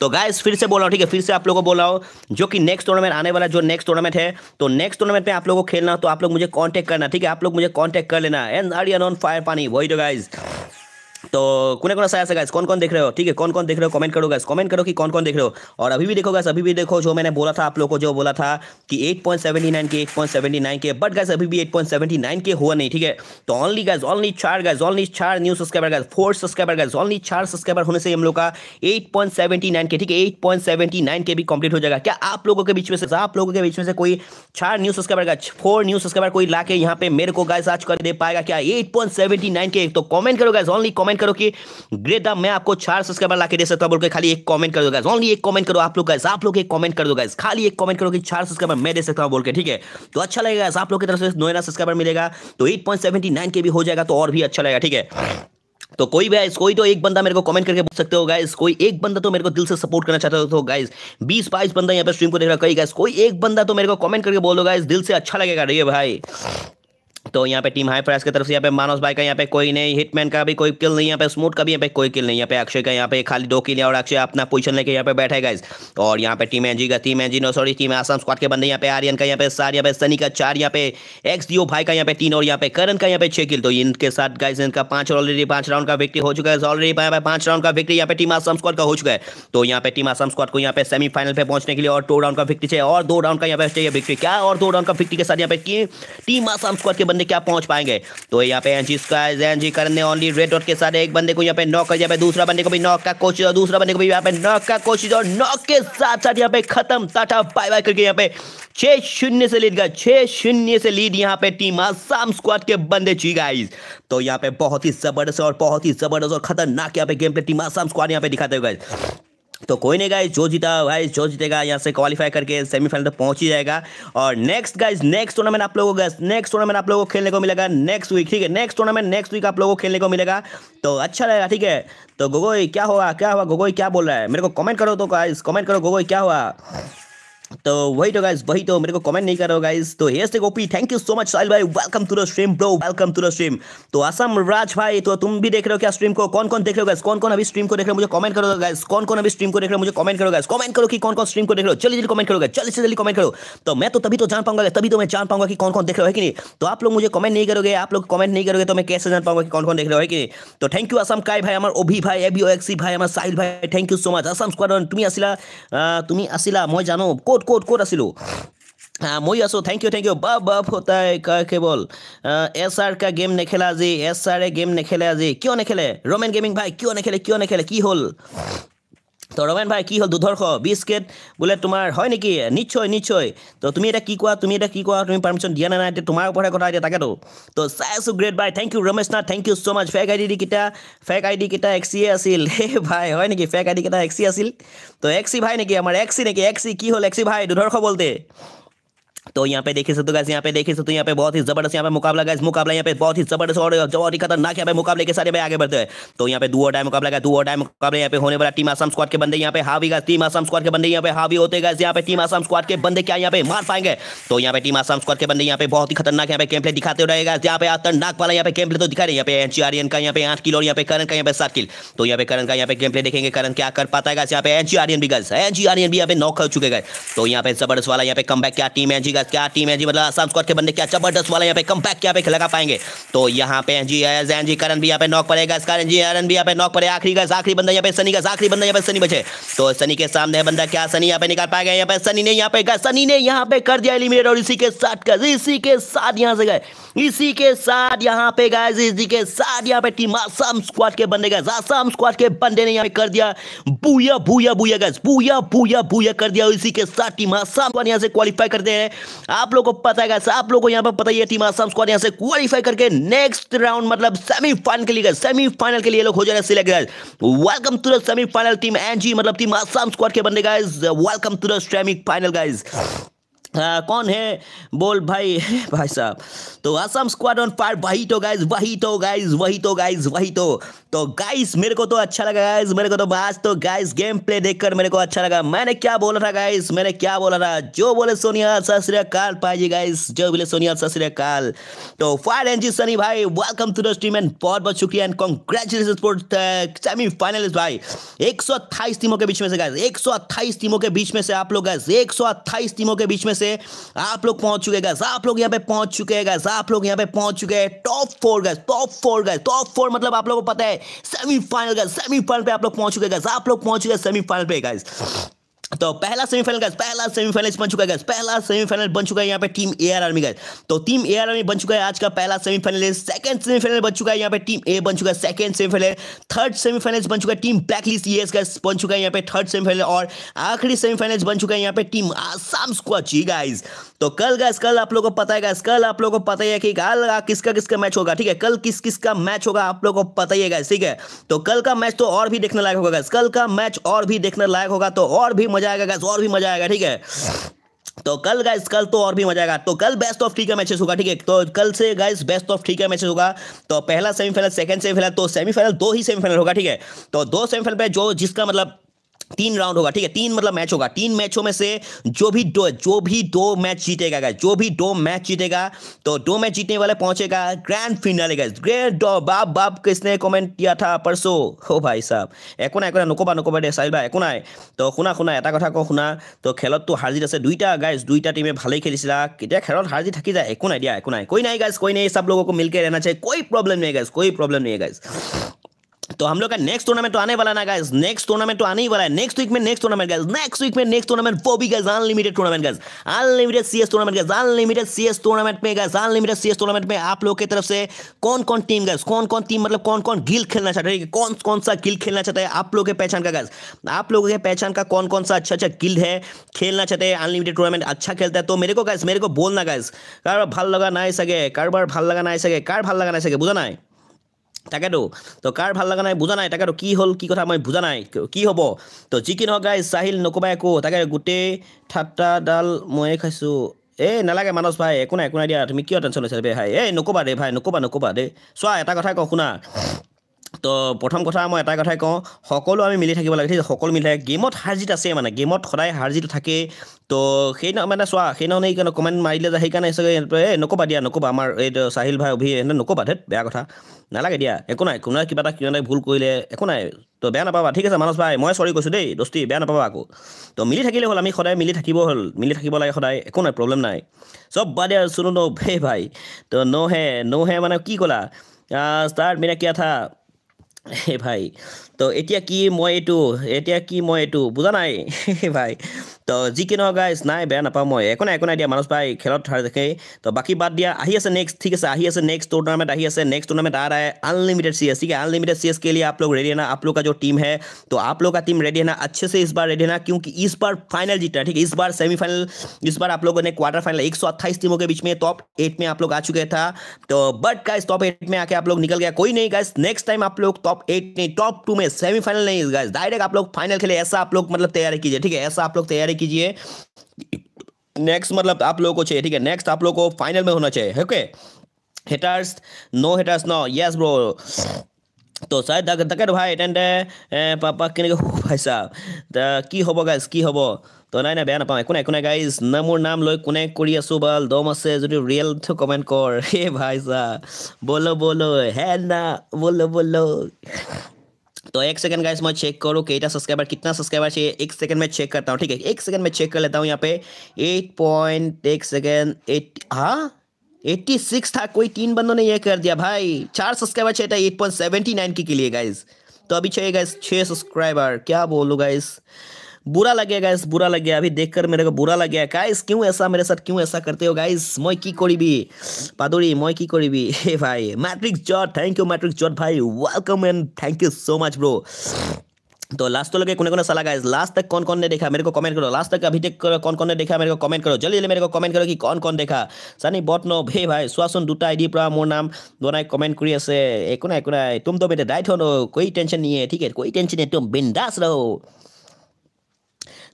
Speaker 1: तो गाइस फिर से बोल रहा हूँ ठीक है फिर से आप लोगों को बोल रहा हूँ जो कि नेक्स्ट टूर्नामेंट आने वाला जो नेक्स्ट टूर्नामेंट है तो नेक्स्ट टूर्नामेंट में आप लोगों को खेलना तो आप लोग मुझे कॉन्टैक्ट करना ठीक है आप लोग मुझे कॉन्टैक्ट कर लेना एंड अरियन ऑन फायर पानी वही तो गाइज तो कुने कुने सा गाइस कौन कौन देख रहे हो ठीक है कौन कौन देख रहे हो कमेंट करो गाइस कमेंट करो कि कौन कौन देख रहे हो और अभी भी देखो गाइस अभी भी देखो जो मैंने बोला था आप लोगों को जो बोला था कि 8.79 के 8.79 के बट गाइस अभी भी 8.79 के हुआ नहीं ठीक है तो ऑनली गाइस ऑनली चार गाइस ऑनली चार new subscriber guys four subscriber guys only चार सब्सक्राइबर होने से हम लोग का 8.79 के ठीक है 8.79 के भी कंप्लीट हो जाएगा क्या आप लोगों के बीच में से आप लोगों के बीच में से कोई चार new subscriber guys four new subscriber कोई लाके यहाँ पे मेरे को गाइस आज कर दे पाएगा क्या 8.79 के तो कॉमेंट करो गाइस ऑनली कॉमेंट कमेंट करो कि ग्रेट दा मैं आपको चार सब्सक्राइबर ला के दे सकता हूँ बोलकर खाली एक कमेंट कर दो गाइस ओनली एक कमेंट करो आप लोग गाइस आप लोग एक कमेंट कर दो गाइस खाली एक कमेंट करो कि चार सब्सक्राइबर मैं दे सकता हूँ बोल के ठीक है तो अच्छा लगेगा आप लोग की तरफ से नोएना सब्सक्राइबर मिलेगा तो एट पॉइंट के भी हो जाएगा तो और भी अच्छा लगेगा ठीक है तो कोई भी गाइस कोई तो एक बंदा मेरे को कमेंट करके बोल सकते हो गाइस कोई एक बंदा तो मेरे को दिल से सपोर्ट करना चाहता हो गाइस बीस बाईस बंदा यहाँ पे स्ट्रीम को देख रहा है गाइस कोई एक बंदा तो मेरे को कमेंट करके बोलो गाइस दिल से अच्छा लगेगा रही भाई तो यहाँ पे टीम हाई फ्रेस की तरफ से यहाँ पे मानस भाई का यहाँ पे कोई नहीं हिटमैन का भी कोई किल नहीं यहाँ पे स्मूथ का भी यहाँ पे कोई किल नहीं यहाँ पे अक्षय का यहाँ पे खाली दो किल और अक्षय अपना पोजीशन लेके यहाँ पे बैठे गए और यहाँ पे टीम एनजी का team NG no sorry team Assam squad के बंदे यहाँ पे आर्यन का यहाँ पे सार यहाँ पे सनी का चार यहाँ पे एक्स डीओ भाई का यहाँ पे तीन और यहाँ पे करण का यहाँ पे छह किल तो इनके साथ गाइज इनका पांच ऑलरेडी पांच राउंड का विक्ट्री हो चुका है ऑलरेडी यहाँ पे पांच राउंड का विक्ट्री यहाँ पे टीम आसाम स्क्वाड का हो चुका है तो यहाँ पे टीम आसाम स्क्वाड को यहाँ पे सेमीफाइनल पे पहुंचने के लिए और दो राउंड का विक्ट्री चाहिए और दो राउंड का यहाँ पे चाहिए विक्ट्री क्या और दो राउंड का विक्ट्री के साथ यहाँ पे टीम आसाम स्क्वाड के बंदे क्या पहुंच पाएंगे तो यहाँ पे एनजी स्काइज एनजी करने ओनली रेड डॉट के साथ एक बंदे को यहाँ पे नॉक कर दिया दूसरा बंदे को भी नॉक का कोशिश और दूसरा बंदे को भी यहाँ पे नॉक का कोशिश और नॉक के साथ साथ यहाँ पे खत्म टाटा बाय बाय करके यहाँ पे छह शून्य से लीड गए छह शून्य से लीड यहाँ पे टीम आसाम स्क्वाड के बंदे छी गाइज तो यहाँ पे बहुत ही जबरदस्त और बहुत ही जबरदस्त और खतरनाक यहाँ पे गेम पे टीम आसाम स्क्वाड यहाँ पे दिखाते हुए गाइज तो कोई नहीं गाइज जो जीता भाई जो जीतेगा यहाँ से क्वालिफाई करके सेमीफाइनल तक पहुंच ही जाएगा और नेक्स्ट गाइज नेक्स्ट टूर्नामेंट आप लोगों को नेक्स्ट टूर्नामेंट आप लोगों को खेलने को मिलेगा नेक्स्ट वीक ठीक है नेक्स्ट टूर्नामेंट नेक्स्ट वीक आप लोगों को खेलने को मिलेगा तो अच्छा रहेगा ठीक है तो गोगोई क्या हुआ क्या हुआ गोगोई क्या बोल रहा है मेरे को कमेंट करो तो गाइज कमेंट करो गोगोई क्या हुआ तो वही तो गाइस वही तो मेरे को कमेंट नहीं कर करो गाइस तो here Gopi thank you so much Sahil भाई welcome to the stream bro welcome to the stream तो असम राज भाई तो तुम भी देख रहे हो क्या स्ट्रीम को कौन कौन देख रहे हो गाइस कौन कौन अभी स्ट्रीम को देख रहे हो मुझे कमेंट करो गाइस कौन कौन अभी स्ट्रीम को देख रहे हो मुझे कमेंट करो गाइस कमेंट करो कि कौन कौन स्ट्रीम को देख रहे हो जल्दी जल्दी कमेंट करो गाइस जल्दी से जल्दी कमेंट करो तो मैं तो तभी तो जान पाऊंगा तभी तो मैं जान पाऊंगा कि कौन कौन देख रहे हो कि नहीं तो आप लोग मुझे कमेंट नहीं करोगे आप लोग कमेंट नहीं करोगे तो मैं कैसे जान पाऊंगा कि कौन कौन देख रहे हो कि नहीं तो थैंक यू असम काय भाई हमारे ओभी भाई एबीओ एक्सी भाई हमारे साहिल भाई thank you so much Assam स्क्वाडन तुम्हें असिला तुम्हें असिला मैं जानो कौन ক'ত ক'ত ক'ত আছিলোঁ মই আছোঁ থেংক ইউ থেংক ইউ বা বা ফটাই কা কেৱল এছ আৰ কা গেম নেখেলা আজি এছ আৰ এ গেম নেখেলে আজি কিয় নেখেলে ৰমেন গেমিং ভাই কিয় নেখেলে কিয় নেখেলে কি হ'ল তো ৰমেন ভাই কি হ'ল দুধৰ্শ বিছ কেট বোলে তোমাৰ হয় নেকি নিশ্চয় নিশ্চয় তো তুমি এতিয়া কি কোৱা তুমি এতিয়া কি কোৱা তুমি পাৰ্মিশ্যন দিয়া নে নাই এতিয়া তোমাৰ ওপৰতহে কথা এতিয়া তাকেতো তো চাই আছোঁ গ্ৰেট বাই thank you Ramesh Nath thank you so' much fake I D ডিকেইটা ফেক আই ডি ডিকেইটা এক্সি আছিল হে ভাই হয় নেকি ফেক আই ডি ডিকেইটা এক্সি আছিল তো এক্সি ভাই নেকি আমাৰ এক্সি নেকি এক্সি কি হ'ল এক্সি ভাই দুধৰ্শ বলতে तो यहाँ पे देखिए सकते हो यहाँ पे देखिए सकते हो यहाँ पे बहुत ही जबरदस्त यहाँ पे मुकाबला गया इस मुकाबला यहाँ पे बहुत ही जबरदस्त और बहुत ही खतरनाक है मुकाबले के सारे में आगे बढ़ते हैं तो यहाँ पे दो टाइम मुकाबला गया दो टाइम मुकाबले यहाँ पे होने वाला टीम आसम स्क्वाड के बंदे यहाँ पे हावी का टीम आसम स्क्वाड के बंदे यहाँ पे हावी होते गए यहाँ पे टीम आसम स्क्वाड के बंदे क्या यहाँ पे मार पाएंगे तो यहाँ पे टीम आसम स्क्वाड के बंदे यहाँ पे बहुत ही खतरनाक यहाँ पे गेम प्ले दिखाते रहेगा यहाँ पे खतरनाक वाला यहाँ पे गेम प्ले तो दिखा रहे यहाँ पे एनसीआरएन का यहाँ पे आठ किलो यहाँ पे करण का यहाँ पे सात किल तो यहाँ पे करण का यहाँ पे गेम प्ले देखेंगे करण क्या कर पाता है यहाँ पे आर एन भी गर्ल्स एन भी यहाँ पे नौ कर चुके गए तो यहाँ पे जबरदस्त वाला यहाँ पे कम क्या टीम है जी गाइस क्या टीम है जी मतलब आसाम स्क्वाड के बंदे क्या जबरदस्त वाला यहां पे कमबैक बैक पे लगा पाएंगे तो यहां पे जी जैन जी करण भी यहां पे नॉक पड़ेगा करण जी अरन भी यहां पे नॉक पड़े आखिरी गाइस आखिरी बंदा यहां पे सनी का आखिरी बंदा यहां पे सनी बचे तो सनी के सामने है बंदा क्या सनी यहां पे निकाल पाएगा यहां पे सनी ने यहां पे गाइस सनी ने यहां पे कर दिया एलिमिनेट और इसी के साथ कर इसी के साथ यहां से गए इसी के साथ यहां पे गाइस इसी के साथ यहां पे टीम आसाम स्क्वाड के बंदे गाइस आसाम स्क्वाड के बंदे ने यहां पे कर दिया बूया बूया बूया गाइस बूया बूया बूया कर दिया इसी के साथ टीम आसाम यहाँ से क्वालीफाई करते हैं आप लोगों को पता है आप लोगों को यहाँ पर पता है टीम आसाम स्क्वाड यहाँ से क्वालिफाई करके नेक्स्ट राउंड मतलब सेमीफाइनल के लिए सेमीफाइनल के लिए लोग हो जाए select welcome to the semifinal team NG मतलब टीम आसाम स्क्वाड के बंदे guys welcome to the semifinal guys आ, कौन है बोल भाई <laughs> भाई साहब तो असम स्क्वाड ऑन फायर वही तो गाइज वही तो गाइज वही तो गाइज वही तो तो गाइस मेरे को तो अच्छा लगा गाइज मेरे को तो आज तो गाइस गेम प्ले देखकर मेरे को अच्छा लगा मैंने क्या बोला था गाइस मैंने क्या बोला था जो बोले सोनिया सत श्रीकाल पाजी गाइस जो बोले सोनिया सत श्रीकाल तो फायर एनजी सनी भाई welcome to the stream and बहुत बहुत शुक्रिया एंड कॉन्ग्रेचुलेशन फॉर सेमीफाइनलिस्ट भाई एक टीमों के बीच में से गाइज एक टीमों के बीच में से आप लोग गाइज एक टीमों के बीच में से आप लोग पहुंच चुके गैस आप लोग यहाँ पे पहुंच चुके हैं गैस आप लोग यहाँ पे पहुंच चुके हैं top four guys top four guys top four मतलब आप लोग को पता है सेमीफाइनल गैस सेमीफाइनल पे आप लोग पहुंच चुके गैस आप लोग पहुंच चुके सेमीफाइनल पे गैस तो पहला सेमीफाइनल गैस पहला सेमीफाइनल बन चुका है गैस पहला सेमीफाइनल बन चुका है यहाँ पे team A R army guys तो टीम ए आर आर्मी बन चुका है आज का पहला सेमीफाइनल सेकंड सेमीफाइनल बन चुका है यहाँ पे टीम ए बन चुका है सेकंड सेमीफाइनल थर्ड सेमीफाइनल बन चुका है टीम ब्लैक लिस्ट गैस बन चुका है यहाँ पे थर्ड सेमीफाइनल और आखिरी सेमीफाइनल बन चुका है यहाँ पे टीम आसाम स्क्वाची गाइज तो कल गैस कल आप लोगों को पता है गैस कल आप लोगों को पता ही है कि कल किसका किसका मैच होगा ठीक है कल किस किस का मैच होगा आप लोगों को पता ही है गैस ठीक है तो कल का मैच तो और भी देखने लायक होगा गैस कल का मैच और भी देखने लायक होगा तो और भी मजा आएगा गैस और भी मजा आएगा ठीक है तो कल गाइस कल तो और भी मजा आएगा तो कल बेस्ट ऑफ ठीक है मैचेस होगा ठीक है तो कल से गाइस बेस्ट ऑफ ठीक है मैचेस होगा तो पहला सेमीफाइनल सेकंड सेमीफाइनल तो सेमीफाइनल दो ही सेमीफाइनल होगा ठीक है तो दो सेमीफाइनल पे जो जिसका मतलब तीन राउंड होगा ठीक है तीन मतलब मैच होगा तीन मैचों में से जो भी दो जो भी दो मैच जीतेगा जो भी दो मैच जीतेगा तो दो मैच जीतने वाले पहुंचेगा ग्रैंड फिनाले गए ग्रेट बाप बाप किसने कमेंट किया था परसों हो भाई साहब एक ना एक ना नुकोबा नुकोबा डे साहिब एक ना तो खुना खुना एटा কথা কও খুনা তো খেলত তো হার জিত আছে দুইটা গাইজ দুইটা টিমে ভালেই খেলিছিলা কেতিয়া খেলত হার জিত থাকি যায় একো নাই দিয়া একো নাই কই নাই গাইজ কই নাই সব লোককে মিলকে রেনা চাই কই প্রবলেম নাই গাইজ কই প্রবলেম নাই গাইজ तो हम लोग का नेक्स्ट टूर्नामेंट तो आने वाला ना गाइस नेक्स्ट टूर्नामेंट तो आने ही वाला है नेक्स्ट वीक में next tournament guys next week में नेक्स्ट टूर्नामेंट वो भी guys unlimited tournament guys unlimited CS tournament guys unlimited CS tournament में गाइस अनलिमिटेड सीएस टूर्नामेंट में आप लोग की तरफ से कौन कौन टीम गाइस कौन कौन टीम मतलब कौन कौन गिल खेलना चाहता है कौन कौन सा गिल खेलना चाहता है आप लोग के पहचान का गाइस आप लोगों के पहचान का कौन कौन सा अच्छा अच्छा गिल है खेलना चाहते हैं अनलिमिटेड टूर्नामेंट अच्छा खेलता है तो मेरे को गाइस मेरे को बोलना गाइस कार भल लगा ना सके कार बार भल लगा ना सके कार भल लगा ना सके बुझा ना है তাকেতো তো কাৰ ভাল লগা নাই বুজা নাই তাকেতো কি হ'ল কি কথা মই বুজা নাই কি হ'ব তো যি কি নহওক গাইজ চাহিল নক'বা একো তাকে গোটেই ঠাট্টা ডাল ময়ে খাইছোঁ এই নালাগে মানছ ভাই একো নাই একো নাই দিয়া তুমি কিয় টেনশ্যন লৈছা ভাই এই নক'বা দেই ভাই নক'বা নক'বা দেই চোৱা এটা কথা কওঁ শুনা তো প্ৰথম কথা মই এটা কথাই কওঁ সকলো আমি মিলি থাকিব লাগে ঠিক আছে সকলো মিলি থাকে গেমত হাৰজিত আছেই মানে গেমত সদায় হাৰজিত থাকেই তো সেই মানে চোৱা সেইদিনাখনে সেইকাৰণে কমেণ্ট মাৰিলে যে সেইকাৰণে চাগে এই নক'বা দিয়া নক'বা আমাৰ এই চাহিল ভাই অভি এনে নক'বা ধেত বেয়া কথা নালাগে দিয়া একো নাই কোনোবাই কিবা এটা কিবা এটা ভুল কৰিলে একো নাই তো বেয়া নাপাবা ঠিক আছে মানছ ভাই মই চৰি কৈছোঁ দেই দোষী বেয়া নাপাবা আকৌ তো মিলি থাকিলে হ'ল আমি সদায় মিলি থাকিব হ'ল মিলি থাকিব লাগে সদায় একো নাই প্ৰব্লেম নাই চব বা দিয়া চুনো ন' ভে ভাই তো ন' হে মানে কি ক'লা ষ্টাৰ্ট মিনা কিয়া থা भाई <laughs> तो তো এতিয়া मैं यू এইটো कि मैं মই এইটো বুজা নাই <laughs> ভাই তো যি কি নহওক ना নাই বেয়া নাপাওঁ মই একো নাই একো নাই দিয়া মানুহ ভাই খেলত হাৰ দেখে তো বাকী বাদ দিয়া আহি আছে है ঠিক আছে আহি टूर्नामेंट आही है नेक्स्ट टूर्नामेंट आ रहा है अनलिमिटेड सी ठीक है अनलिमिटेड सी के लिए आप लोग रेडी है ना आप लोग का जो टीम है तो आप लोग का टीम रेडी है ना अच्छे से इस बार रेडी है ना क्योंकि इस बार फाइनल जीतना है ठीक है इस बार सेमीफाइनल इस बार आप लोगों ने क्वार्टर फाइनल एक सौ अट्ठाईस टीमों के बीच में टॉप एट में आप लोग आ चुके था तो बट गाइस टॉप एट में आके आप लोग निकल गया कोई नहीं गाइस नेक्स्ट टाइम आप लोग टॉप टॉप एट नहीं टॉप टू में सेमीफाइनल नहीं गाइस डायरेक्ट आप लोग फाइनल खेले ऐसा आप लोग मतलब तैयारी कीजिए ठीक है ऐसा आप लोग तैयारी कीजिए नेक्स्ट मतलब आप लोगों को चाहिए ठीक है नेक्स्ट आप लोग को फाइनल में होना चाहिए okay haters no haters no yes bro तो शायद दकर भाई एटेंडे पापा कि भाई साहब तो कि हम गाइज कि हम तो ना ना बेहद एक ना एक ना गाइज न मोर नाम लोने को बल दम आसे जो रियल तो कमेंट कर हे भाई सा बोलो बोलो हे ना बोलो बोलो तो एक सेकंड गाइस मैं चेक करूँ कैटा सब्सक्राइबर कितना सब्सक्राइबर चाहिए एक सेकंड में चेक करता हूँ ठीक है एक सेकंड में चेक कर लेता हूँ यहाँ पे एट पॉइंट एक सेकेंड एट हाँ 86 था कोई तीन बंदों ने ये कर दिया भाई चार सब्सक्राइबर चाहिए था एट पॉइंट सेवेंटी नाइन के लिए गाइज तो अभी चाहिए गाइज छः सब्सक्राइबर क्या बोलो गाइज बुरा लग गया गाइस बुरा लग गया अभी देखकर मेरे को बुरा लग गया गाइस क्यों ऐसा मेरे साथ क्यों ऐसा करते हो गाइस मैं की कोड़ी पादोड़ी मैं की कोड़ी <laughs> हे भाई मैट्रिक्स जॉट थैंक यू मैट्रिक्स जॉट भाई welcome and thank you so much bro তো लास्ट কোনে কোনে कोने कोने सलाह गाइस लास्ट तक कौन कौन ने देखा मेरे को कमेंट करो लास्ट तक अभी तक कौन कौन ने देखा मेरे को कमेंट करो जल्दी जल्दी मेरे को কণ দেখা চানি বট ন ভে ভাই চোৱাচোন দুটা আইডিৰ পৰা মোৰ নাম বনাই কমেণ্ট কৰি আছে একো নাই একো নাই তুম তো বেটে ডাইট হৈ কই টেনশ্যন নিয়ে ঠিক আছে কৈ টেনশ্যন নিয়ে তুম বিন্দাস ৰহ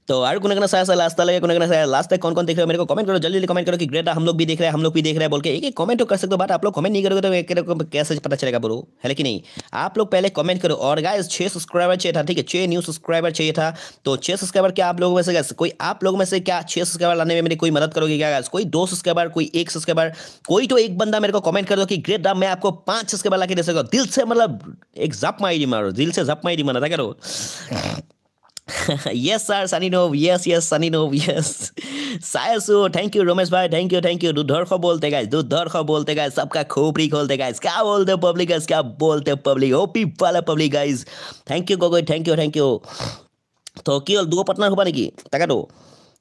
Speaker 1: तो और कौन कोने सा लास्ट तक कोने कोने साया लास्ट तक कौन कौन देख रहे हो मेरे को कमेंट करो जल्दी जल्दी कमेंट करो कि ग्रेट हम लोग भी देख रहे हैं हम लोग भी देख रहे हैं बोल के एक एक कमेंट तो कर सकते हो बट आप लोग कमेंट नहीं करोगे तो कैसे पता चलेगा बोलो है लेकिन नहीं आप लोग पहले कमेंट करो और गाइस छः सब्सक्राइबर चाहिए था ठीक है छः न्यू सब्सक्राइबर चाहिए था तो छः सब्सक्राइबर क्या आप लोगों में से कोई आप लोगों में से क्या छः सब्सक्राइबर लाने में मेरी कोई मदद करोगे क्या कोई दो सब्सक्राइबर कोई एक सब्सक्राइबर कोई तो एक बंदा मेरे को कमेंट कर दो कि ग्रेट दाम मैं आपको पाँच सब्सक्राइबर ला के दे सकता हूँ दिल से मतलब एक जप माई मारो दिल से जप माई मारा था करो <laughs> yes, sir, Saninov. Yes, yes, Saninov. Yes. सायसु थैंक यू रोमेश भाई थैंक यू थैंक यू दुधर्ख बोलते गाइस दुधर्ख बोलते गाइस सबका खोपड़ी खोलते गाइस क्या बोलते पब्लिक गाइस क्या बोलते पब्लिक ओपी वाला public guys thank you Gogoi thank you thank you तो की दो पटना होबा नेকি তাকাতো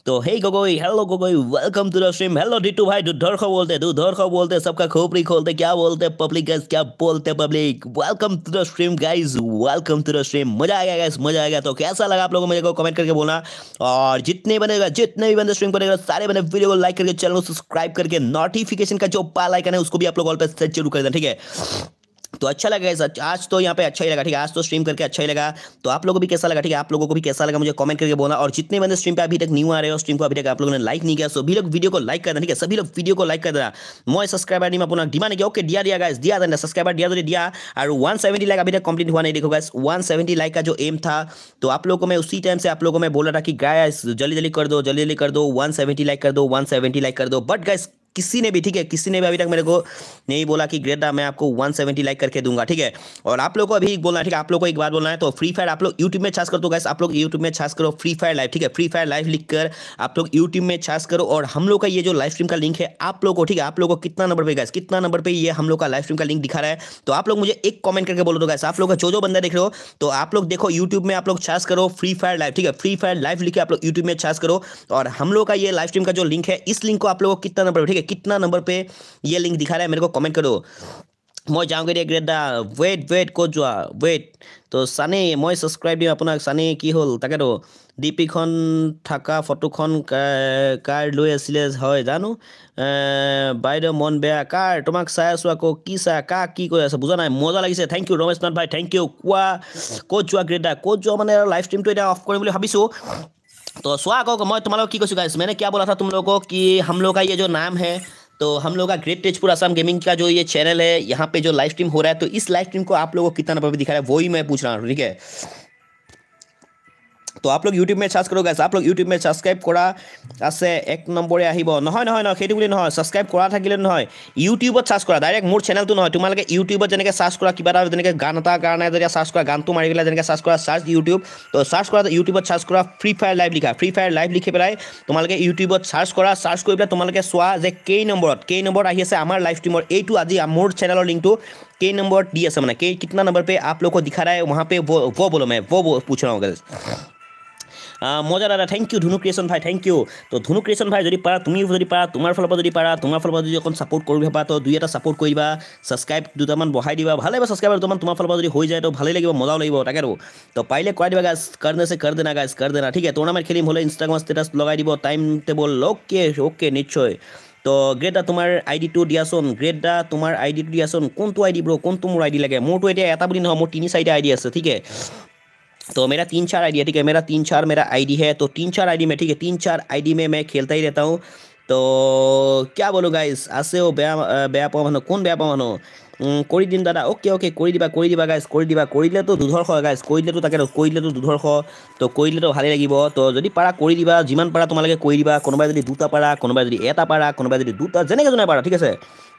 Speaker 1: तो hey Gogoi hello Gogoi welcome to the stream hello डिटू भाई दुधर्खो बोलते दुधर्खो बोलते सबका खोपड़ी खोलते क्या बोलते पब्लिक गाइस क्या बोलते public welcome to the stream guys welcome to the stream मजा आ गया गाइस मजा आ गया तो कैसा लगा आप लोगों मुझे को कमेंट करके बोलना और जितने बनेगा जितने भी बंदे स्ट्रीम करेगा सारे बने वीडियो को लाइक करके चैनल को सब्सक्राइब करके नोटिफिकेशन का जो पाल आइकन है उसको भी आप लोग ऑल पे सेट जरूर कर देना ठीक है तो अच्छा लगा इस आज तो यहाँ पे अच्छा ही लगा ठीक है आज तो स्ट्रीम करके अच्छा ही लगा तो आप लोगों को भी कैसा लगा ठीक है आप लोगों को भी कैसा लगा मुझे कमेंट करके बोला और जितने बंदे स्ट्रीम पे अभी तक न्यू आ रहे हो स्ट्रीम को अभी तक आप लोगों ने लाइक नहीं किया सभी लोग वीडियो को लाइक कर देना ठीक है सभी लोग वीडियो को लाइक कर देना मैं सब्सक्राइबर नहीं अपना डिमा नहीं ओके दिया दिया गाइस दिया देना सब्सक्राइबर दिया दिया और वन लाइक अभी तक कंप्लीट हुआ नहीं देखो गाइस वन लाइक का जो एम था तो आप लोगों को मैं उसी टाइम से आप लोगों को मैं बोला था कि गाइस जल्दी जल्दी कर दो जल्दी जल्दी कर दो वन लाइक कर दो वन लाइक कर दो बट गाइस किसी ने भी ठीक है किसी ने भी अभी तक मेरे को नहीं बोला कि ग्रेट मैं आपको 170 लाइक करके दूंगा ठीक है और आप लोग को अभी बोलना है ठीक है आप लोग को एक बात बोलना है तो फ्री फायर आप लोग यूट्यूब में छास कर दो गैस तो आप लोग यूट्यूब में छास करो फ्री फायर लाइव ठीक है फ्री फायर लाइव लिख आप लोग यूट्यूब में छास करो और हम लोग का ये जो लाइव स्ट्रीम का लिंक है आप लोग को ठीक है आप लोग को कितना नंबर पर गैस कितना नंबर पर ये हम लोग का लाइव स्ट्रीम का लिंक दिखा रहा है तो आप लोग मुझे एक कॉमेंट करके बोलो दो तो, गैस आप लोग का जो जो बंदा देख रहे हो तो आप लोग देखो यूट्यूब में आप लोग छास करो फ्री फायर लाइव ठीक है फ्री फायर लाइव लिख आप लोग यूट्यूब में छास करो और हम लोग का ये लाइव स्ट्रीम का जो लिंक है इस लिंक को आप लोग को कितना नंबर ठीक है कितना नंबर पे ये लिंक दिखा रहा है मेरे को कमेंट करो मैं जाऊँगी रेग रेडा वेट वेट को जो वेट तो सानी मैं सब्सक्राइब दूँ अपना सानी की हल तक डिपी खन थका फटो खन कार लैसे है जानू बैदे मन बेहद कार तुमक चाय आको कि का कि बुझा ना मजा लगे थैंक यू रमेश नाथ भाई थैंक यू क्या कत जो ग्रेडा कत जो मैंने लाइव स्ट्रीम तो इतना अफ कर तो स्वागत मैं तुम्हारा की कुछ गाइस मैंने क्या बोला था तुम लोगों को कि हम लोग का ये जो नाम है तो हम लोग का ग्रेट तेजपुर आसाम गेमिंग का जो ये चैनल है यहाँ पे जो लाइव स्ट्रीम हो रहा है तो इस लाइव स्ट्रीम को आप लोगों को कितना नंबर पे दिखा रहा है वही मैं पूछ रहा हूँ ठीक है তো আপলোক ইউটিউব মেচ চাৰ্চ কৰোঁ গাইছে আপলোক ইউটিউব মেচ ছাবস্ক্ৰাইব কৰা আছে এক নম্বৰে আহিব নহয় নহয় নহয় সেইটো বুলি নহয় ছাবস্ক্ৰাইব কৰা থাকিলে নহয় ইউটিউবত চাৰ্চ কৰা ডাইৰেক্ট মোৰ চেনেলটো নহয় তোমালোকে ইউটিউবত যেনেকৈ চাৰ্চ কৰা কিবা এটা যেনেকৈ গান এটাৰ কাৰণে যেতিয়া চাৰ্চ কৰা গানটো মাৰি পেলাই যেনেকৈ চাৰ্চ কৰা চাৰ্চ ইউটিউব তো চাৰ্চ কৰা ইউটিউবত চাৰ্চ কৰা ফ্ৰী ফায়াৰ লাইভ লিখা ফ্ৰী ফায়াৰ লাইভ লিখি পেলাই তোমালোকে ইউটিউবত চাৰ্চ কৰা চাৰ্চ কৰি পেলাই তোমালোকে চোৱা যে কেই নম্বৰত কেই নম্বৰ আহি আছে আমাৰ লাইভ টিমৰ এইটো আজি মোৰ চেনেলৰ লিংকটো কেই নম্বৰ দি আছে মানে কেই কিতনা নম্বৰ পে আপলোকক দেখা ৰাই ওহাঁ পে ৱ ৱ বোলো মই ৱ পুছ ৰ মজা দাদা থেংক ইউ ধুনু ক্ৰিয়েশ্যন ভাই থেংক ইউ তো ধুনু ক্ৰিয়েশ্যন ভাই যদি পাৰা তুমি যদি পাৰা তোমাৰ ফালৰ পৰা যদি পাৰা তোমাৰ ফালৰ পৰা যদি অকণ ছাপৰ্ট কৰি ভাবা তো দুই এটা ছাপৰ্ট কৰিবা ছাবস্ক্ৰাইব দুটামান বঢ়াই দিবা ভালে বা ছাবস্ক্ৰাইবাৰ দুটামান তোমাৰ ফালৰ পৰা যদি হৈ যায় তো ভালেই লাগিব মজাও লাগিব তাকেতো তো পাৰিলে কৰাই দিবা গাছ কাৰণে আছে কাৰ দেনা গাছ কৰ দেনা ঠিক আছে টুৰ্ণামেণ্ট খেলিম হ'লে ইনষ্টাগ্ৰাম ষ্টেটাছ লগাই দিব টাইম টেবল অ'কে অ'কে নিশ্চয় তো গ্ৰেট দা তোমাৰ আই ডিটো দিয়াচোন গ্ৰেট দা তোমাৰ আই ডিটো দিয়াচোন কোনটো আই ডি কোনটো মোৰ আইডি লাগে মোৰতো এতিয়া এটা বুলি নহয় মোৰ তিনি চাৰিটা আইডি আছে ঠিক আছে तो मेरा तीन चार आईडी है ठीक है मेरा तीन चार मेरा आईडी है तो तीन चार आईडी में ठीक है तीन चार आईडी में मैं खेलता ही रहता हूँ तो क्या बोलूँगा इस आसे हो बया बया पवन हो कौन बया पवन हो कर दादा ओके ओके दिबा गाइस दिबा गाइस तो दुधर्ष गाइस तो तुम दुधर्ष तो तो भाई लगे तो जो पारा कर दिबा जी पारा तुम लोग दिबा क्या दूटा पारा क्या एटा पारा क्या दूटा जने जने पारा ठीक है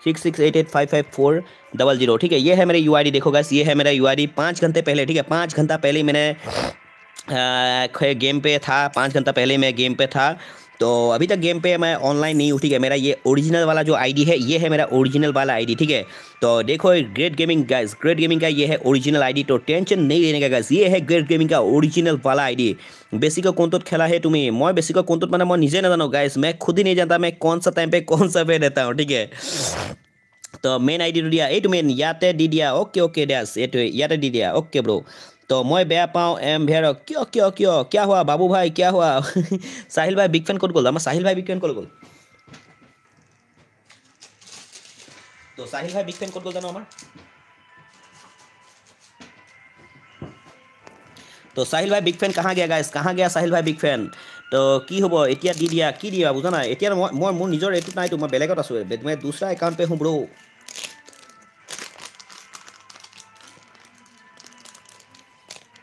Speaker 1: six six eight eight five five four double zero ठीक है ये है मेरे यू आई डी देखो गाइस ये है मेरा यू आई घंटे पहले ठीक है पाँच घंटा पहले मैंने गेम पे था पाँच घंटा पहले मैं गेम पे था तो अभी तक गेम पे मैं ऑनलाइन नहीं हूँ ठीक है मेरा ये ओरिजिनल वाला जो आईडी है ये है मेरा ओरिजिनल वाला आईडी ठीक है तो देखो great gaming guys great gaming का ये है ओरिजिनल आईडी तो टेंशन नहीं लेने का गाइस ये है ग्रेट गेमिंग का ओरिजिनल वाला आईडी बेसिक कौन तो खेला है तुम्हें मैं बेसिक कौन तो मैंने मैं निजे ना जानो गाइस मैं खुद ही नहीं जानता मैं कौन सा टाइम पे कौन सा पे रहता हूँ ठीक है तो मेन आईडी तो दिया এইটো মেইন ইয়াতে দি দিয়া ओके ओके ডেছ এইটো ইয়াতে দি दिया ओके ब्रो তো মই বেয়া পাওঁ এম ভেৰ কিয় কিয় কিয় কিয় হোৱা বাবু ভাই কিয় হোৱা <laughs> চাহিল ভাই বিগ ফেন ক'ত গ'ল আমাৰ চাহিল ভাই বিগ ফেন ক'ত গ'ল তো চাহিল ভাই বিগ ফেন ক'ত গ'ল জানো আমাৰ তো চাহিল ভাই বিগ ফেন কাহাঁ গিয়া গাইছ কাহাঁ গিয়া চাহিল ভাই বিগ ফেন তো কি হ'ব এতিয়া দি দিয়া কি দিয়া বুজা নাই এতিয়া মই মোৰ নিজৰ এইটোত নাইতো মই বেলেগত আছো মই দোচৰা একাউণ্ট পে হোঁ ব্ৰ'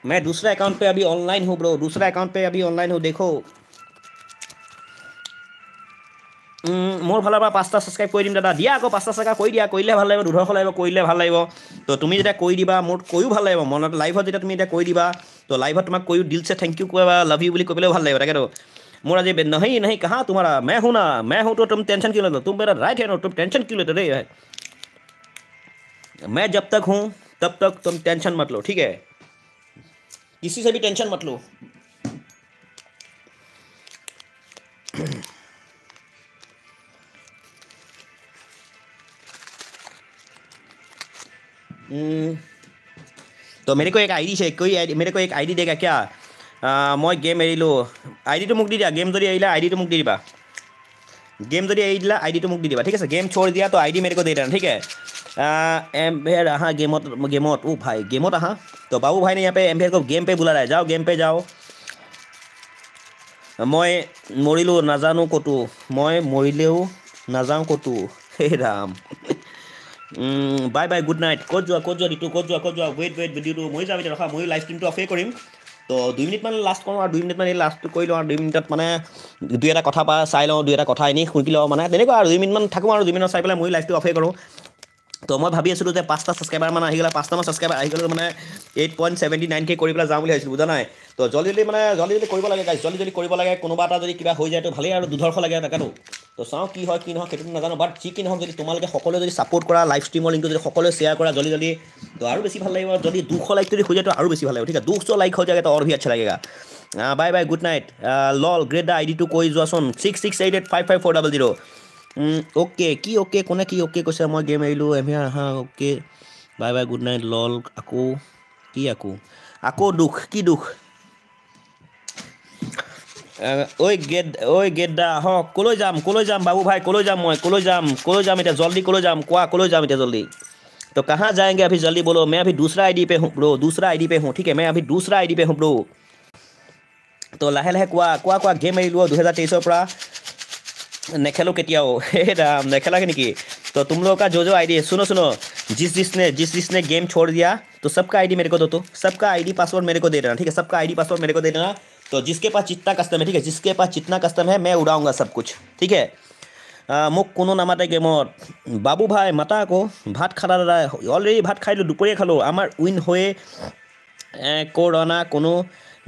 Speaker 1: मैं दूसरा अकाउंट पे अभी ऑनलाइन हूँ ब्रो दूसरा अकाउंट पे अभी ऑनलाइन हूँ देखो हम्म, मोर फल पाँच सबसक्राइब कर दिन दादा दिया आको पाँचा सबका कोई दिया कोई ले भाल लगेगा दूरहर ले भाल लगे तो तुम जैसे कह दिया मोर कयो भाल लगे मन लाइव तुम कह दिया तो लाइव तुमक कयो दिल से थैंक यू क्या लाभ यू भी कहो भल लगे तक मोर आज नहीं नही कहाँ तुम्हारा मैं हूँ ना मैं हूँ तो तुम टेंशन क्यों लेते तुम मेरा राइट है ना तुम टेंशन क्यों लेते मैं जब तक हूँ तब तक तुम टेंशन मत लो ठीक है किसी से भी टेंशन मत लो हम्म। तो मेरे को एक आईडी डी છે કોઈ આઈડી મેરે કો એક આઈડી દેગા ક્યા મોય ગેમ એરીલો આઈડી તો મુક દીરા ગેમ જોરી आई डी तो मुक दीबा गेम जोरी आई डी तो मुक दीबा तो तो ठीक है सर गेम छोड़ दिया तो आईडी मेरे को दे देना ठीक है এম্পেয়াৰ আহা গেমত গেমত অ' ভাই গেমত আহা তো বাবু ভাই নে ইয়াতে এম্পেয়াৰ গেম পে বোলা নাই যাওঁ গেম পে যাওঁ মই মৰিলোঁ নাজানো ক'তো মই মৰিলেও নাযাওঁ ক'তো হে Ram bye bye good night ক'ত যোৱা ক'ত যোৱা দিটো ক'ত যোৱা ক'ত যোৱা ৱেইট ৱেইট ভিডিঅ'টো মই যাম এতিয়া ৰখা ময়ো লাইভ ষ্ট্ৰিমটো অফেই কৰিম তো দুই মিনিটমান লাষ্ট কৰোঁ আৰু দুই মিনিটমান এই লাষ্টটো কৰি লওঁ আৰু দুই মিনিটত মানে দুই এটা কথা পা চাই লওঁ দুই এটা কথা এনেই শুনি লওঁ মানে তেনেকুৱা আৰু দুই মিনিটমান থাকোঁ আৰু দুই মিনিট চাই পেলাই মই লাইভটো অফেই কৰোঁ তো মই ভাবি আছিলোঁ যে পাঁচটা ছাবস্ক্ৰাইবাৰ মানে আহি গ'লে মান ছাবছক্ৰাইবাৰ আহি গ'লে মানে এইট পইণ্ট ছেভেণ্টি নাইন কে কৰি পেলাই যাওঁ বুলি ভাবিছোঁ বুজা নাই তো জল্দি জলদি মানে জল্দি জলদি কৰিব লাগে গাইজ জলদি জলদি কৰিব লাগে কোনোবা এটা যদি কিবা হৈ যায়তো ভালেই আৰু দুধৰ্শ লাগে তাকেতো তো চাওঁ কি হয় কি নহয় সেইটোতো নাজানো বাট যি কি নহওক যদি তোমালোকে সকলোৱে যদি ছাপোৰ্ট কৰা লাইভ ষ্ট্ৰীমৰ লিংকটো যদি সকলোৱে শ্বেয়াৰ কৰা জল্দি জলদি তো আৰু বেছি ভাল লাগিব যদি দুশ লাইক যদি হৈ যায় তো আৰু বেছি ভাল লাগিব ঠিক আছে দুশ লাইক হৈ যায় তো অৰ্ভি আচ্ছা লাগেগা bye bye good night lol great দা আই ডিটো কৈ যোৱাচোন six six eight eight five five four double zero' okay কি অ'কে কোনে কি অ'কে কৈছে মই গেম আহিলোঁ এম হিয়াৰ হা okay bye bye good night lol আকৌ কি আকৌ আকৌ দুখ কি দুখ ঐ গেদ ঐ গেদা হ ক'লৈ যাম ক'লৈ যাম বাবু ভাই ক'লৈ যাম মই ক'লৈ যাম ক'লৈ যাম এতিয়া জল্দি ক'লৈ যাম কোৱা ক'লৈ যাম এতিয়া জল্দি তো কাহাঁ যায়গে আভি জল্দি ব'ল মই আভি দুচৰা আই ডি পে হওঁ ব্ৰ' দুচৰা আই ডি পে হওঁ ঠিক আছে মই আভি দুচৰা আই ডি পে হওঁ ব্ৰ' তো লাহে লাহে কোৱা কোৱা কোৱা গেম আহিলোঁ দুহেজাৰ তেইছৰ পৰা नेखेलो के हो <laughs> हे राम नेखेला के निकी तो तुम लोगों का जो जो आईडी है सुनो सुनो जिस जिसने जिस जिसने गेम छोड़ दिया तो सबका आईडी मेरे को दो तो सबका आईडी पासवर्ड मेरे को दे देना ठीक है सबका आईडी पासवर्ड मेरे को दे देना तो जिसके पास जितना कस्टम है ठीक है जिसके पास जितना कस्टम है मैं उड़ाऊंगा सब कुछ ठीक है মোক কোনো নামাতে গেমত বাবু ভাই भात আকৌ ভাত খালা দাদা অলৰেডি ভাত খাই দিলোঁ দুপৰীয়া খালোঁ আমাৰ উইন हुए कोरोना কোনো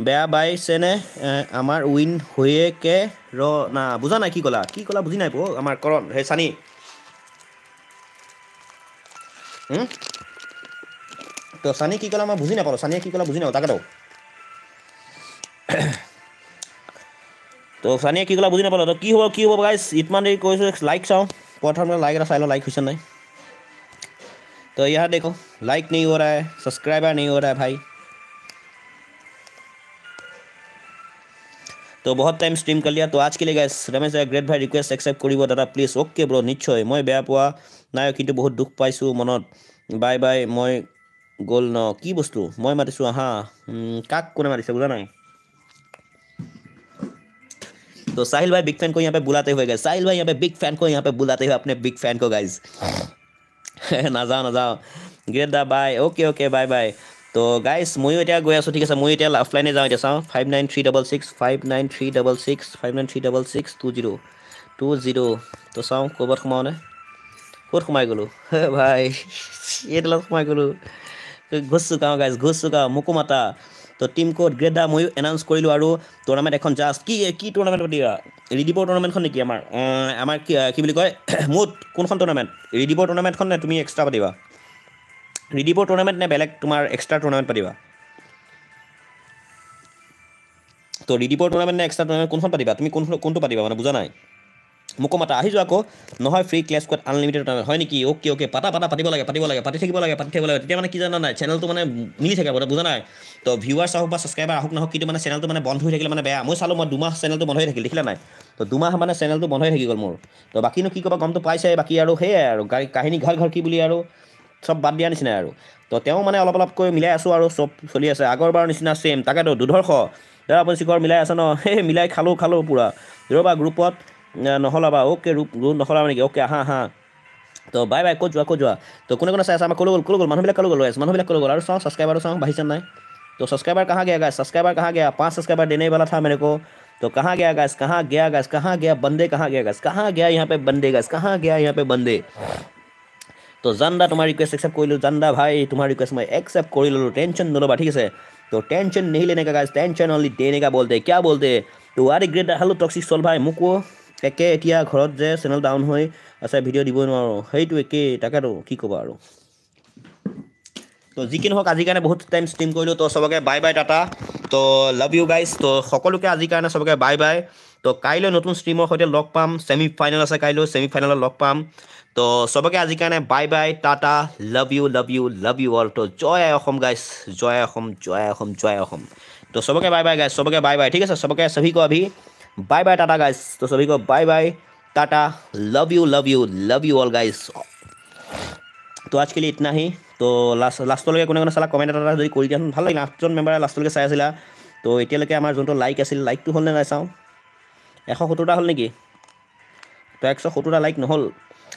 Speaker 1: বেয়া বাইছেনে আমাৰ উইন হৈয়েকে ৰ না বুজা নাই কি ক'লা কি ক'লা বুজি নাই পোৱা আমাৰ কৰণ হে চানি তো চানি কি ক'লা মই বুজি নাপালোঁ চানিয়ে কি ক'লা বুজি নাপাওঁ তাকেতো তো চানিয়ে কি ক'লা বুজি নাপালোঁ তো কি হ'ব কি হ'ব গাইজ ইমান দেৰি কৈছোঁ লাইক চাওঁ প্ৰথম লাইক এটা চাই লওঁ লাইক হৈছে নাই তো ইয়াত দেখোঁ লাইক নেই হোৱা ছাবস্ক্ৰাইবাৰ নেই হোৱা ভাই তো বহুত টাইম স্ট্রিম कर लिया तो आज के लिए गाइस रमेश দাদা গ্রেট ভাই রিকুয়েস্ট একসেপ্ট কৰিব দাদা প্লিজ অ'কে ব্ৰ নিশ্চয় মই বেয়া পোৱা নাই কিন্তু বহুত দুখ পাইছোঁ মনত বাই বাই মই গ'ল ন কি বস্তু মই মাতিছোঁ আহা কাক কোনে মাতিছে বুজা নাই तो साहिल भाई बिग फैन को यहाँ पे बुलाते हुए गए साहिल भाई यहाँ पे बिग फैन को यहाँ पे बुलाते हुए अपने बिग फैन को गाइज ना जाओ ना जाओ ग्रेट दा bye okay okay bye bye তো গাইজ ময়ো এতিয়া গৈ আছোঁ ঠিক আছে ময়ো এতিয়া অফলাইনে যাওঁ এতিয়া চাওঁ five nine three double six five nine three double six five nine three double six two zero' two zero' তো চাওঁ ক'ৰবাত সোমাওঁ নে ক'ত সোমাই গ'লোঁ ভাই এইডালত সোমাই গ'লোঁ ঘুচছোঁ গাঁও গাইজ ঘুচছোঁ গাঁও মোকো মাতা তো টীম ক'ত দা ময়ো এনাউন্স কৰিলোঁ আৰু টুৰ্ণামেণ্ট এখন জাষ্ট কি কি টুৰ্ণামেণ্ট পাতিবা ৰিডিপৰ টুৰ্ণামেণ্টখন নেকি আমাৰ আমাৰ কি কি বুলি কয় <coughs> মুঠ কোনখন টুৰ্ণামেণ্ট ৰিডিপৰ টুৰ্ণামেণ্টখন নে তুমি এক্সট্ৰা পাতিবা ৰিডিপৰ টুৰ্ণামেণ্ট নে বেলেগ তোমাৰ এক্সট্ৰা টুৰ্ণামেণ্ট পাতিবা ত' ৰিডিপৰ টুৰ্ণামেণ্ট নে এক্সট্ৰা টুৰ্ণামেণ্ট কোনখন পাতিবা তুমি কোন কোনটো পাতিবা মানে বুজা নাই মোক ক'ম এটা আহি যোৱা আকৌ নহয় ফ্ৰী ক্লেছ কোৱাত আনলিমিটেড টুৰ্ণামেণ্ট হয় নেকি অ'কে অ'কে পাতা পাতা পাতিব লাগে পাতিব লাগে পাতি থাকিব লাগে পাতি থাকিব লাগে তেতিয়া মানে কি জানা নাই চেনেলটো মানে মিলি থাকে থাকিব বুজা নাই তো ভিউৱাৰ্ছ আহক বা ছাবস্ক্ৰাইবাৰ আহক নহওক কিন্তু মানে চেনেলটো মানে বন্ধ হৈ থাকিলে মানে বেয়া মই চালো মই দুমাহ চেনেলটো বন্ধ হৈ থাকিল দেখিলে নাই তো দুমাহ মানে চেনেলটো বন্ধ হৈ থাকি গ'ল মোৰ ত' বাকীনো কি ক'বা গমটো পাইছে বাকী আৰু সেয়াই আৰু কাহিনী ঘৰ ঘৰ কি বুলি আৰু চব বাদ দিয়া নিচিনাই আৰু তো তেওঁ মানে অলপ অলপকৈ মিলাই আছোঁ আৰু চব চলি আছে আগৰবাৰৰ নিচিনা চেম তাকেতো দুধৰ্ষ দাদা আপুনি চিখৰ মিলাই আছে ন সেই <laughs> মিলাই খালোঁ খালোঁ পূৰা ৰ'বা গ্ৰুপত নহ'লাবা অ'কে ৰূপ গ্ৰুপ নহ'লাবা নেকি অ'কে আহা আহা তো বাই বাই ক'ত যোৱা ক'ত যোৱা তো কোনে কোনে চাই আছে আমাৰ ক'লো গ'ল ক'লো গ'ল মানুহবিলাক ক'লো গ'ল ৰৈ আছে মানুহবিলাক ক'লো গ'ল আৰু চাওঁ ছাবস্ক্ৰাইবাৰো চাওঁ বাঢ়িছে নাই তো ছাবস্ক্ৰাইবাৰ কাহাঁ গিয়া গাছ ছাবস্ক্ৰাইবাৰ কাহাঁ গিয়া পাঁচ ছাবস্ক্ৰাইবাৰ দেনে বেলা থা মেৰে কো তো কাহাঁ গিয়া গাছ কাহাঁ গিয়া গাছ কাহাঁ গিয়া বন্দে কাহাঁ গিয়া গাছ কাহাঁ গিয়া ইয়াৰ পে বন্দে গাছ কাহাঁ গিয়া ইয়াৰ পে বন্দে তো জান্দা তোমাৰ ৰিকুৱেষ্ট একচেপ্ট কৰিলোঁ জান্দা ভাই তোমাৰ ৰিকুৱেষ্ট মই একচেপ্ট কৰি ল'লোঁ টেনশ্যন নল'বা ঠিক আছে তো টেনশ্যন নেহিলে এনেকা গাইজ টেনশ্যন অলি দে এনেকা বলতে কিয় বলতে তো ৱাৰ গ্ৰেট হালো টক্সিক চল ভাই মোকো একে এতিয়া ঘৰত যে চেনেল ডাউন হৈ আছে ভিডিঅ' দিব নোৱাৰোঁ সেইটো একেই তাকেতো কি ক'বা আৰু তো যি কি নহওক আজিৰ কাৰণে বহুত টাইম ষ্টিম কৰিলোঁ তো চবকে বাই বাই টাটা তো লাভ ইউ গাইজ তো সকলোকে আজিৰ কাৰণে চবকে বাই বাই তো কাইলৈ নতুন ষ্ট্ৰীমৰ সৈতে লগ পাম ছেমি ফাইনেল আছে কাইলৈ ছেমি ফাইনেলত লগ পাম তো চবকে আজিৰ কাৰণে bye bye tata love you love you love you all তো জয় আই অসম গাইজ জয় আই অসম জয় আই অসম জয় আই অসম তো চবকে বাই বাই গাইছ চবকে বাই বাই ঠিক আছে চবকে ছবি কোৱা ভি বাই বাই টাটা গাইজ তো ছবি কোৱা bye bye tata love you love you love you all guys তো আজিকালি ইতনাহি তো লাষ্ট লাষ্টলৈকে কোনে কোনে চালা কমেণ্ট এটা যদি কৰি দিয়া ভাল লাগিল আঠজন মেম্বাৰে লাষ্টলৈকে চাই আছিলা তো এতিয়ালৈকে আমাৰ যোনটো লাইক আছিল লাইকটো হ'লনে নাই চাওঁ এশ সত্তৰটা হ'ল নেকি তো এশ সত্তৰটা লাইক নহ'ল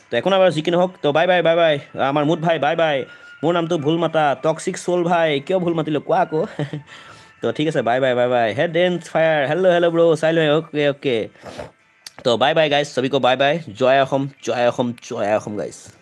Speaker 1: তো একো নাই বাৰু যি কি নহওক তো বাই বাই বাই বাই আমাৰ মুঠ ভাই বাই বাই মোৰ নামটো ভুল মাতা টক্সিক চ'ল ভাই কিয় ভুল মাতিলোঁ কোৱা আকৌ <laughs> তো ঠিক আছে bye bye bye bye hey ডেন্স ফায়াৰ হেল্ল' হেল্ল' ব্ৰ' চাই লৈ অ'কে অ'কে তো বাই বাই গাইছ ছবিকো বাই বাই জয় অসম জয় অসম জয় অসম গাইছ